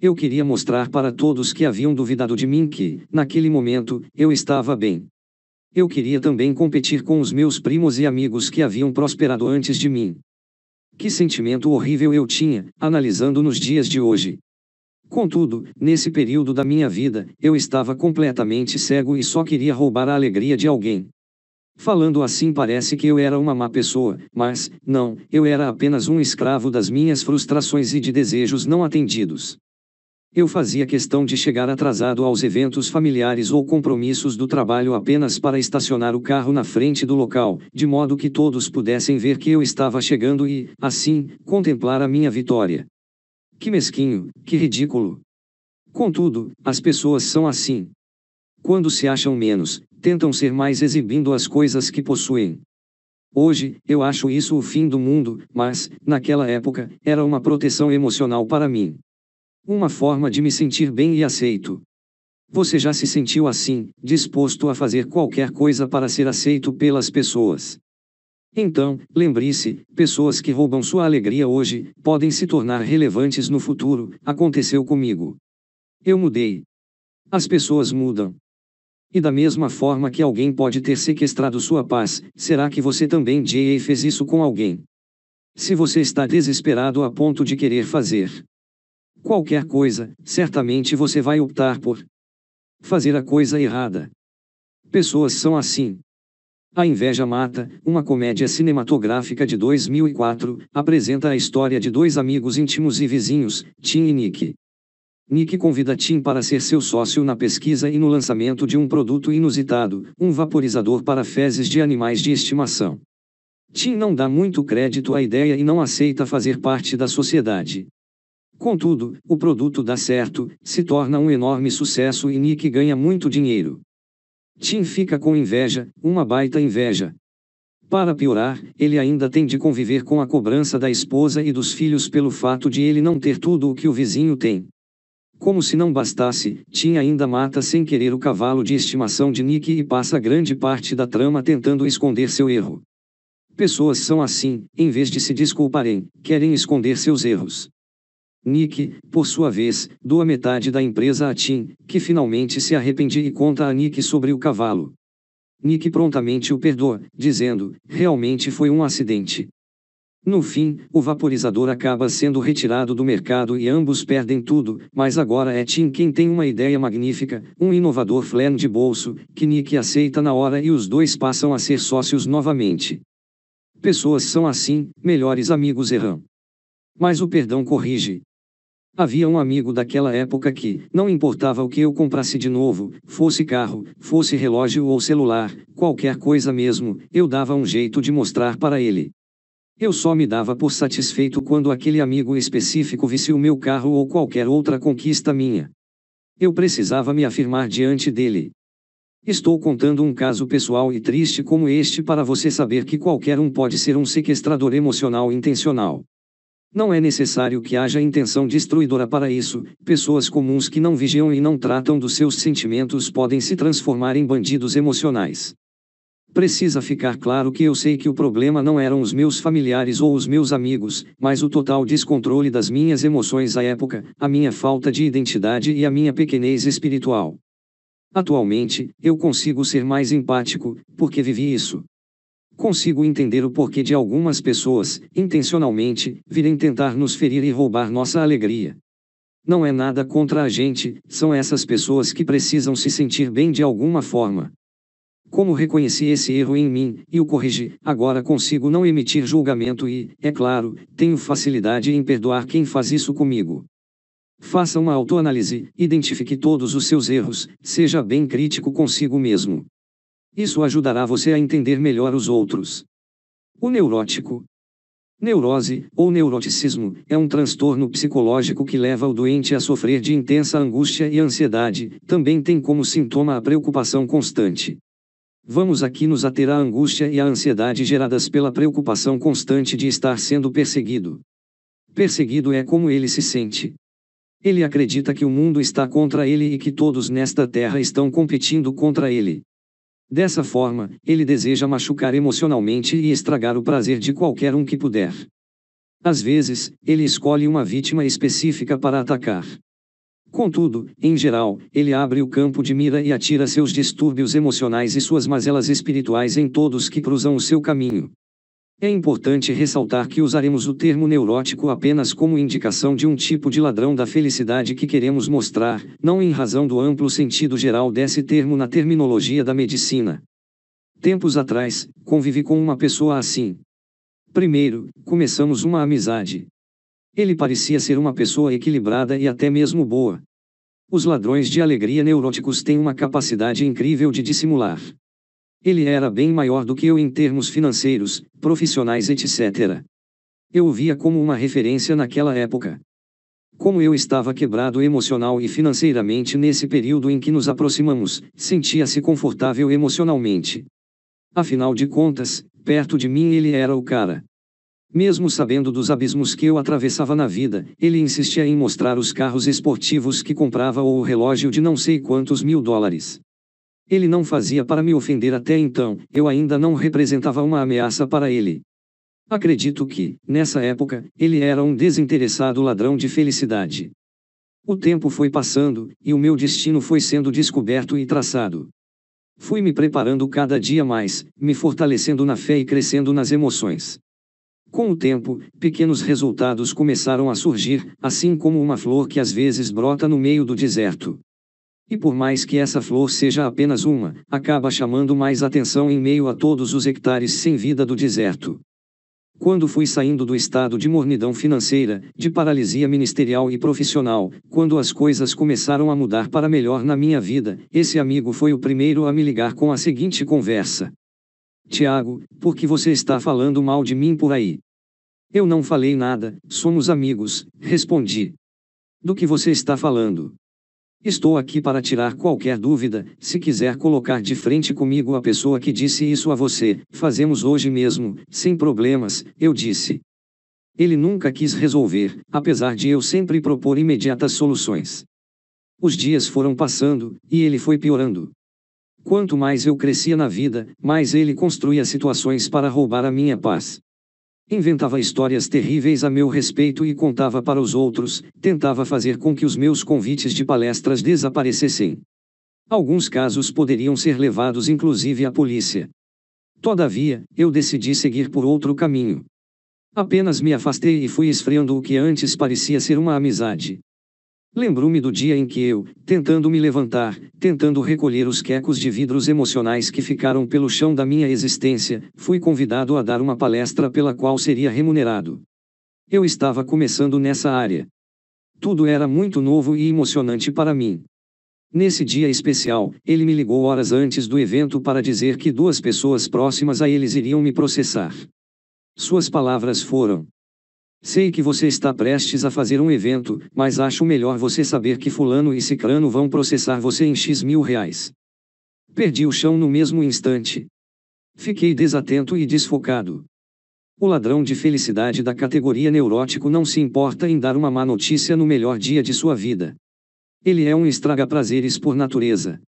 Speaker 1: Eu queria mostrar para todos que haviam duvidado de mim que, naquele momento, eu estava bem. Eu queria também competir com os meus primos e amigos que haviam prosperado antes de mim. Que sentimento horrível eu tinha, analisando nos dias de hoje. Contudo, nesse período da minha vida, eu estava completamente cego e só queria roubar a alegria de alguém. Falando assim parece que eu era uma má pessoa, mas, não, eu era apenas um escravo das minhas frustrações e de desejos não atendidos. Eu fazia questão de chegar atrasado aos eventos familiares ou compromissos do trabalho apenas para estacionar o carro na frente do local, de modo que todos pudessem ver que eu estava chegando e, assim, contemplar a minha vitória. Que mesquinho, que ridículo. Contudo, as pessoas são assim. Quando se acham menos, tentam ser mais exibindo as coisas que possuem. Hoje, eu acho isso o fim do mundo, mas, naquela época, era uma proteção emocional para mim. Uma forma de me sentir bem e aceito. Você já se sentiu assim, disposto a fazer qualquer coisa para ser aceito pelas pessoas. Então, lembre-se: pessoas que roubam sua alegria hoje podem se tornar relevantes no futuro. Aconteceu comigo. Eu mudei. As pessoas mudam. E da mesma forma que alguém pode ter sequestrado sua paz, será que você também já fez isso com alguém? Se você está desesperado a ponto de querer fazer qualquer coisa, certamente você vai optar por fazer a coisa errada. Pessoas são assim. A Inveja Mata, uma comédia cinematográfica de 2004, apresenta a história de dois amigos íntimos e vizinhos, Tim e Nick. Nick convida Tim para ser seu sócio na pesquisa e no lançamento de um produto inusitado, um vaporizador para fezes de animais de estimação. Tim não dá muito crédito à ideia e não aceita fazer parte da sociedade. Contudo, o produto dá certo, se torna um enorme sucesso e Nick ganha muito dinheiro. Tim fica com inveja, uma baita inveja. Para piorar, ele ainda tem de conviver com a cobrança da esposa e dos filhos pelo fato de ele não ter tudo o que o vizinho tem. Como se não bastasse, Tim ainda mata sem querer o cavalo de estimação de Nick e passa grande parte da trama tentando esconder seu erro. Pessoas são assim, em vez de se desculparem, querem esconder seus erros. Nick, por sua vez, doa metade da empresa a Tim, que finalmente se arrepende e conta a Nick sobre o cavalo. Nick prontamente o perdoa, dizendo: Realmente foi um acidente. No fim, o vaporizador acaba sendo retirado do mercado e ambos perdem tudo, mas agora é Tim quem tem uma ideia magnífica, um inovador flan de bolso, que Nick aceita na hora e os dois passam a ser sócios novamente. Pessoas são assim, melhores amigos erram. Mas o perdão corrige. Havia um amigo daquela época que, não importava o que eu comprasse de novo, fosse carro, fosse relógio ou celular, qualquer coisa mesmo, eu dava um jeito de mostrar para ele. Eu só me dava por satisfeito quando aquele amigo específico visse o meu carro ou qualquer outra conquista minha. Eu precisava me afirmar diante dele. Estou contando um caso pessoal e triste como este para você saber que qualquer um pode ser um sequestrador emocional intencional. Não é necessário que haja intenção destruidora para isso, pessoas comuns que não vigiam e não tratam dos seus sentimentos podem se transformar em bandidos emocionais. Precisa ficar claro que eu sei que o problema não eram os meus familiares ou os meus amigos, mas o total descontrole das minhas emoções à época, a minha falta de identidade e a minha pequenez espiritual. Atualmente, eu consigo ser mais empático, porque vivi isso. Consigo entender o porquê de algumas pessoas, intencionalmente, virem tentar nos ferir e roubar nossa alegria. Não é nada contra a gente, são essas pessoas que precisam se sentir bem de alguma forma. Como reconheci esse erro em mim e o corrigi, agora consigo não emitir julgamento e, é claro, tenho facilidade em perdoar quem faz isso comigo. Faça uma autoanálise, identifique todos os seus erros, seja bem crítico consigo mesmo. Isso ajudará você a entender melhor os outros. O neurótico. Neurose, ou neuroticismo, é um transtorno psicológico que leva o doente a sofrer de intensa angústia e ansiedade, também tem como sintoma a preocupação constante. Vamos aqui nos ater à angústia e à ansiedade geradas pela preocupação constante de estar sendo perseguido. Perseguido é como ele se sente. Ele acredita que o mundo está contra ele e que todos nesta terra estão competindo contra ele. Dessa forma, ele deseja machucar emocionalmente e estragar o prazer de qualquer um que puder. Às vezes, ele escolhe uma vítima específica para atacar. Contudo, em geral, ele abre o campo de mira e atira seus distúrbios emocionais e suas mazelas espirituais em todos que cruzam o seu caminho. É importante ressaltar que usaremos o termo neurótico apenas como indicação de um tipo de ladrão da felicidade que queremos mostrar, não em razão do amplo sentido geral desse termo na terminologia da medicina. Tempos atrás, convivi com uma pessoa assim. Primeiro, começamos uma amizade, ele parecia ser uma pessoa equilibrada e até mesmo boa. Os ladrões de alegria neuróticos têm uma capacidade incrível de dissimular. Ele era bem maior do que eu em termos financeiros, profissionais, etc. Eu o via como uma referência naquela época. Como eu estava quebrado emocional e financeiramente nesse período em que nos aproximamos, sentia-se confortável emocionalmente. Afinal de contas, perto de mim ele era o cara. Mesmo sabendo dos abismos que eu atravessava na vida, ele insistia em mostrar os carros esportivos que comprava ou o relógio de não sei quantos mil dólares. Ele não fazia para me ofender até então, eu ainda não representava uma ameaça para ele. Acredito que, nessa época, ele era um desinteressado ladrão de felicidade. O tempo foi passando, e o meu destino foi sendo descoberto e traçado. Fui me preparando cada dia mais, me fortalecendo na fé e crescendo nas emoções. Com o tempo, pequenos resultados começaram a surgir, assim como uma flor que às vezes brota no meio do deserto. E por mais que essa flor seja apenas uma, acaba chamando mais atenção em meio a todos os hectares sem vida do deserto. Quando fui saindo do estado de mornidão financeira, de paralisia ministerial e profissional, quando as coisas começaram a mudar para melhor na minha vida, esse amigo foi o primeiro a me ligar com a seguinte conversa. Tiago, por que você está falando mal de mim por aí? Eu não falei nada, somos amigos, respondi. Do que você está falando? Estou aqui para tirar qualquer dúvida, se quiser colocar de frente comigo a pessoa que disse isso a você, fazemos hoje mesmo, sem problemas, eu disse. Ele nunca quis resolver, apesar de eu sempre propor imediatas soluções. Os dias foram passando, e ele foi piorando. Quanto mais eu crescia na vida, mais ele construía situações para roubar a minha paz. Inventava histórias terríveis a meu respeito e contava para os outros, tentava fazer com que os meus convites de palestras desaparecessem. Alguns casos poderiam ser levados inclusive à polícia. Todavia, eu decidi seguir por outro caminho. Apenas me afastei e fui esfriando o que antes parecia ser uma amizade. Lembro-me do dia em que eu, tentando me levantar, tentando recolher os quecos de vidros emocionais que ficaram pelo chão da minha existência, fui convidado a dar uma palestra pela qual seria remunerado. Eu estava começando nessa área. Tudo era muito novo e emocionante para mim. Nesse dia especial, ele me ligou horas antes do evento para dizer que duas pessoas próximas a eles iriam me processar. Suas palavras foram: Sei que você está prestes a fazer um evento, mas acho melhor você saber que fulano e cicrano vão processar você em X mil reais. Perdi o chão no mesmo instante. Fiquei desatento e desfocado. O ladrão de felicidade da categoria neurótico não se importa em dar uma má notícia no melhor dia de sua vida. Ele é um estraga-prazeres por natureza.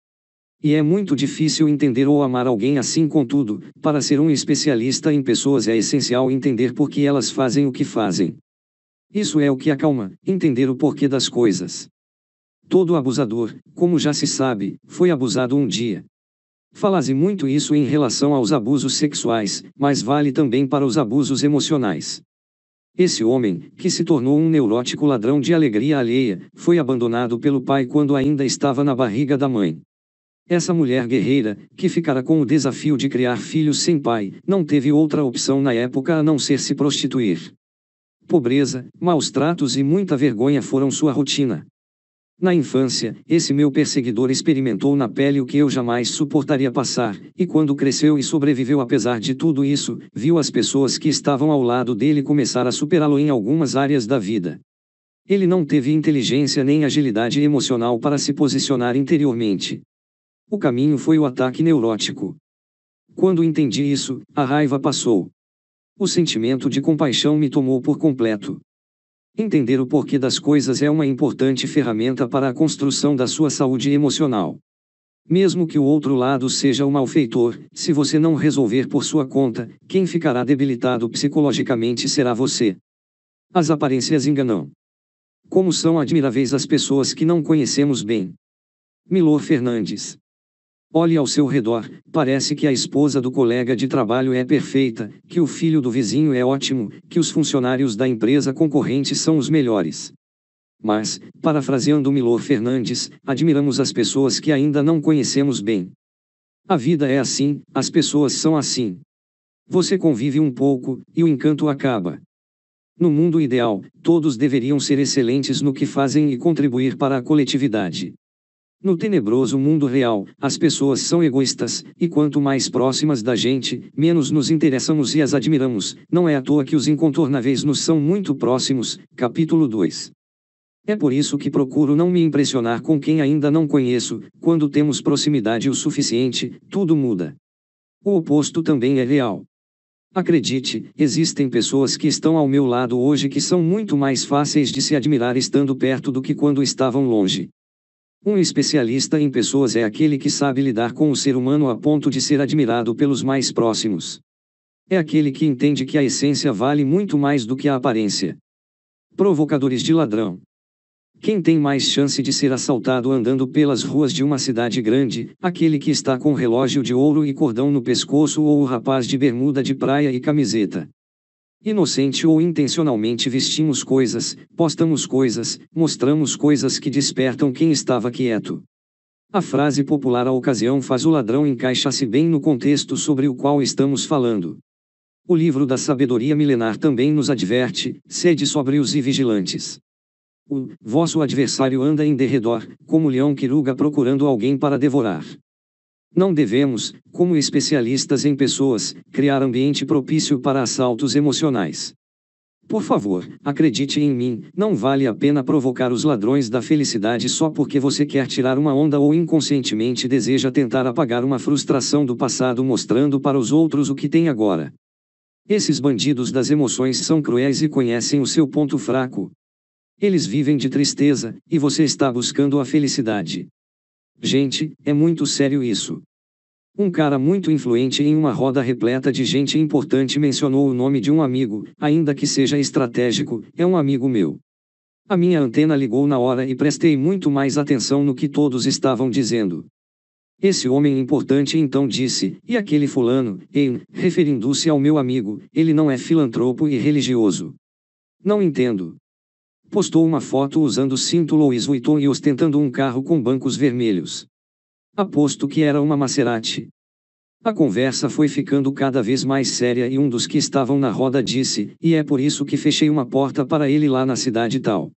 Speaker 1: E é muito difícil entender ou amar alguém assim, contudo, para ser um especialista em pessoas é essencial entender por que elas fazem o que fazem. Isso é o que acalma, entender o porquê das coisas. Todo abusador, como já se sabe, foi abusado um dia. Fala-se muito isso em relação aos abusos sexuais, mas vale também para os abusos emocionais. Esse homem, que se tornou um neurótico ladrão de alegria alheia, foi abandonado pelo pai quando ainda estava na barriga da mãe. Essa mulher guerreira, que ficara com o desafio de criar filhos sem pai, não teve outra opção na época a não ser se prostituir. Pobreza, maus tratos e muita vergonha foram sua rotina. Na infância, esse meu perseguidor experimentou na pele o que eu jamais suportaria passar, e quando cresceu e sobreviveu apesar de tudo isso, viu as pessoas que estavam ao lado dele começar a superá-lo em algumas áreas da vida. Ele não teve inteligência nem agilidade emocional para se posicionar interiormente. O caminho foi o ataque neurótico. Quando entendi isso, a raiva passou. O sentimento de compaixão me tomou por completo. Entender o porquê das coisas é uma importante ferramenta para a construção da sua saúde emocional. Mesmo que o outro lado seja o malfeitor, se você não resolver por sua conta, quem ficará debilitado psicologicamente será você. As aparências enganam. Como são admiráveis as pessoas que não conhecemos bem. Milor Fernandes Olhe ao seu redor, parece que a esposa do colega de trabalho é perfeita, que o filho do vizinho é ótimo, que os funcionários da empresa concorrente são os melhores. Mas, parafraseando Milor Fernandes, admiramos as pessoas que ainda não conhecemos bem. A vida é assim, as pessoas são assim. Você convive um pouco, e o encanto acaba. No mundo ideal, todos deveriam ser excelentes no que fazem e contribuir para a coletividade. No tenebroso mundo real, as pessoas são egoístas, e quanto mais próximas da gente, menos nos interessamos e as admiramos, não é à toa que os incontornáveis nos são muito próximos. Capítulo 2 é por isso que procuro não me impressionar com quem ainda não conheço, quando temos proximidade o suficiente, tudo muda. O oposto também é real. Acredite, existem pessoas que estão ao meu lado hoje que são muito mais fáceis de se admirar estando perto do que quando estavam longe. Um especialista em pessoas é aquele que sabe lidar com o ser humano a ponto de ser admirado pelos mais próximos. É aquele que entende que a essência vale muito mais do que a aparência. Provocadores de ladrão. Quem tem mais chance de ser assaltado andando pelas ruas de uma cidade grande, aquele que está com relógio de ouro e cordão no pescoço ou o rapaz de bermuda de praia e camiseta. Inocente ou intencionalmente vestimos coisas, postamos coisas, mostramos coisas que despertam quem estava quieto. A frase popular a ocasião faz o ladrão encaixar se bem no contexto sobre o qual estamos falando. O livro da sabedoria milenar também nos adverte: sede sóbrios e vigilantes. O vosso adversário anda em derredor, como leão que ruga procurando alguém para devorar. Não devemos, como especialistas em pessoas, criar ambiente propício para assaltos emocionais. Por favor, acredite em mim, não vale a pena provocar os ladrões da felicidade só porque você quer tirar uma onda ou inconscientemente deseja tentar apagar uma frustração do passado mostrando para os outros o que tem agora. Esses bandidos das emoções são cruéis e conhecem o seu ponto fraco. Eles vivem de tristeza, e você está buscando a felicidade. Gente, é muito sério isso. Um cara muito influente em uma roda repleta de gente importante mencionou o nome de um amigo, ainda que seja estratégico, é um amigo meu. A minha antena ligou na hora e prestei muito mais atenção no que todos estavam dizendo. Esse homem importante então disse, e aquele fulano, em, referindo-se ao meu amigo, ele não é filantropo e religioso. Não entendo postou uma foto usando cinto Louis Vuitton e ostentando um carro com bancos vermelhos. Aposto que era uma Maserati. A conversa foi ficando cada vez mais séria e um dos que estavam na roda disse: E é por isso que fechei uma porta para ele lá na cidade tal.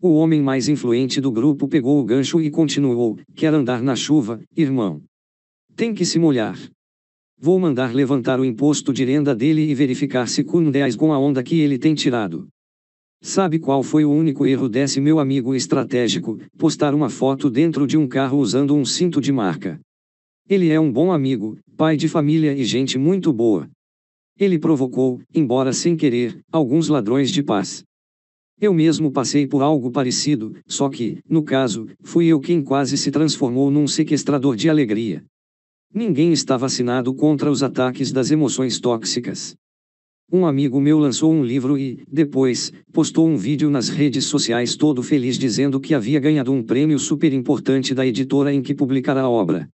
Speaker 1: O homem mais influente do grupo pegou o gancho e continuou: Quer andar na chuva, irmão? Tem que se molhar. Vou mandar levantar o imposto de renda dele e verificar se com com a onda que ele tem tirado. Sabe qual foi o único erro desse meu amigo estratégico? Postar uma foto dentro de um carro usando um cinto de marca. Ele é um bom amigo, pai de família e gente muito boa. Ele provocou, embora sem querer, alguns ladrões de paz. Eu mesmo passei por algo parecido, só que, no caso, fui eu quem quase se transformou num sequestrador de alegria. Ninguém está vacinado contra os ataques das emoções tóxicas. Um amigo meu lançou um livro e, depois, postou um vídeo nas redes sociais todo feliz dizendo que havia ganhado um prêmio super importante da editora em que publicará a obra.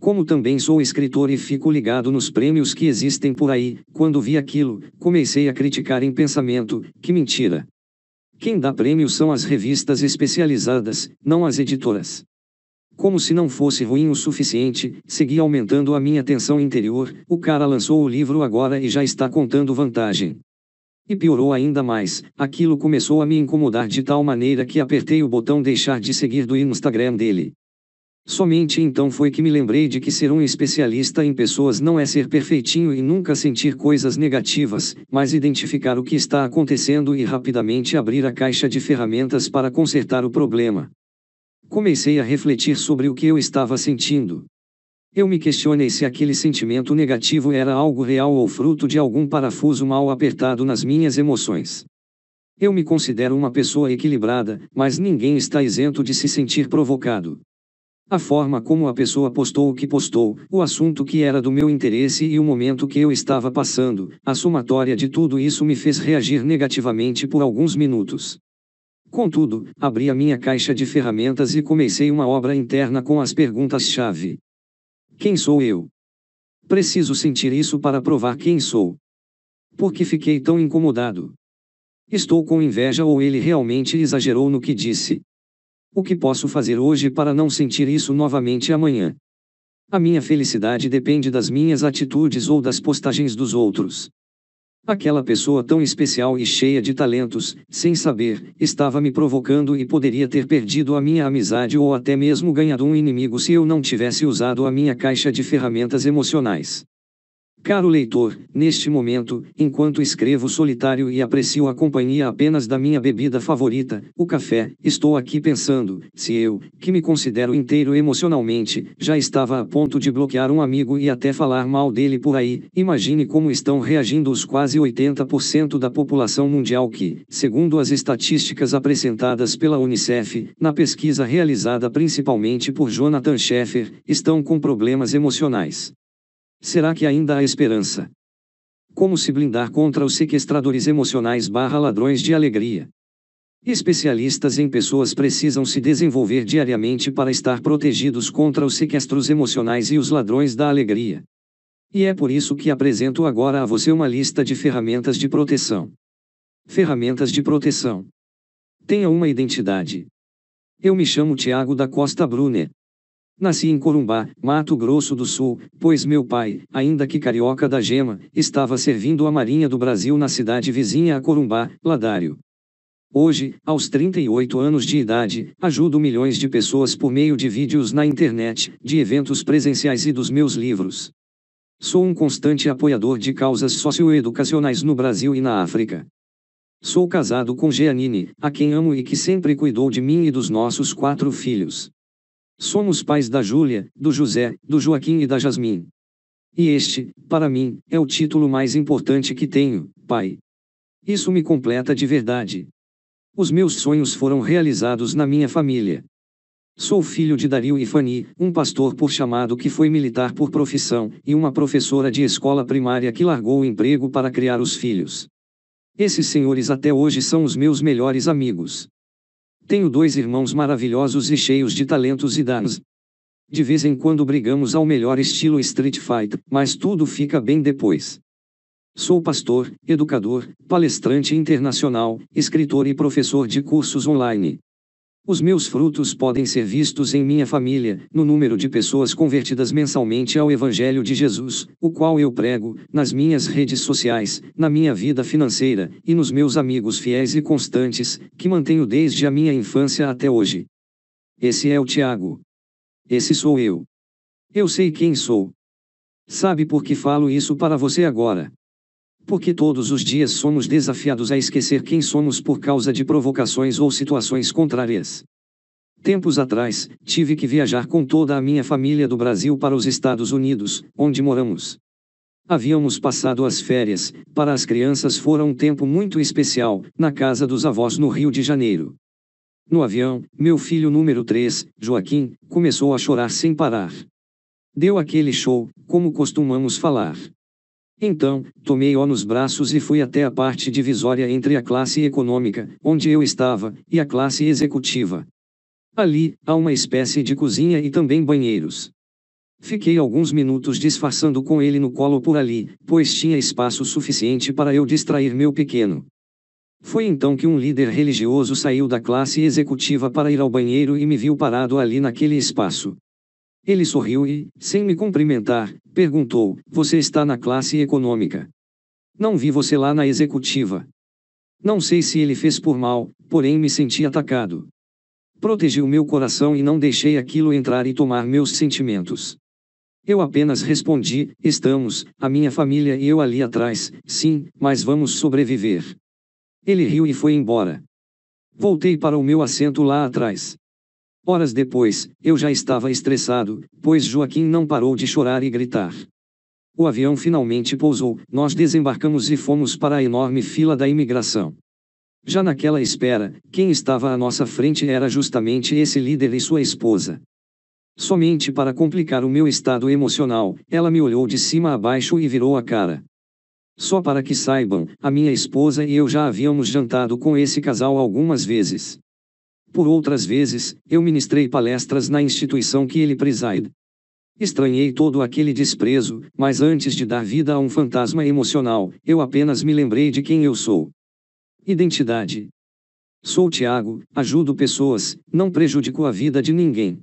Speaker 1: Como também sou escritor e fico ligado nos prêmios que existem por aí, quando vi aquilo, comecei a criticar em pensamento: que mentira! Quem dá prêmio são as revistas especializadas, não as editoras. Como se não fosse ruim o suficiente, segui aumentando a minha tensão interior. O cara lançou o livro agora e já está contando vantagem. E piorou ainda mais, aquilo começou a me incomodar de tal maneira que apertei o botão deixar de seguir do Instagram dele. Somente então foi que me lembrei de que ser um especialista em pessoas não é ser perfeitinho e nunca sentir coisas negativas, mas identificar o que está acontecendo e rapidamente abrir a caixa de ferramentas para consertar o problema comecei a refletir sobre o que eu estava sentindo. Eu me questionei se aquele sentimento negativo era algo real ou fruto de algum parafuso mal apertado nas minhas emoções. Eu me considero uma pessoa equilibrada, mas ninguém está isento de se sentir provocado. A forma como a pessoa postou o que postou, o assunto que era do meu interesse e o momento que eu estava passando, a somatória de tudo isso me fez reagir negativamente por alguns minutos. Contudo, abri a minha caixa de ferramentas e comecei uma obra interna com as perguntas-chave. Quem sou eu? Preciso sentir isso para provar quem sou. Por que fiquei tão incomodado? Estou com inveja ou ele realmente exagerou no que disse? O que posso fazer hoje para não sentir isso novamente amanhã? A minha felicidade depende das minhas atitudes ou das postagens dos outros. Aquela pessoa tão especial e cheia de talentos, sem saber, estava me provocando e poderia ter perdido a minha amizade ou até mesmo ganhado um inimigo se eu não tivesse usado a minha caixa de ferramentas emocionais. Caro leitor, neste momento, enquanto escrevo solitário e aprecio a companhia apenas da minha bebida favorita, o café, estou aqui pensando, se eu, que me considero inteiro emocionalmente, já estava a ponto de bloquear um amigo e até falar mal dele por aí, imagine como estão reagindo os quase 80% da população mundial que, segundo as estatísticas apresentadas pela Unicef, na pesquisa realizada principalmente por Jonathan Schaeffer, estão com problemas emocionais. Será que ainda há esperança? Como se blindar contra os sequestradores emocionais barra ladrões de alegria? Especialistas em pessoas precisam se desenvolver diariamente para estar protegidos contra os sequestros emocionais e os ladrões da alegria. E é por isso que apresento agora a você uma lista de ferramentas de proteção. Ferramentas de proteção. Tenha uma identidade. Eu me chamo Tiago da Costa Brunet. Nasci em Corumbá, Mato Grosso do Sul, pois meu pai, ainda que carioca da gema, estava servindo a Marinha do Brasil na cidade vizinha a Corumbá, Ladário. Hoje, aos 38 anos de idade, ajudo milhões de pessoas por meio de vídeos na internet, de eventos presenciais e dos meus livros. Sou um constante apoiador de causas socioeducacionais no Brasil e na África. Sou casado com Jeanine, a quem amo e que sempre cuidou de mim e dos nossos quatro filhos. Somos pais da Júlia, do José, do Joaquim e da Jasmine. E este, para mim, é o título mais importante que tenho, pai. Isso me completa de verdade. Os meus sonhos foram realizados na minha família. Sou filho de Dario e Fanny, um pastor por chamado que foi militar por profissão, e uma professora de escola primária que largou o emprego para criar os filhos. Esses senhores até hoje são os meus melhores amigos. Tenho dois irmãos maravilhosos e cheios de talentos e danos. De vez em quando brigamos ao melhor estilo Street Fight, mas tudo fica bem depois. Sou pastor, educador, palestrante internacional, escritor e professor de cursos online. Os meus frutos podem ser vistos em minha família, no número de pessoas convertidas mensalmente ao Evangelho de Jesus, o qual eu prego, nas minhas redes sociais, na minha vida financeira e nos meus amigos fiéis e constantes, que mantenho desde a minha infância até hoje. Esse é o Tiago. Esse sou eu. Eu sei quem sou. Sabe por que falo isso para você agora? porque todos os dias somos desafiados a esquecer quem somos por causa de provocações ou situações contrárias. Tempos atrás, tive que viajar com toda a minha família do Brasil para os Estados Unidos, onde moramos. Havíamos passado as férias, para as crianças fora um tempo muito especial, na casa dos avós no Rio de Janeiro. No avião, meu filho número 3, Joaquim, começou a chorar sem parar. Deu aquele show, como costumamos falar. Então, tomei-o nos braços e fui até a parte divisória entre a classe econômica, onde eu estava, e a classe executiva. Ali, há uma espécie de cozinha e também banheiros. Fiquei alguns minutos disfarçando com ele no colo por ali, pois tinha espaço suficiente para eu distrair meu pequeno. Foi então que um líder religioso saiu da classe executiva para ir ao banheiro e me viu parado ali naquele espaço. Ele sorriu e, sem me cumprimentar, perguntou: Você está na classe econômica? Não vi você lá na executiva. Não sei se ele fez por mal, porém me senti atacado. Protegi o meu coração e não deixei aquilo entrar e tomar meus sentimentos. Eu apenas respondi: Estamos, a minha família e eu ali atrás, sim, mas vamos sobreviver. Ele riu e foi embora. Voltei para o meu assento lá atrás. Horas depois, eu já estava estressado, pois Joaquim não parou de chorar e gritar. O avião finalmente pousou, nós desembarcamos e fomos para a enorme fila da imigração. Já naquela espera, quem estava à nossa frente era justamente esse líder e sua esposa. Somente para complicar o meu estado emocional, ela me olhou de cima a baixo e virou a cara. Só para que saibam, a minha esposa e eu já havíamos jantado com esse casal algumas vezes. Por outras vezes, eu ministrei palestras na instituição que ele preside. Estranhei todo aquele desprezo, mas antes de dar vida a um fantasma emocional, eu apenas me lembrei de quem eu sou. Identidade. Sou Tiago, ajudo pessoas, não prejudico a vida de ninguém.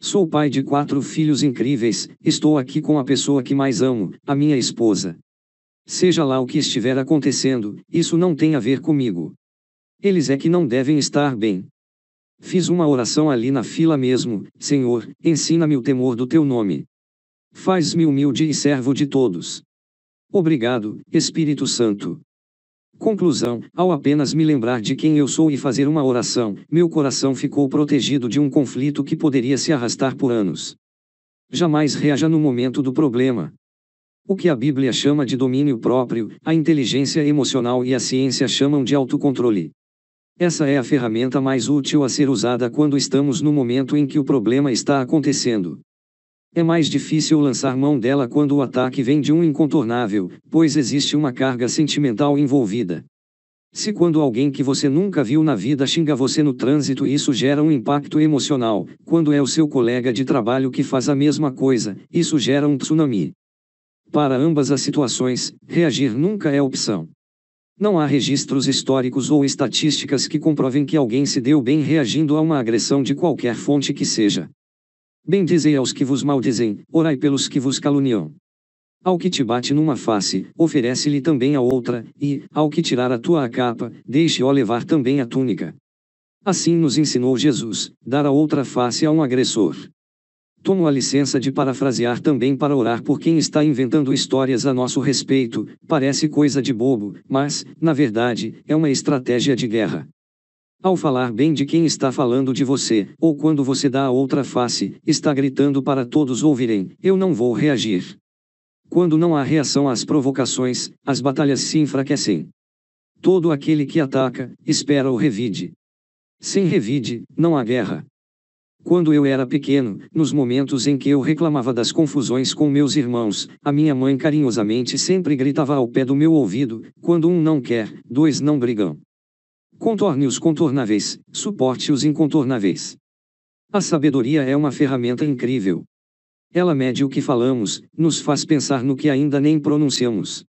Speaker 1: Sou pai de quatro filhos incríveis, estou aqui com a pessoa que mais amo, a minha esposa. Seja lá o que estiver acontecendo, isso não tem a ver comigo. Eles é que não devem estar bem. Fiz uma oração ali na fila mesmo, Senhor, ensina-me o temor do teu nome. Faz-me humilde e servo de todos. Obrigado, Espírito Santo. Conclusão: ao apenas me lembrar de quem eu sou e fazer uma oração, meu coração ficou protegido de um conflito que poderia se arrastar por anos. Jamais reaja no momento do problema. O que a Bíblia chama de domínio próprio, a inteligência emocional e a ciência chamam de autocontrole. Essa é a ferramenta mais útil a ser usada quando estamos no momento em que o problema está acontecendo. É mais difícil lançar mão dela quando o ataque vem de um incontornável, pois existe uma carga sentimental envolvida. Se quando alguém que você nunca viu na vida xinga você no trânsito, isso gera um impacto emocional, quando é o seu colega de trabalho que faz a mesma coisa, isso gera um tsunami. Para ambas as situações, reagir nunca é opção. Não há registros históricos ou estatísticas que comprovem que alguém se deu bem reagindo a uma agressão de qualquer fonte que seja. Bendizei aos que vos maldizem, orai pelos que vos caluniam. Ao que te bate numa face, oferece-lhe também a outra, e, ao que tirar a tua capa, deixe-o levar também a túnica. Assim nos ensinou Jesus, dar a outra face a um agressor. Tomo a licença de parafrasear também para orar por quem está inventando histórias a nosso respeito, parece coisa de bobo, mas, na verdade, é uma estratégia de guerra. Ao falar bem de quem está falando de você, ou quando você dá a outra face, está gritando para todos ouvirem: Eu não vou reagir. Quando não há reação às provocações, as batalhas se enfraquecem. Todo aquele que ataca, espera o revide. Sem revide, não há guerra. Quando eu era pequeno, nos momentos em que eu reclamava das confusões com meus irmãos, a minha mãe carinhosamente sempre gritava ao pé do meu ouvido: quando um não quer, dois não brigam. Contorne os contornáveis, suporte os incontornáveis. A sabedoria é uma ferramenta incrível. Ela mede o que falamos, nos faz pensar no que ainda nem pronunciamos.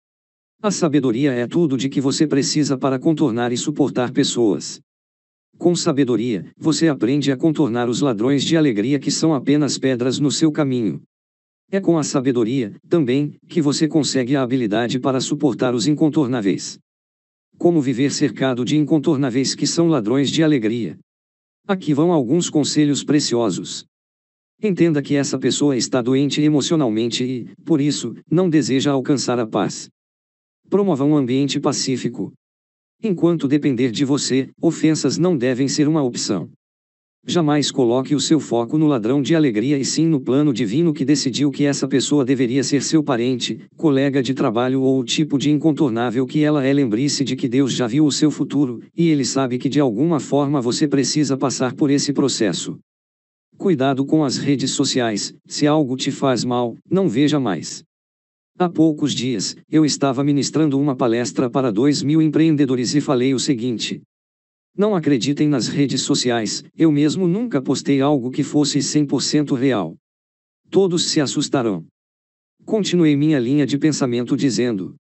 Speaker 1: A sabedoria é tudo de que você precisa para contornar e suportar pessoas. Com sabedoria, você aprende a contornar os ladrões de alegria que são apenas pedras no seu caminho. É com a sabedoria, também, que você consegue a habilidade para suportar os incontornáveis. Como viver cercado de incontornáveis que são ladrões de alegria? Aqui vão alguns conselhos preciosos. Entenda que essa pessoa está doente emocionalmente e, por isso, não deseja alcançar a paz. Promova um ambiente pacífico, Enquanto depender de você, ofensas não devem ser uma opção. Jamais coloque o seu foco no ladrão de alegria e sim no plano divino que decidiu que essa pessoa deveria ser seu parente, colega de trabalho ou o tipo de incontornável que ela é. Lembre-se de que Deus já viu o seu futuro, e ele sabe que de alguma forma você precisa passar por esse processo. Cuidado com as redes sociais, se algo te faz mal, não veja mais. Há poucos dias, eu estava ministrando uma palestra para dois mil empreendedores e falei o seguinte: Não acreditem nas redes sociais, eu mesmo nunca postei algo que fosse 100% real. Todos se assustarão. Continuei minha linha de pensamento dizendo: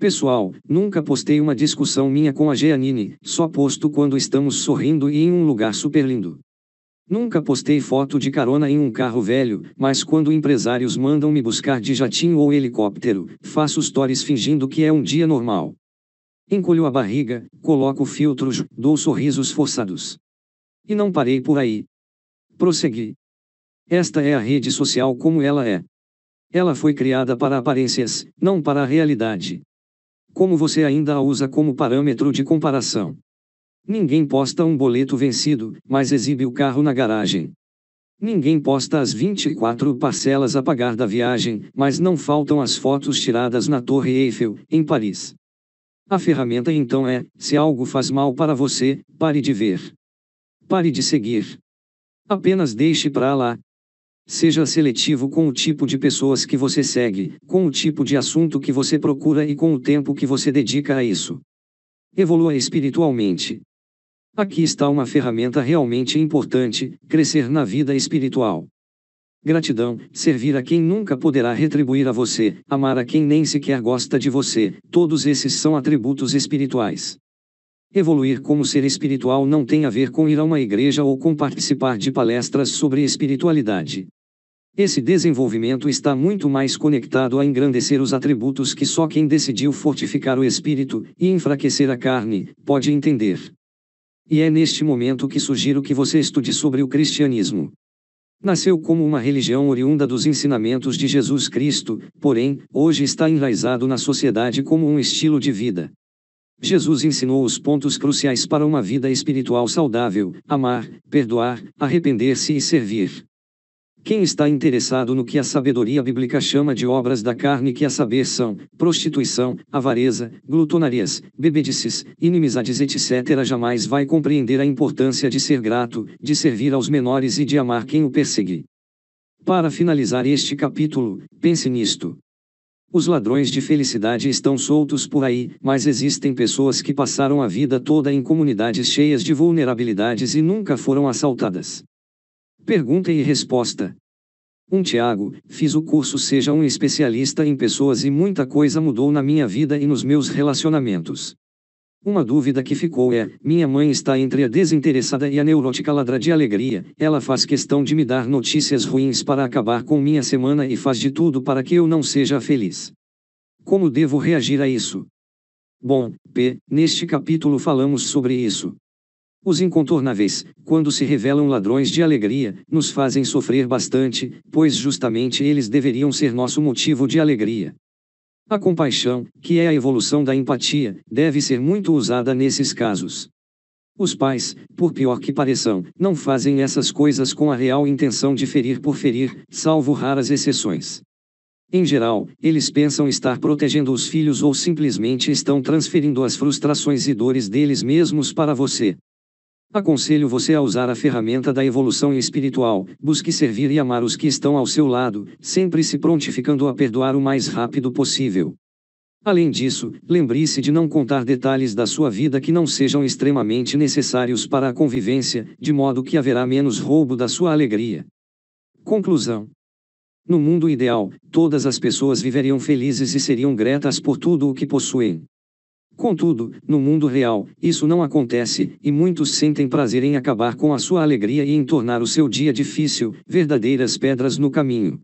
Speaker 1: Pessoal, nunca postei uma discussão minha com a Jeanine, só posto quando estamos sorrindo e em um lugar super lindo. Nunca postei foto de carona em um carro velho, mas quando empresários mandam me buscar de jatinho ou helicóptero, faço stories fingindo que é um dia normal. Encolho a barriga, coloco filtros, dou sorrisos forçados. E não parei por aí. Prossegui. Esta é a rede social como ela é. Ela foi criada para aparências, não para a realidade. Como você ainda a usa como parâmetro de comparação? Ninguém posta um boleto vencido, mas exibe o carro na garagem. Ninguém posta as 24 parcelas a pagar da viagem, mas não faltam as fotos tiradas na Torre Eiffel, em Paris. A ferramenta então é: se algo faz mal para você, pare de ver. Pare de seguir. Apenas deixe para lá. Seja seletivo com o tipo de pessoas que você segue, com o tipo de assunto que você procura e com o tempo que você dedica a isso. Evolua espiritualmente, Aqui está uma ferramenta realmente importante: crescer na vida espiritual. Gratidão, servir a quem nunca poderá retribuir a você, amar a quem nem sequer gosta de você, todos esses são atributos espirituais. Evoluir como ser espiritual não tem a ver com ir a uma igreja ou com participar de palestras sobre espiritualidade. Esse desenvolvimento está muito mais conectado a engrandecer os atributos que só quem decidiu fortificar o espírito e enfraquecer a carne pode entender e é neste momento que sugiro que você estude sobre o cristianismo. Nasceu como uma religião oriunda dos ensinamentos de Jesus Cristo, porém, hoje está enraizado na sociedade como um estilo de vida. Jesus ensinou os pontos cruciais para uma vida espiritual saudável: amar, perdoar, arrepender-se e servir. Quem está interessado no que a sabedoria bíblica chama de obras da carne que a saber são prostituição, avareza, glutonarias, bebedices, inimizades, etc., jamais vai compreender a importância de ser grato, de servir aos menores e de amar quem o persegue. Para finalizar este capítulo, pense nisto. Os ladrões de felicidade estão soltos por aí, mas existem pessoas que passaram a vida toda em comunidades cheias de vulnerabilidades e nunca foram assaltadas. Pergunta e resposta. Um Tiago, fiz o curso Seja um especialista em pessoas e muita coisa mudou na minha vida e nos meus relacionamentos. Uma dúvida que ficou é: minha mãe está entre a desinteressada e a neurótica ladra de alegria. Ela faz questão de me dar notícias ruins para acabar com minha semana e faz de tudo para que eu não seja feliz. Como devo reagir a isso? Bom, P, neste capítulo falamos sobre isso. Os incontornáveis, quando se revelam ladrões de alegria, nos fazem sofrer bastante, pois justamente eles deveriam ser nosso motivo de alegria. A compaixão, que é a evolução da empatia, deve ser muito usada nesses casos. Os pais, por pior que pareçam, não fazem essas coisas com a real intenção de ferir por ferir, salvo raras exceções. Em geral, eles pensam estar protegendo os filhos ou simplesmente estão transferindo as frustrações e dores deles mesmos para você. Aconselho você a usar a ferramenta da evolução espiritual, busque servir e amar os que estão ao seu lado, sempre se prontificando a perdoar o mais rápido possível. Além disso, lembre-se de não contar detalhes da sua vida que não sejam extremamente necessários para a convivência, de modo que haverá menos roubo da sua alegria. Conclusão No mundo ideal, todas as pessoas viveriam felizes e seriam gratas por tudo o que possuem. Contudo, no mundo real, isso não acontece, e muitos sentem prazer em acabar com a sua alegria e em tornar o seu dia difícil, verdadeiras pedras no caminho.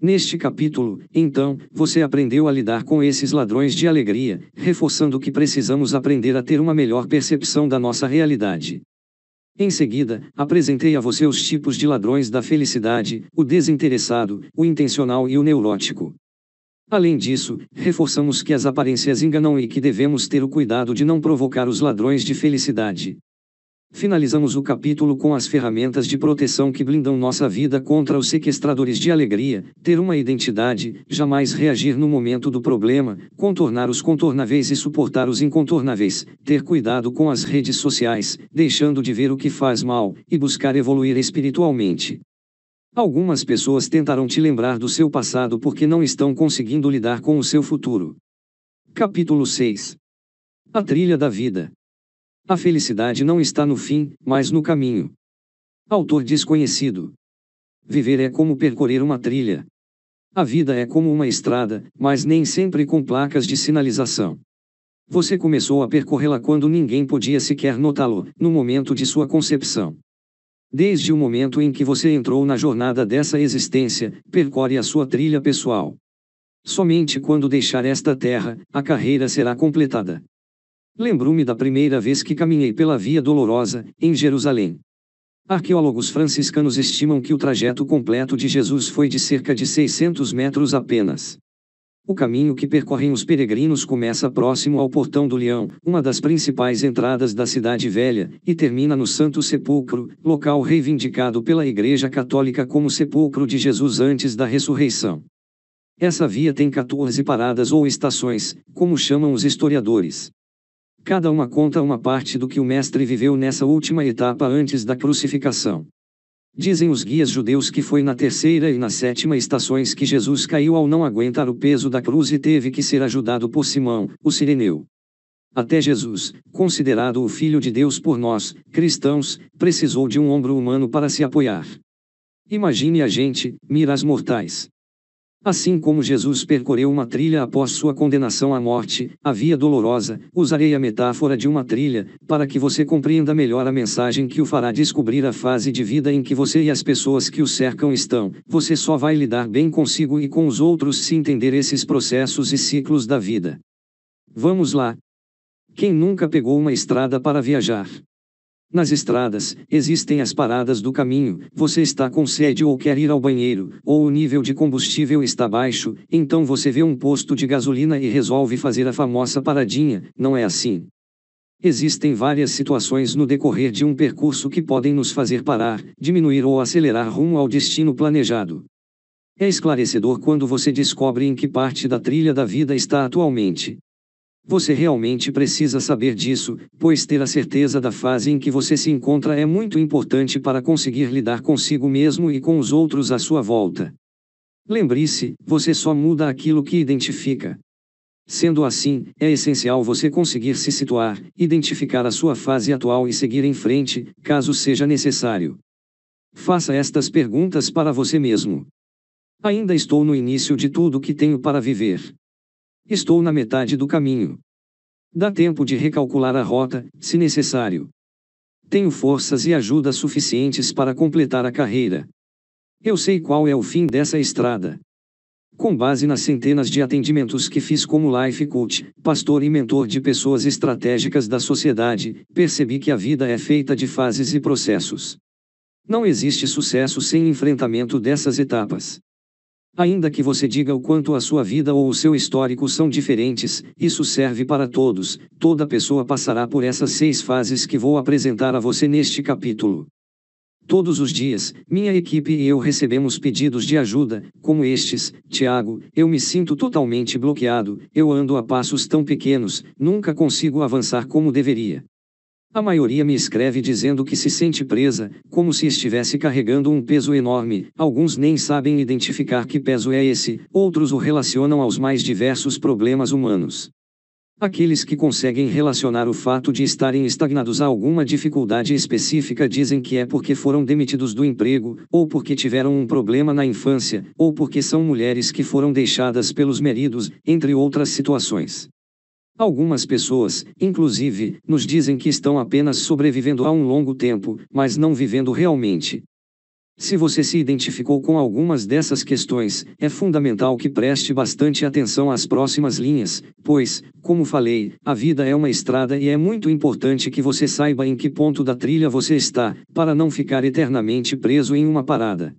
Speaker 1: Neste capítulo, então, você aprendeu a lidar com esses ladrões de alegria, reforçando que precisamos aprender a ter uma melhor percepção da nossa realidade. Em seguida, apresentei a você os tipos de ladrões da felicidade: o desinteressado, o intencional e o neurótico. Além disso, reforçamos que as aparências enganam e que devemos ter o cuidado de não provocar os ladrões de felicidade. Finalizamos o capítulo com as ferramentas de proteção que blindam nossa vida contra os sequestradores de alegria, ter uma identidade, jamais reagir no momento do problema, contornar os contornáveis e suportar os incontornáveis, ter cuidado com as redes sociais, deixando de ver o que faz mal, e buscar evoluir espiritualmente. Algumas pessoas tentarão te lembrar do seu passado porque não estão conseguindo lidar com o seu futuro. Capítulo 6 A trilha da vida. A felicidade não está no fim, mas no caminho. Autor desconhecido. Viver é como percorrer uma trilha. A vida é como uma estrada, mas nem sempre com placas de sinalização. Você começou a percorrê-la quando ninguém podia sequer notá-lo, no momento de sua concepção. Desde o momento em que você entrou na jornada dessa existência, percorre a sua trilha pessoal. Somente quando deixar esta terra, a carreira será completada. Lembro-me da primeira vez que caminhei pela Via Dolorosa, em Jerusalém. Arqueólogos franciscanos estimam que o trajeto completo de Jesus foi de cerca de 600 metros apenas. O caminho que percorrem os peregrinos começa próximo ao Portão do Leão, uma das principais entradas da Cidade Velha, e termina no Santo Sepulcro, local reivindicado pela Igreja Católica como sepulcro de Jesus antes da ressurreição. Essa via tem 14 paradas ou estações, como chamam os historiadores. Cada uma conta uma parte do que o Mestre viveu nessa última etapa antes da crucificação. Dizem os guias judeus que foi na terceira e na sétima estações que Jesus caiu ao não aguentar o peso da cruz e teve que ser ajudado por Simão, o sireneu. Até Jesus, considerado o Filho de Deus por nós, cristãos, precisou de um ombro humano para se apoiar. Imagine a gente, miras mortais. Assim como Jesus percorreu uma trilha após sua condenação à morte, a via dolorosa, usarei a metáfora de uma trilha, para que você compreenda melhor a mensagem que o fará descobrir a fase de vida em que você e as pessoas que o cercam estão. Você só vai lidar bem consigo e com os outros se entender esses processos e ciclos da vida. Vamos lá! Quem nunca pegou uma estrada para viajar? Nas estradas, existem as paradas do caminho, você está com sede ou quer ir ao banheiro, ou o nível de combustível está baixo, então você vê um posto de gasolina e resolve fazer a famosa paradinha, não é assim? Existem várias situações no decorrer de um percurso que podem nos fazer parar, diminuir ou acelerar rumo ao destino planejado. É esclarecedor quando você descobre em que parte da trilha da vida está atualmente. Você realmente precisa saber disso, pois ter a certeza da fase em que você se encontra é muito importante para conseguir lidar consigo mesmo e com os outros à sua volta. Lembre-se, você só muda aquilo que identifica. Sendo assim, é essencial você conseguir se situar, identificar a sua fase atual e seguir em frente, caso seja necessário. Faça estas perguntas para você mesmo. Ainda estou no início de tudo que tenho para viver. Estou na metade do caminho. Dá tempo de recalcular a rota, se necessário. Tenho forças e ajuda suficientes para completar a carreira. Eu sei qual é o fim dessa estrada. Com base nas centenas de atendimentos que fiz como life coach, pastor e mentor de pessoas estratégicas da sociedade, percebi que a vida é feita de fases e processos. Não existe sucesso sem enfrentamento dessas etapas. Ainda que você diga o quanto a sua vida ou o seu histórico são diferentes, isso serve para todos, toda pessoa passará por essas seis fases que vou apresentar a você neste capítulo. Todos os dias, minha equipe e eu recebemos pedidos de ajuda, como estes: Tiago, eu me sinto totalmente bloqueado, eu ando a passos tão pequenos, nunca consigo avançar como deveria. A maioria me escreve dizendo que se sente presa, como se estivesse carregando um peso enorme. Alguns nem sabem identificar que peso é esse, outros o relacionam aos mais diversos problemas humanos. Aqueles que conseguem relacionar o fato de estarem estagnados a alguma dificuldade específica dizem que é porque foram demitidos do emprego, ou porque tiveram um problema na infância, ou porque são mulheres que foram deixadas pelos maridos, entre outras situações. Algumas pessoas, inclusive, nos dizem que estão apenas sobrevivendo há um longo tempo, mas não vivendo realmente. Se você se identificou com algumas dessas questões, é fundamental que preste bastante atenção às próximas linhas, pois, como falei, a vida é uma estrada e é muito importante que você saiba em que ponto da trilha você está, para não ficar eternamente preso em uma parada.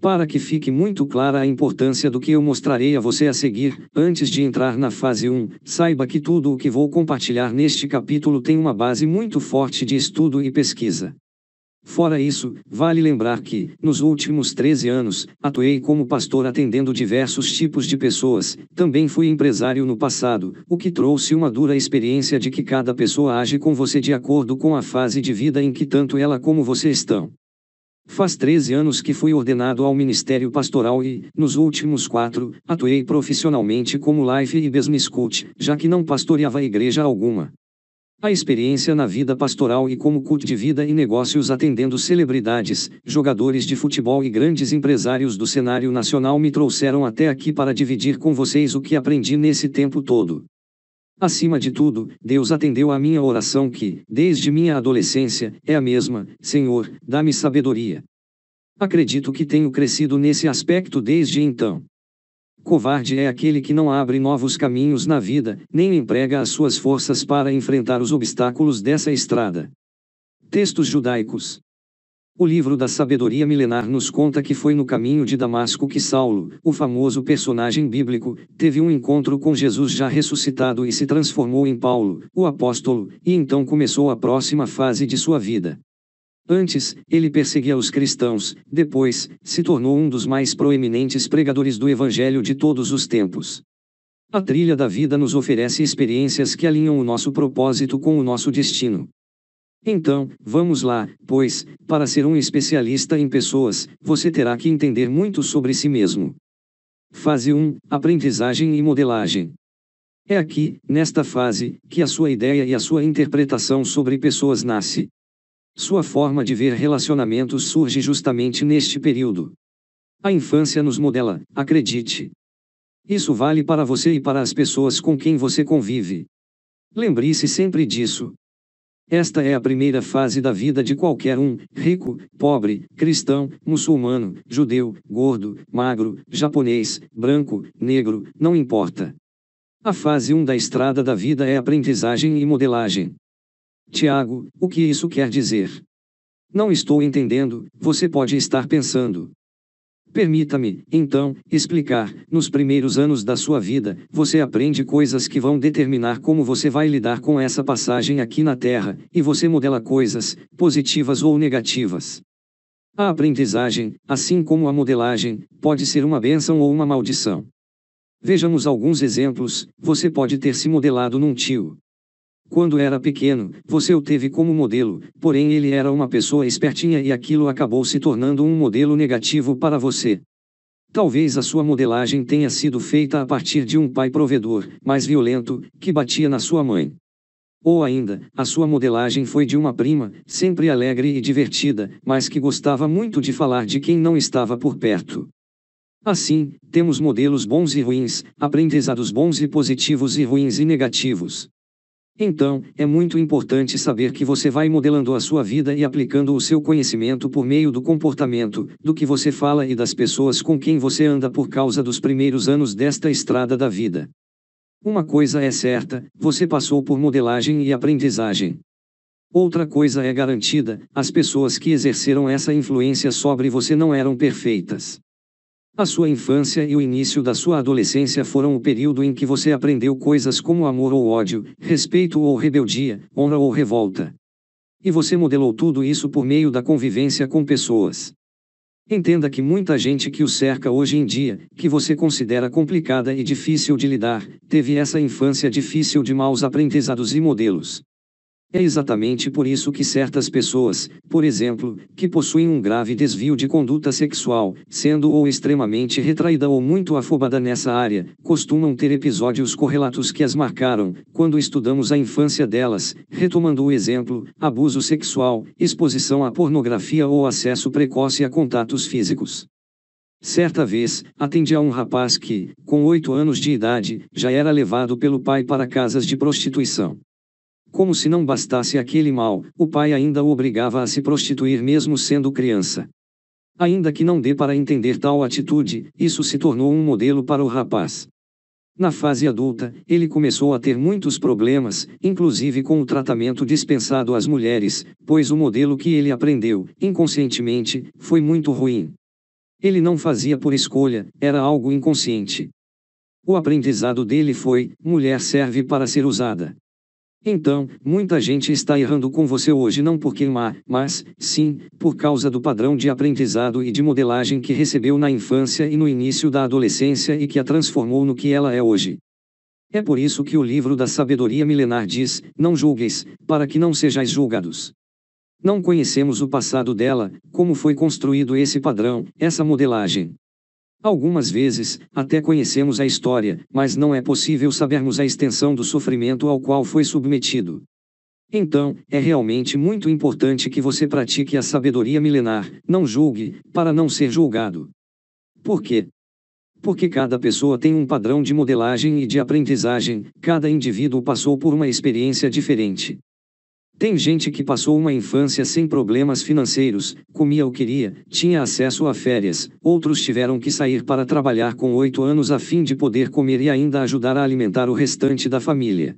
Speaker 1: Para que fique muito clara a importância do que eu mostrarei a você a seguir, antes de entrar na fase 1, saiba que tudo o que vou compartilhar neste capítulo tem uma base muito forte de estudo e pesquisa. Fora isso, vale lembrar que, nos últimos 13 anos, atuei como pastor atendendo diversos tipos de pessoas, também fui empresário no passado, o que trouxe uma dura experiência de que cada pessoa age com você de acordo com a fase de vida em que tanto ela como você estão. Faz 13 anos que fui ordenado ao Ministério Pastoral e, nos últimos quatro, atuei profissionalmente como life e business coach, já que não pastoreava igreja alguma. A experiência na vida pastoral e como coach de vida e negócios atendendo celebridades, jogadores de futebol e grandes empresários do cenário nacional me trouxeram até aqui para dividir com vocês o que aprendi nesse tempo todo. Acima de tudo, Deus atendeu à minha oração que, desde minha adolescência, é a mesma: Senhor, dá-me sabedoria. Acredito que tenho crescido nesse aspecto desde então. Covarde é aquele que não abre novos caminhos na vida, nem emprega as suas forças para enfrentar os obstáculos dessa estrada. Textos judaicos. O livro da sabedoria milenar nos conta que foi no caminho de Damasco que Saulo, o famoso personagem bíblico, teve um encontro com Jesus já ressuscitado e se transformou em Paulo, o apóstolo, e então começou a próxima fase de sua vida. Antes, ele perseguia os cristãos, depois, se tornou um dos mais proeminentes pregadores do Evangelho de todos os tempos. A trilha da vida nos oferece experiências que alinham o nosso propósito com o nosso destino. Então, vamos lá, pois, para ser um especialista em pessoas, você terá que entender muito sobre si mesmo. Fase 1 Aprendizagem e modelagem. É aqui, nesta fase, que a sua ideia e a sua interpretação sobre pessoas nasce. Sua forma de ver relacionamentos surge justamente neste período. A infância nos modela, acredite. Isso vale para você e para as pessoas com quem você convive. Lembre-se sempre disso. Esta é a primeira fase da vida de qualquer um, rico, pobre, cristão, muçulmano, judeu, gordo, magro, japonês, branco, negro, não importa. A fase 1 da estrada da vida é aprendizagem e modelagem. Tiago, o que isso quer dizer? Não estou entendendo, você pode estar pensando. Permita-me, então, explicar: nos primeiros anos da sua vida, você aprende coisas que vão determinar como você vai lidar com essa passagem aqui na Terra, e você modela coisas, positivas ou negativas. A aprendizagem, assim como a modelagem, pode ser uma bênção ou uma maldição. Vejamos alguns exemplos: você pode ter se modelado num tio, quando era pequeno, você o teve como modelo, porém ele era uma pessoa espertinha e aquilo acabou se tornando um modelo negativo para você. Talvez a sua modelagem tenha sido feita a partir de um pai provedor, mais violento, que batia na sua mãe. Ou ainda, a sua modelagem foi de uma prima, sempre alegre e divertida, mas que gostava muito de falar de quem não estava por perto. Assim, temos modelos bons e ruins, aprendizados bons e positivos e ruins e negativos. Então, é muito importante saber que você vai modelando a sua vida e aplicando o seu conhecimento por meio do comportamento, do que você fala e das pessoas com quem você anda por causa dos primeiros anos desta estrada da vida. Uma coisa é certa: você passou por modelagem e aprendizagem. Outra coisa é garantida: as pessoas que exerceram essa influência sobre você não eram perfeitas. A sua infância e o início da sua adolescência foram o período em que você aprendeu coisas como amor ou ódio, respeito ou rebeldia, honra ou revolta. E você modelou tudo isso por meio da convivência com pessoas. Entenda que muita gente que o cerca hoje em dia, que você considera complicada e difícil de lidar, teve essa infância difícil de maus aprendizados e modelos. É exatamente por isso que certas pessoas, por exemplo, que possuem um grave desvio de conduta sexual, sendo ou extremamente retraída ou muito afobada nessa área, costumam ter episódios correlatos que as marcaram, quando estudamos a infância delas, retomando o exemplo, abuso sexual, exposição à pornografia ou acesso precoce a contatos físicos. Certa vez, atendi a um rapaz que, com oito anos de idade, já era levado pelo pai para casas de prostituição. Como se não bastasse aquele mal, o pai ainda o obrigava a se prostituir mesmo sendo criança. Ainda que não dê para entender tal atitude, isso se tornou um modelo para o rapaz. Na fase adulta, ele começou a ter muitos problemas, inclusive com o tratamento dispensado às mulheres, pois o modelo que ele aprendeu, inconscientemente, foi muito ruim. Ele não fazia por escolha, era algo inconsciente. O aprendizado dele foi: mulher serve para ser usada. Então, muita gente está errando com você hoje não porque má, mas, sim, por causa do padrão de aprendizado e de modelagem que recebeu na infância e no início da adolescência e que a transformou no que ela é hoje. É por isso que o livro da sabedoria milenar diz: Não julgueis, para que não sejais julgados. Não conhecemos o passado dela, como foi construído esse padrão, essa modelagem. Algumas vezes, até conhecemos a história, mas não é possível sabermos a extensão do sofrimento ao qual foi submetido. Então, é realmente muito importante que você pratique a sabedoria milenar, não julgue, para não ser julgado. Por quê? Porque cada pessoa tem um padrão de modelagem e de aprendizagem, cada indivíduo passou por uma experiência diferente. Tem gente que passou uma infância sem problemas financeiros, comia o que queria, tinha acesso a férias, outros tiveram que sair para trabalhar com oito anos a fim de poder comer e ainda ajudar a alimentar o restante da família.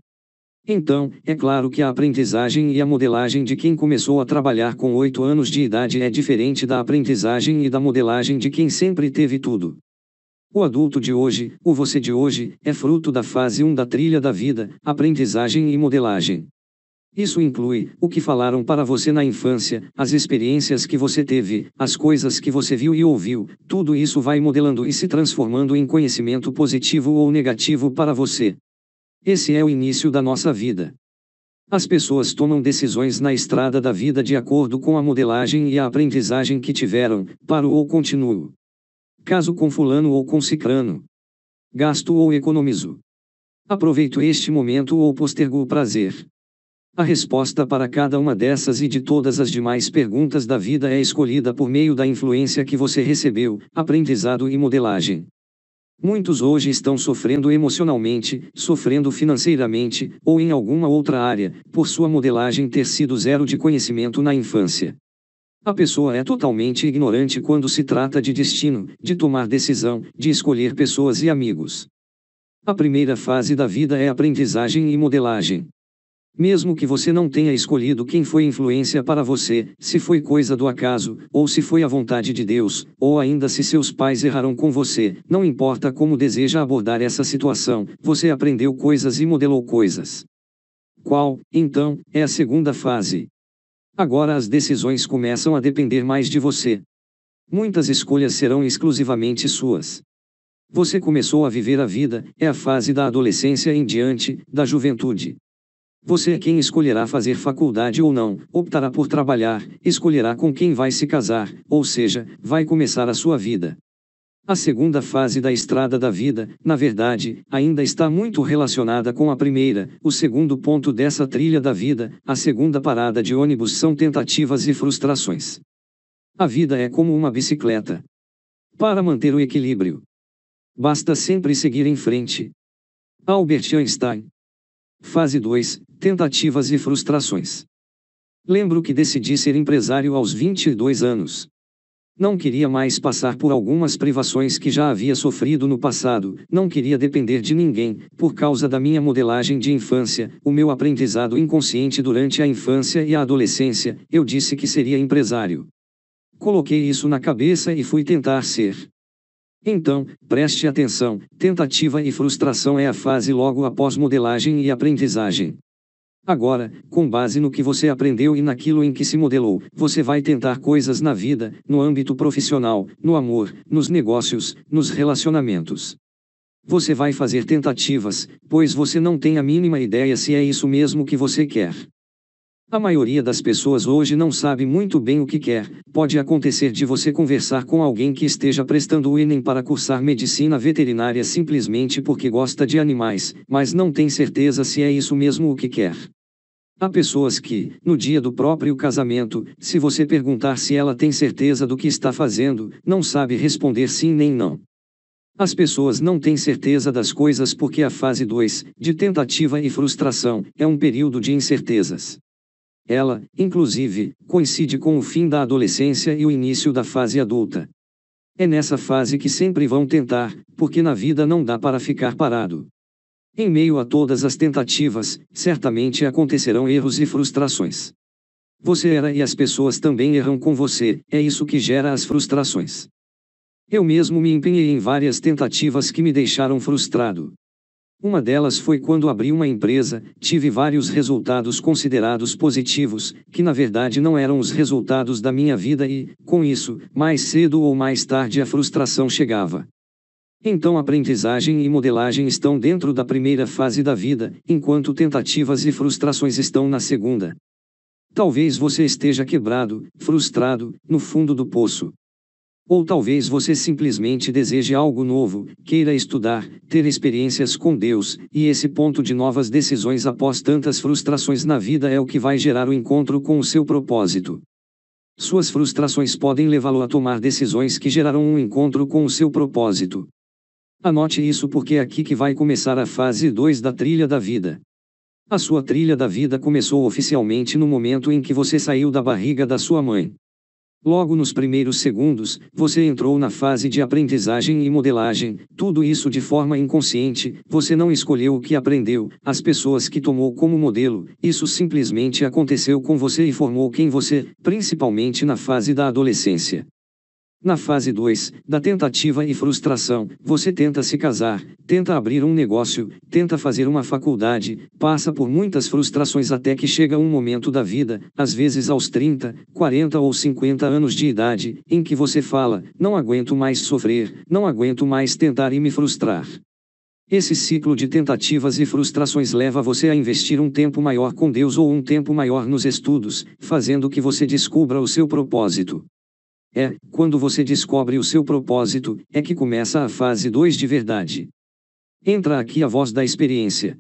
Speaker 1: Então, é claro que a aprendizagem e a modelagem de quem começou a trabalhar com oito anos de idade é diferente da aprendizagem e da modelagem de quem sempre teve tudo. O adulto de hoje, o você de hoje, é fruto da fase 1 da trilha da vida, aprendizagem e modelagem. Isso inclui o que falaram para você na infância, as experiências que você teve, as coisas que você viu e ouviu, tudo isso vai modelando e se transformando em conhecimento positivo ou negativo para você. Esse é o início da nossa vida. As pessoas tomam decisões na estrada da vida de acordo com a modelagem e a aprendizagem que tiveram, paro ou continuo. Caso com fulano ou com cicrano. Gasto ou economizo. Aproveito este momento ou postergo o prazer. A resposta para cada uma dessas e de todas as demais perguntas da vida é escolhida por meio da influência que você recebeu, aprendizado e modelagem. Muitos hoje estão sofrendo emocionalmente, sofrendo financeiramente, ou em alguma outra área, por sua modelagem ter sido zero de conhecimento na infância. A pessoa é totalmente ignorante quando se trata de destino, de tomar decisão, de escolher pessoas e amigos. A primeira fase da vida é aprendizagem e modelagem. Mesmo que você não tenha escolhido quem foi influência para você, se foi coisa do acaso, ou se foi a vontade de Deus, ou ainda se seus pais erraram com você, não importa como deseja abordar essa situação, você aprendeu coisas e modelou coisas. Qual, então, é a segunda fase? Agora as decisões começam a depender mais de você. Muitas escolhas serão exclusivamente suas. Você começou a viver a vida, é a fase da adolescência em diante, da juventude. Você é quem escolherá fazer faculdade ou não, optará por trabalhar, escolherá com quem vai se casar, ou seja, vai começar a sua vida. A segunda fase da estrada da vida, na verdade, ainda está muito relacionada com a primeira. O segundo ponto dessa trilha da vida, a segunda parada de ônibus são tentativas e frustrações. A vida é como uma bicicleta. Para manter o equilíbrio, basta sempre seguir em frente. Albert Einstein. Fase 2 tentativas e frustrações. Lembro que decidi ser empresário aos 22 anos. Não queria mais passar por algumas privações que já havia sofrido no passado, não queria depender de ninguém, por causa da minha modelagem de infância, o meu aprendizado inconsciente durante a infância e a adolescência, eu disse que seria empresário. Coloquei isso na cabeça e fui tentar ser. Então, preste atenção: tentativa e frustração é a fase logo após modelagem e aprendizagem. Agora, com base no que você aprendeu e naquilo em que se modelou, você vai tentar coisas na vida, no âmbito profissional, no amor, nos negócios, nos relacionamentos. Você vai fazer tentativas, pois você não tem a mínima ideia se é isso mesmo que você quer. A maioria das pessoas hoje não sabe muito bem o que quer. Pode acontecer de você conversar com alguém que esteja prestando o Enem para cursar medicina veterinária simplesmente porque gosta de animais, mas não tem certeza se é isso mesmo o que quer. Há pessoas que, no dia do próprio casamento, se você perguntar se ela tem certeza do que está fazendo, não sabe responder sim nem não. As pessoas não têm certeza das coisas porque a fase 2, de tentativa e frustração, é um período de incertezas. Ela, inclusive, coincide com o fim da adolescência e o início da fase adulta. É nessa fase que sempre vão tentar, porque na vida não dá para ficar parado. Em meio a todas as tentativas, certamente acontecerão erros e frustrações. Você era e as pessoas também erram com você, é isso que gera as frustrações. Eu mesmo me empenhei em várias tentativas que me deixaram frustrado. Uma delas foi quando abri uma empresa, tive vários resultados considerados positivos, que na verdade não eram os resultados da minha vida e, com isso, mais cedo ou mais tarde a frustração chegava. Então, aprendizagem e modelagem estão dentro da primeira fase da vida, enquanto tentativas e frustrações estão na segunda. Talvez você esteja quebrado, frustrado, no fundo do poço. Ou talvez você simplesmente deseje algo novo, queira estudar, ter experiências com Deus, e esse ponto de novas decisões após tantas frustrações na vida é o que vai gerar o encontro com o seu propósito. Suas frustrações podem levá-lo a tomar decisões que gerarão um encontro com o seu propósito. Anote isso porque é aqui que vai começar a fase 2 da trilha da vida. A sua trilha da vida começou oficialmente no momento em que você saiu da barriga da sua mãe. Logo nos primeiros segundos, você entrou na fase de aprendizagem e modelagem, tudo isso de forma inconsciente, você não escolheu o que aprendeu, as pessoas que tomou como modelo, isso simplesmente aconteceu com você e formou quem você, principalmente na fase da adolescência. Na fase 2, da tentativa e frustração, você tenta se casar, tenta abrir um negócio, tenta fazer uma faculdade, passa por muitas frustrações até que chega um momento da vida, às vezes aos 30, 40 ou 50 anos de idade, em que você fala: não aguento mais sofrer, não aguento mais tentar e me frustrar. Esse ciclo de tentativas e frustrações leva você a investir um tempo maior com Deus ou um tempo maior nos estudos, fazendo que você descubra o seu propósito. É, quando você descobre o seu propósito, é que começa a fase 2 de verdade. Entra aqui a voz da experiência.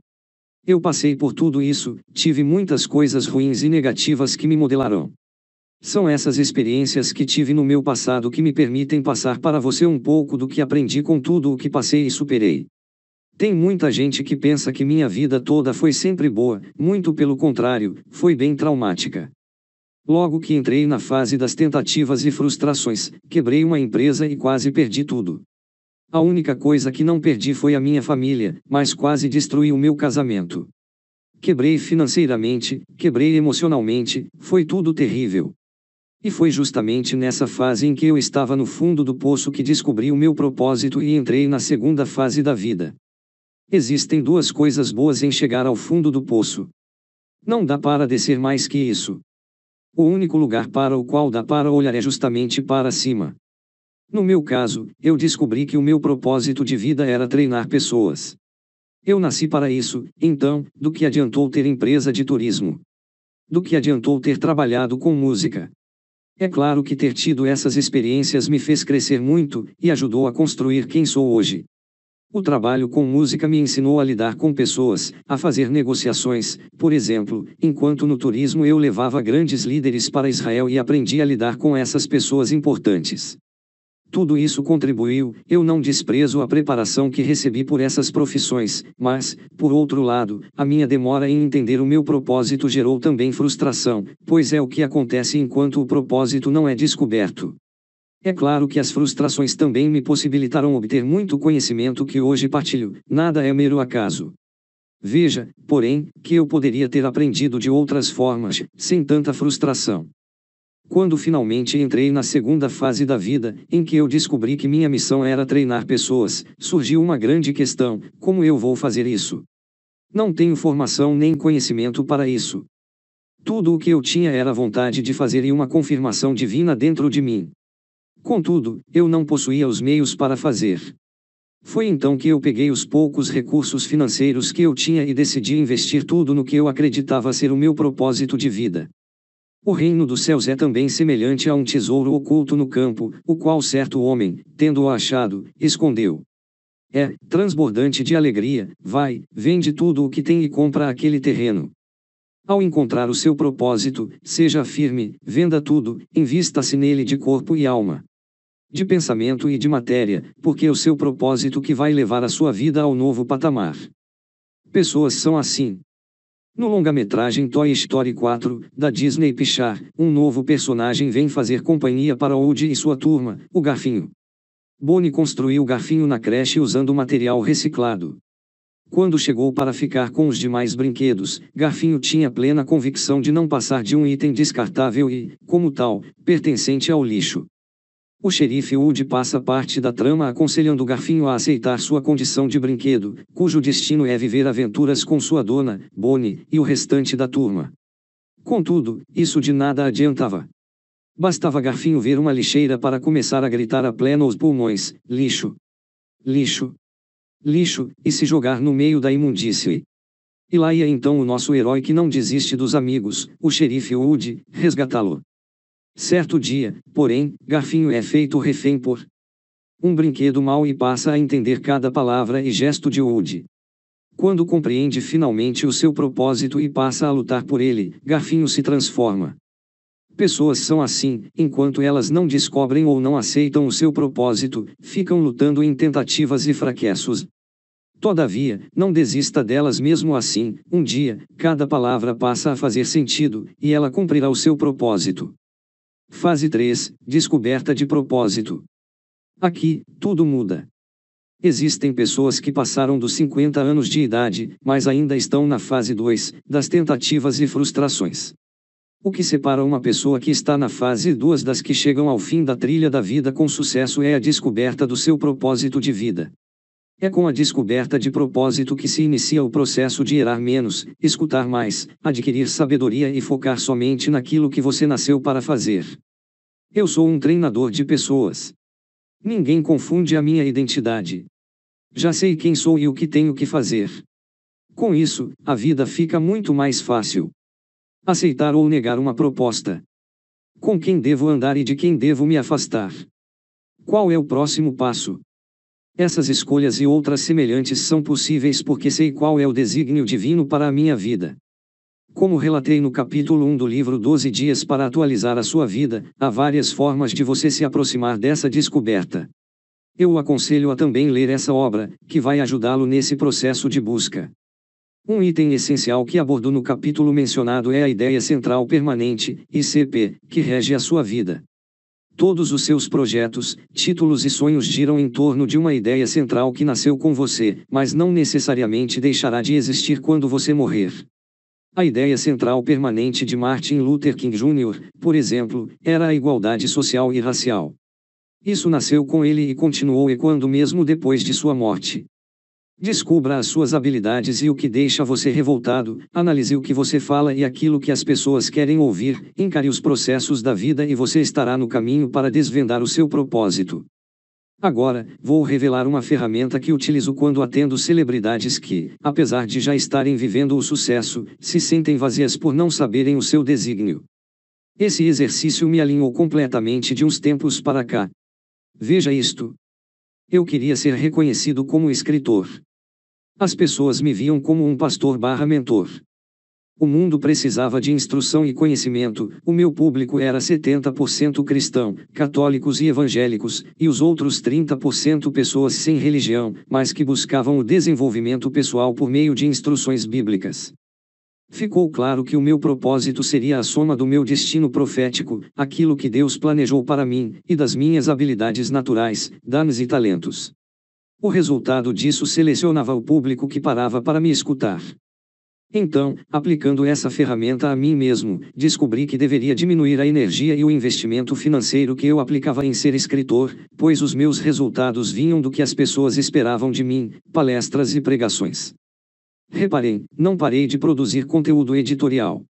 Speaker 1: Eu passei por tudo isso, tive muitas coisas ruins e negativas que me modelaram. São essas experiências que tive no meu passado que me permitem passar para você um pouco do que aprendi com tudo o que passei e superei. Tem muita gente que pensa que minha vida toda foi sempre boa, muito pelo contrário, foi bem traumática. Logo que entrei na fase das tentativas e frustrações, quebrei uma empresa e quase perdi tudo. A única coisa que não perdi foi a minha família, mas quase destruí o meu casamento. Quebrei financeiramente, quebrei emocionalmente, foi tudo terrível. E foi justamente nessa fase em que eu estava no fundo do poço que descobri o meu propósito e entrei na segunda fase da vida. Existem duas coisas boas em chegar ao fundo do poço. Não dá para descer mais que isso. O único lugar para o qual dá para olhar é justamente para cima. No meu caso, eu descobri que o meu propósito de vida era treinar pessoas. Eu nasci para isso, então, do que adiantou ter empresa de turismo? Do que adiantou ter trabalhado com música? É claro que ter tido essas experiências me fez crescer muito e ajudou a construir quem sou hoje. O trabalho com música me ensinou a lidar com pessoas, a fazer negociações, por exemplo, enquanto no turismo eu levava grandes líderes para Israel e aprendi a lidar com essas pessoas importantes. Tudo isso contribuiu, eu não desprezo a preparação que recebi por essas profissões, mas, por outro lado, a minha demora em entender o meu propósito gerou também frustração, pois é o que acontece enquanto o propósito não é descoberto. É claro que as frustrações também me possibilitaram obter muito conhecimento que hoje partilho, nada é mero acaso. Veja, porém, que eu poderia ter aprendido de outras formas, sem tanta frustração. Quando finalmente entrei na segunda fase da vida, em que eu descobri que minha missão era treinar pessoas, surgiu uma grande questão: como eu vou fazer isso? Não tenho formação nem conhecimento para isso. Tudo o que eu tinha era vontade de fazer e uma confirmação divina dentro de mim. Contudo, eu não possuía os meios para fazer. Foi então que eu peguei os poucos recursos financeiros que eu tinha e decidi investir tudo no que eu acreditava ser o meu propósito de vida. O reino dos céus é também semelhante a um tesouro oculto no campo, o qual certo homem, tendo-o achado, escondeu. É, transbordante de alegria, vai, vende tudo o que tem e compra aquele terreno. Ao encontrar o seu propósito, seja firme, venda tudo, invista-se nele de corpo e alma de pensamento e de matéria, porque é o seu propósito que vai levar a sua vida ao novo patamar. Pessoas são assim. No longa-metragem Toy Story 4, da Disney Pixar, um novo personagem vem fazer companhia para Woody e sua turma, o Garfinho. Bonnie construiu o Garfinho na creche usando material reciclado. Quando chegou para ficar com os demais brinquedos, Garfinho tinha plena convicção de não passar de um item descartável e, como tal, pertencente ao lixo. O xerife Wood passa parte da trama aconselhando Garfinho a aceitar sua condição de brinquedo, cujo destino é viver aventuras com sua dona, Bonnie, e o restante da turma. Contudo, isso de nada adiantava. Bastava Garfinho ver uma lixeira para começar a gritar a pleno os pulmões: lixo! Lixo! Lixo! e se jogar no meio da imundície. E lá ia então o nosso herói que não desiste dos amigos, o xerife Wood, resgatá-lo. Certo dia, porém, Garfinho é feito refém por um brinquedo mau e passa a entender cada palavra e gesto de Woody. Quando compreende finalmente o seu propósito e passa a lutar por ele, Garfinho se transforma. Pessoas são assim, enquanto elas não descobrem ou não aceitam o seu propósito, ficam lutando em tentativas e fracassos. Todavia, não desista delas mesmo assim, um dia, cada palavra passa a fazer sentido, e ela cumprirá o seu propósito. Fase 3 Descoberta de propósito. Aqui, tudo muda. Existem pessoas que passaram dos 50 anos de idade, mas ainda estão na fase 2 das tentativas e frustrações. O que separa uma pessoa que está na fase 2 das que chegam ao fim da trilha da vida com sucesso é a descoberta do seu propósito de vida. É com a descoberta de propósito que se inicia o processo de errar menos, escutar mais, adquirir sabedoria e focar somente naquilo que você nasceu para fazer. Eu sou um treinador de pessoas. Ninguém confunde a minha identidade. Já sei quem sou e o que tenho que fazer. Com isso, a vida fica muito mais fácil. Aceitar ou negar uma proposta. Com quem devo andar e de quem devo me afastar? Qual é o próximo passo? Essas escolhas e outras semelhantes são possíveis porque sei qual é o desígnio divino para a minha vida. Como relatei no capítulo 1 do livro 12 Dias para Atualizar a Sua Vida, há várias formas de você se aproximar dessa descoberta. Eu o aconselho a também ler essa obra, que vai ajudá-lo nesse processo de busca. Um item essencial que abordo no capítulo mencionado é a ideia central permanente, ICP, que rege a sua vida. Todos os seus projetos, títulos e sonhos giram em torno de uma ideia central que nasceu com você, mas não necessariamente deixará de existir quando você morrer. A ideia central permanente de Martin Luther King Jr., por exemplo, era a igualdade social e racial. Isso nasceu com ele e continuou ecoando mesmo depois de sua morte. Descubra as suas habilidades e o que deixa você revoltado, analise o que você fala e aquilo que as pessoas querem ouvir, encare os processos da vida e você estará no caminho para desvendar o seu propósito. Agora, vou revelar uma ferramenta que utilizo quando atendo celebridades que, apesar de já estarem vivendo o sucesso, se sentem vazias por não saberem o seu desígnio. Esse exercício me alinhou completamente de uns tempos para cá. Veja isto. Eu queria ser reconhecido como escritor. As pessoas me viam como um pastor barra mentor. O mundo precisava de instrução e conhecimento, o meu público era 70% cristão, católicos e evangélicos, e os outros 30% pessoas sem religião, mas que buscavam o desenvolvimento pessoal por meio de instruções bíblicas. Ficou claro que o meu propósito seria a soma do meu destino profético, aquilo que Deus planejou para mim, e das minhas habilidades naturais, danos e talentos. O resultado disso selecionava o público que parava para me escutar. Então, aplicando essa ferramenta a mim mesmo, descobri que deveria diminuir a energia e o investimento financeiro que eu aplicava em ser escritor, pois os meus resultados vinham do que as pessoas esperavam de mim, palestras e pregações. Reparei, não parei de produzir conteúdo editorial.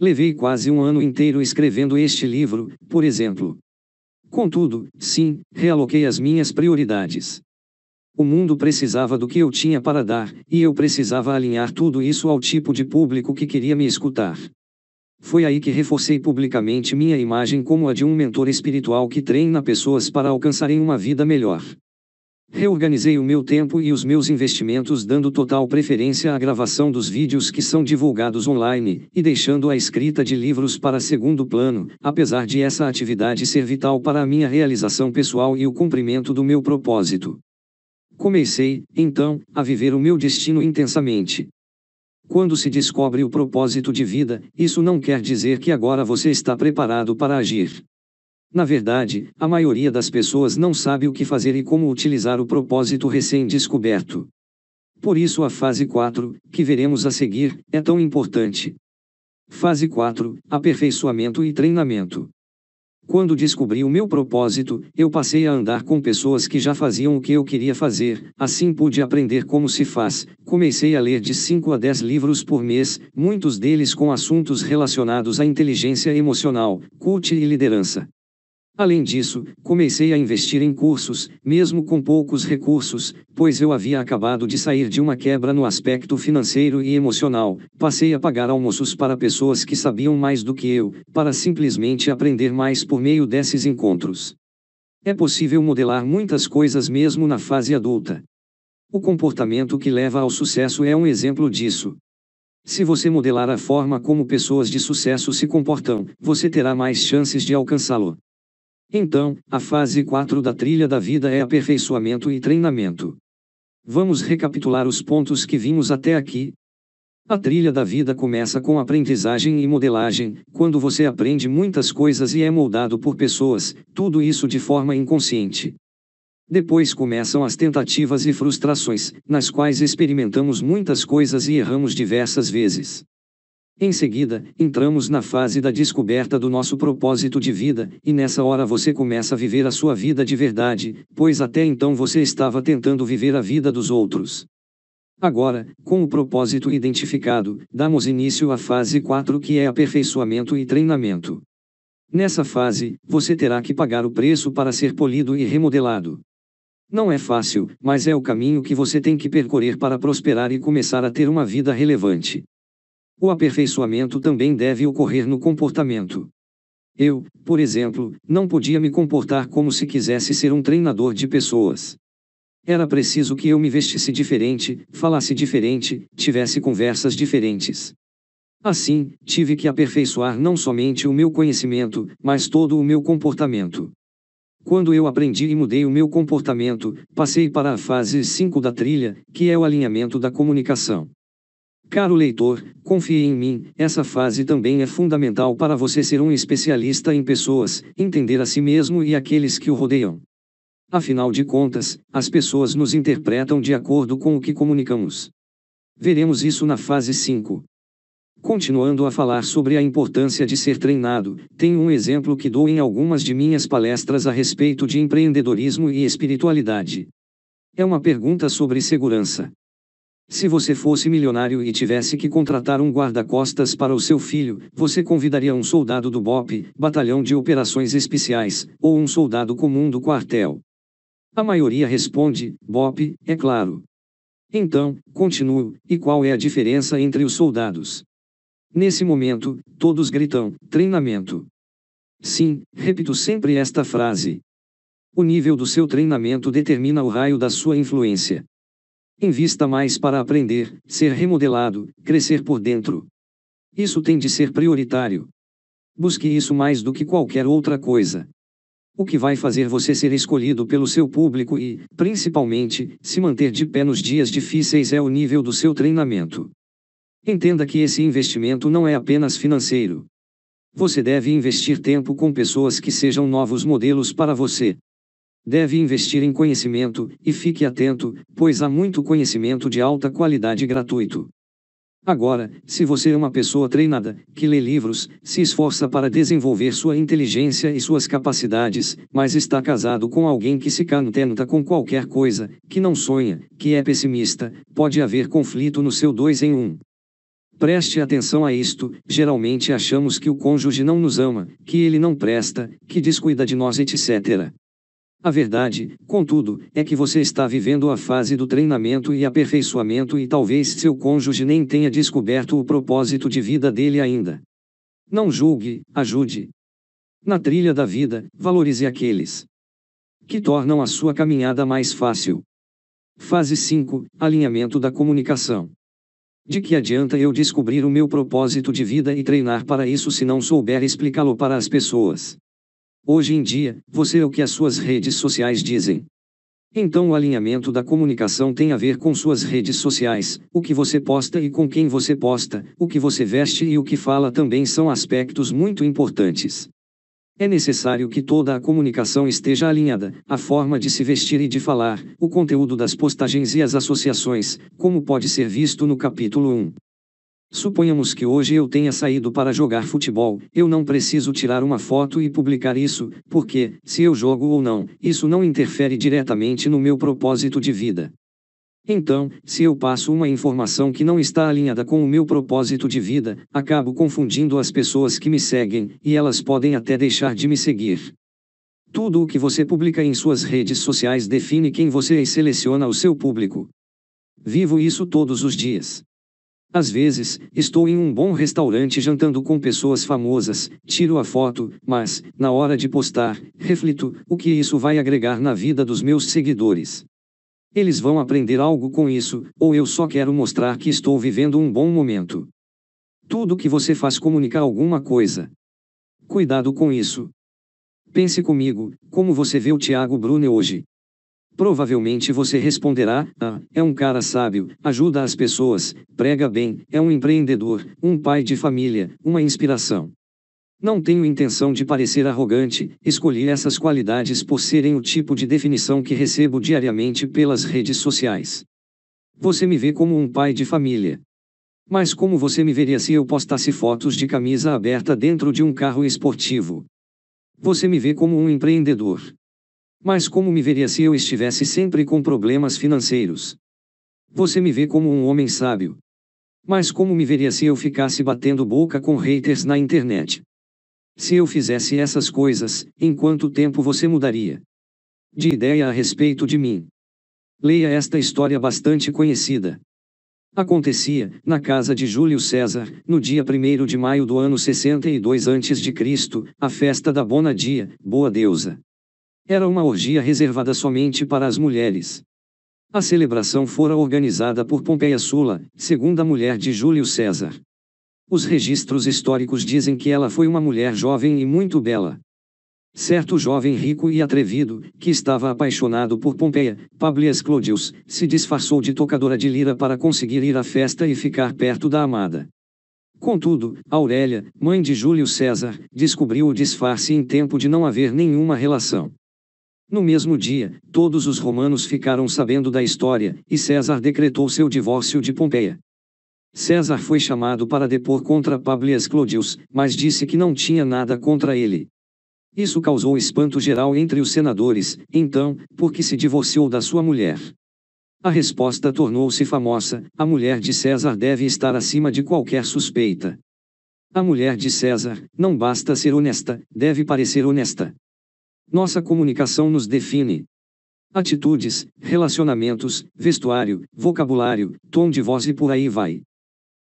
Speaker 1: Levei quase um ano inteiro escrevendo este livro, por exemplo. Contudo, sim, realoquei as minhas prioridades. O mundo precisava do que eu tinha para dar, e eu precisava alinhar tudo isso ao tipo de público que queria me escutar. Foi aí que reforcei publicamente minha imagem como a de um mentor espiritual que treina pessoas para alcançarem uma vida melhor. Reorganizei o meu tempo e os meus investimentos dando total preferência à gravação dos vídeos que são divulgados online, e deixando a escrita de livros para segundo plano, apesar de essa atividade ser vital para a minha realização pessoal e o cumprimento do meu propósito. Comecei, então, a viver o meu destino intensamente. Quando se descobre o propósito de vida, isso não quer dizer que agora você está preparado para agir. Na verdade, a maioria das pessoas não sabe o que fazer e como utilizar o propósito recém-descoberto. Por isso, a fase 4, que veremos a seguir, é tão importante. Fase 4 Aperfeiçoamento e treinamento. Quando descobri o meu propósito, eu passei a andar com pessoas que já faziam o que eu queria fazer, assim pude aprender como se faz. Comecei a ler de 5 a 10 livros por mês, muitos deles com assuntos relacionados à inteligência emocional, culte e liderança. Além disso, comecei a investir em cursos, mesmo com poucos recursos, pois eu havia acabado de sair de uma quebra no aspecto financeiro e emocional. Passei a pagar almoços para pessoas que sabiam mais do que eu, para simplesmente aprender mais por meio desses encontros. É possível modelar muitas coisas mesmo na fase adulta. O comportamento que leva ao sucesso é um exemplo disso. Se você modelar a forma como pessoas de sucesso se comportam, você terá mais chances de alcançá-lo. Então, a fase 4 da trilha da vida é aperfeiçoamento e treinamento. Vamos recapitular os pontos que vimos até aqui. A trilha da vida começa com aprendizagem e modelagem, quando você aprende muitas coisas e é moldado por pessoas, tudo isso de forma inconsciente. Depois começam as tentativas e frustrações, nas quais experimentamos muitas coisas e erramos diversas vezes. Em seguida, entramos na fase da descoberta do nosso propósito de vida, e nessa hora você começa a viver a sua vida de verdade, pois até então você estava tentando viver a vida dos outros. Agora, com o propósito identificado, damos início à fase 4 que é aperfeiçoamento e treinamento. Nessa fase, você terá que pagar o preço para ser polido e remodelado. Não é fácil, mas é o caminho que você tem que percorrer para prosperar e começar a ter uma vida relevante o aperfeiçoamento também deve ocorrer no comportamento. Eu, por exemplo, não podia me comportar como se quisesse ser um treinador de pessoas. Era preciso que eu me vestisse diferente, falasse diferente, tivesse conversas diferentes. Assim, tive que aperfeiçoar não somente o meu conhecimento, mas todo o meu comportamento. Quando eu aprendi e mudei o meu comportamento, passei para a fase 5 da trilha, que é o alinhamento da comunicação. Caro leitor, confie em mim, essa fase também é fundamental para você ser um especialista em pessoas, entender a si mesmo e aqueles que o rodeiam. Afinal de contas, as pessoas nos interpretam de acordo com o que comunicamos. Veremos isso na fase 5. Continuando a falar sobre a importância de ser treinado, tenho um exemplo que dou em algumas de minhas palestras a respeito de empreendedorismo e espiritualidade. É uma pergunta sobre segurança. Se você fosse milionário e tivesse que contratar um guarda-costas para o seu filho, você convidaria um soldado do BOP, Batalhão de Operações Especiais, ou um soldado comum do quartel. A maioria responde, BOP, é claro. Então, continuo, e qual é a diferença entre os soldados? Nesse momento, todos gritam, treinamento. Sim, repito sempre esta frase. O nível do seu treinamento determina o raio da sua influência. Invista mais para aprender, ser remodelado, crescer por dentro. Isso tem de ser prioritário. Busque isso mais do que qualquer outra coisa. O que vai fazer você ser escolhido pelo seu público e, principalmente, se manter de pé nos dias difíceis é o nível do seu treinamento. Entenda que esse investimento não é apenas financeiro. Você deve investir tempo com pessoas que sejam novos modelos para você. Deve investir em conhecimento, e fique atento, pois há muito conhecimento de alta qualidade gratuito. Agora, se você é uma pessoa treinada, que lê livros, se esforça para desenvolver sua inteligência e suas capacidades, mas está casado com alguém que se contenta com qualquer coisa, que não sonha, que é pessimista, pode haver conflito no seu dois em um. Preste atenção a isto, geralmente achamos que o cônjuge não nos ama, que ele não presta, que descuida de nós, etc. A verdade, contudo, é que você está vivendo a fase do treinamento e aperfeiçoamento e talvez seu cônjuge nem tenha descoberto o propósito de vida dele ainda. Não julgue, ajude. Na trilha da vida, valorize aqueles que tornam a sua caminhada mais fácil. Fase 5 Alinhamento da comunicação. De que adianta eu descobrir o meu propósito de vida e treinar para isso se não souber explicá-lo para as pessoas? Hoje em dia, você é o que as suas redes sociais dizem. Então o alinhamento da comunicação tem a ver com suas redes sociais, o que você posta e com quem você posta, o que você veste e o que fala também são aspectos muito importantes. É necessário que toda a comunicação esteja alinhada, a forma de se vestir e de falar, o conteúdo das postagens e as associações, como pode ser visto no capítulo 1. Suponhamos que hoje eu tenha saído para jogar futebol, eu não preciso tirar uma foto e publicar isso, porque, se eu jogo ou não, isso não interfere diretamente no meu propósito de vida. Então, se eu passo uma informação que não está alinhada com o meu propósito de vida, acabo confundindo as pessoas que me seguem, e elas podem até deixar de me seguir. Tudo o que você publica em suas redes sociais define quem você é e seleciona o seu público. Vivo isso todos os dias. Às vezes, estou em um bom restaurante jantando com pessoas famosas, tiro a foto, mas, na hora de postar, reflito o que isso vai agregar na vida dos meus seguidores. Eles vão aprender algo com isso, ou eu só quero mostrar que estou vivendo um bom momento. Tudo que você faz comunica alguma coisa. Cuidado com isso. Pense comigo, como você vê o Tiago Brune hoje, Provavelmente você responderá: Ah, é um cara sábio, ajuda as pessoas, prega bem, é um empreendedor, um pai de família, uma inspiração. Não tenho intenção de parecer arrogante, escolhi essas qualidades por serem o tipo de definição que recebo diariamente pelas redes sociais. Você me vê como um pai de família. Mas como você me veria se eu postasse fotos de camisa aberta dentro de um carro esportivo? Você me vê como um empreendedor. Mas como me veria se eu estivesse sempre com problemas financeiros? Você me vê como um homem sábio. Mas como me veria se eu ficasse batendo boca com haters na internet? Se eu fizesse essas coisas, em quanto tempo você mudaria? De ideia a respeito de mim. Leia esta história bastante conhecida. Acontecia, na casa de Júlio César, no dia 1 de maio do ano 62 a.C., a festa da Bona Dia, Boa Deusa. Era uma orgia reservada somente para as mulheres. A celebração fora organizada por Pompeia Sula, segunda mulher de Júlio César. Os registros históricos dizem que ela foi uma mulher jovem e muito bela. Certo jovem rico e atrevido, que estava apaixonado por Pompeia, Publius Clodius, se disfarçou de tocadora de lira para conseguir ir à festa e ficar perto da amada. Contudo, Aurélia, mãe de Júlio César, descobriu o disfarce em tempo de não haver nenhuma relação. No mesmo dia, todos os romanos ficaram sabendo da história, e César decretou seu divórcio de Pompeia. César foi chamado para depor contra Publius Clodius, mas disse que não tinha nada contra ele. Isso causou espanto geral entre os senadores, então, porque se divorciou da sua mulher. A resposta tornou-se famosa: a mulher de César deve estar acima de qualquer suspeita. A mulher de César, não basta ser honesta, deve parecer honesta. Nossa comunicação nos define. Atitudes, relacionamentos, vestuário, vocabulário, tom de voz e por aí vai.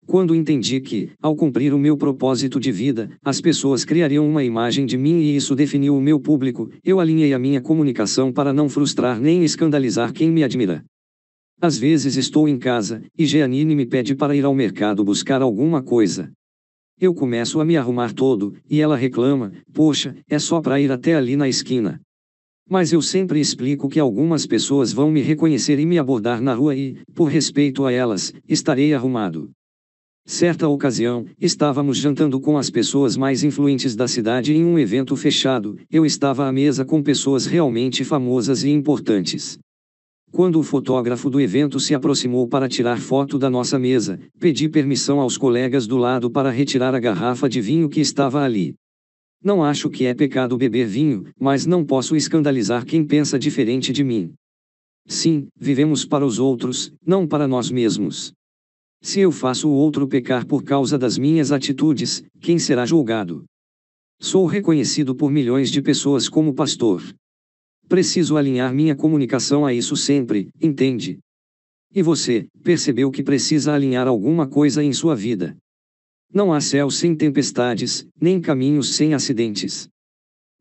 Speaker 1: Quando entendi que, ao cumprir o meu propósito de vida, as pessoas criariam uma imagem de mim e isso definiu o meu público, eu alinhei a minha comunicação para não frustrar nem escandalizar quem me admira. Às vezes estou em casa, e Jeanine me pede para ir ao mercado buscar alguma coisa. Eu começo a me arrumar todo, e ela reclama: Poxa, é só para ir até ali na esquina. Mas eu sempre explico que algumas pessoas vão me reconhecer e me abordar na rua e, por respeito a elas, estarei arrumado. Certa ocasião, estávamos jantando com as pessoas mais influentes da cidade em um evento fechado, eu estava à mesa com pessoas realmente famosas e importantes. Quando o fotógrafo do evento se aproximou para tirar foto da nossa mesa, pedi permissão aos colegas do lado para retirar a garrafa de vinho que estava ali. Não acho que é pecado beber vinho, mas não posso escandalizar quem pensa diferente de mim. Sim, vivemos para os outros, não para nós mesmos. Se eu faço o outro pecar por causa das minhas atitudes, quem será julgado? Sou reconhecido por milhões de pessoas como pastor. Preciso alinhar minha comunicação a isso sempre, entende? E você, percebeu que precisa alinhar alguma coisa em sua vida. Não há céu sem tempestades, nem caminhos sem acidentes.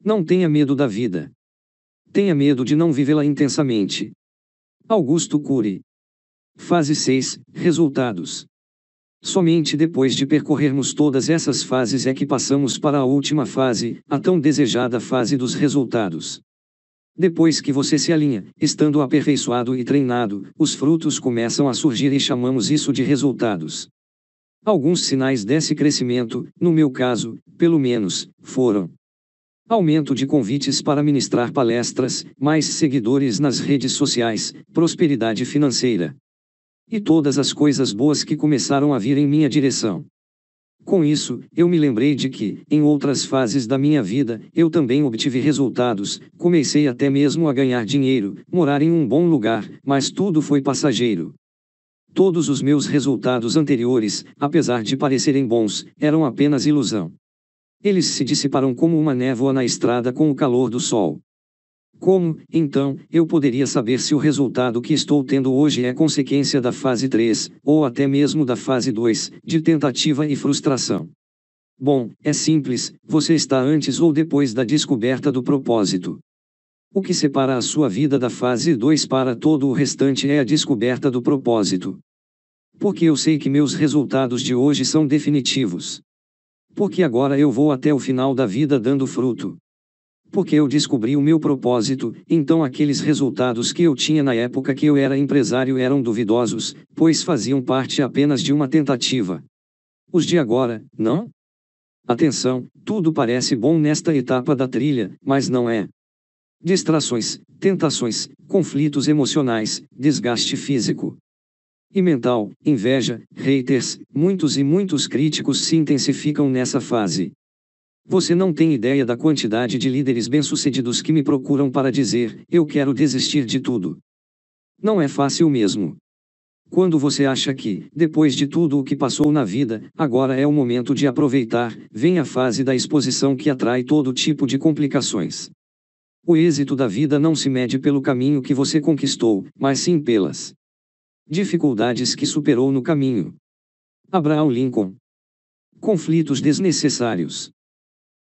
Speaker 1: Não tenha medo da vida. Tenha medo de não vivê-la intensamente. Augusto Cury. Fase 6 Resultados. Somente depois de percorrermos todas essas fases é que passamos para a última fase, a tão desejada fase dos resultados. Depois que você se alinha, estando aperfeiçoado e treinado, os frutos começam a surgir e chamamos isso de resultados. Alguns sinais desse crescimento, no meu caso, pelo menos, foram aumento de convites para ministrar palestras, mais seguidores nas redes sociais, prosperidade financeira. E todas as coisas boas que começaram a vir em minha direção. Com isso, eu me lembrei de que, em outras fases da minha vida, eu também obtive resultados, comecei até mesmo a ganhar dinheiro, morar em um bom lugar, mas tudo foi passageiro. Todos os meus resultados anteriores, apesar de parecerem bons, eram apenas ilusão. Eles se dissiparam como uma névoa na estrada com o calor do sol. Como, então, eu poderia saber se o resultado que estou tendo hoje é consequência da fase 3, ou até mesmo da fase 2, de tentativa e frustração? Bom, é simples, você está antes ou depois da descoberta do propósito. O que separa a sua vida da fase 2 para todo o restante é a descoberta do propósito. Porque eu sei que meus resultados de hoje são definitivos. Porque agora eu vou até o final da vida dando fruto porque eu descobri o meu propósito, então aqueles resultados que eu tinha na época que eu era empresário eram duvidosos, pois faziam parte apenas de uma tentativa. Os de agora, não? Atenção, tudo parece bom nesta etapa da trilha, mas não é. Distrações, tentações, conflitos emocionais, desgaste físico e mental, inveja, haters, muitos e muitos críticos se intensificam nessa fase. Você não tem ideia da quantidade de líderes bem-sucedidos que me procuram para dizer: eu quero desistir de tudo. Não é fácil mesmo. Quando você acha que, depois de tudo o que passou na vida, agora é o momento de aproveitar, vem a fase da exposição que atrai todo tipo de complicações. O êxito da vida não se mede pelo caminho que você conquistou, mas sim pelas dificuldades que superou no caminho. Abraham Lincoln. Conflitos desnecessários.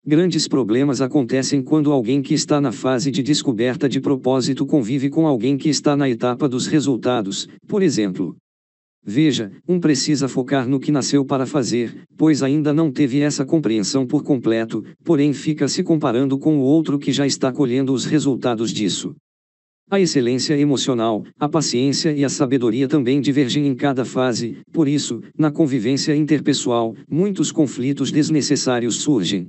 Speaker 1: Grandes problemas acontecem quando alguém que está na fase de descoberta de propósito convive com alguém que está na etapa dos resultados, por exemplo. Veja, um precisa focar no que nasceu para fazer, pois ainda não teve essa compreensão por completo, porém fica se comparando com o outro que já está colhendo os resultados disso. A excelência emocional, a paciência e a sabedoria também divergem em cada fase, por isso, na convivência interpessoal, muitos conflitos desnecessários surgem.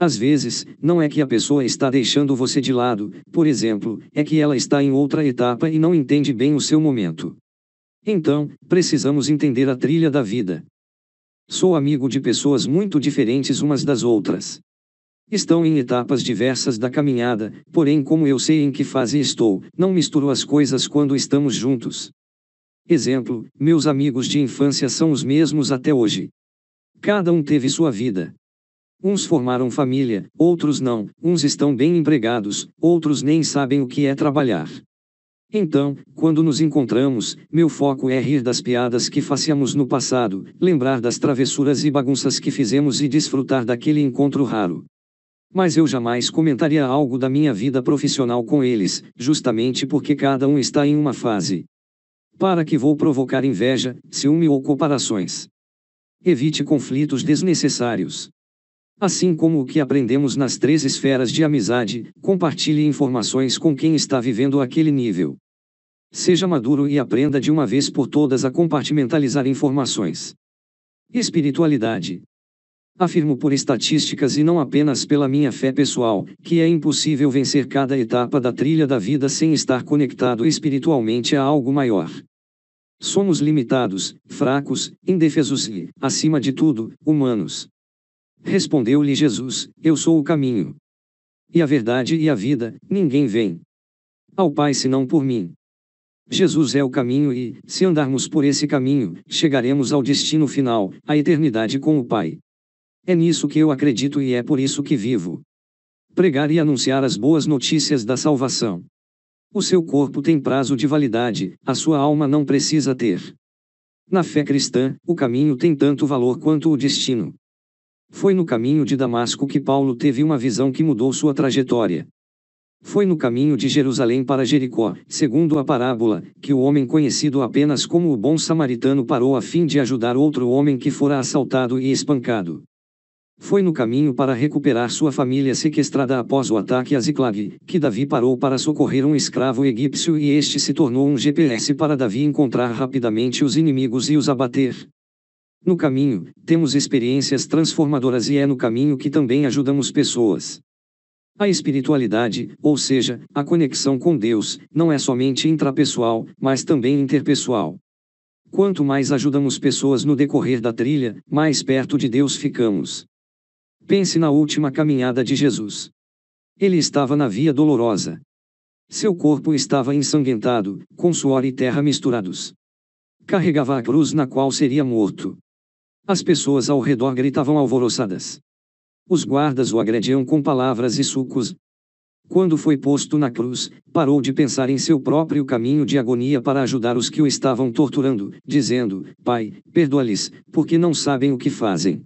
Speaker 1: Às vezes, não é que a pessoa está deixando você de lado, por exemplo, é que ela está em outra etapa e não entende bem o seu momento. Então, precisamos entender a trilha da vida. Sou amigo de pessoas muito diferentes umas das outras. Estão em etapas diversas da caminhada, porém, como eu sei em que fase estou, não misturo as coisas quando estamos juntos. Exemplo: meus amigos de infância são os mesmos até hoje. Cada um teve sua vida. Uns formaram família, outros não, uns estão bem empregados, outros nem sabem o que é trabalhar. Então, quando nos encontramos, meu foco é rir das piadas que façamos no passado, lembrar das travessuras e bagunças que fizemos e desfrutar daquele encontro raro. Mas eu jamais comentaria algo da minha vida profissional com eles, justamente porque cada um está em uma fase. Para que vou provocar inveja, ciúme ou comparações? Evite conflitos desnecessários. Assim como o que aprendemos nas três esferas de amizade, compartilhe informações com quem está vivendo aquele nível. Seja maduro e aprenda de uma vez por todas a compartimentalizar informações. Espiritualidade. Afirmo por estatísticas e não apenas pela minha fé pessoal, que é impossível vencer cada etapa da trilha da vida sem estar conectado espiritualmente a algo maior. Somos limitados, fracos, indefesos e, acima de tudo, humanos. Respondeu-lhe Jesus: Eu sou o caminho. E a verdade e a vida, ninguém vem ao Pai senão por mim. Jesus é o caminho e, se andarmos por esse caminho, chegaremos ao destino final, a eternidade com o Pai. É nisso que eu acredito e é por isso que vivo. Pregar e anunciar as boas notícias da salvação. O seu corpo tem prazo de validade, a sua alma não precisa ter. Na fé cristã, o caminho tem tanto valor quanto o destino. Foi no caminho de Damasco que Paulo teve uma visão que mudou sua trajetória. Foi no caminho de Jerusalém para Jericó, segundo a parábola, que o homem conhecido apenas como o bom samaritano parou a fim de ajudar outro homem que fora assaltado e espancado. Foi no caminho para recuperar sua família sequestrada após o ataque a Ziklag, que Davi parou para socorrer um escravo egípcio e este se tornou um GPS para Davi encontrar rapidamente os inimigos e os abater. No caminho, temos experiências transformadoras e é no caminho que também ajudamos pessoas. A espiritualidade, ou seja, a conexão com Deus, não é somente intrapessoal, mas também interpessoal. Quanto mais ajudamos pessoas no decorrer da trilha, mais perto de Deus ficamos. Pense na última caminhada de Jesus. Ele estava na via dolorosa. Seu corpo estava ensanguentado, com suor e terra misturados. Carregava a cruz na qual seria morto. As pessoas ao redor gritavam alvoroçadas. Os guardas o agrediam com palavras e sucos. Quando foi posto na cruz, parou de pensar em seu próprio caminho de agonia para ajudar os que o estavam torturando, dizendo: Pai, perdoa-lhes, porque não sabem o que fazem.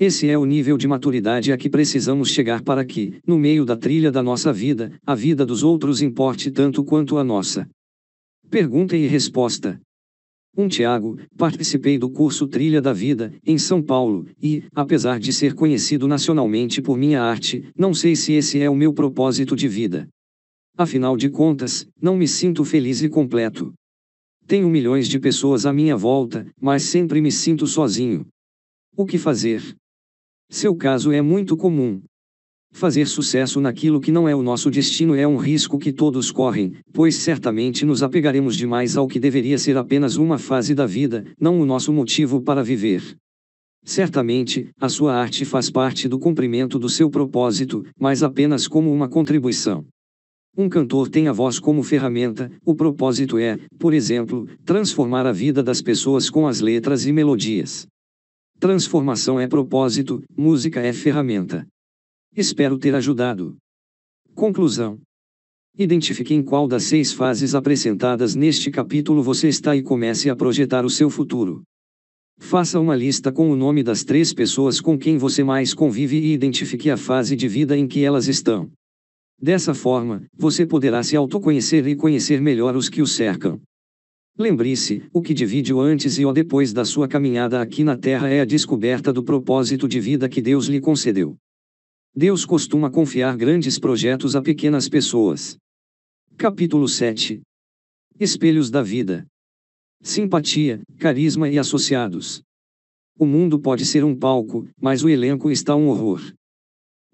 Speaker 1: Esse é o nível de maturidade a que precisamos chegar para que, no meio da trilha da nossa vida, a vida dos outros importe tanto quanto a nossa. Pergunta e resposta. Um Tiago, participei do curso Trilha da Vida, em São Paulo, e, apesar de ser conhecido nacionalmente por minha arte, não sei se esse é o meu propósito de vida. Afinal de contas, não me sinto feliz e completo. Tenho milhões de pessoas à minha volta, mas sempre me sinto sozinho. O que fazer? Seu caso é muito comum. Fazer sucesso naquilo que não é o nosso destino é um risco que todos correm, pois certamente nos apegaremos demais ao que deveria ser apenas uma fase da vida, não o nosso motivo para viver. Certamente, a sua arte faz parte do cumprimento do seu propósito, mas apenas como uma contribuição. Um cantor tem a voz como ferramenta, o propósito é, por exemplo, transformar a vida das pessoas com as letras e melodias. Transformação é propósito, música é ferramenta. Espero ter ajudado. Conclusão. Identifique em qual das seis fases apresentadas neste capítulo você está e comece a projetar o seu futuro. Faça uma lista com o nome das três pessoas com quem você mais convive e identifique a fase de vida em que elas estão. Dessa forma, você poderá se autoconhecer e conhecer melhor os que o cercam. Lembre-se, o que divide o antes e o depois da sua caminhada aqui na Terra é a descoberta do propósito de vida que Deus lhe concedeu. Deus costuma confiar grandes projetos a pequenas pessoas. Capítulo 7 Espelhos da Vida Simpatia, carisma e associados. O mundo pode ser um palco, mas o elenco está um horror.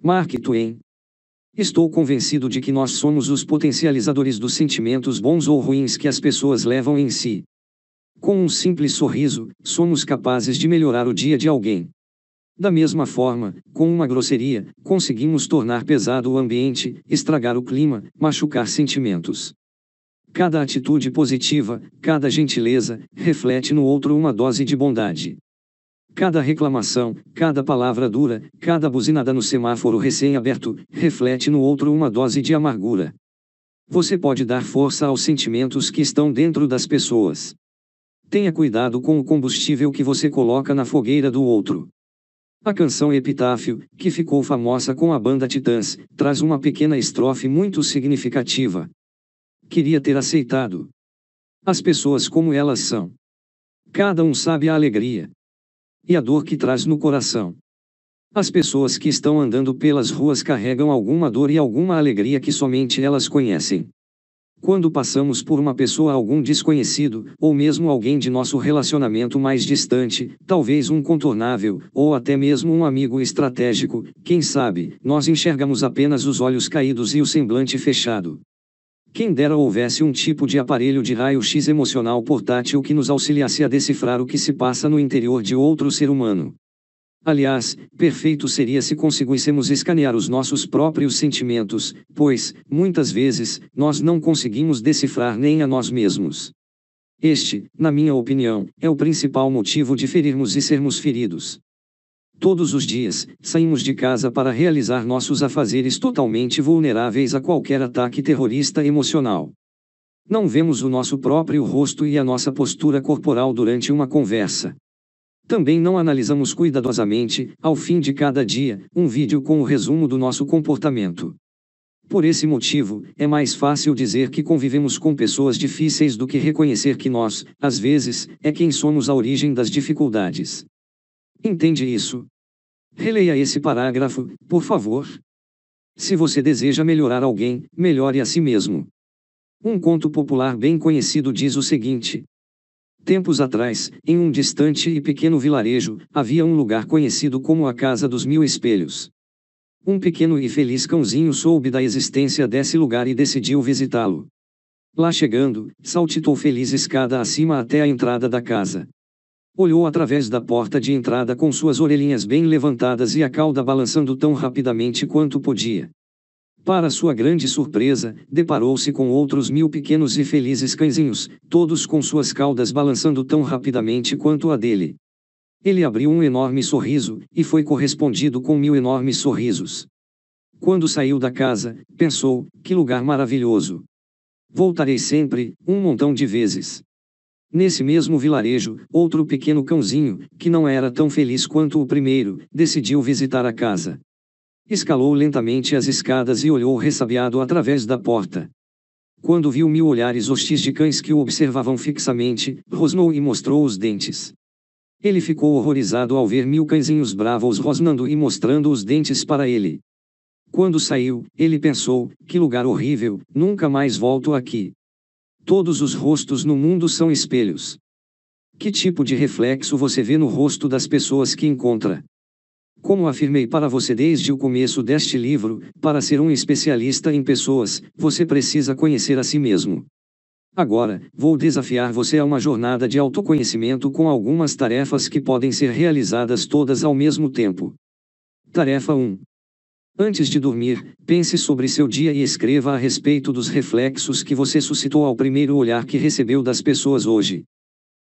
Speaker 1: Mark Twain. Estou convencido de que nós somos os potencializadores dos sentimentos bons ou ruins que as pessoas levam em si. Com um simples sorriso, somos capazes de melhorar o dia de alguém. Da mesma forma, com uma grosseria, conseguimos tornar pesado o ambiente, estragar o clima, machucar sentimentos. Cada atitude positiva, cada gentileza, reflete no outro uma dose de bondade. Cada reclamação, cada palavra dura, cada buzinada no semáforo recém-aberto, reflete no outro uma dose de amargura. Você pode dar força aos sentimentos que estão dentro das pessoas. Tenha cuidado com o combustível que você coloca na fogueira do outro. A canção Epitáfio, que ficou famosa com a banda Titãs, traz uma pequena estrofe muito significativa. Queria ter aceitado. As pessoas como elas são. Cada um sabe a alegria e a dor que traz no coração. As pessoas que estão andando pelas ruas carregam alguma dor e alguma alegria que somente elas conhecem. Quando passamos por uma pessoa algum desconhecido, ou mesmo alguém de nosso relacionamento mais distante, talvez um contornável, ou até mesmo um amigo estratégico, quem sabe, nós enxergamos apenas os olhos caídos e o semblante fechado. Quem dera houvesse um tipo de aparelho de raio-x emocional portátil que nos auxiliasse a decifrar o que se passa no interior de outro ser humano. Aliás, perfeito seria se conseguíssemos escanear os nossos próprios sentimentos, pois, muitas vezes, nós não conseguimos decifrar nem a nós mesmos. Este, na minha opinião, é o principal motivo de ferirmos e sermos feridos. Todos os dias, saímos de casa para realizar nossos afazeres totalmente vulneráveis a qualquer ataque terrorista emocional. Não vemos o nosso próprio rosto e a nossa postura corporal durante uma conversa. Também não analisamos cuidadosamente, ao fim de cada dia, um vídeo com o resumo do nosso comportamento. Por esse motivo, é mais fácil dizer que convivemos com pessoas difíceis do que reconhecer que nós, às vezes, é quem somos a origem das dificuldades. Entende isso? Releia esse parágrafo, por favor. Se você deseja melhorar alguém, melhore a si mesmo. Um conto popular bem conhecido diz o seguinte: Tempos atrás, em um distante e pequeno vilarejo, havia um lugar conhecido como a Casa dos Mil Espelhos. Um pequeno e feliz cãozinho soube da existência desse lugar e decidiu visitá-lo. Lá chegando, saltitou feliz escada acima até a entrada da casa. Olhou através da porta de entrada com suas orelhinhas bem levantadas e a cauda balançando tão rapidamente quanto podia. Para sua grande surpresa, deparou-se com outros mil pequenos e felizes cãezinhos, todos com suas caudas balançando tão rapidamente quanto a dele. Ele abriu um enorme sorriso, e foi correspondido com mil enormes sorrisos. Quando saiu da casa, pensou: que lugar maravilhoso! Voltarei sempre, um montão de vezes. Nesse mesmo vilarejo, outro pequeno cãozinho, que não era tão feliz quanto o primeiro, decidiu visitar a casa. Escalou lentamente as escadas e olhou ressabiado através da porta. Quando viu mil olhares hostis de cães que o observavam fixamente, rosnou e mostrou os dentes. Ele ficou horrorizado ao ver mil cãezinhos bravos rosnando e mostrando os dentes para ele. Quando saiu, ele pensou: que lugar horrível, nunca mais volto aqui. Todos os rostos no mundo são espelhos. Que tipo de reflexo você vê no rosto das pessoas que encontra? Como afirmei para você desde o começo deste livro, para ser um especialista em pessoas, você precisa conhecer a si mesmo. Agora, vou desafiar você a uma jornada de autoconhecimento com algumas tarefas que podem ser realizadas todas ao mesmo tempo. Tarefa 1. Antes de dormir, pense sobre seu dia e escreva a respeito dos reflexos que você suscitou ao primeiro olhar que recebeu das pessoas hoje.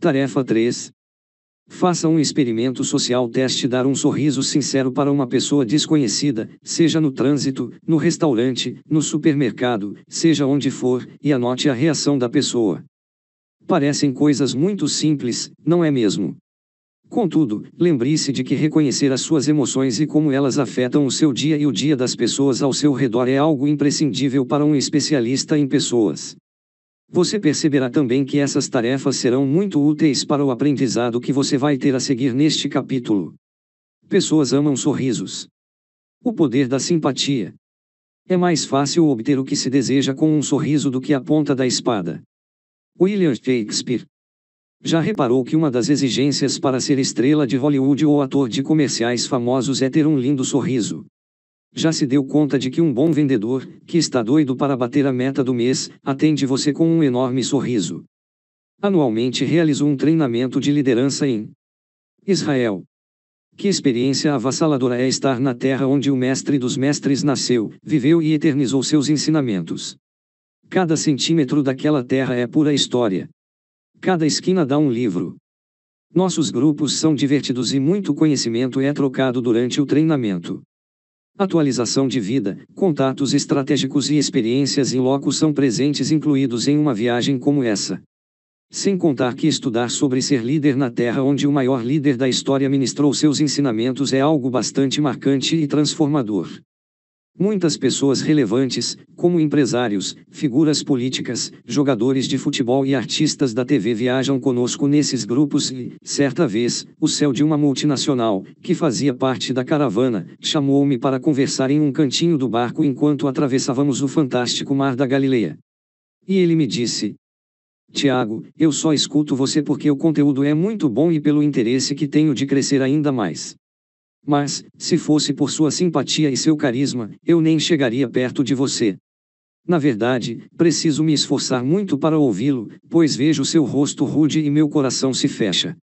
Speaker 1: Tarefa 3. Faça um experimento social teste dar um sorriso sincero para uma pessoa desconhecida, seja no trânsito, no restaurante, no supermercado, seja onde for, e anote a reação da pessoa. Parecem coisas muito simples, não é mesmo? Contudo, lembre-se de que reconhecer as suas emoções e como elas afetam o seu dia e o dia das pessoas ao seu redor é algo imprescindível para um especialista em pessoas. Você perceberá também que essas tarefas serão muito úteis para o aprendizado que você vai ter a seguir neste capítulo. Pessoas amam sorrisos. O poder da simpatia. É mais fácil obter o que se deseja com um sorriso do que a ponta da espada. William Shakespeare. Já reparou que uma das exigências para ser estrela de Hollywood ou ator de comerciais famosos é ter um lindo sorriso? Já se deu conta de que um bom vendedor, que está doido para bater a meta do mês, atende você com um enorme sorriso. Anualmente realizou um treinamento de liderança em Israel. Que experiência avassaladora é estar na terra onde o mestre dos mestres nasceu, viveu e eternizou seus ensinamentos. Cada centímetro daquela terra é pura história. Cada esquina dá um livro. Nossos grupos são divertidos e muito conhecimento é trocado durante o treinamento. Atualização de vida, contatos estratégicos e experiências em loco são presentes incluídos em uma viagem como essa. Sem contar que estudar sobre ser líder na terra onde o maior líder da história ministrou seus ensinamentos é algo bastante marcante e transformador. Muitas pessoas relevantes, como empresários, figuras políticas, jogadores de futebol e artistas da TV viajam conosco nesses grupos e, certa vez, o céu de uma multinacional, que fazia parte da caravana, chamou-me para conversar em um cantinho do barco enquanto atravessávamos o fantástico mar da Galileia. E ele me disse: Tiago, eu só escuto você porque o conteúdo é muito bom e pelo interesse que tenho de crescer ainda mais. Mas, se fosse por sua simpatia e seu carisma, eu nem chegaria perto de você. Na verdade, preciso me esforçar muito para ouvi-lo, pois vejo seu rosto rude e meu coração se fecha.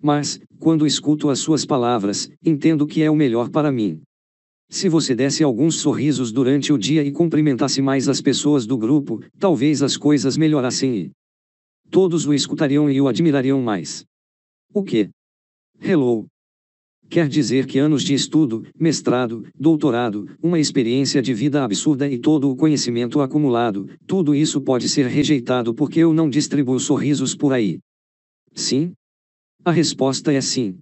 Speaker 1: Mas, quando escuto as suas palavras, entendo que é o melhor para mim. Se você desse alguns sorrisos durante o dia e cumprimentasse mais as pessoas do grupo, talvez as coisas melhorassem e. Todos o escutariam e o admirariam mais. O que? Hello, Quer dizer que anos de estudo, mestrado, doutorado, uma experiência de vida absurda e todo o conhecimento acumulado, tudo isso pode ser rejeitado porque eu não distribuo sorrisos por aí. Sim? A resposta é sim.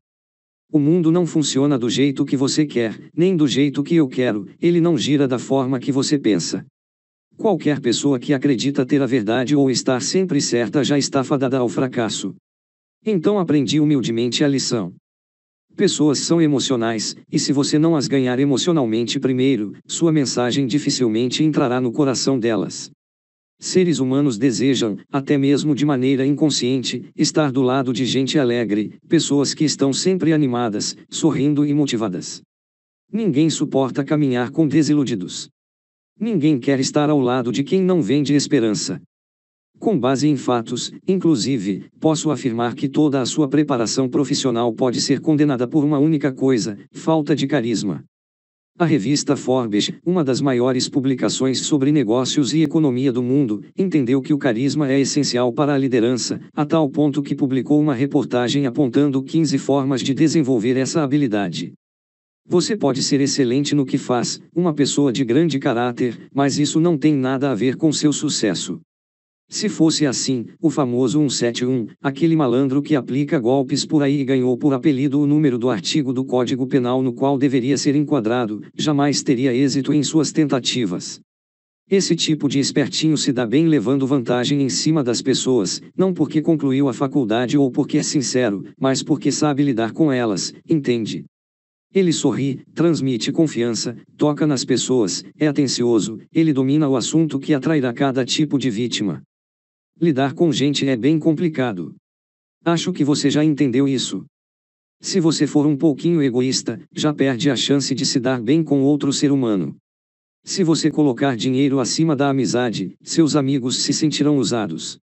Speaker 1: O mundo não funciona do jeito que você quer, nem do jeito que eu quero, ele não gira da forma que você pensa. Qualquer pessoa que acredita ter a verdade ou estar sempre certa já está fadada ao fracasso. Então aprendi humildemente a lição. Pessoas são emocionais, e se você não as ganhar emocionalmente primeiro, sua mensagem dificilmente entrará no coração delas. Seres humanos desejam, até mesmo de maneira inconsciente, estar do lado de gente alegre, pessoas que estão sempre animadas, sorrindo e motivadas. Ninguém suporta caminhar com desiludidos. Ninguém quer estar ao lado de quem não vende esperança. Com base em fatos, inclusive, posso afirmar que toda a sua preparação profissional pode ser condenada por uma única coisa: falta de carisma. A revista Forbes, uma das maiores publicações sobre negócios e economia do mundo, entendeu que o carisma é essencial para a liderança, a tal ponto que publicou uma reportagem apontando 15 formas de desenvolver essa habilidade. Você pode ser excelente no que faz, uma pessoa de grande caráter, mas isso não tem nada a ver com seu sucesso. Se fosse assim, o famoso 171, aquele malandro que aplica golpes por aí e ganhou por apelido o número do artigo do Código Penal no qual deveria ser enquadrado, jamais teria êxito em suas tentativas. Esse tipo de espertinho se dá bem levando vantagem em cima das pessoas, não porque concluiu a faculdade ou porque é sincero, mas porque sabe lidar com elas, entende? Ele sorri, transmite confiança, toca nas pessoas, é atencioso, ele domina o assunto que atrairá cada tipo de vítima. Lidar com gente é bem complicado. Acho que você já entendeu isso. Se você for um pouquinho egoísta, já perde a chance de se dar bem com outro ser humano. Se você colocar dinheiro acima da amizade, seus amigos se sentirão usados.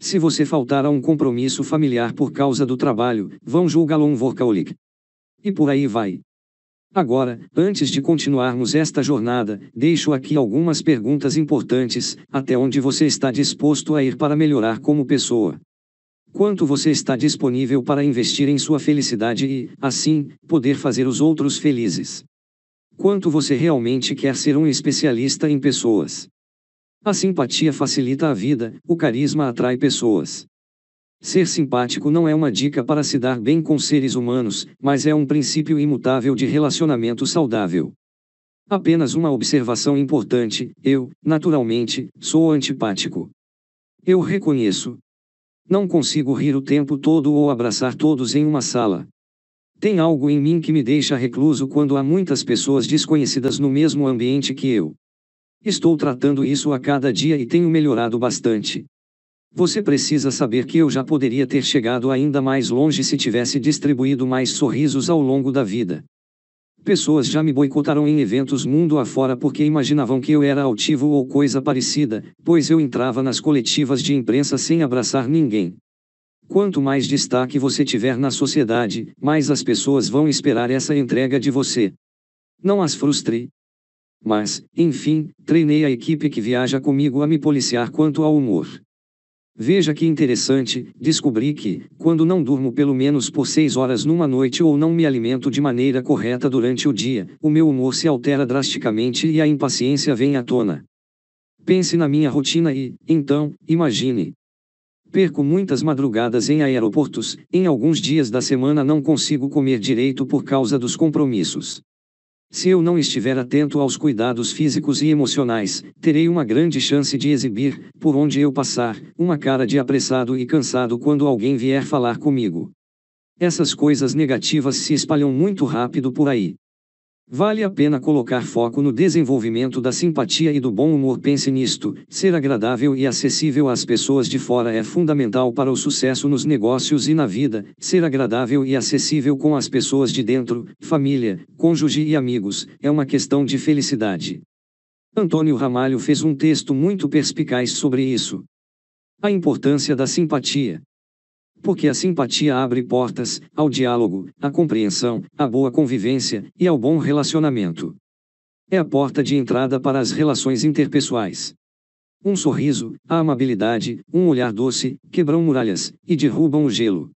Speaker 1: Se você faltar a um compromisso familiar por causa do trabalho, vão julgá-lo um workaholic. E por aí vai. Agora, antes de continuarmos esta jornada, deixo aqui algumas perguntas importantes: até onde você está disposto a ir para melhorar como pessoa? Quanto você está disponível para investir em sua felicidade e, assim, poder fazer os outros felizes? Quanto você realmente quer ser um especialista em pessoas? A simpatia facilita a vida, o carisma atrai pessoas. Ser simpático não é uma dica para se dar bem com seres humanos, mas é um princípio imutável de relacionamento saudável. Apenas uma observação importante: eu, naturalmente, sou antipático. Eu reconheço. Não consigo rir o tempo todo ou abraçar todos em uma sala. Tem algo em mim que me deixa recluso quando há muitas pessoas desconhecidas no mesmo ambiente que eu. Estou tratando isso a cada dia e tenho melhorado bastante. Você precisa saber que eu já poderia ter chegado ainda mais longe se tivesse distribuído mais sorrisos ao longo da vida. Pessoas já me boicotaram em eventos mundo afora porque imaginavam que eu era altivo ou coisa parecida, pois eu entrava nas coletivas de imprensa sem abraçar ninguém. Quanto mais destaque você tiver na sociedade, mais as pessoas vão esperar essa entrega de você. Não as frustre. Mas, enfim, treinei a equipe que viaja comigo a me policiar quanto ao humor. Veja que interessante, descobri que, quando não durmo pelo menos por seis horas numa noite ou não me alimento de maneira correta durante o dia, o meu humor se altera drasticamente e a impaciência vem à tona. Pense na minha rotina e, então, imagine. Perco muitas madrugadas em aeroportos, em alguns dias da semana não consigo comer direito por causa dos compromissos. Se eu não estiver atento aos cuidados físicos e emocionais, terei uma grande chance de exibir, por onde eu passar, uma cara de apressado e cansado quando alguém vier falar comigo. Essas coisas negativas se espalham muito rápido por aí. Vale a pena colocar foco no desenvolvimento da simpatia e do bom humor. Pense nisto, ser agradável e acessível às pessoas de fora é fundamental para o sucesso nos negócios e na vida. Ser agradável e acessível com as pessoas de dentro, família, cônjuge e amigos, é uma questão de felicidade. Antônio Ramalho fez um texto muito perspicaz sobre isso. A importância da simpatia. Porque a simpatia abre portas ao diálogo, à compreensão, à boa convivência e ao bom relacionamento. É a porta de entrada para as relações interpessoais. Um sorriso, a amabilidade, um olhar doce, quebram muralhas e derrubam o gelo.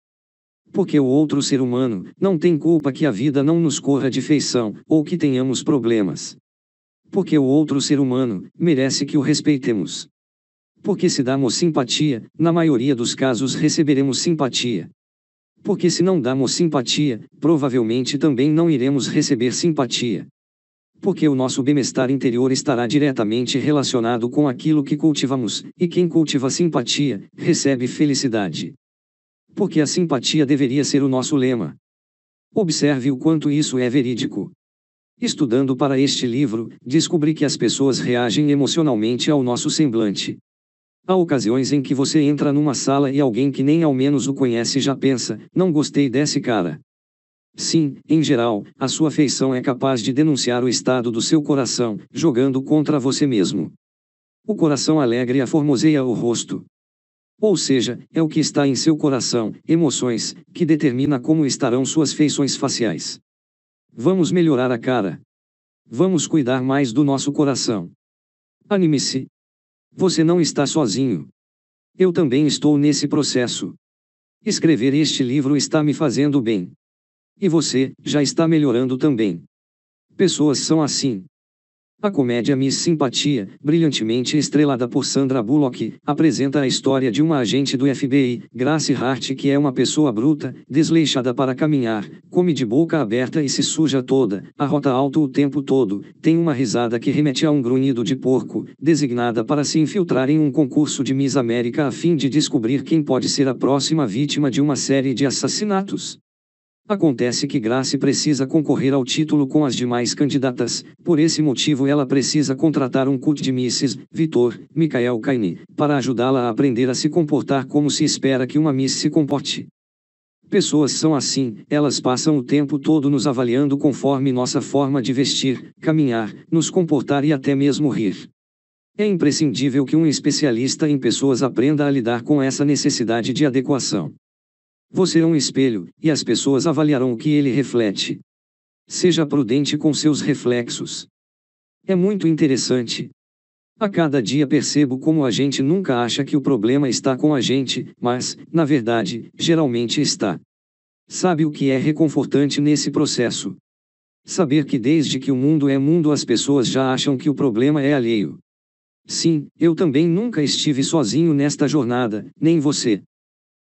Speaker 1: Porque o outro ser humano não tem culpa que a vida não nos corra de feição ou que tenhamos problemas. Porque o outro ser humano merece que o respeitemos. Porque se damos simpatia, na maioria dos casos receberemos simpatia. Porque se não damos simpatia, provavelmente também não iremos receber simpatia. Porque o nosso bem-estar interior estará diretamente relacionado com aquilo que cultivamos, e quem cultiva simpatia, recebe felicidade. Porque a simpatia deveria ser o nosso lema. Observe o quanto isso é verídico. Estudando para este livro, descobri que as pessoas reagem emocionalmente ao nosso semblante. Há ocasiões em que você entra numa sala e alguém que nem ao menos o conhece já pensa: não gostei desse cara. Sim, em geral, a sua feição é capaz de denunciar o estado do seu coração, jogando contra você mesmo. O coração alegre aformoseia o rosto. Ou seja, é o que está em seu coração, emoções, que determina como estarão suas feições faciais. Vamos melhorar a cara. Vamos cuidar mais do nosso coração. Anime-se, você não está sozinho. Eu também estou nesse processo. Escrever este livro está me fazendo bem. E você, já está melhorando também. Pessoas são assim. A comédia Miss Simpatia, brilhantemente estrelada por Sandra Bullock, apresenta a história de uma agente do FBI, Grace Hart, que é uma pessoa bruta, desleixada para caminhar, come de boca aberta e se suja toda, arrota alto o tempo todo, tem uma risada que remete a um grunhido de porco, designada para se infiltrar em um concurso de Miss América a fim de descobrir quem pode ser a próxima vítima de uma série de assassinatos. Acontece que Grace precisa concorrer ao título com as demais candidatas, por esse motivo ela precisa contratar um coach de Mrs. Vitor, Mikael Kaine, para ajudá-la a aprender a se comportar como se espera que uma Miss se comporte. Pessoas são assim, elas passam o tempo todo nos avaliando conforme nossa forma de vestir, caminhar, nos comportar e até mesmo rir. É imprescindível que um especialista em pessoas aprenda a lidar com essa necessidade de adequação. Você é um espelho, e as pessoas avaliarão o que ele reflete. Seja prudente com seus reflexos. É muito interessante. A cada dia percebo como a gente nunca acha que o problema está com a gente, mas, na verdade, geralmente está. Sabe o que é reconfortante nesse processo? Saber que desde que o mundo é mundo as pessoas já acham que o problema é alheio. Sim, eu também nunca estive sozinho nesta jornada, nem você.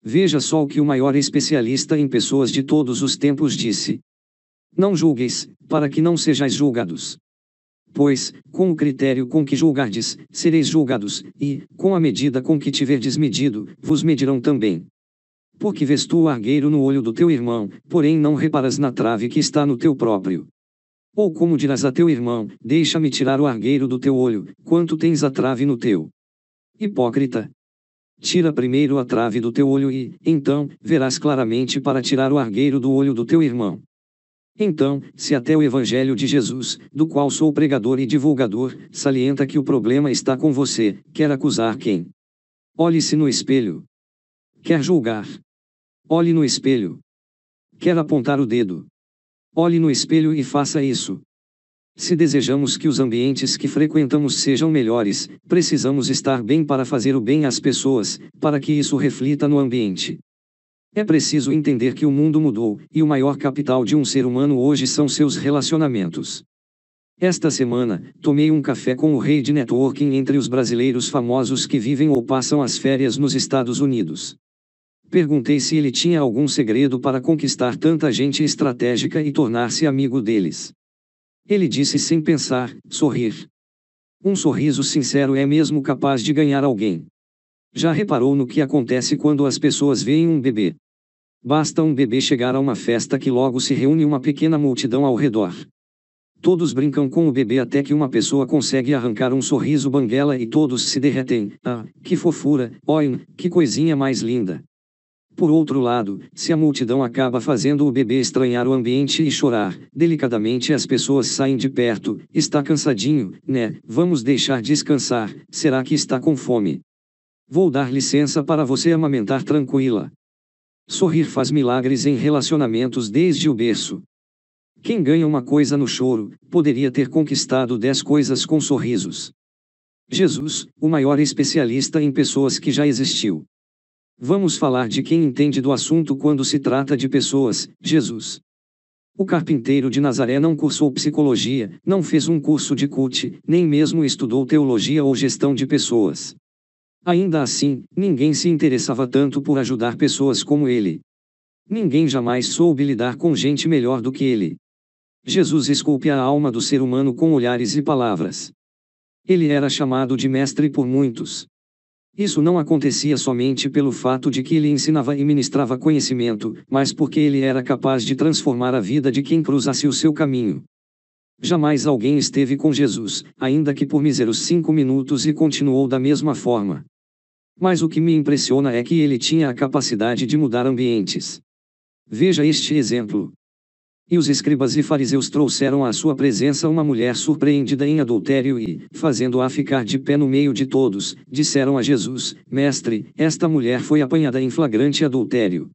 Speaker 1: Veja só o que o maior especialista em pessoas de todos os tempos disse. Não julgueis, para que não sejais julgados. Pois, com o critério com que julgardes, sereis julgados, e, com a medida com que tiverdes medido, vos medirão também. Porque vês tu o argueiro no olho do teu irmão, porém não reparas na trave que está no teu próprio. Ou como dirás a teu irmão, deixa-me tirar o argueiro do teu olho, quanto tens a trave no teu. Hipócrita, Tira primeiro a trave do teu olho e, então, verás claramente para tirar o argueiro do olho do teu irmão. Então, se até o Evangelho de Jesus, do qual sou pregador e divulgador, salienta que o problema está com você, quer acusar quem? Olhe-se no espelho. Quer julgar. Olhe no espelho. Quer apontar o dedo. Olhe no espelho e faça isso. Se desejamos que os ambientes que frequentamos sejam melhores, precisamos estar bem para fazer o bem às pessoas, para que isso reflita no ambiente. É preciso entender que o mundo mudou, e o maior capital de um ser humano hoje são seus relacionamentos. Esta semana, tomei um café com o rei de networking entre os brasileiros famosos que vivem ou passam as férias nos Estados Unidos. Perguntei se ele tinha algum segredo para conquistar tanta gente estratégica e tornar-se amigo deles. Ele disse sem pensar, sorrir. Um sorriso sincero é mesmo capaz de ganhar alguém. Já reparou no que acontece quando as pessoas veem um bebê? Basta um bebê chegar a uma festa que logo se reúne uma pequena multidão ao redor. Todos brincam com o bebê até que uma pessoa consegue arrancar um sorriso banguela e todos se derretem. Ah, que fofura, oi, que coisinha mais linda. Por outro lado, se a multidão acaba fazendo o bebê estranhar o ambiente e chorar, delicadamente as pessoas saem de perto, está cansadinho, né? Vamos deixar descansar, será que está com fome? Vou dar licença para você amamentar tranquila. Sorrir faz milagres em relacionamentos desde o berço. Quem ganha uma coisa no choro, poderia ter conquistado dez coisas com sorrisos. Jesus, o maior especialista em pessoas que já existiu. Vamos falar de quem entende do assunto quando se trata de pessoas, Jesus. O carpinteiro de Nazaré não cursou psicologia, não fez um curso de CUT, nem mesmo estudou teologia ou gestão de pessoas. Ainda assim, ninguém se interessava tanto por ajudar pessoas como ele. Ninguém jamais soube lidar com gente melhor do que ele. Jesus esculpe a alma do ser humano com olhares e palavras. Ele era chamado de mestre por muitos. Isso não acontecia somente pelo fato de que ele ensinava e ministrava conhecimento, mas porque ele era capaz de transformar a vida de quem cruzasse o seu caminho. Jamais alguém esteve com Jesus, ainda que por míseros cinco minutos e continuou da mesma forma. Mas o que me impressiona é que ele tinha a capacidade de mudar ambientes. Veja este exemplo. E os escribas e fariseus trouxeram à sua presença uma mulher surpreendida em adultério e, fazendo-a ficar de pé no meio de todos, disseram a Jesus: Mestre, esta mulher foi apanhada em flagrante adultério.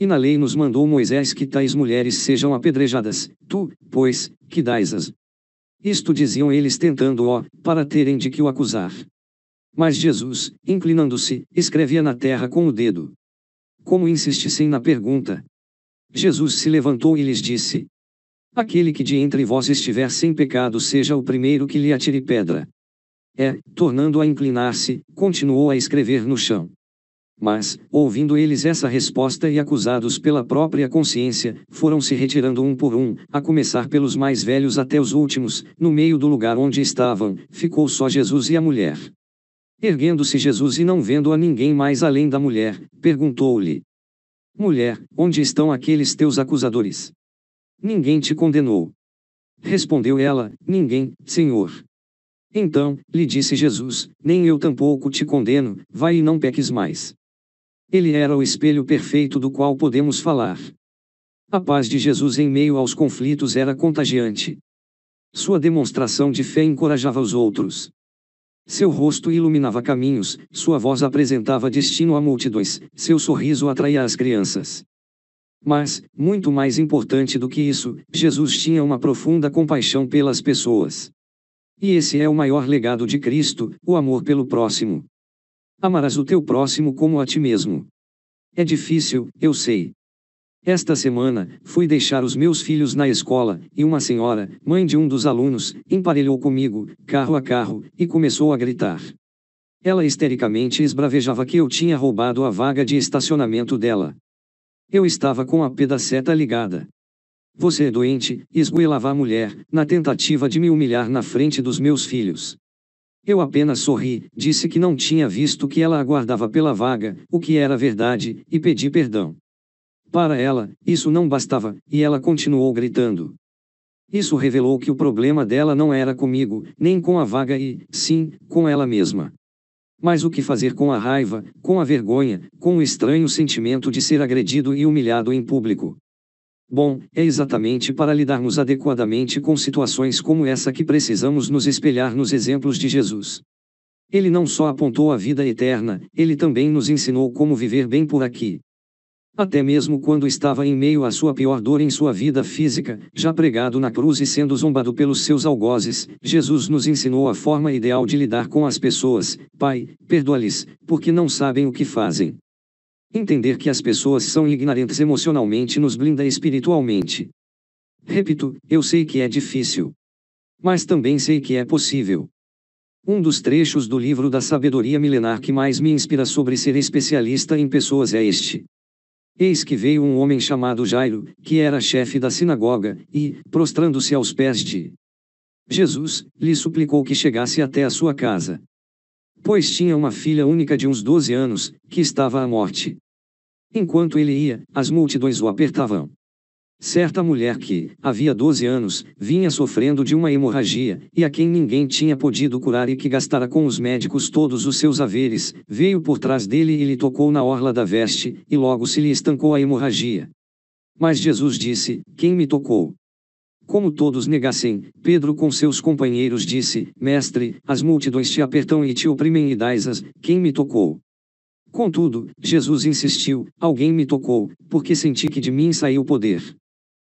Speaker 1: E na lei nos mandou Moisés que tais mulheres sejam apedrejadas, tu, pois, que dais-as. Isto diziam eles tentando-o, para terem de que o acusar. Mas Jesus, inclinando-se, escrevia na terra com o dedo. Como insistissem na pergunta, Jesus se levantou e lhes disse: Aquele que de entre vós estiver sem pecado, seja o primeiro que lhe atire pedra. É, tornando a inclinar-se, continuou a escrever no chão. Mas, ouvindo eles essa resposta e acusados pela própria consciência, foram se retirando um por um, a começar pelos mais velhos até os últimos, no meio do lugar onde estavam, ficou só Jesus e a mulher. Erguendo-se Jesus e não vendo a ninguém mais além da mulher, perguntou-lhe: Mulher, onde estão aqueles teus acusadores? Ninguém te condenou. Respondeu ela: Ninguém, Senhor. Então, lhe disse Jesus: Nem eu tampouco te condeno, vai e não peques mais. Ele era o espelho perfeito do qual podemos falar. A paz de Jesus em meio aos conflitos era contagiante. Sua demonstração de fé encorajava os outros. Seu rosto iluminava caminhos, sua voz apresentava destino a multidões, seu sorriso atraía as crianças. Mas, muito mais importante do que isso, Jesus tinha uma profunda compaixão pelas pessoas. E esse é o maior legado de Cristo, o amor pelo próximo. Amarás o teu próximo como a ti mesmo. É difícil, eu sei. Esta semana, fui deixar os meus filhos na escola, e uma senhora, mãe de um dos alunos, emparelhou comigo, carro a carro, e começou a gritar. Ela histericamente esbravejava que eu tinha roubado a vaga de estacionamento dela. Eu estava com a pedaceta ligada. Você é doente, esgoelava a mulher, na tentativa de me humilhar na frente dos meus filhos. Eu apenas sorri, disse que não tinha visto que ela aguardava pela vaga, o que era verdade, e pedi perdão. Para ela, isso não bastava, e ela continuou gritando. Isso revelou que o problema dela não era comigo, nem com a vaga e, sim, com ela mesma. Mas o que fazer com a raiva, com a vergonha, com o estranho sentimento de ser agredido e humilhado em público? Bom, é exatamente para lidarmos adequadamente com situações como essa que precisamos nos espelhar nos exemplos de Jesus. Ele não só apontou a vida eterna, ele também nos ensinou como viver bem por aqui até mesmo quando estava em meio à sua pior dor em sua vida física, já pregado na cruz e sendo zombado pelos seus algozes, Jesus nos ensinou a forma ideal de lidar com as pessoas. Pai, perdoa-lhes, porque não sabem o que fazem. Entender que as pessoas são ignorantes emocionalmente nos blinda espiritualmente. Repito, eu sei que é difícil. Mas também sei que é possível. Um dos trechos do livro da sabedoria milenar que mais me inspira sobre ser especialista em pessoas é este. Eis que veio um homem chamado Jairo, que era chefe da sinagoga, e, prostrando-se aos pés de Jesus, lhe suplicou que chegasse até a sua casa. Pois tinha uma filha única de uns doze anos, que estava à morte. Enquanto ele ia, as multidões o apertavam. Certa mulher que, havia 12 anos, vinha sofrendo de uma hemorragia, e a quem ninguém tinha podido curar e que gastara com os médicos todos os seus haveres, veio por trás dele e lhe tocou na orla da veste, e logo se lhe estancou a hemorragia. Mas Jesus disse: Quem me tocou? Como todos negassem, Pedro com seus companheiros disse: Mestre, as multidões te apertam e te oprimem e dais-as, quem me tocou? Contudo, Jesus insistiu: Alguém me tocou, porque senti que de mim saiu o poder.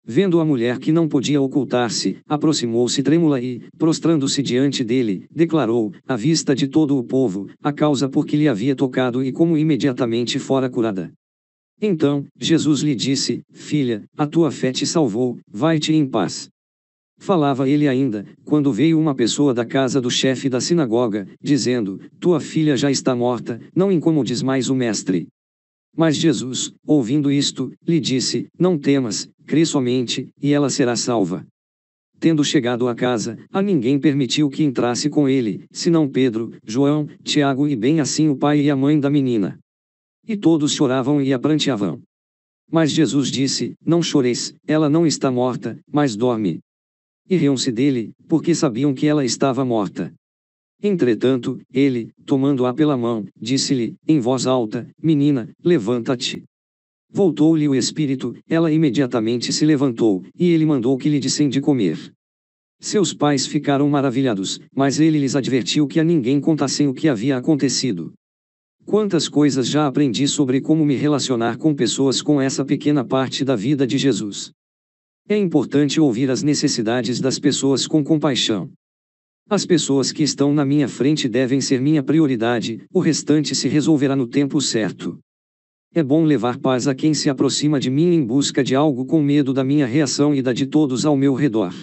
Speaker 1: Vendo a mulher que não podia ocultar-se, aproximou-se trêmula e, prostrando-se diante dele, declarou, à vista de todo o povo, a causa por que lhe havia tocado e como imediatamente fora curada. Então, Jesus lhe disse: Filha, a tua fé te salvou, vai-te em paz. Falava ele ainda, quando veio uma pessoa da casa do chefe da sinagoga, dizendo: Tua filha já está morta, não incomodes mais o mestre. Mas Jesus, ouvindo isto, lhe disse: Não temas, crê somente, e ela será salva. Tendo chegado à casa, a ninguém permitiu que entrasse com ele, senão Pedro, João, Tiago e bem assim o pai e a mãe da menina. E todos choravam e a pranteavam. Mas Jesus disse: Não choreis, ela não está morta, mas dorme. E riam-se dele, porque sabiam que ela estava morta. Entretanto, ele, tomando-a pela mão, disse-lhe, em voz alta: Menina, levanta-te. Voltou-lhe o espírito, ela imediatamente se levantou, e ele mandou que lhe dissem de comer. Seus pais ficaram maravilhados, mas ele lhes advertiu que a ninguém contassem o que havia acontecido. Quantas coisas já aprendi sobre como me relacionar com pessoas com essa pequena parte da vida de Jesus. É importante ouvir as necessidades das pessoas com compaixão. As pessoas que estão na minha frente devem ser minha prioridade, o restante se resolverá no tempo certo. É bom levar paz a quem se aproxima de mim em busca de algo com medo da minha reação e da de todos ao meu redor.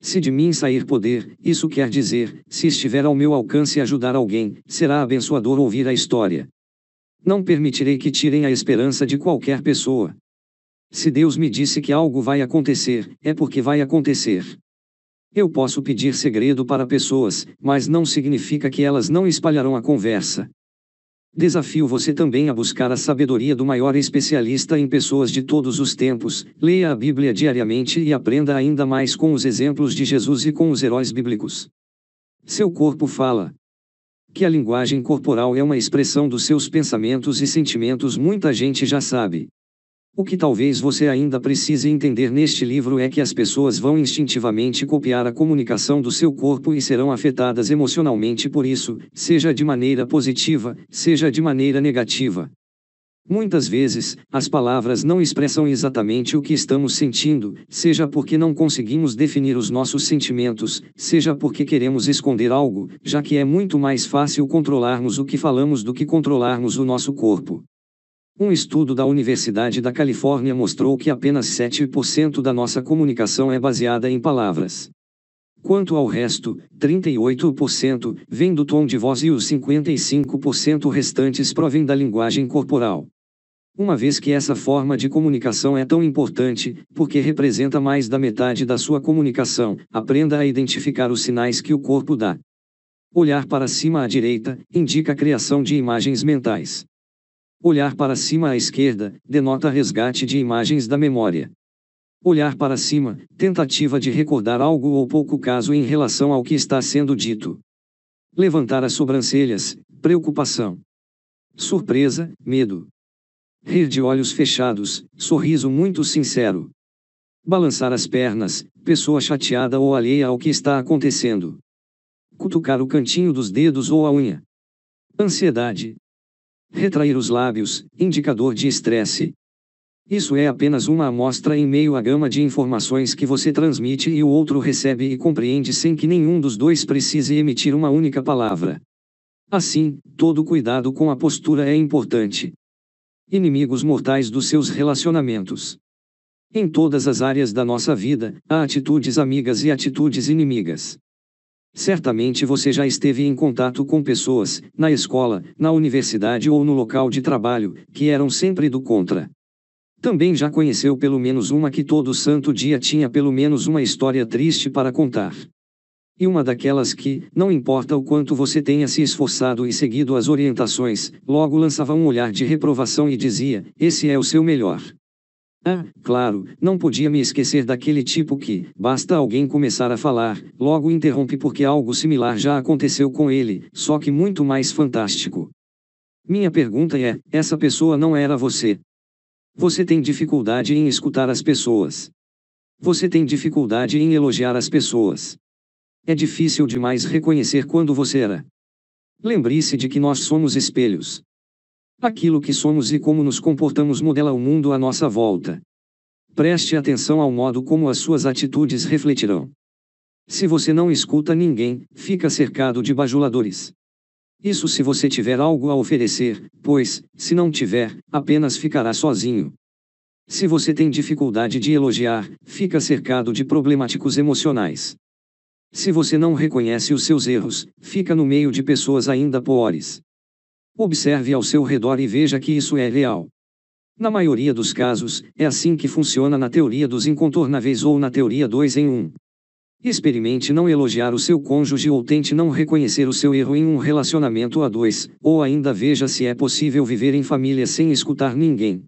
Speaker 1: Se de mim sair poder, isso quer dizer, se estiver ao meu alcance ajudar alguém, será abençoador ouvir a história. Não permitirei que tirem a esperança de qualquer pessoa. Se Deus me disse que algo vai acontecer, é porque vai acontecer. Eu posso pedir segredo para pessoas, mas não significa que elas não espalharão a conversa. Desafio você também a buscar a sabedoria do maior especialista em pessoas de todos os tempos. Leia a Bíblia diariamente e aprenda ainda mais com os exemplos de Jesus e com os heróis bíblicos. Seu corpo fala. Que a linguagem corporal é uma expressão dos seus pensamentos e sentimentos, muita gente já sabe. O que talvez você ainda precise entender neste livro é que as pessoas vão instintivamente copiar a comunicação do seu corpo e serão afetadas emocionalmente por isso, seja de maneira positiva, seja de maneira negativa. Muitas vezes, as palavras não expressam exatamente o que estamos sentindo, seja porque não conseguimos definir os nossos sentimentos, seja porque queremos esconder algo, já que é muito mais fácil controlarmos o que falamos do que controlarmos o nosso corpo. Um estudo da Universidade da Califórnia mostrou que apenas 7% da nossa comunicação é baseada em palavras. Quanto ao resto, 38% vem do tom de voz e os 55% restantes provêm da linguagem corporal. Uma vez que essa forma de comunicação é tão importante, porque representa mais da metade da sua comunicação, aprenda a identificar os sinais que o corpo dá. Olhar para cima à direita indica a criação de imagens mentais. Olhar para cima à esquerda denota resgate de imagens da memória. Olhar para cima, tentativa de recordar algo ou pouco caso em relação ao que está sendo dito. Levantar as sobrancelhas, preocupação. Surpresa, medo. Rir de olhos fechados, sorriso muito sincero. Balançar as pernas, pessoa chateada ou alheia ao que está acontecendo. Cutucar o cantinho dos dedos ou a unha. Ansiedade, Retrair os lábios, indicador de estresse. Isso é apenas uma amostra em meio à gama de informações que você transmite e o outro recebe e compreende sem que nenhum dos dois precise emitir uma única palavra. Assim, todo cuidado com a postura é importante. Inimigos mortais dos seus relacionamentos. Em todas as áreas da nossa vida, há atitudes amigas e atitudes inimigas. Certamente você já esteve em contato com pessoas, na escola, na universidade ou no local de trabalho, que eram sempre do contra. Também já conheceu pelo menos uma que todo santo dia tinha pelo menos uma história triste para contar. E uma daquelas que, não importa o quanto você tenha se esforçado e seguido as orientações, logo lançava um olhar de reprovação e dizia: Esse é o seu melhor. Ah, claro, não podia me esquecer daquele tipo que, basta alguém começar a falar, logo interrompe porque algo similar já aconteceu com ele, só que muito mais fantástico. Minha pergunta é: essa pessoa não era você? Você tem dificuldade em escutar as pessoas. Você tem dificuldade em elogiar as pessoas. É difícil demais reconhecer quando você era. Lembre-se de que nós somos espelhos. Aquilo que somos e como nos comportamos modela o mundo à nossa volta. Preste atenção ao modo como as suas atitudes refletirão. Se você não escuta ninguém, fica cercado de bajuladores. Isso se você tiver algo a oferecer, pois, se não tiver, apenas ficará sozinho. Se você tem dificuldade de elogiar, fica cercado de problemáticos emocionais. Se você não reconhece os seus erros, fica no meio de pessoas ainda piores. Observe ao seu redor e veja que isso é real. Na maioria dos casos, é assim que funciona na teoria dos incontornáveis ou na teoria 2 em 1. Experimente não elogiar o seu cônjuge ou tente não reconhecer o seu erro em um relacionamento a dois, ou ainda veja se é possível viver em família sem escutar ninguém.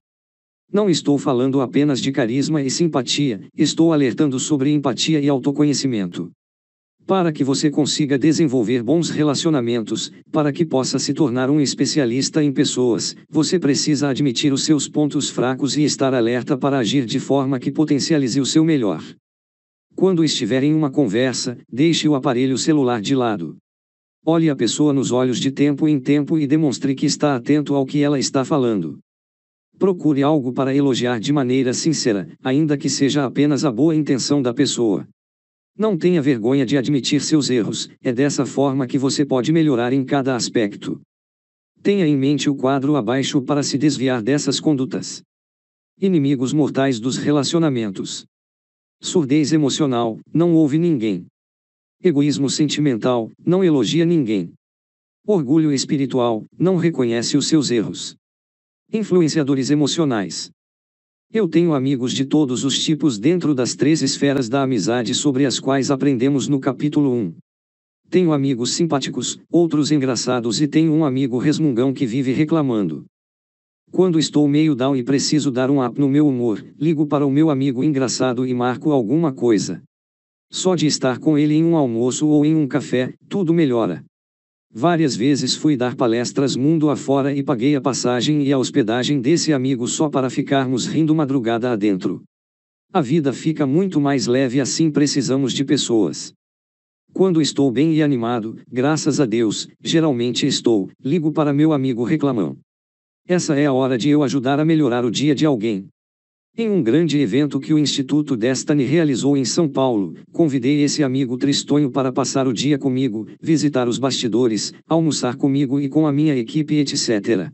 Speaker 1: Não estou falando apenas de carisma e simpatia, estou alertando sobre empatia e autoconhecimento. Para que você consiga desenvolver bons relacionamentos, para que possa se tornar um especialista em pessoas, você precisa admitir os seus pontos fracos e estar alerta para agir de forma que potencialize o seu melhor. Quando estiver em uma conversa, deixe o aparelho celular de lado. Olhe a pessoa nos olhos de tempo em tempo e demonstre que está atento ao que ela está falando. Procure algo para elogiar de maneira sincera, ainda que seja apenas a boa intenção da pessoa. Não tenha vergonha de admitir seus erros, é dessa forma que você pode melhorar em cada aspecto. Tenha em mente o quadro abaixo para se desviar dessas condutas. Inimigos mortais dos relacionamentos. Surdez emocional, não ouve ninguém. Egoísmo sentimental, não elogia ninguém. Orgulho espiritual, não reconhece os seus erros. Influenciadores emocionais. Eu tenho amigos de todos os tipos dentro das três esferas da amizade sobre as quais aprendemos no capítulo 1. Tenho amigos simpáticos, outros engraçados e tenho um amigo resmungão que vive reclamando. Quando estou meio down e preciso dar um up no meu humor, ligo para o meu amigo engraçado e marco alguma coisa. Só de estar com ele em um almoço ou em um café, tudo melhora. Várias vezes fui dar palestras mundo afora e paguei a passagem e a hospedagem desse amigo só para ficarmos rindo madrugada adentro. A vida fica muito mais leve assim precisamos de pessoas. Quando estou bem e animado, graças a Deus, geralmente estou, ligo para meu amigo reclamão. Essa é a hora de eu ajudar a melhorar o dia de alguém. Em um grande evento que o Instituto Destiny realizou em São Paulo, convidei esse amigo tristonho para passar o dia comigo, visitar os bastidores, almoçar comigo e com a minha equipe, etc.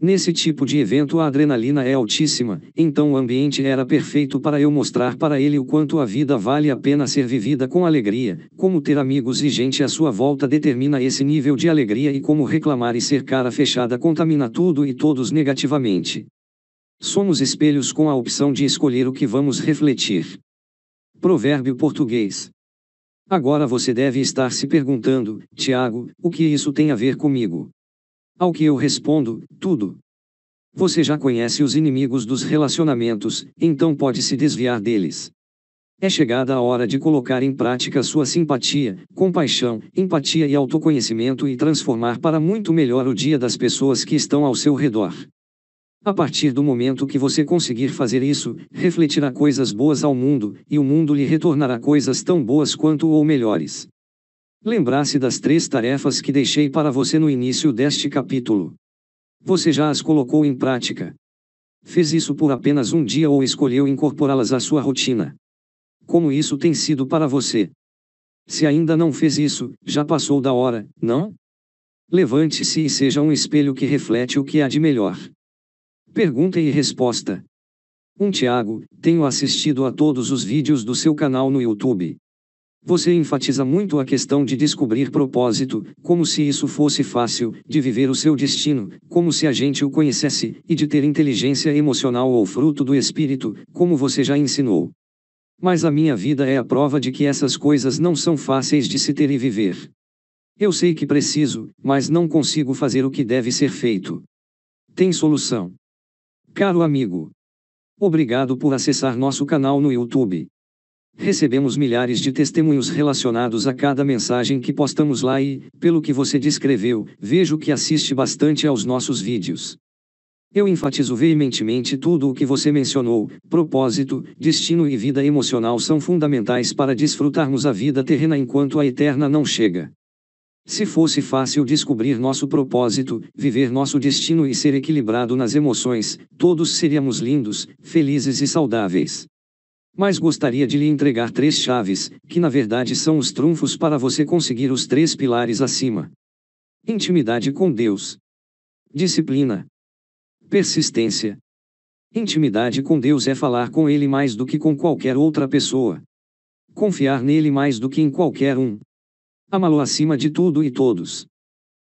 Speaker 1: Nesse tipo de evento a adrenalina é altíssima, então o ambiente era perfeito para eu mostrar para ele o quanto a vida vale a pena ser vivida com alegria, como ter amigos e gente à sua volta determina esse nível de alegria e como reclamar e ser cara fechada contamina tudo e todos negativamente. Somos espelhos com a opção de escolher o que vamos refletir. Provérbio português. Agora você deve estar se perguntando, Tiago, o que isso tem a ver comigo? Ao que eu respondo, tudo. Você já conhece os inimigos dos relacionamentos, então pode se desviar deles. É chegada a hora de colocar em prática sua simpatia, compaixão, empatia e autoconhecimento e transformar para muito melhor o dia das pessoas que estão ao seu redor. A partir do momento que você conseguir fazer isso, refletirá coisas boas ao mundo, e o mundo lhe retornará coisas tão boas quanto ou melhores. Lembrar-se das três tarefas que deixei para você no início deste capítulo. Você já as colocou em prática. Fez isso por apenas um dia ou escolheu incorporá-las à sua rotina. Como isso tem sido para você? Se ainda não fez isso, já passou da hora, não? Levante-se e seja um espelho que reflete o que há de melhor. Pergunta e resposta. Um Tiago, tenho assistido a todos os vídeos do seu canal no YouTube. Você enfatiza muito a questão de descobrir propósito, como se isso fosse fácil, de viver o seu destino, como se a gente o conhecesse, e de ter inteligência emocional ou fruto do espírito, como você já ensinou. Mas a minha vida é a prova de que essas coisas não são fáceis de se ter e viver. Eu sei que preciso, mas não consigo fazer o que deve ser feito. Tem solução. Caro amigo, obrigado por acessar nosso canal no YouTube. Recebemos milhares de testemunhos relacionados a cada mensagem que postamos lá e, pelo que você descreveu, vejo que assiste bastante aos nossos vídeos. Eu enfatizo veementemente tudo o que você mencionou: propósito, destino e vida emocional são fundamentais para desfrutarmos a vida terrena enquanto a eterna não chega. Se fosse fácil descobrir nosso propósito, viver nosso destino e ser equilibrado nas emoções, todos seríamos lindos, felizes e saudáveis. Mas gostaria de lhe entregar três chaves, que na verdade são os trunfos para você conseguir os três pilares acima: intimidade com Deus, disciplina, persistência. Intimidade com Deus é falar com Ele mais do que com qualquer outra pessoa. Confiar nele mais do que em qualquer um, Amá-lo acima de tudo e todos.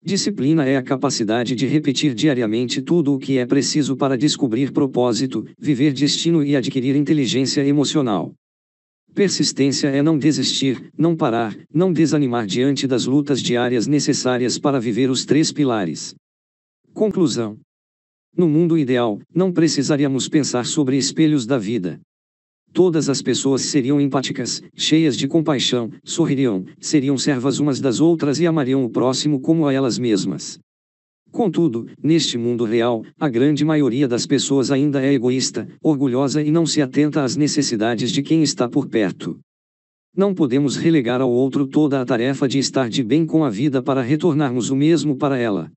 Speaker 1: Disciplina é a capacidade de repetir diariamente tudo o que é preciso para descobrir propósito, viver destino e adquirir inteligência emocional. Persistência é não desistir, não parar, não desanimar diante das lutas diárias necessárias para viver os três pilares. Conclusão: No mundo ideal, não precisaríamos pensar sobre espelhos da vida. Todas as pessoas seriam empáticas, cheias de compaixão, sorririam, seriam servas umas das outras e amariam o próximo como a elas mesmas. Contudo, neste mundo real, a grande maioria das pessoas ainda é egoísta, orgulhosa e não se atenta às necessidades de quem está por perto. Não podemos relegar ao outro toda a tarefa de estar de bem com a vida para retornarmos o mesmo para ela.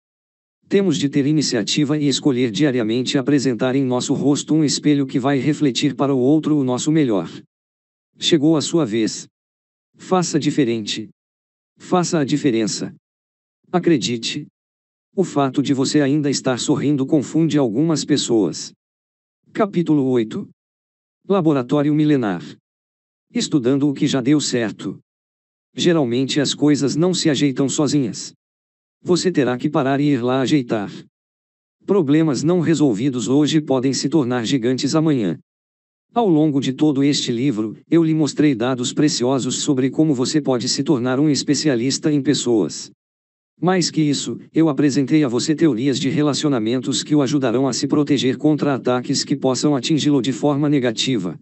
Speaker 1: Temos de ter iniciativa e escolher diariamente apresentar em nosso rosto um espelho que vai refletir para o outro o nosso melhor. Chegou a sua vez. Faça diferente. Faça a diferença. Acredite. O fato de você ainda estar sorrindo confunde algumas pessoas. Capítulo 8 Laboratório Milenar Estudando o que já deu certo. Geralmente as coisas não se ajeitam sozinhas. Você terá que parar e ir lá ajeitar. Problemas não resolvidos hoje podem se tornar gigantes amanhã. Ao longo de todo este livro, eu lhe mostrei dados preciosos sobre como você pode se tornar um especialista em pessoas. Mais que isso, eu apresentei a você teorias de relacionamentos que o ajudarão a se proteger contra ataques que possam atingi-lo de forma negativa.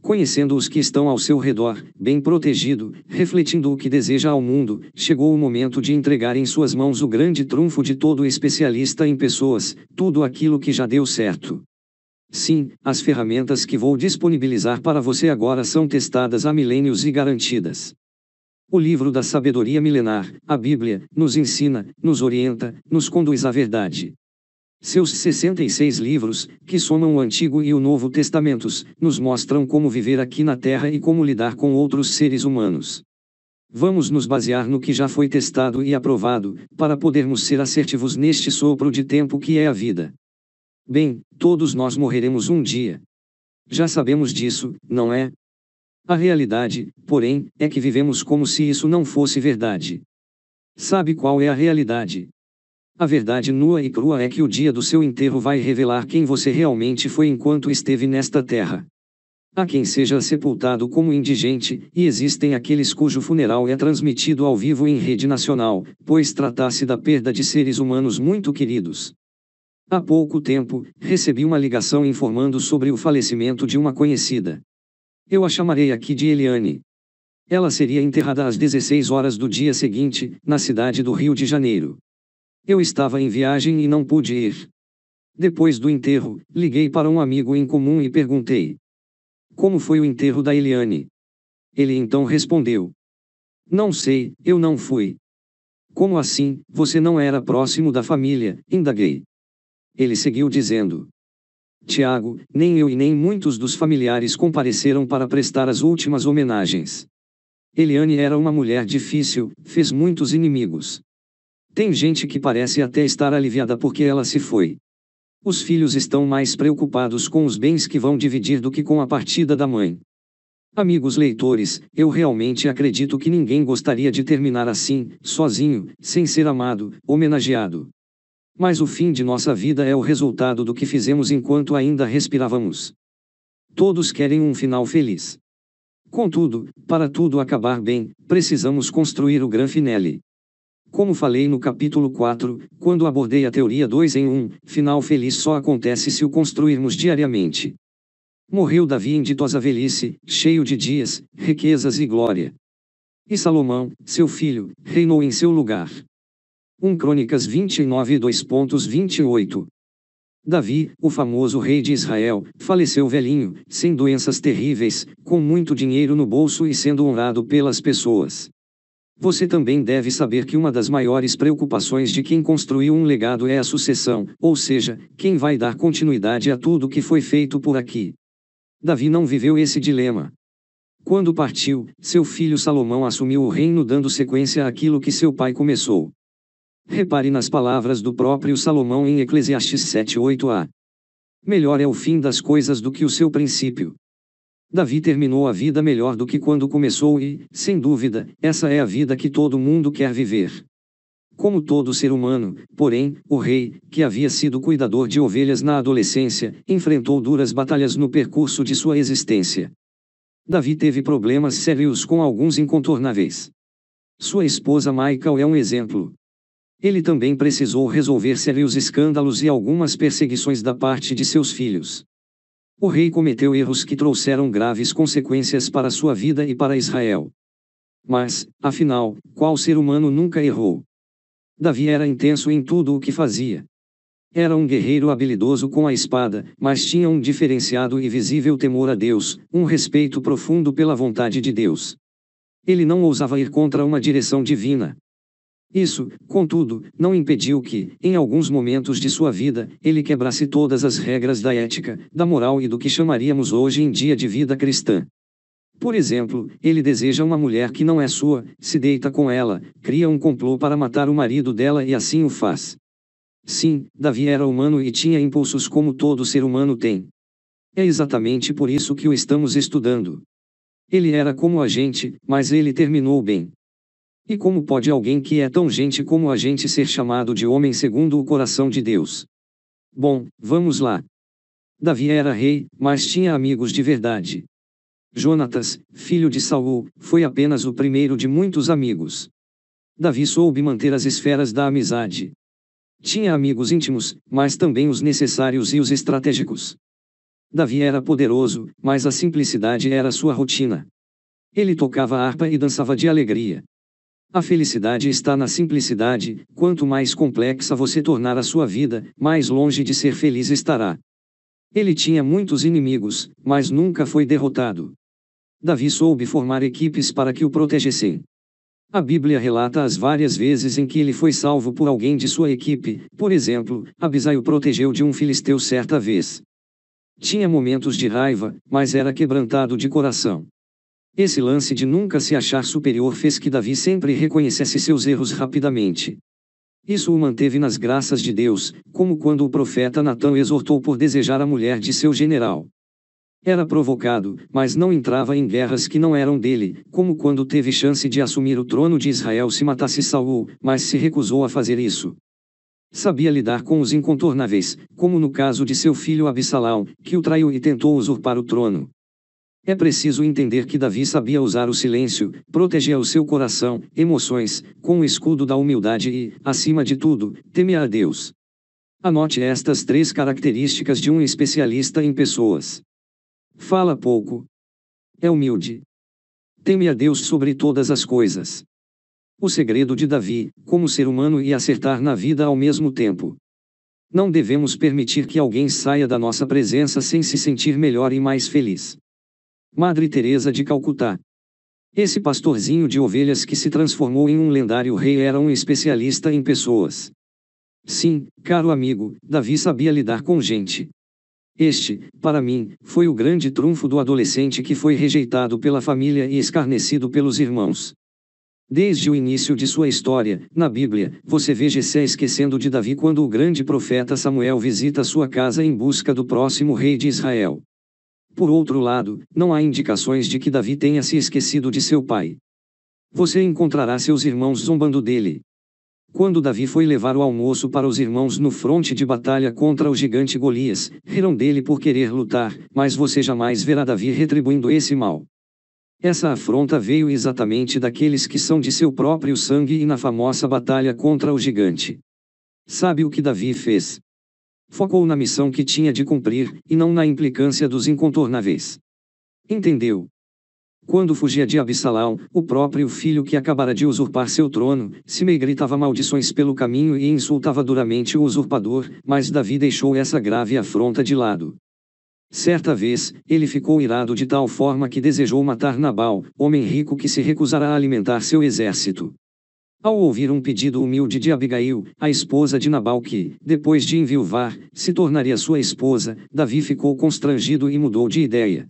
Speaker 1: Conhecendo os que estão ao seu redor, bem protegido, refletindo o que deseja ao mundo, chegou o momento de entregar em suas mãos o grande trunfo de todo especialista em pessoas, tudo aquilo que já deu certo. Sim, as ferramentas que vou disponibilizar para você agora são testadas há milênios e garantidas. O livro da sabedoria milenar, a Bíblia, nos ensina, nos orienta, nos conduz à verdade. Seus 66 livros, que somam o Antigo e o Novo Testamentos, nos mostram como viver aqui na Terra e como lidar com outros seres humanos. Vamos nos basear no que já foi testado e aprovado, para podermos ser assertivos neste sopro de tempo que é a vida. Bem, todos nós morreremos um dia. Já sabemos disso, não é? A realidade, porém, é que vivemos como se isso não fosse verdade. Sabe qual é a realidade? A verdade nua e crua é que o dia do seu enterro vai revelar quem você realmente foi enquanto esteve nesta terra. Há quem seja sepultado como indigente, e existem aqueles cujo funeral é transmitido ao vivo em rede nacional, pois tratasse da perda de seres humanos muito queridos. Há pouco tempo, recebi uma ligação informando sobre o falecimento de uma conhecida. Eu a chamarei aqui de Eliane. Ela seria enterrada às 16 horas do dia seguinte, na cidade do Rio de Janeiro. Eu estava em viagem e não pude ir. Depois do enterro, liguei para um amigo em comum e perguntei: Como foi o enterro da Eliane? Ele então respondeu: Não sei, eu não fui. Como assim, você não era próximo da família? Indaguei. Ele seguiu dizendo: Tiago, nem eu e nem muitos dos familiares compareceram para prestar as últimas homenagens. Eliane era uma mulher difícil, fez muitos inimigos. Tem gente que parece até estar aliviada porque ela se foi. Os filhos estão mais preocupados com os bens que vão dividir do que com a partida da mãe. Amigos leitores, eu realmente acredito que ninguém gostaria de terminar assim, sozinho, sem ser amado, homenageado. Mas o fim de nossa vida é o resultado do que fizemos enquanto ainda respirávamos. Todos querem um final feliz. Contudo, para tudo acabar bem, precisamos construir o Gran Finale. Como falei no capítulo 4, quando abordei a teoria 2 em 1, final feliz só acontece se o construirmos diariamente. Morreu Davi em ditosa velhice, cheio de dias, riquezas e glória. E Salomão, seu filho, reinou em seu lugar. 1 Crônicas 29 2.28 Davi, o famoso rei de Israel, faleceu velhinho, sem doenças terríveis, com muito dinheiro no bolso e sendo honrado pelas pessoas. Você também deve saber que uma das maiores preocupações de quem construiu um legado é a sucessão, ou seja, quem vai dar continuidade a tudo que foi feito por aqui. Davi não viveu esse dilema. Quando partiu, seu filho Salomão assumiu o reino dando sequência àquilo que seu pai começou. Repare nas palavras do próprio Salomão em Eclesiastes 7:8a. Melhor é o fim das coisas do que o seu princípio. Davi terminou a vida melhor do que quando começou e, sem dúvida, essa é a vida que todo mundo quer viver. Como todo ser humano, porém, o rei, que havia sido cuidador de ovelhas na adolescência, enfrentou duras batalhas no percurso de sua existência. Davi teve problemas sérios com alguns incontornáveis. Sua esposa Michael é um exemplo. Ele também precisou resolver sérios escândalos e algumas perseguições da parte de seus filhos. O rei cometeu erros que trouxeram graves consequências para sua vida e para Israel. Mas, afinal, qual ser humano nunca errou? Davi era intenso em tudo o que fazia. Era um guerreiro habilidoso com a espada, mas tinha um diferenciado e visível temor a Deus, um respeito profundo pela vontade de Deus. Ele não ousava ir contra uma direção divina, isso, contudo, não impediu que, em alguns momentos de sua vida, ele quebrasse todas as regras da ética, da moral e do que chamaríamos hoje em dia de vida cristã. Por exemplo, ele deseja uma mulher que não é sua, se deita com ela, cria um complô para matar o marido dela e assim o faz. Sim, Davi era humano e tinha impulsos como todo ser humano tem. É exatamente por isso que o estamos estudando. Ele era como a gente, mas ele terminou bem. E como pode alguém que é tão gente como a gente ser chamado de homem segundo o coração de Deus? Bom, vamos lá. Davi era rei, mas tinha amigos de verdade. Jonatas, filho de Saul, foi apenas o primeiro de muitos amigos. Davi soube manter as esferas da amizade. Tinha amigos íntimos, mas também os necessários e os estratégicos. Davi era poderoso, mas a simplicidade era sua rotina. Ele tocava harpa e dançava de alegria. A felicidade está na simplicidade, quanto mais complexa você tornar a sua vida, mais longe de ser feliz estará. Ele tinha muitos inimigos, mas nunca foi derrotado. Davi soube formar equipes para que o protegessem. A Bíblia relata as várias vezes em que ele foi salvo por alguém de sua equipe, por exemplo, Abisai o protegeu de um filisteu certa vez. Tinha momentos de raiva, mas era quebrantado de coração. Esse lance de nunca se achar superior fez que Davi sempre reconhecesse seus erros rapidamente. Isso o manteve nas graças de Deus, como quando o profeta Natã exortou por desejar a mulher de seu general. Era provocado, mas não entrava em guerras que não eram dele, como quando teve chance de assumir o trono de Israel se matasse Saul, mas se recusou a fazer isso. Sabia lidar com os incontornáveis, como no caso de seu filho Absalão, que o traiu e tentou usurpar o trono. É preciso entender que Davi sabia usar o silêncio, protegia o seu coração, emoções, com o escudo da humildade e, acima de tudo, temia a Deus. Anote estas três características de um especialista em pessoas. Fala pouco. É humilde. Teme a Deus sobre todas as coisas. O segredo de Davi, como ser humano e acertar na vida ao mesmo tempo. Não devemos permitir que alguém saia da nossa presença sem se sentir melhor e mais feliz. Madre Teresa de Calcutá. Esse pastorzinho de ovelhas que se transformou em um lendário rei era um especialista em pessoas. Sim, caro amigo, Davi sabia lidar com gente. Este, para mim, foi o grande trunfo do adolescente que foi rejeitado pela família e escarnecido pelos irmãos. Desde o início de sua história, na Bíblia, você vê Jessé esquecendo de Davi quando o grande profeta Samuel visita sua casa em busca do próximo rei de Israel. Por outro lado, não há indicações de que Davi tenha se esquecido de seu pai. Você encontrará seus irmãos zombando dele. Quando Davi foi levar o almoço para os irmãos no fronte de batalha contra o gigante Golias, riram dele por querer lutar, mas você jamais verá Davi retribuindo esse mal. Essa afronta veio exatamente daqueles que são de seu próprio sangue e na famosa batalha contra o gigante. Sabe o que Davi fez? Focou na missão que tinha de cumprir, e não na implicância dos incontornáveis. Entendeu? Quando fugia de Absalão, o próprio filho que acabara de usurpar seu trono, Simei gritava maldições pelo caminho e insultava duramente o usurpador, mas Davi deixou essa grave afronta de lado. Certa vez, ele ficou irado de tal forma que desejou matar Nabal, homem rico que se recusara a alimentar seu exército. Ao ouvir um pedido humilde de Abigail, a esposa de Nabal que, depois de enviuvar, se tornaria sua esposa, Davi ficou constrangido e mudou de ideia.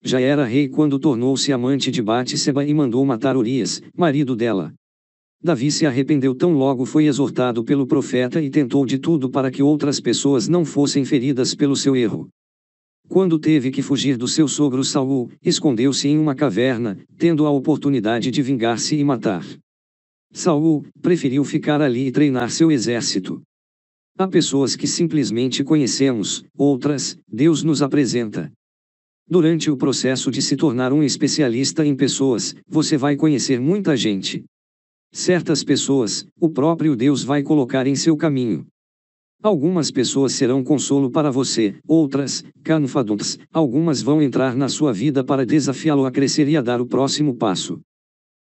Speaker 1: Já era rei quando tornou-se amante de Bate-seba e mandou matar Urias, marido dela. Davi se arrependeu tão logo foi exortado pelo profeta e tentou de tudo para que outras pessoas não fossem feridas pelo seu erro. Quando teve que fugir do seu sogro Saul, escondeu-se em uma caverna, tendo a oportunidade de vingar-se e matar. Saul preferiu ficar ali e treinar seu exército. Há pessoas que simplesmente conhecemos, outras, Deus nos apresenta. Durante o processo de se tornar um especialista em pessoas, você vai conhecer muita gente. Certas pessoas, o próprio Deus vai colocar em seu caminho. Algumas pessoas serão consolo para você, outras, canfaduntas, algumas vão entrar na sua vida para desafiá-lo a crescer e a dar o próximo passo.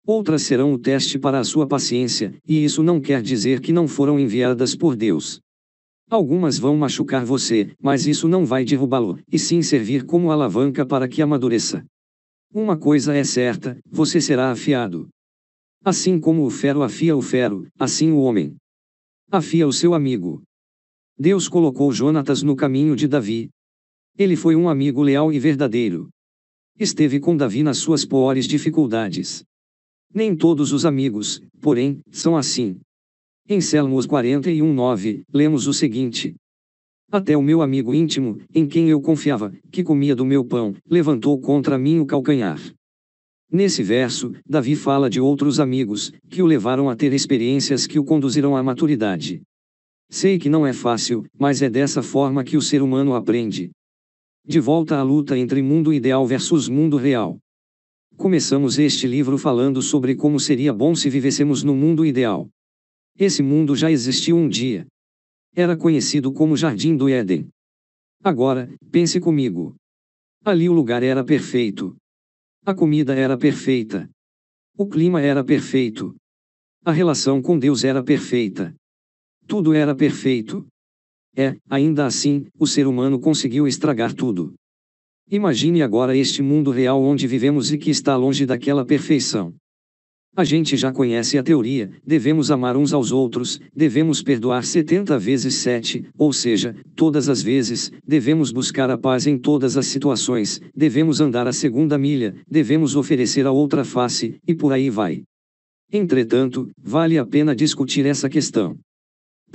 Speaker 1: Outras serão o teste para a sua paciência, e isso não quer dizer que não foram enviadas por Deus. Algumas vão machucar você, mas isso não vai derrubá-lo, e sim servir como alavanca para que amadureça. Uma coisa é certa: você será afiado. Assim como o ferro afia o ferro, assim o homem afia o seu amigo. Deus colocou Jonatas no caminho de Davi. Ele foi um amigo leal e verdadeiro. Esteve com Davi nas suas piores dificuldades. Nem todos os amigos, porém, são assim. Em Salmos 41:9, lemos o seguinte: Até o meu amigo íntimo, em quem eu confiava, que comia do meu pão, levantou contra mim o calcanhar. Nesse verso, Davi fala de outros amigos, que o levaram a ter experiências que o conduzirão à maturidade. Sei que não é fácil, mas é dessa forma que o ser humano aprende. De volta à luta entre mundo ideal versus mundo real. Começamos este livro falando sobre como seria bom se vivêssemos no mundo ideal. Esse mundo já existiu um dia. Era conhecido como Jardim do Éden. Agora, pense comigo. Ali o lugar era perfeito. A comida era perfeita. O clima era perfeito. A relação com Deus era perfeita. Tudo era perfeito. É, ainda assim, o ser humano conseguiu estragar tudo. Imagine agora este mundo real onde vivemos e que está longe daquela perfeição. A gente já conhece a teoria: devemos amar uns aos outros, devemos perdoar 70 vezes 7, ou seja, todas as vezes, devemos buscar a paz em todas as situações, devemos andar a segunda milha, devemos oferecer a outra face, e por aí vai. Entretanto, vale a pena discutir essa questão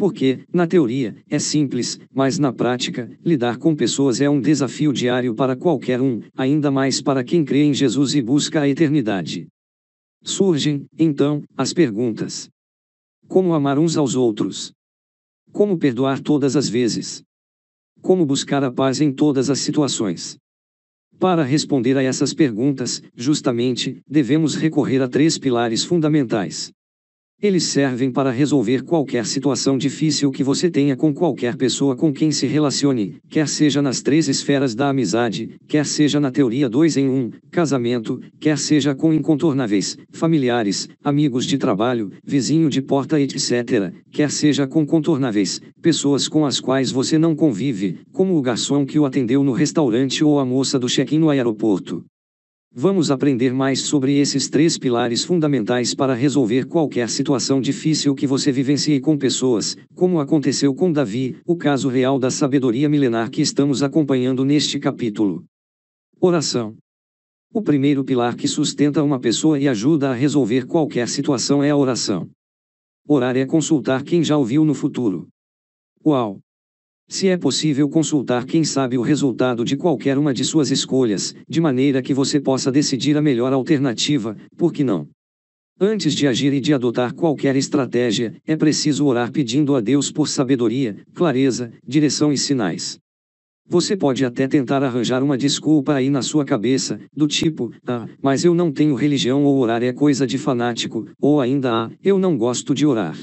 Speaker 1: porque, na teoria, é simples, mas na prática, lidar com pessoas é um desafio diário para qualquer um, ainda mais para quem crê em Jesus e busca a eternidade. Surgem, então, as perguntas: Como amar uns aos outros? Como perdoar todas as vezes? Como buscar a paz em todas as situações? Para responder a essas perguntas, justamente, devemos recorrer a três pilares fundamentais. Eles servem para resolver qualquer situação difícil que você tenha com qualquer pessoa com quem se relacione, quer seja nas três esferas da amizade, quer seja na teoria 2 em 1, um, casamento, quer seja com incontornáveis, familiares, amigos de trabalho, vizinho de porta, etc., quer seja com contornáveis, pessoas com as quais você não convive, como o garçom que o atendeu no restaurante ou a moça do check-in no aeroporto. Vamos aprender mais sobre esses três pilares fundamentais para resolver qualquer situação difícil que você vivencie com pessoas, como aconteceu com Davi, o caso real da sabedoria milenar que estamos acompanhando neste capítulo. Oração. O primeiro pilar que sustenta uma pessoa e ajuda a resolver qualquer situação é a oração. Orar é consultar quem já ouviu no futuro. Uau! Se é possível consultar quem sabe o resultado de qualquer uma de suas escolhas, de maneira que você possa decidir a melhor alternativa, por que não? Antes de agir e de adotar qualquer estratégia, é preciso orar pedindo a Deus por sabedoria, clareza, direção e sinais. Você pode até tentar arranjar uma desculpa aí na sua cabeça, do tipo, ah, mas eu não tenho religião ou orar é coisa de fanático, ou ainda ah, eu não gosto de orar.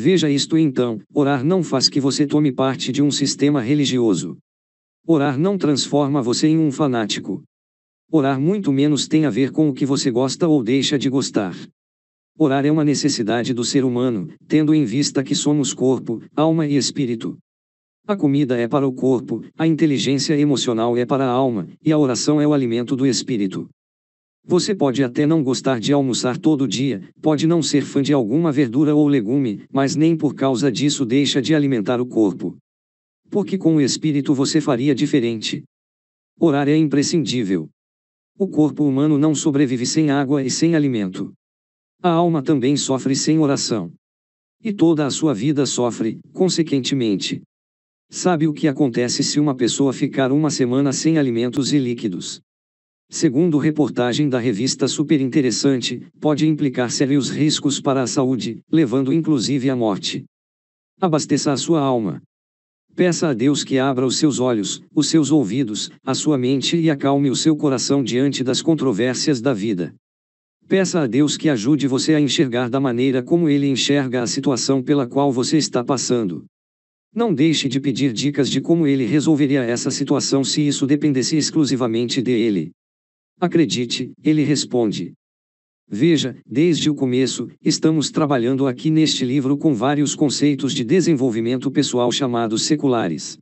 Speaker 1: Veja isto então: orar não faz que você tome parte de um sistema religioso. Orar não transforma você em um fanático. Orar muito menos tem a ver com o que você gosta ou deixa de gostar. Orar é uma necessidade do ser humano, tendo em vista que somos corpo, alma e espírito. A comida é para o corpo, a inteligência emocional é para a alma, e a oração é o alimento do espírito. Você pode até não gostar de almoçar todo dia, pode não ser fã de alguma verdura ou legume, mas nem por causa disso deixa de alimentar o corpo. Porque com o espírito você faria diferente. Orar é imprescindível. O corpo humano não sobrevive sem água e sem alimento. A alma também sofre sem oração. E toda a sua vida sofre, consequentemente. Sabe o que acontece se uma pessoa ficar uma semana sem alimentos e líquidos? Segundo reportagem da revista Super Interessante, pode implicar sérios riscos para a saúde, levando inclusive à morte. Abasteça a sua alma. Peça a Deus que abra os seus olhos, os seus ouvidos, a sua mente e acalme o seu coração diante das controvérsias da vida. Peça a Deus que ajude você a enxergar da maneira como ele enxerga a situação pela qual você está passando. Não deixe de pedir dicas de como ele resolveria essa situação se isso dependesse exclusivamente dele. Acredite, ele responde. Veja, desde o começo, estamos trabalhando aqui neste livro com vários conceitos de desenvolvimento pessoal chamados seculares.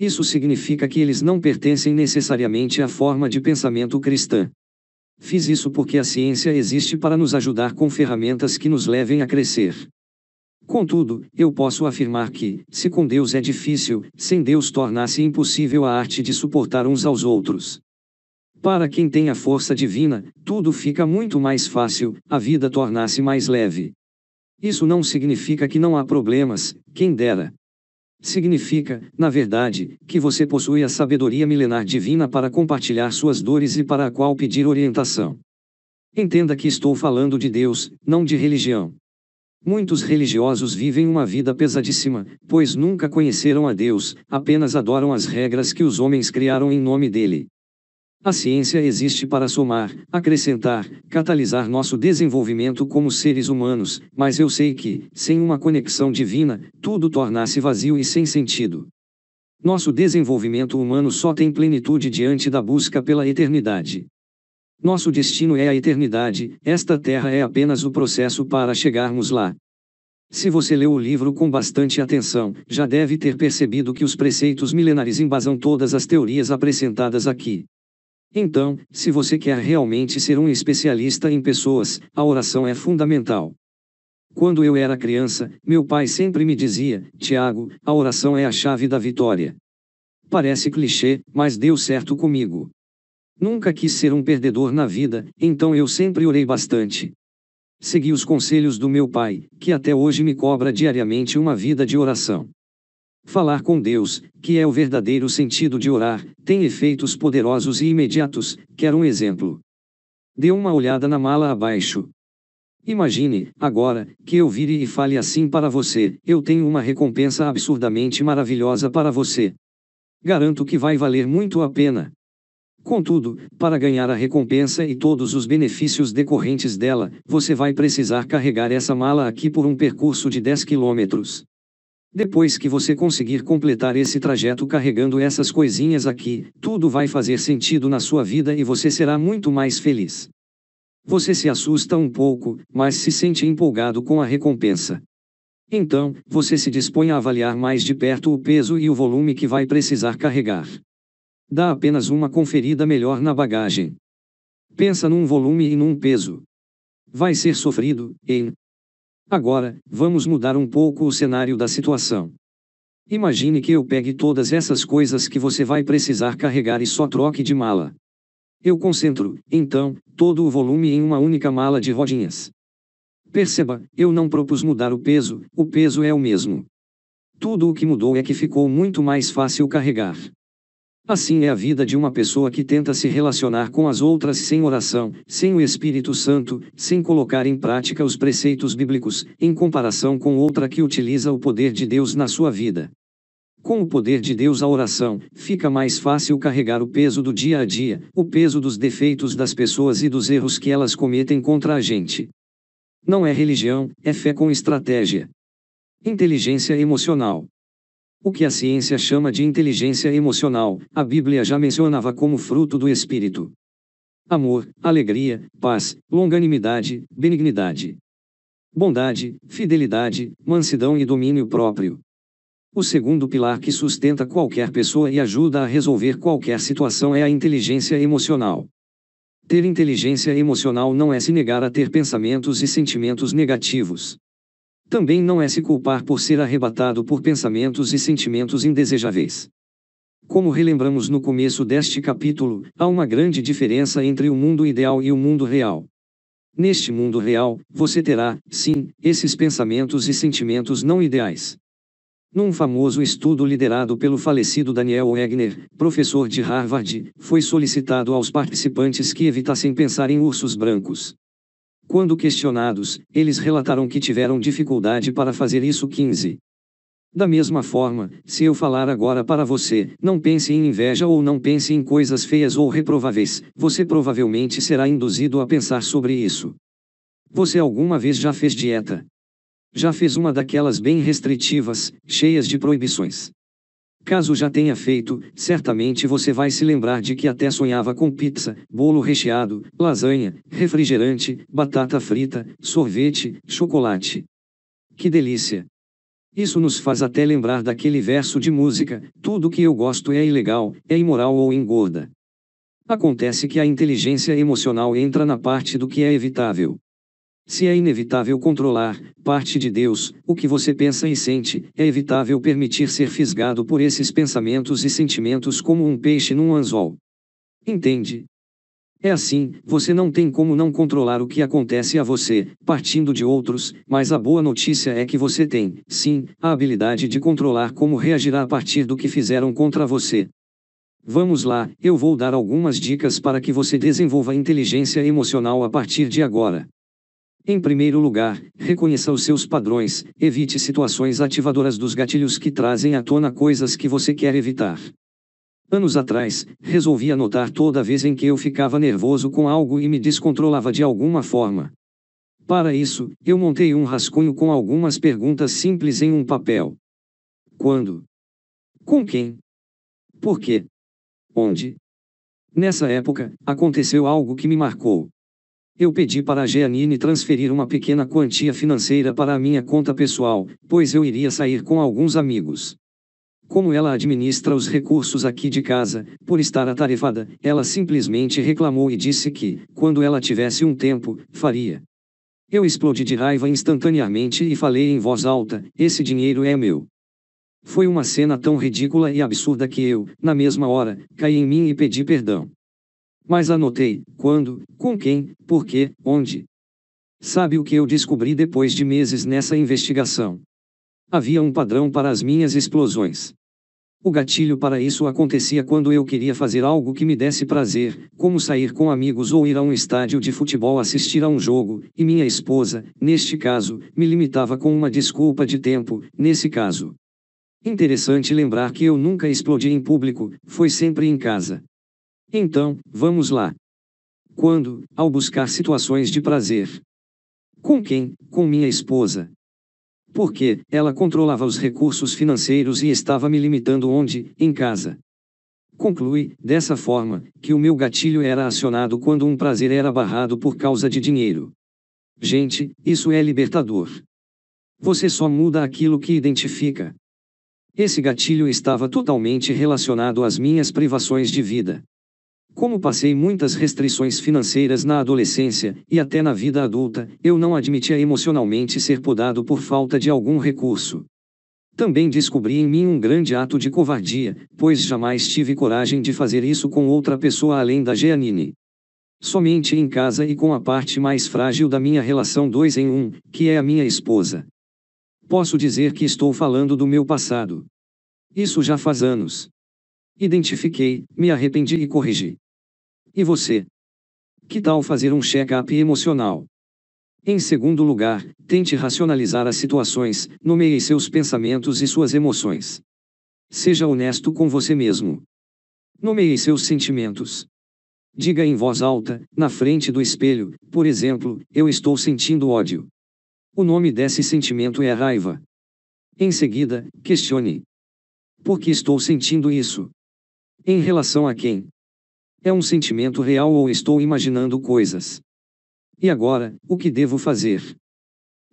Speaker 1: Isso significa que eles não pertencem necessariamente à forma de pensamento cristã. Fiz isso porque a ciência existe para nos ajudar com ferramentas que nos levem a crescer. Contudo, eu posso afirmar que, se com Deus é difícil, sem Deus torna-se impossível a arte de suportar uns aos outros. Para quem tem a força divina, tudo fica muito mais fácil, a vida torna-se mais leve. Isso não significa que não há problemas, quem dera. Significa, na verdade, que você possui a sabedoria milenar divina para compartilhar suas dores e para a qual pedir orientação. Entenda que estou falando de Deus, não de religião. Muitos religiosos vivem uma vida pesadíssima, pois nunca conheceram a Deus, apenas adoram as regras que os homens criaram em nome dele. A ciência existe para somar, acrescentar, catalisar nosso desenvolvimento como seres humanos, mas eu sei que, sem uma conexão divina, tudo tornasse vazio e sem sentido. Nosso desenvolvimento humano só tem plenitude diante da busca pela eternidade. Nosso destino é a eternidade, esta terra é apenas o processo para chegarmos lá. Se você leu o livro com bastante atenção, já deve ter percebido que os preceitos milenares embasam todas as teorias apresentadas aqui. Então, se você quer realmente ser um especialista em pessoas, a oração é fundamental. Quando eu era criança, meu pai sempre me dizia: Tiago, a oração é a chave da vitória. Parece clichê, mas deu certo comigo. Nunca quis ser um perdedor na vida, então eu sempre orei bastante. Segui os conselhos do meu pai, que até hoje me cobra diariamente uma vida de oração. Falar com Deus, que é o verdadeiro sentido de orar, tem efeitos poderosos e imediatos. Quer um exemplo? Dê uma olhada na mala abaixo. Imagine, agora, que eu vire e fale assim para você: eu tenho uma recompensa absurdamente maravilhosa para você. Garanto que vai valer muito a pena. Contudo, para ganhar a recompensa e todos os benefícios decorrentes dela, você vai precisar carregar essa mala aqui por um percurso de 10 quilômetros. Depois que você conseguir completar esse trajeto carregando essas coisinhas aqui, tudo vai fazer sentido na sua vida e você será muito mais feliz. Você se assusta um pouco, mas se sente empolgado com a recompensa. Então, você se dispõe a avaliar mais de perto o peso e o volume que vai precisar carregar. Dá apenas uma conferida melhor na bagagem. Pensa num volume e num peso. Vai ser sofrido, em Agora, vamos mudar um pouco o cenário da situação. Imagine que eu pegue todas essas coisas que você vai precisar carregar e só troque de mala. Eu concentro, então, todo o volume em uma única mala de rodinhas. Perceba, eu não propus mudar o peso, o peso é o mesmo. Tudo o que mudou é que ficou muito mais fácil carregar. Assim é a vida de uma pessoa que tenta se relacionar com as outras sem oração, sem o Espírito Santo, sem colocar em prática os preceitos bíblicos, em comparação com outra que utiliza o poder de Deus na sua vida. Com o poder de Deus a oração, fica mais fácil carregar o peso do dia a dia, o peso dos defeitos das pessoas e dos erros que elas cometem contra a gente. Não é religião, é fé com estratégia. Inteligência emocional. O que a ciência chama de inteligência emocional, a Bíblia já mencionava como fruto do espírito. Amor, alegria, paz, longanimidade, benignidade, bondade, fidelidade, mansidão e domínio próprio. O segundo pilar que sustenta qualquer pessoa e ajuda a resolver qualquer situação é a inteligência emocional. Ter inteligência emocional não é se negar a ter pensamentos e sentimentos negativos também não é se culpar por ser arrebatado por pensamentos e sentimentos indesejáveis. Como relembramos no começo deste capítulo, há uma grande diferença entre o mundo ideal e o mundo real. Neste mundo real, você terá, sim, esses pensamentos e sentimentos não ideais. Num famoso estudo liderado pelo falecido Daniel Wegner, professor de Harvard, foi solicitado aos participantes que evitassem pensar em ursos brancos. Quando questionados, eles relataram que tiveram dificuldade para fazer isso 15. Da mesma forma, se eu falar agora para você, não pense em inveja ou não pense em coisas feias ou reprováveis, você provavelmente será induzido a pensar sobre isso. Você alguma vez já fez dieta? Já fez uma daquelas bem restritivas, cheias de proibições? Caso já tenha feito, certamente você vai se lembrar de que até sonhava com pizza, bolo recheado, lasanha, refrigerante, batata frita, sorvete, chocolate. Que delícia! Isso nos faz até lembrar daquele verso de música: tudo que eu gosto é ilegal, é imoral ou engorda. Acontece que a inteligência emocional entra na parte do que é evitável. Se é inevitável controlar, parte de Deus, o que você pensa e sente, é evitável permitir ser fisgado por esses pensamentos e sentimentos como um peixe num anzol. Entende? É assim, você não tem como não controlar o que acontece a você, partindo de outros, mas a boa notícia é que você tem, sim, a habilidade de controlar como reagirá a partir do que fizeram contra você. Vamos lá, eu vou dar algumas dicas para que você desenvolva inteligência emocional a partir de agora. Em primeiro lugar, reconheça os seus padrões, evite situações ativadoras dos gatilhos que trazem à tona coisas que você quer evitar. Anos atrás, resolvi anotar toda vez em que eu ficava nervoso com algo e me descontrolava de alguma forma. Para isso, eu montei um rascunho com algumas perguntas simples em um papel. Quando? Com quem? Por quê? Onde? Nessa época, aconteceu algo que me marcou. Eu pedi para a Jeanine transferir uma pequena quantia financeira para a minha conta pessoal, pois eu iria sair com alguns amigos. Como ela administra os recursos aqui de casa, por estar atarefada, ela simplesmente reclamou e disse que, quando ela tivesse um tempo, faria. Eu explodi de raiva instantaneamente e falei em voz alta: esse dinheiro é meu. Foi uma cena tão ridícula e absurda que eu, na mesma hora, caí em mim e pedi perdão mas anotei quando, com quem, por quê, onde. Sabe o que eu descobri depois de meses nessa investigação? Havia um padrão para as minhas explosões. O gatilho para isso acontecia quando eu queria fazer algo que me desse prazer, como sair com amigos ou ir a um estádio de futebol assistir a um jogo, e minha esposa, neste caso, me limitava com uma desculpa de tempo, nesse caso. Interessante lembrar que eu nunca explodi em público, foi sempre em casa. Então, vamos lá. Quando, ao buscar situações de prazer. Com quem? Com minha esposa. Porque, ela controlava os recursos financeiros e estava me limitando onde? Em casa. Conclui, dessa forma, que o meu gatilho era acionado quando um prazer era barrado por causa de dinheiro. Gente, isso é libertador. Você só muda aquilo que identifica. Esse gatilho estava totalmente relacionado às minhas privações de vida. Como passei muitas restrições financeiras na adolescência e até na vida adulta, eu não admitia emocionalmente ser podado por falta de algum recurso. Também descobri em mim um grande ato de covardia, pois jamais tive coragem de fazer isso com outra pessoa além da Jeanine. Somente em casa e com a parte mais frágil da minha relação dois em um, que é a minha esposa. Posso dizer que estou falando do meu passado. Isso já faz anos. Identifiquei, me arrependi e corrigi. E você? Que tal fazer um check-up emocional? Em segundo lugar, tente racionalizar as situações, nomeie seus pensamentos e suas emoções. Seja honesto com você mesmo. Nomeie seus sentimentos. Diga em voz alta, na frente do espelho, por exemplo, eu estou sentindo ódio. O nome desse sentimento é raiva. Em seguida, questione: Por que estou sentindo isso? Em relação a quem? É um sentimento real ou estou imaginando coisas? E agora, o que devo fazer?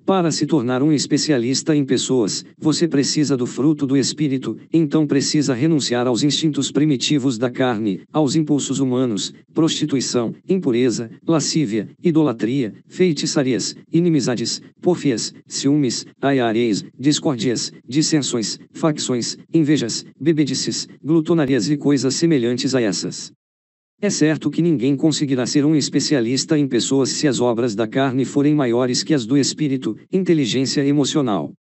Speaker 1: Para se tornar um especialista em pessoas, você precisa do fruto do espírito, então precisa renunciar aos instintos primitivos da carne, aos impulsos humanos, prostituição, impureza, lascívia, idolatria, feitiçarias, inimizades, porfias, ciúmes, aiareis, discórdias, dissensões, facções, invejas, bebedices, glutonarias e coisas semelhantes a essas. É certo que ninguém conseguirá ser um especialista em pessoas se as obras da carne forem maiores que as do espírito, inteligência emocional.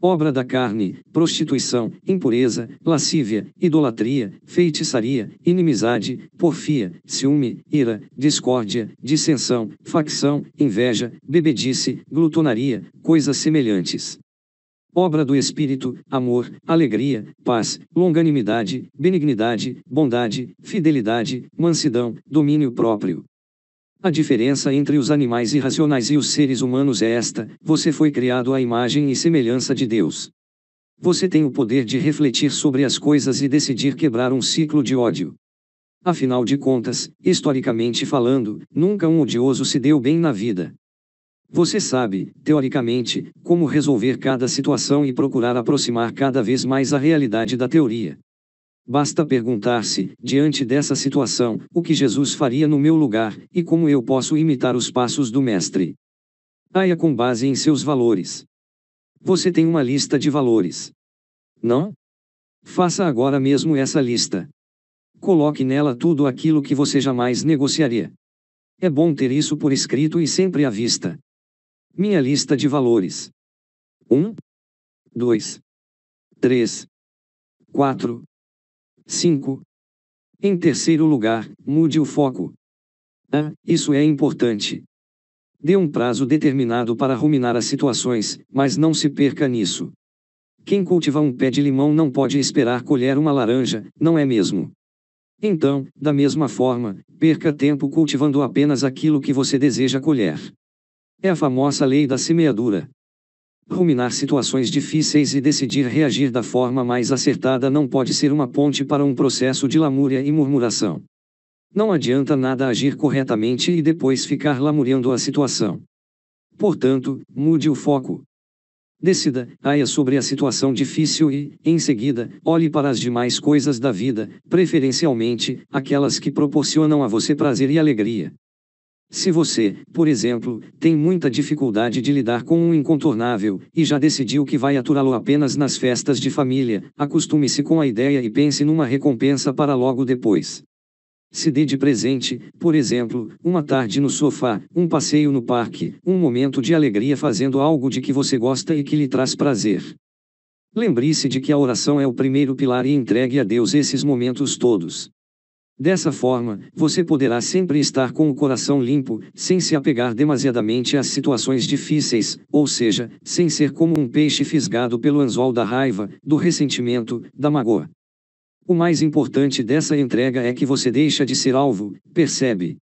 Speaker 1: Obra da carne, prostituição, impureza, lascívia, idolatria, feitiçaria, inimizade, porfia, ciúme, ira, discórdia, dissensão, facção, inveja, bebedice, glutonaria, coisas semelhantes obra do Espírito, amor, alegria, paz, longanimidade, benignidade, bondade, fidelidade, mansidão, domínio próprio. A diferença entre os animais irracionais e os seres humanos é esta: você foi criado à imagem e semelhança de Deus. Você tem o poder de refletir sobre as coisas e decidir quebrar um ciclo de ódio. Afinal de contas, historicamente falando, nunca um odioso se deu bem na vida. Você sabe, teoricamente, como resolver cada situação e procurar aproximar cada vez mais a realidade da teoria. Basta perguntar-se, diante dessa situação, o que Jesus faria no meu lugar, e como eu posso imitar os passos do Mestre. Aia com base em seus valores. Você tem uma lista de valores. Não? Faça agora mesmo essa lista. Coloque nela tudo aquilo que você jamais negociaria. É bom ter isso por escrito e sempre à vista. Minha lista de valores. 1, 2, 3, 4, 5. Em terceiro lugar, mude o foco. Ah, isso é importante. Dê um prazo determinado para ruminar as situações, mas não se perca nisso. Quem cultiva um pé de limão não pode esperar colher uma laranja, não é mesmo? Então, da mesma forma, perca tempo cultivando apenas aquilo que você deseja colher. É a famosa lei da semeadura. Ruminar situações difíceis e decidir reagir da forma mais acertada não pode ser uma ponte para um processo de lamúria e murmuração. Não adianta nada agir corretamente e depois ficar lamuriando a situação. Portanto, mude o foco. Decida, aia sobre a situação difícil e, em seguida, olhe para as demais coisas da vida, preferencialmente, aquelas que proporcionam a você prazer e alegria. Se você, por exemplo, tem muita dificuldade de lidar com um incontornável e já decidiu que vai aturá-lo apenas nas festas de família, acostume-se com a ideia e pense numa recompensa para logo depois. Se dê de presente, por exemplo, uma tarde no sofá, um passeio no parque, um momento de alegria fazendo algo de que você gosta e que lhe traz prazer. Lembre-se de que a oração é o primeiro pilar e entregue a Deus esses momentos todos. Dessa forma, você poderá sempre estar com o coração limpo, sem se apegar demasiadamente às situações difíceis, ou seja, sem ser como um peixe fisgado pelo anzol da raiva, do ressentimento, da magoa. O mais importante dessa entrega é que você deixa de ser alvo, percebe?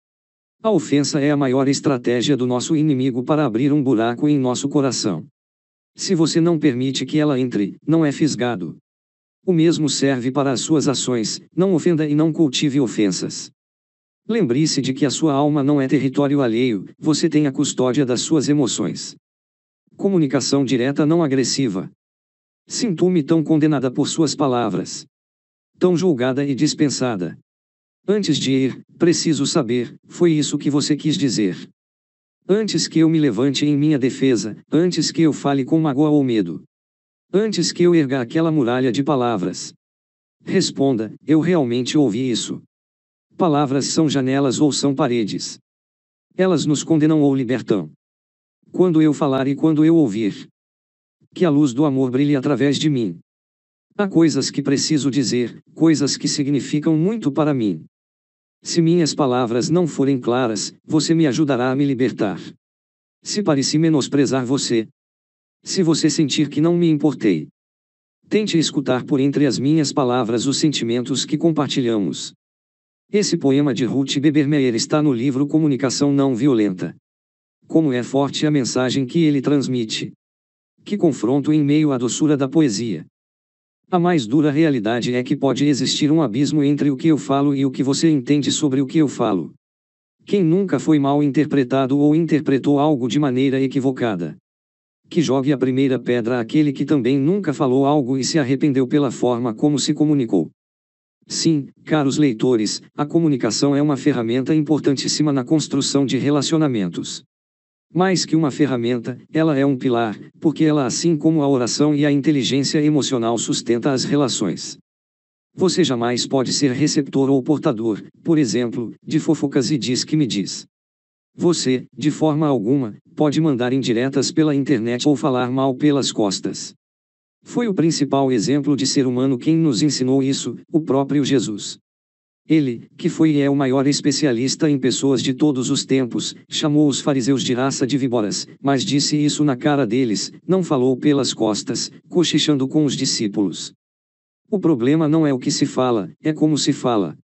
Speaker 1: A ofensa é a maior estratégia do nosso inimigo para abrir um buraco em nosso coração. Se você não permite que ela entre, não é fisgado. O mesmo serve para as suas ações, não ofenda e não cultive ofensas. Lembre-se de que a sua alma não é território alheio, você tem a custódia das suas emoções. Comunicação direta não agressiva. Sinto-me tão condenada por suas palavras. Tão julgada e dispensada. Antes de ir, preciso saber, foi isso que você quis dizer. Antes que eu me levante em minha defesa, antes que eu fale com mágoa ou medo. Antes que eu erga aquela muralha de palavras. Responda, eu realmente ouvi isso. Palavras são janelas ou são paredes. Elas nos condenam ou libertam. Quando eu falar e quando eu ouvir. Que a luz do amor brilhe através de mim. Há coisas que preciso dizer, coisas que significam muito para mim. Se minhas palavras não forem claras, você me ajudará a me libertar. Se pareci menosprezar você, se você sentir que não me importei, tente escutar por entre as minhas palavras os sentimentos que compartilhamos. Esse poema de Ruth Bebermeyer está no livro Comunicação Não Violenta. Como é forte a mensagem que ele transmite. Que confronto em meio à doçura da poesia. A mais dura realidade é que pode existir um abismo entre o que eu falo e o que você entende sobre o que eu falo. Quem nunca foi mal interpretado ou interpretou algo de maneira equivocada? que jogue a primeira pedra aquele que também nunca falou algo e se arrependeu pela forma como se comunicou. Sim, caros leitores, a comunicação é uma ferramenta importantíssima na construção de relacionamentos. Mais que uma ferramenta, ela é um pilar, porque ela, assim como a oração e a inteligência emocional, sustenta as relações. Você jamais pode ser receptor ou portador, por exemplo, de fofocas e diz que me diz. Você, de forma alguma, pode mandar indiretas pela internet ou falar mal pelas costas. Foi o principal exemplo de ser humano quem nos ensinou isso, o próprio Jesus. Ele, que foi e é o maior especialista em pessoas de todos os tempos, chamou os fariseus de raça de víboras, mas disse isso na cara deles, não falou pelas costas, cochichando com os discípulos. O problema não é o que se fala, é como se fala.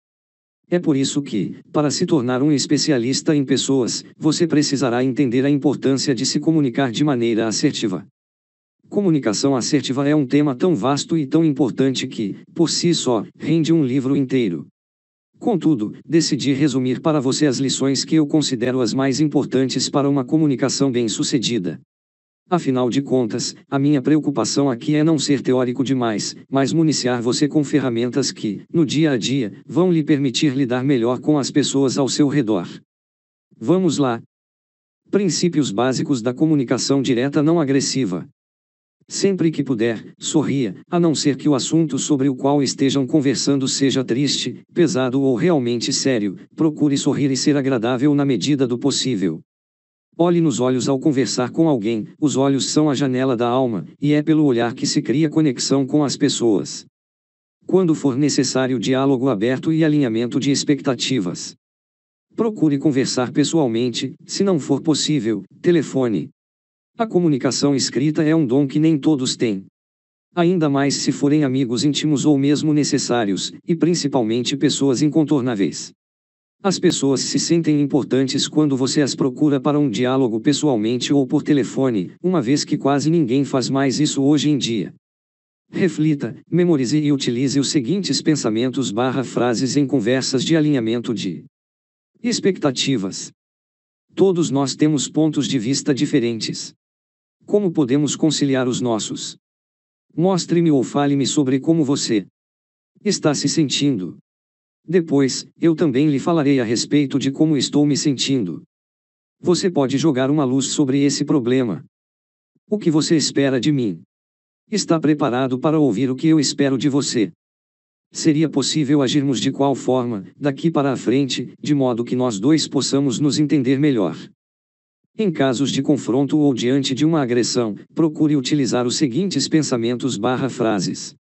Speaker 1: É por isso que, para se tornar um especialista em pessoas, você precisará entender a importância de se comunicar de maneira assertiva. Comunicação assertiva é um tema tão vasto e tão importante que, por si só, rende um livro inteiro. Contudo, decidi resumir para você as lições que eu considero as mais importantes para uma comunicação bem-sucedida. Afinal de contas, a minha preocupação aqui é não ser teórico demais, mas municiar você com ferramentas que, no dia a dia, vão lhe permitir lidar melhor com as pessoas ao seu redor. Vamos lá. Princípios básicos da comunicação direta não agressiva. Sempre que puder, sorria, a não ser que o assunto sobre o qual estejam conversando seja triste, pesado ou realmente sério, procure sorrir e ser agradável na medida do possível. Olhe nos olhos ao conversar com alguém, os olhos são a janela da alma, e é pelo olhar que se cria conexão com as pessoas. Quando for necessário diálogo aberto e alinhamento de expectativas. Procure conversar pessoalmente, se não for possível, telefone. A comunicação escrita é um dom que nem todos têm. Ainda mais se forem amigos íntimos ou mesmo necessários, e principalmente pessoas incontornáveis. As pessoas se sentem importantes quando você as procura para um diálogo pessoalmente ou por telefone, uma vez que quase ninguém faz mais isso hoje em dia. Reflita, memorize e utilize os seguintes pensamentos barra frases em conversas de alinhamento de expectativas. Todos nós temos pontos de vista diferentes. Como podemos conciliar os nossos? Mostre-me ou fale-me sobre como você está se sentindo. Depois, eu também lhe falarei a respeito de como estou me sentindo. Você pode jogar uma luz sobre esse problema. O que você espera de mim? Está preparado para ouvir o que eu espero de você? Seria possível agirmos de qual forma, daqui para a frente, de modo que nós dois possamos nos entender melhor? Em casos de confronto ou diante de uma agressão, procure utilizar os seguintes pensamentos/frases.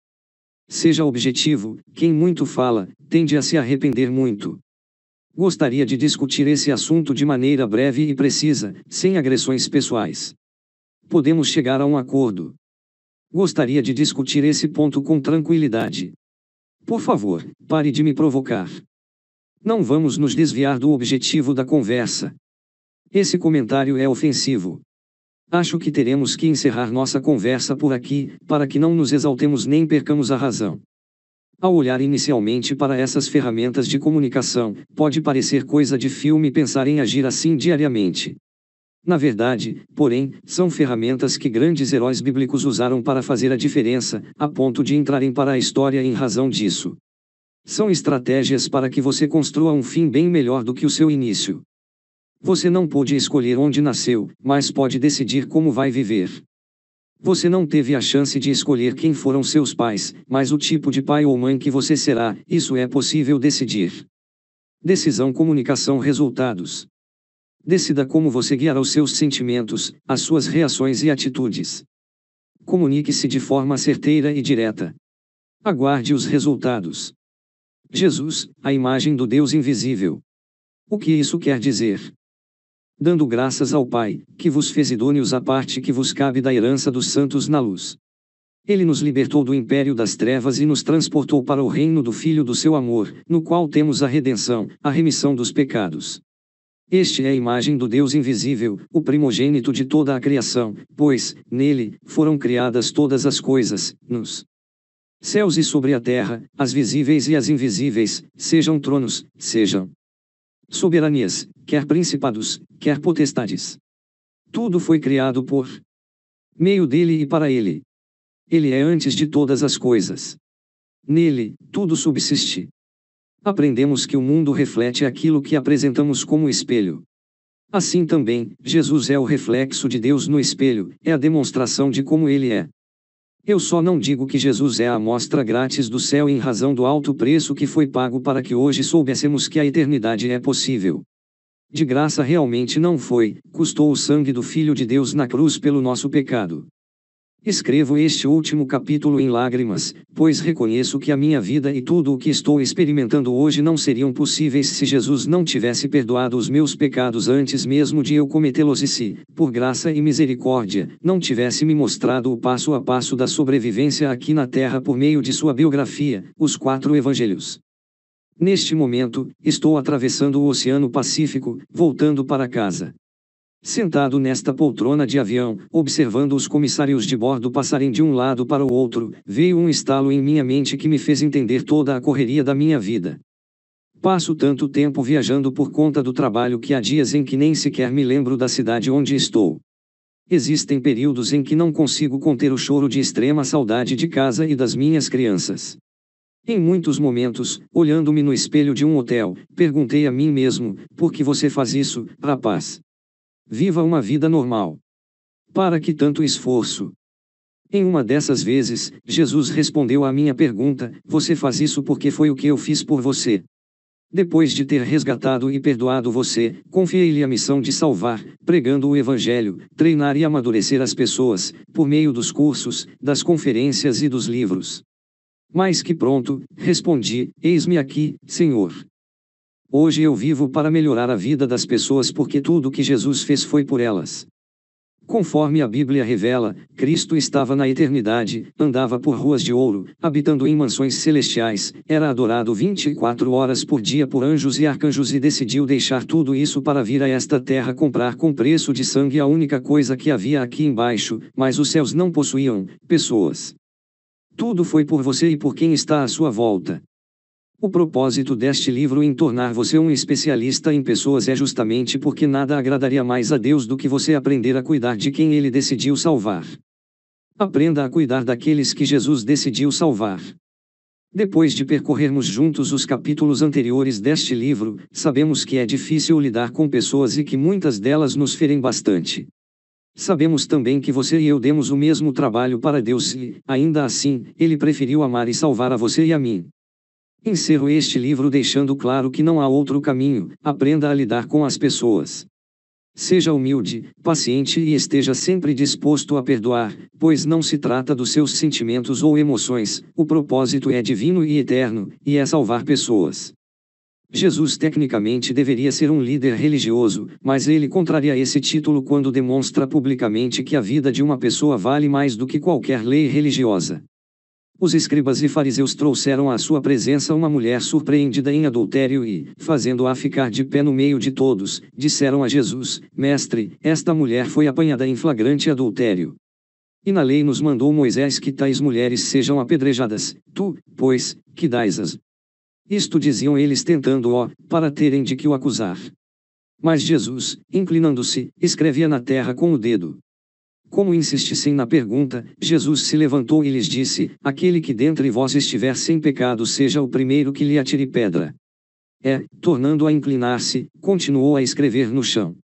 Speaker 1: Seja objetivo, quem muito fala, tende a se arrepender muito. Gostaria de discutir esse assunto de maneira breve e precisa, sem agressões pessoais. Podemos chegar a um acordo. Gostaria de discutir esse ponto com tranquilidade. Por favor, pare de me provocar. Não vamos nos desviar do objetivo da conversa. Esse comentário é ofensivo. Acho que teremos que encerrar nossa conversa por aqui, para que não nos exaltemos nem percamos a razão. Ao olhar inicialmente para essas ferramentas de comunicação, pode parecer coisa de filme pensar em agir assim diariamente. Na verdade, porém, são ferramentas que grandes heróis bíblicos usaram para fazer a diferença, a ponto de entrarem para a história em razão disso. São estratégias para que você construa um fim bem melhor do que o seu início. Você não pôde escolher onde nasceu, mas pode decidir como vai viver. Você não teve a chance de escolher quem foram seus pais, mas o tipo de pai ou mãe que você será, isso é possível decidir. Decisão Comunicação Resultados Decida como você guiará os seus sentimentos, as suas reações e atitudes. Comunique-se de forma certeira e direta. Aguarde os resultados. Jesus, a imagem do Deus invisível. O que isso quer dizer? dando graças ao Pai, que vos fez idôneos à parte que vos cabe da herança dos santos na luz. Ele nos libertou do império das trevas e nos transportou para o reino do Filho do seu amor, no qual temos a redenção, a remissão dos pecados. Este é a imagem do Deus invisível, o primogênito de toda a criação, pois, nele, foram criadas todas as coisas, nos céus e sobre a terra, as visíveis e as invisíveis, sejam tronos, sejam soberanias, quer principados, quer potestades. Tudo foi criado por meio dele e para ele. Ele é antes de todas as coisas. Nele, tudo subsiste. Aprendemos que o mundo reflete aquilo que apresentamos como espelho. Assim também, Jesus é o reflexo de Deus no espelho, é a demonstração de como ele é. Eu só não digo que Jesus é a amostra grátis do céu em razão do alto preço que foi pago para que hoje soubéssemos que a eternidade é possível. De graça realmente não foi, custou o sangue do Filho de Deus na cruz pelo nosso pecado. Escrevo este último capítulo em lágrimas, pois reconheço que a minha vida e tudo o que estou experimentando hoje não seriam possíveis se Jesus não tivesse perdoado os meus pecados antes mesmo de eu cometê-los e se, por graça e misericórdia, não tivesse me mostrado o passo a passo da sobrevivência aqui na terra por meio de sua biografia, os quatro evangelhos. Neste momento, estou atravessando o Oceano Pacífico, voltando para casa. Sentado nesta poltrona de avião, observando os comissários de bordo passarem de um lado para o outro, veio um estalo em minha mente que me fez entender toda a correria da minha vida. Passo tanto tempo viajando por conta do trabalho que há dias em que nem sequer me lembro da cidade onde estou. Existem períodos em que não consigo conter o choro de extrema saudade de casa e das minhas crianças. Em muitos momentos, olhando-me no espelho de um hotel, perguntei a mim mesmo: por que você faz isso, rapaz? Viva uma vida normal. Para que tanto esforço? Em uma dessas vezes, Jesus respondeu à minha pergunta: Você faz isso porque foi o que eu fiz por você. Depois de ter resgatado e perdoado você, confiei-lhe a missão de salvar, pregando o Evangelho, treinar e amadurecer as pessoas, por meio dos cursos, das conferências e dos livros. Mais que pronto, respondi: Eis-me aqui, Senhor. Hoje eu vivo para melhorar a vida das pessoas porque tudo que Jesus fez foi por elas. Conforme a Bíblia revela, Cristo estava na eternidade, andava por ruas de ouro, habitando em mansões celestiais, era adorado 24 horas por dia por anjos e arcanjos e decidiu deixar tudo isso para vir a esta terra comprar com preço de sangue a única coisa que havia aqui embaixo, mas os céus não possuíam pessoas. Tudo foi por você e por quem está à sua volta. O propósito deste livro em tornar você um especialista em pessoas é justamente porque nada agradaria mais a Deus do que você aprender a cuidar de quem ele decidiu salvar. Aprenda a cuidar daqueles que Jesus decidiu salvar. Depois de percorrermos juntos os capítulos anteriores deste livro, sabemos que é difícil lidar com pessoas e que muitas delas nos ferem bastante. Sabemos também que você e eu demos o mesmo trabalho para Deus e, ainda assim, Ele preferiu amar e salvar a você e a mim. Encerro este livro deixando claro que não há outro caminho, aprenda a lidar com as pessoas. Seja humilde, paciente e esteja sempre disposto a perdoar, pois não se trata dos seus sentimentos ou emoções, o propósito é divino e eterno, e é salvar pessoas. Jesus tecnicamente deveria ser um líder religioso, mas ele contraria esse título quando demonstra publicamente que a vida de uma pessoa vale mais do que qualquer lei religiosa. Os escribas e fariseus trouxeram à sua presença uma mulher surpreendida em adultério e, fazendo-a ficar de pé no meio de todos, disseram a Jesus: Mestre, esta mulher foi apanhada em flagrante adultério. E na lei nos mandou Moisés que tais mulheres sejam apedrejadas, tu, pois, que dais-as. Isto diziam eles tentando-o, para terem de que o acusar. Mas Jesus, inclinando-se, escrevia na terra com o dedo. Como insistissem na pergunta, Jesus se levantou e lhes disse: Aquele que dentre vós estiver sem pecado, seja o primeiro que lhe atire pedra. É, tornando a inclinar-se, continuou a escrever no chão.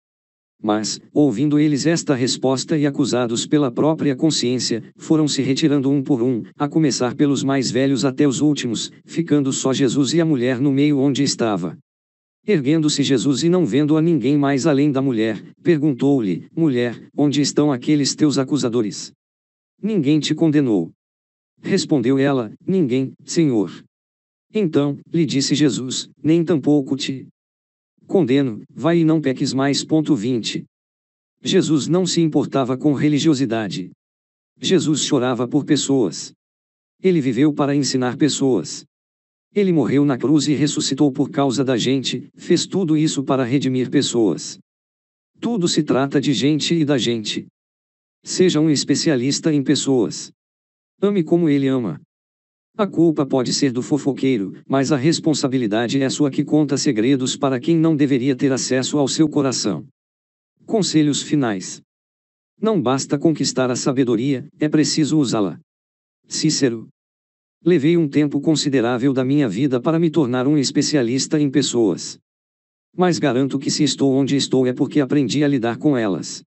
Speaker 1: Mas, ouvindo eles esta resposta e acusados pela própria consciência, foram se retirando um por um, a começar pelos mais velhos até os últimos, ficando só Jesus e a mulher no meio onde estava. Erguendo-se Jesus e não vendo a ninguém mais além da mulher, perguntou-lhe: Mulher, onde estão aqueles teus acusadores? Ninguém te condenou. Respondeu ela: Ninguém, Senhor. Então, lhe disse Jesus: Nem tampouco te condeno, vai e não peques mais. Ponto 20. Jesus não se importava com religiosidade. Jesus chorava por pessoas. Ele viveu para ensinar pessoas. Ele morreu na cruz e ressuscitou por causa da gente, fez tudo isso para redimir pessoas. Tudo se trata de gente e da gente. Seja um especialista em pessoas. Ame como ele ama. A culpa pode ser do fofoqueiro, mas a responsabilidade é sua que conta segredos para quem não deveria ter acesso ao seu coração. Conselhos finais: Não basta conquistar a sabedoria, é preciso usá-la. Cícero, Levei um tempo considerável da minha vida para me tornar um especialista em pessoas. Mas garanto que se estou onde estou é porque aprendi a lidar com elas.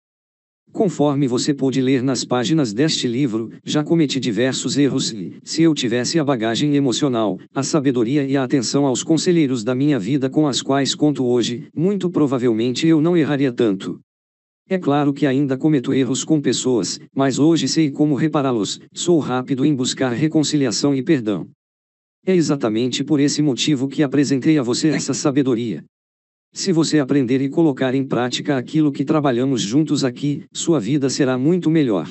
Speaker 1: Conforme você pôde ler nas páginas deste livro, já cometi diversos erros e, se eu tivesse a bagagem emocional, a sabedoria e a atenção aos conselheiros da minha vida com as quais conto hoje, muito provavelmente eu não erraria tanto. É claro que ainda cometo erros com pessoas, mas hoje sei como repará-los, sou rápido em buscar reconciliação e perdão. É exatamente por esse motivo que apresentei a você essa sabedoria. Se você aprender e colocar em prática aquilo que trabalhamos juntos aqui, sua vida será muito melhor.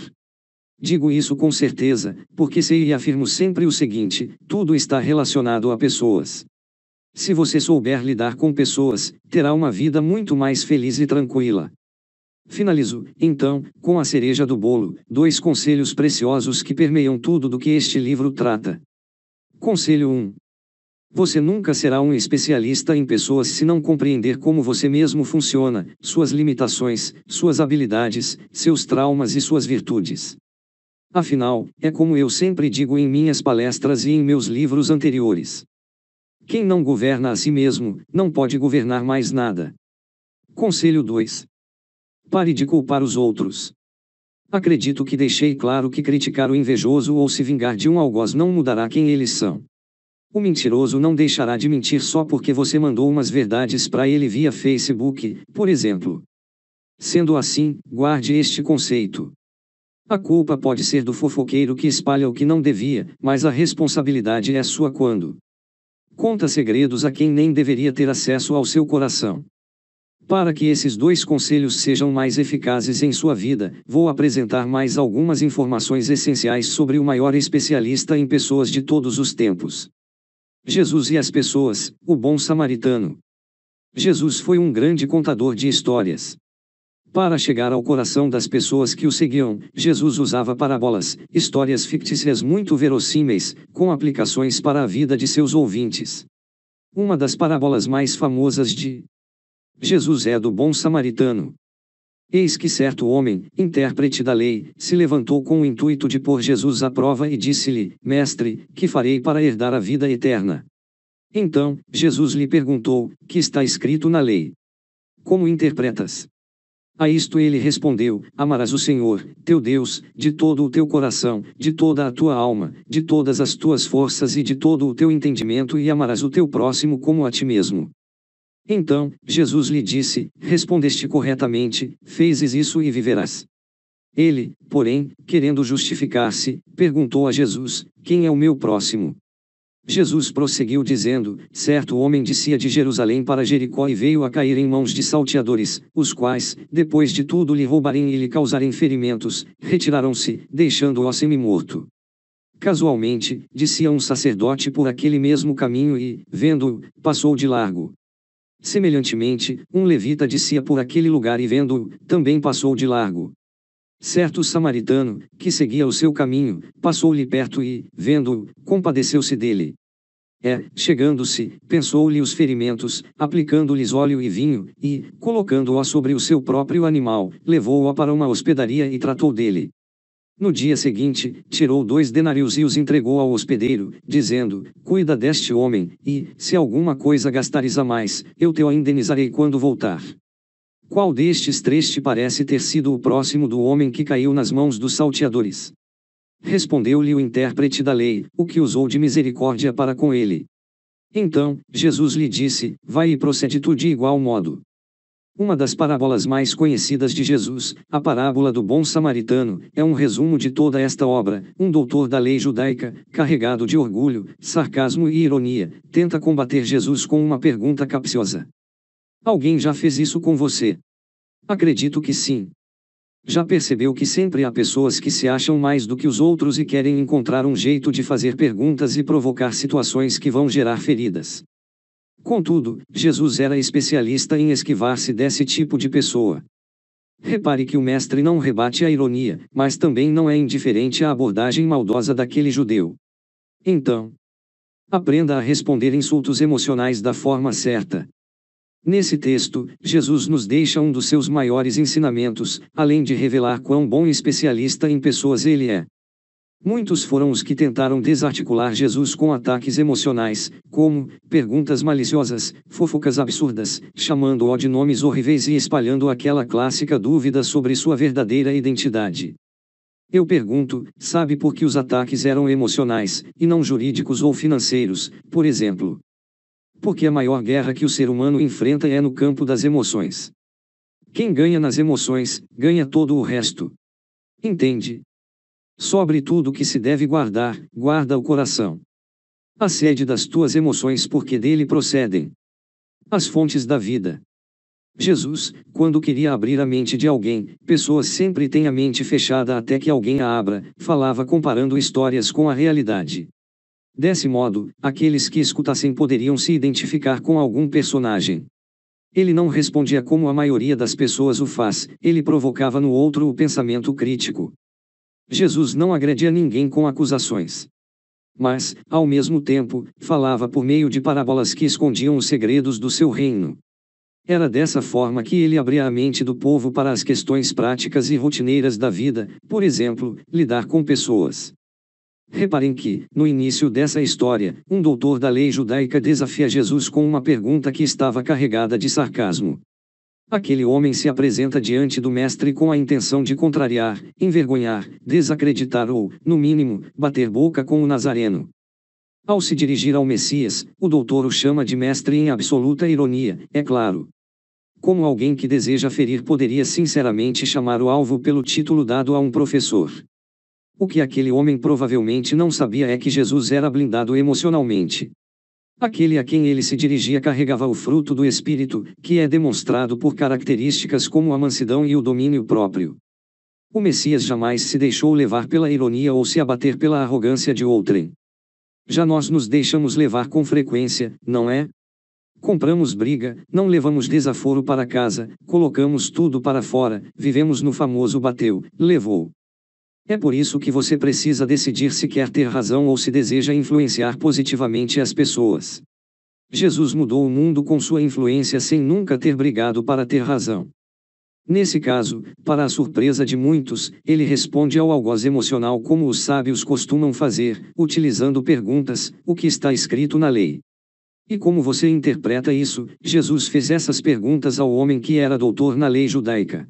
Speaker 1: Digo isso com certeza, porque sei e afirmo sempre o seguinte: tudo está relacionado a pessoas. Se você souber lidar com pessoas, terá uma vida muito mais feliz e tranquila. Finalizo, então, com a cereja do bolo, dois conselhos preciosos que permeiam tudo do que este livro trata. Conselho 1. Você nunca será um especialista em pessoas se não compreender como você mesmo funciona, suas limitações, suas habilidades, seus traumas e suas virtudes. Afinal, é como eu sempre digo em minhas palestras e em meus livros anteriores. Quem não governa a si mesmo, não pode governar mais nada. Conselho 2. Pare de culpar os outros. Acredito que deixei claro que criticar o invejoso ou se vingar de um algoz não mudará quem eles são. O mentiroso não deixará de mentir só porque você mandou umas verdades para ele via Facebook, por exemplo. Sendo assim, guarde este conceito. A culpa pode ser do fofoqueiro que espalha o que não devia, mas a responsabilidade é sua quando conta segredos a quem nem deveria ter acesso ao seu coração. Para que esses dois conselhos sejam mais eficazes em sua vida, vou apresentar mais algumas informações essenciais sobre o maior especialista em pessoas de todos os tempos. Jesus e as pessoas, o bom samaritano. Jesus foi um grande contador de histórias. Para chegar ao coração das pessoas que o seguiam, Jesus usava parábolas, histórias fictícias muito verossímeis, com aplicações para a vida de seus ouvintes. Uma das parábolas mais famosas de Jesus é do bom samaritano. Eis que certo homem, intérprete da lei, se levantou com o intuito de pôr Jesus à prova e disse-lhe: Mestre, que farei para herdar a vida eterna? Então, Jesus lhe perguntou: Que está escrito na lei? Como interpretas? A isto ele respondeu: Amarás o Senhor, teu Deus, de todo o teu coração, de toda a tua alma, de todas as tuas forças e de todo o teu entendimento, e amarás o teu próximo como a ti mesmo. Então, Jesus lhe disse: Respondeste corretamente, fezes isso e viverás. Ele, porém, querendo justificar-se, perguntou a Jesus: Quem é o meu próximo? Jesus prosseguiu dizendo: Certo homem descia de Jerusalém para Jericó e veio a cair em mãos de salteadores, os quais, depois de tudo, lhe roubarem e lhe causarem ferimentos, retiraram-se, deixando-o semi-morto. Casualmente, descia um sacerdote por aquele mesmo caminho e, vendo-o, passou de largo. Semelhantemente, um levita descia por aquele lugar e vendo-o, também passou de largo. Certo samaritano, que seguia o seu caminho, passou-lhe perto e, vendo-o, compadeceu-se dele. É, chegando-se, pensou-lhe os ferimentos, aplicando-lhes óleo e vinho, e, colocando-o sobre o seu próprio animal, levou-o para uma hospedaria e tratou dele. No dia seguinte, tirou dois denários e os entregou ao hospedeiro, dizendo: Cuida deste homem, e, se alguma coisa gastares a mais, eu te o indenizarei quando voltar. Qual destes três te parece ter sido o próximo do homem que caiu nas mãos dos salteadores? Respondeu-lhe o intérprete da lei, o que usou de misericórdia para com ele. Então, Jesus lhe disse: Vai e procede tu de igual modo. Uma das parábolas mais conhecidas de Jesus, a parábola do bom samaritano, é um resumo de toda esta obra. Um doutor da lei judaica, carregado de orgulho, sarcasmo e ironia, tenta combater Jesus com uma pergunta capciosa. Alguém já fez isso com você? Acredito que sim. Já percebeu que sempre há pessoas que se acham mais do que os outros e querem encontrar um jeito de fazer perguntas e provocar situações que vão gerar feridas? Contudo, Jesus era especialista em esquivar-se desse tipo de pessoa. Repare que o mestre não rebate a ironia, mas também não é indiferente à abordagem maldosa daquele judeu. Então, aprenda a responder insultos emocionais da forma certa. Nesse texto, Jesus nos deixa um dos seus maiores ensinamentos, além de revelar quão bom especialista em pessoas ele é. Muitos foram os que tentaram desarticular Jesus com ataques emocionais, como perguntas maliciosas, fofocas absurdas, chamando-o de nomes horríveis e espalhando aquela clássica dúvida sobre sua verdadeira identidade. Eu pergunto, sabe por que os ataques eram emocionais, e não jurídicos ou financeiros, por exemplo? Porque a maior guerra que o ser humano enfrenta é no campo das emoções. Quem ganha nas emoções, ganha todo o resto. Entende? Sobre tudo que se deve guardar, guarda o coração. A sede das tuas emoções, porque dele procedem as fontes da vida. Jesus, quando queria abrir a mente de alguém, pessoas sempre têm a mente fechada até que alguém a abra, falava comparando histórias com a realidade. Desse modo, aqueles que escutassem poderiam se identificar com algum personagem. Ele não respondia como a maioria das pessoas o faz, ele provocava no outro o pensamento crítico. Jesus não agredia ninguém com acusações. Mas, ao mesmo tempo, falava por meio de parábolas que escondiam os segredos do seu reino. Era dessa forma que ele abria a mente do povo para as questões práticas e rotineiras da vida, por exemplo, lidar com pessoas. Reparem que, no início dessa história, um doutor da lei judaica desafia Jesus com uma pergunta que estava carregada de sarcasmo. Aquele homem se apresenta diante do mestre com a intenção de contrariar, envergonhar, desacreditar ou, no mínimo, bater boca com o Nazareno. Ao se dirigir ao Messias, o doutor o chama de mestre em absoluta ironia, é claro. Como alguém que deseja ferir poderia sinceramente chamar o alvo pelo título dado a um professor. O que aquele homem provavelmente não sabia é que Jesus era blindado emocionalmente. Aquele a quem ele se dirigia carregava o fruto do espírito, que é demonstrado por características como a mansidão e o domínio próprio. O Messias jamais se deixou levar pela ironia ou se abater pela arrogância de outrem. Já nós nos deixamos levar com frequência, não é? Compramos briga, não levamos desaforo para casa, colocamos tudo para fora, vivemos no famoso bateu, levou. É por isso que você precisa decidir se quer ter razão ou se deseja influenciar positivamente as pessoas. Jesus mudou o mundo com sua influência sem nunca ter brigado para ter razão. Nesse caso, para a surpresa de muitos, ele responde ao algoz emocional como os sábios costumam fazer, utilizando perguntas, o que está escrito na lei. E como você interpreta isso? Jesus fez essas perguntas ao homem que era doutor na lei judaica.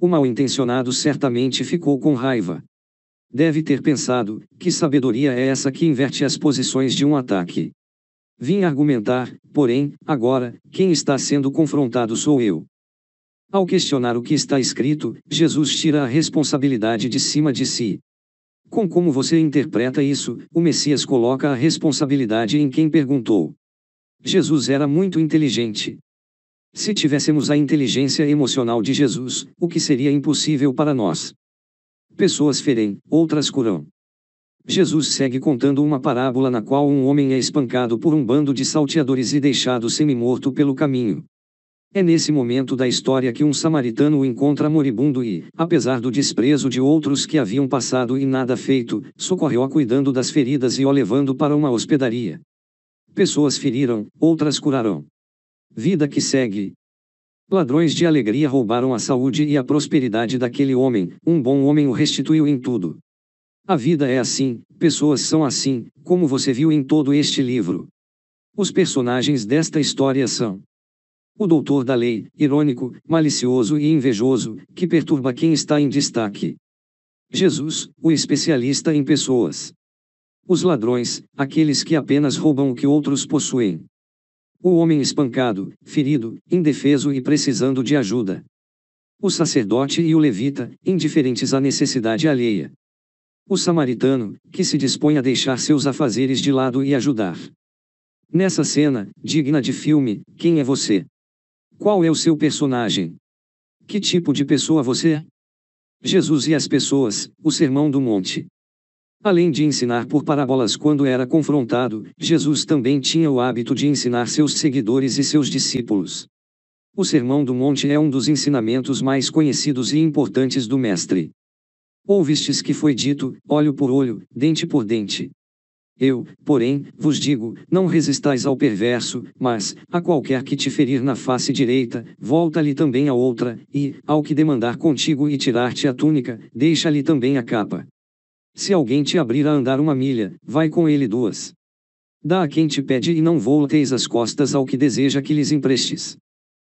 Speaker 1: O mal-intencionado certamente ficou com raiva. Deve ter pensado: que sabedoria é essa que inverte as posições de um ataque? Vim argumentar, porém, agora, quem está sendo confrontado sou eu. Ao questionar o que está escrito, Jesus tira a responsabilidade de cima de si. Com como você interpreta isso, o Messias coloca a responsabilidade em quem perguntou. Jesus era muito inteligente se tivéssemos a inteligência emocional de Jesus, o que seria impossível para nós. Pessoas ferem, outras curam. Jesus segue contando uma parábola na qual um homem é espancado por um bando de salteadores e deixado semi-morto pelo caminho. É nesse momento da história que um samaritano o encontra moribundo e, apesar do desprezo de outros que haviam passado e nada feito, socorreu a cuidando das feridas e o levando para uma hospedaria. Pessoas feriram, outras curarão. Vida que segue. Ladrões de alegria roubaram a saúde e a prosperidade daquele homem, um bom homem o restituiu em tudo. A vida é assim, pessoas são assim, como você viu em todo este livro. Os personagens desta história são o doutor da lei, irônico, malicioso e invejoso, que perturba quem está em destaque. Jesus, o especialista em pessoas. Os ladrões, aqueles que apenas roubam o que outros possuem. O homem espancado, ferido, indefeso e precisando de ajuda. O sacerdote e o levita, indiferentes à necessidade alheia. O samaritano, que se dispõe a deixar seus afazeres de lado e ajudar. Nessa cena, digna de filme, quem é você? Qual é o seu personagem? Que tipo de pessoa você é? Jesus e as pessoas, o Sermão do Monte. Além de ensinar por parábolas quando era confrontado, Jesus também tinha o hábito de ensinar seus seguidores e seus discípulos. O Sermão do Monte é um dos ensinamentos mais conhecidos e importantes do Mestre. Ouvistes que foi dito, olho por olho, dente por dente. Eu, porém, vos digo: não resistais ao perverso, mas, a qualquer que te ferir na face direita, volta-lhe também a outra, e, ao que demandar contigo e tirar-te a túnica, deixa-lhe também a capa. Se alguém te abrir a andar uma milha, vai com ele duas. Dá a quem te pede e não volteis as costas ao que deseja que lhes emprestes.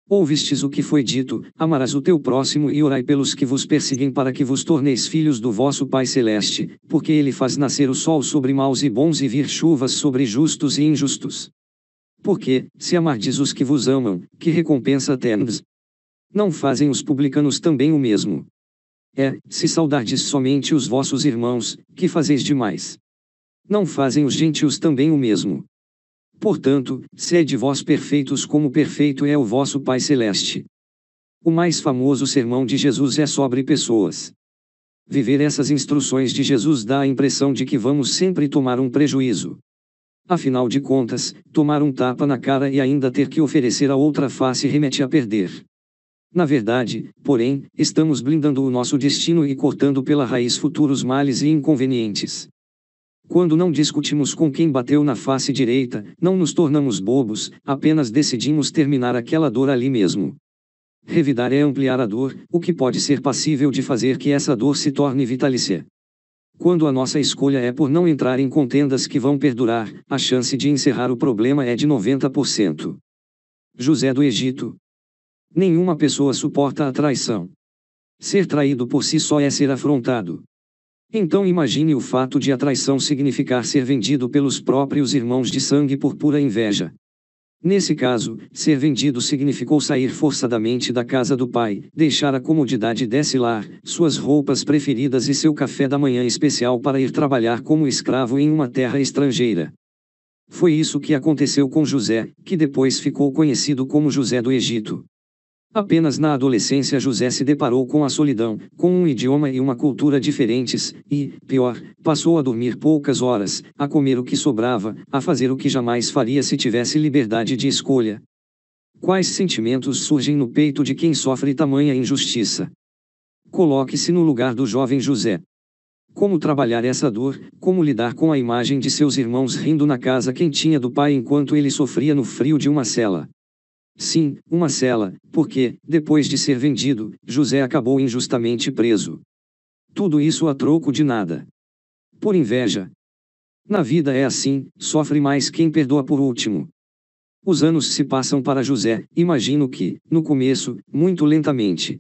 Speaker 1: Ouvistes o que foi dito: amarás o teu próximo e orai pelos que vos perseguem, para que vos torneis filhos do vosso Pai Celeste, porque ele faz nascer o sol sobre maus e bons e vir chuvas sobre justos e injustos. Porque, se amardes os que vos amam, que recompensa tendes? Não fazem os publicanos também o mesmo? É, se saudardes somente os vossos irmãos, que fazeis demais? Não fazem os gentios também o mesmo? Portanto, sede vós perfeitos como perfeito é o vosso Pai Celeste. O mais famoso sermão de Jesus é sobre pessoas. Viver essas instruções de Jesus dá a impressão de que vamos sempre tomar um prejuízo. Afinal de contas, tomar um tapa na cara e ainda ter que oferecer a outra face remete a perder. Na verdade, porém, estamos blindando o nosso destino e cortando pela raiz futuros males e inconvenientes. Quando não discutimos com quem bateu na face direita, não nos tornamos bobos, apenas decidimos terminar aquela dor ali mesmo. Revidar é ampliar a dor, o que pode ser passível de fazer que essa dor se torne vitalícia. Quando a nossa escolha é por não entrar em contendas que vão perdurar, a chance de encerrar o problema é de 90%. José do Egito, Nenhuma pessoa suporta a traição. Ser traído por si só é ser afrontado. Então imagine o fato de a traição significar ser vendido pelos próprios irmãos de sangue por pura inveja. Nesse caso, ser vendido significou sair forçadamente da casa do pai, deixar a comodidade desse lar, suas roupas preferidas e seu café da manhã especial para ir trabalhar como escravo em uma terra estrangeira. Foi isso que aconteceu com José, que depois ficou conhecido como José do Egito. Apenas na adolescência José se deparou com a solidão, com um idioma e uma cultura diferentes, e, pior, passou a dormir poucas horas, a comer o que sobrava, a fazer o que jamais faria se tivesse liberdade de escolha. Quais sentimentos surgem no peito de quem sofre tamanha injustiça? Coloque-se no lugar do jovem José. Como trabalhar essa dor, como lidar com a imagem de seus irmãos rindo na casa quentinha do pai enquanto ele sofria no frio de uma cela. Sim, uma cela, porque, depois de ser vendido, José acabou injustamente preso. Tudo isso a troco de nada. Por inveja. Na vida é assim, sofre mais quem perdoa por último. Os anos se passam para José, imagino que, no começo, muito lentamente.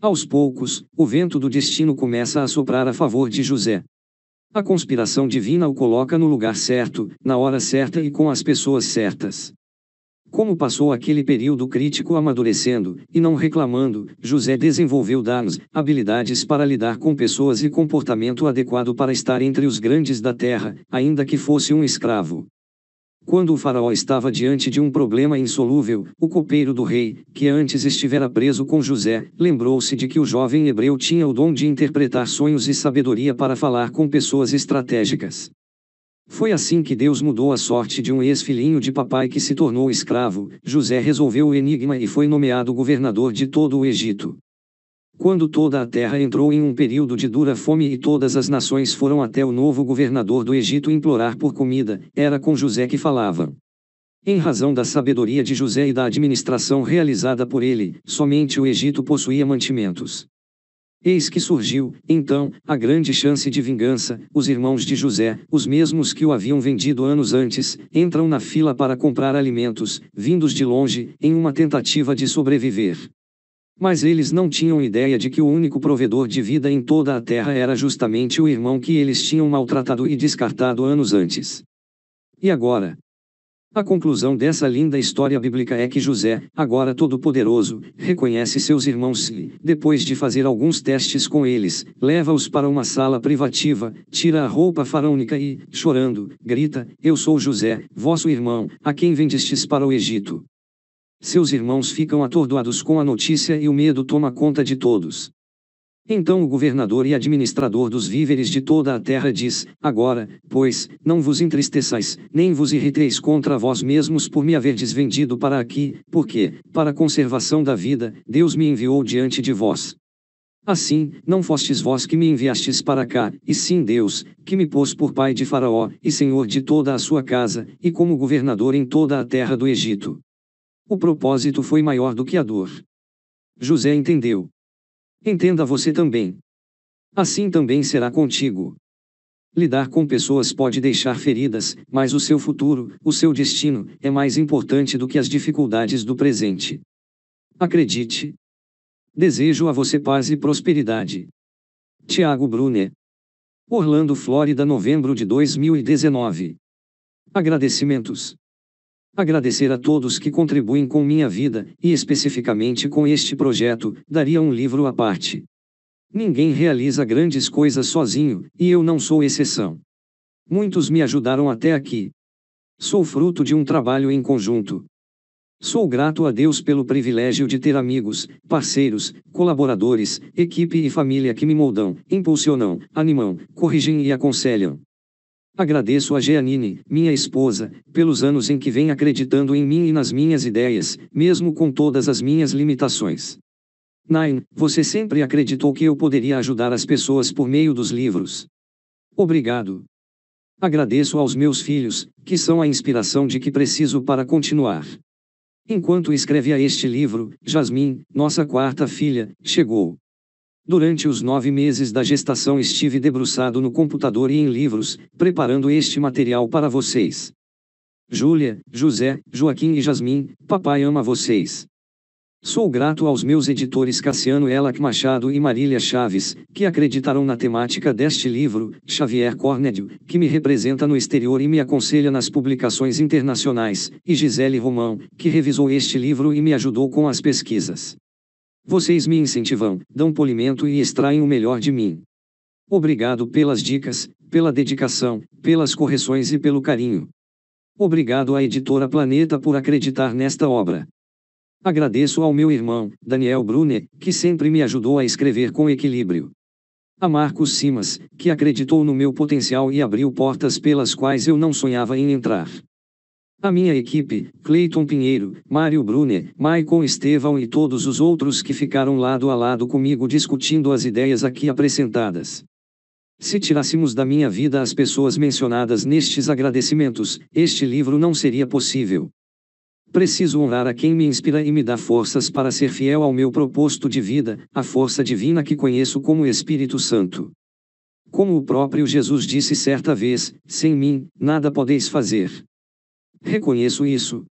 Speaker 1: Aos poucos, o vento do destino começa a soprar a favor de José. A conspiração divina o coloca no lugar certo, na hora certa e com as pessoas certas. Como passou aquele período crítico amadurecendo, e não reclamando, José desenvolveu danos, habilidades para lidar com pessoas e comportamento adequado para estar entre os grandes da terra, ainda que fosse um escravo. Quando o faraó estava diante de um problema insolúvel, o copeiro do rei, que antes estivera preso com José, lembrou-se de que o jovem hebreu tinha o dom de interpretar sonhos e sabedoria para falar com pessoas estratégicas. Foi assim que Deus mudou a sorte de um ex-filhinho de papai que se tornou escravo. José resolveu o enigma e foi nomeado governador de todo o Egito. Quando toda a terra entrou em um período de dura fome e todas as nações foram até o novo governador do Egito implorar por comida, era com José que falava. Em razão da sabedoria de José e da administração realizada por ele, somente o Egito possuía mantimentos. Eis que surgiu, então, a grande chance de vingança, os irmãos de José, os mesmos que o haviam vendido anos antes, entram na fila para comprar alimentos, vindos de longe, em uma tentativa de sobreviver. Mas eles não tinham ideia de que o único provedor de vida em toda a terra era justamente o irmão que eles tinham maltratado e descartado anos antes. E agora? A conclusão dessa linda história bíblica é que José, agora todo-poderoso, reconhece seus irmãos e, depois de fazer alguns testes com eles, leva-os para uma sala privativa, tira a roupa faraônica e, chorando, grita: Eu sou José, vosso irmão, a quem vendestes para o Egito. Seus irmãos ficam atordoados com a notícia e o medo toma conta de todos. Então o governador e administrador dos víveres de toda a terra diz: Agora, pois, não vos entristeçais, nem vos irriteis contra vós mesmos por me haverdes vendido para aqui, porque, para a conservação da vida, Deus me enviou diante de vós. Assim, não fostes vós que me enviastes para cá, e sim Deus, que me pôs por pai de Faraó, e senhor de toda a sua casa, e como governador em toda a terra do Egito. O propósito foi maior do que a dor. José entendeu. Entenda você também. Assim também será contigo. Lidar com pessoas pode deixar feridas, mas o seu futuro, o seu destino, é mais importante do que as dificuldades do presente. Acredite. Desejo a você paz e prosperidade. Tiago Brunner. Orlando, Flórida, novembro de 2019. Agradecimentos. Agradecer a todos que contribuem com minha vida, e especificamente com este projeto, daria um livro à parte. Ninguém realiza grandes coisas sozinho, e eu não sou exceção. Muitos me ajudaram até aqui. Sou fruto de um trabalho em conjunto. Sou grato a Deus pelo privilégio de ter amigos, parceiros, colaboradores, equipe e família que me moldam, impulsionam, animam, corrigem e aconselham. Agradeço a Jeanine, minha esposa, pelos anos em que vem acreditando em mim e nas minhas ideias, mesmo com todas as minhas limitações. Nain, você sempre acreditou que eu poderia ajudar as pessoas por meio dos livros. Obrigado. Agradeço aos meus filhos, que são a inspiração de que preciso para continuar. Enquanto escrevia este livro, Jasmine, nossa quarta filha, chegou. Durante os nove meses da gestação estive debruçado no computador e em livros, preparando este material para vocês. Júlia, José, Joaquim e Jasmin, papai ama vocês. Sou grato aos meus editores Cassiano Elac Machado e Marília Chaves, que acreditaram na temática deste livro, Xavier Cornédio, que me representa no exterior e me aconselha nas publicações internacionais, e Gisele Romão, que revisou este livro e me ajudou com as pesquisas. Vocês me incentivam, dão polimento e extraem o melhor de mim. Obrigado pelas dicas, pela dedicação, pelas correções e pelo carinho. Obrigado à editora Planeta por acreditar nesta obra. Agradeço ao meu irmão, Daniel Brune, que sempre me ajudou a escrever com equilíbrio. A Marcos Simas, que acreditou no meu potencial e abriu portas pelas quais eu não sonhava em entrar. A minha equipe, Cleiton Pinheiro, Mário Brunner, Maicon Estevão e todos os outros que ficaram lado a lado comigo discutindo as ideias aqui apresentadas. Se tirássemos da minha vida as pessoas mencionadas nestes agradecimentos, este livro não seria possível. Preciso honrar a quem me inspira e me dá forças para ser fiel ao meu proposto de vida, a força divina que conheço como Espírito Santo. Como o próprio Jesus disse certa vez: sem mim, nada podeis fazer. Reconheço isso,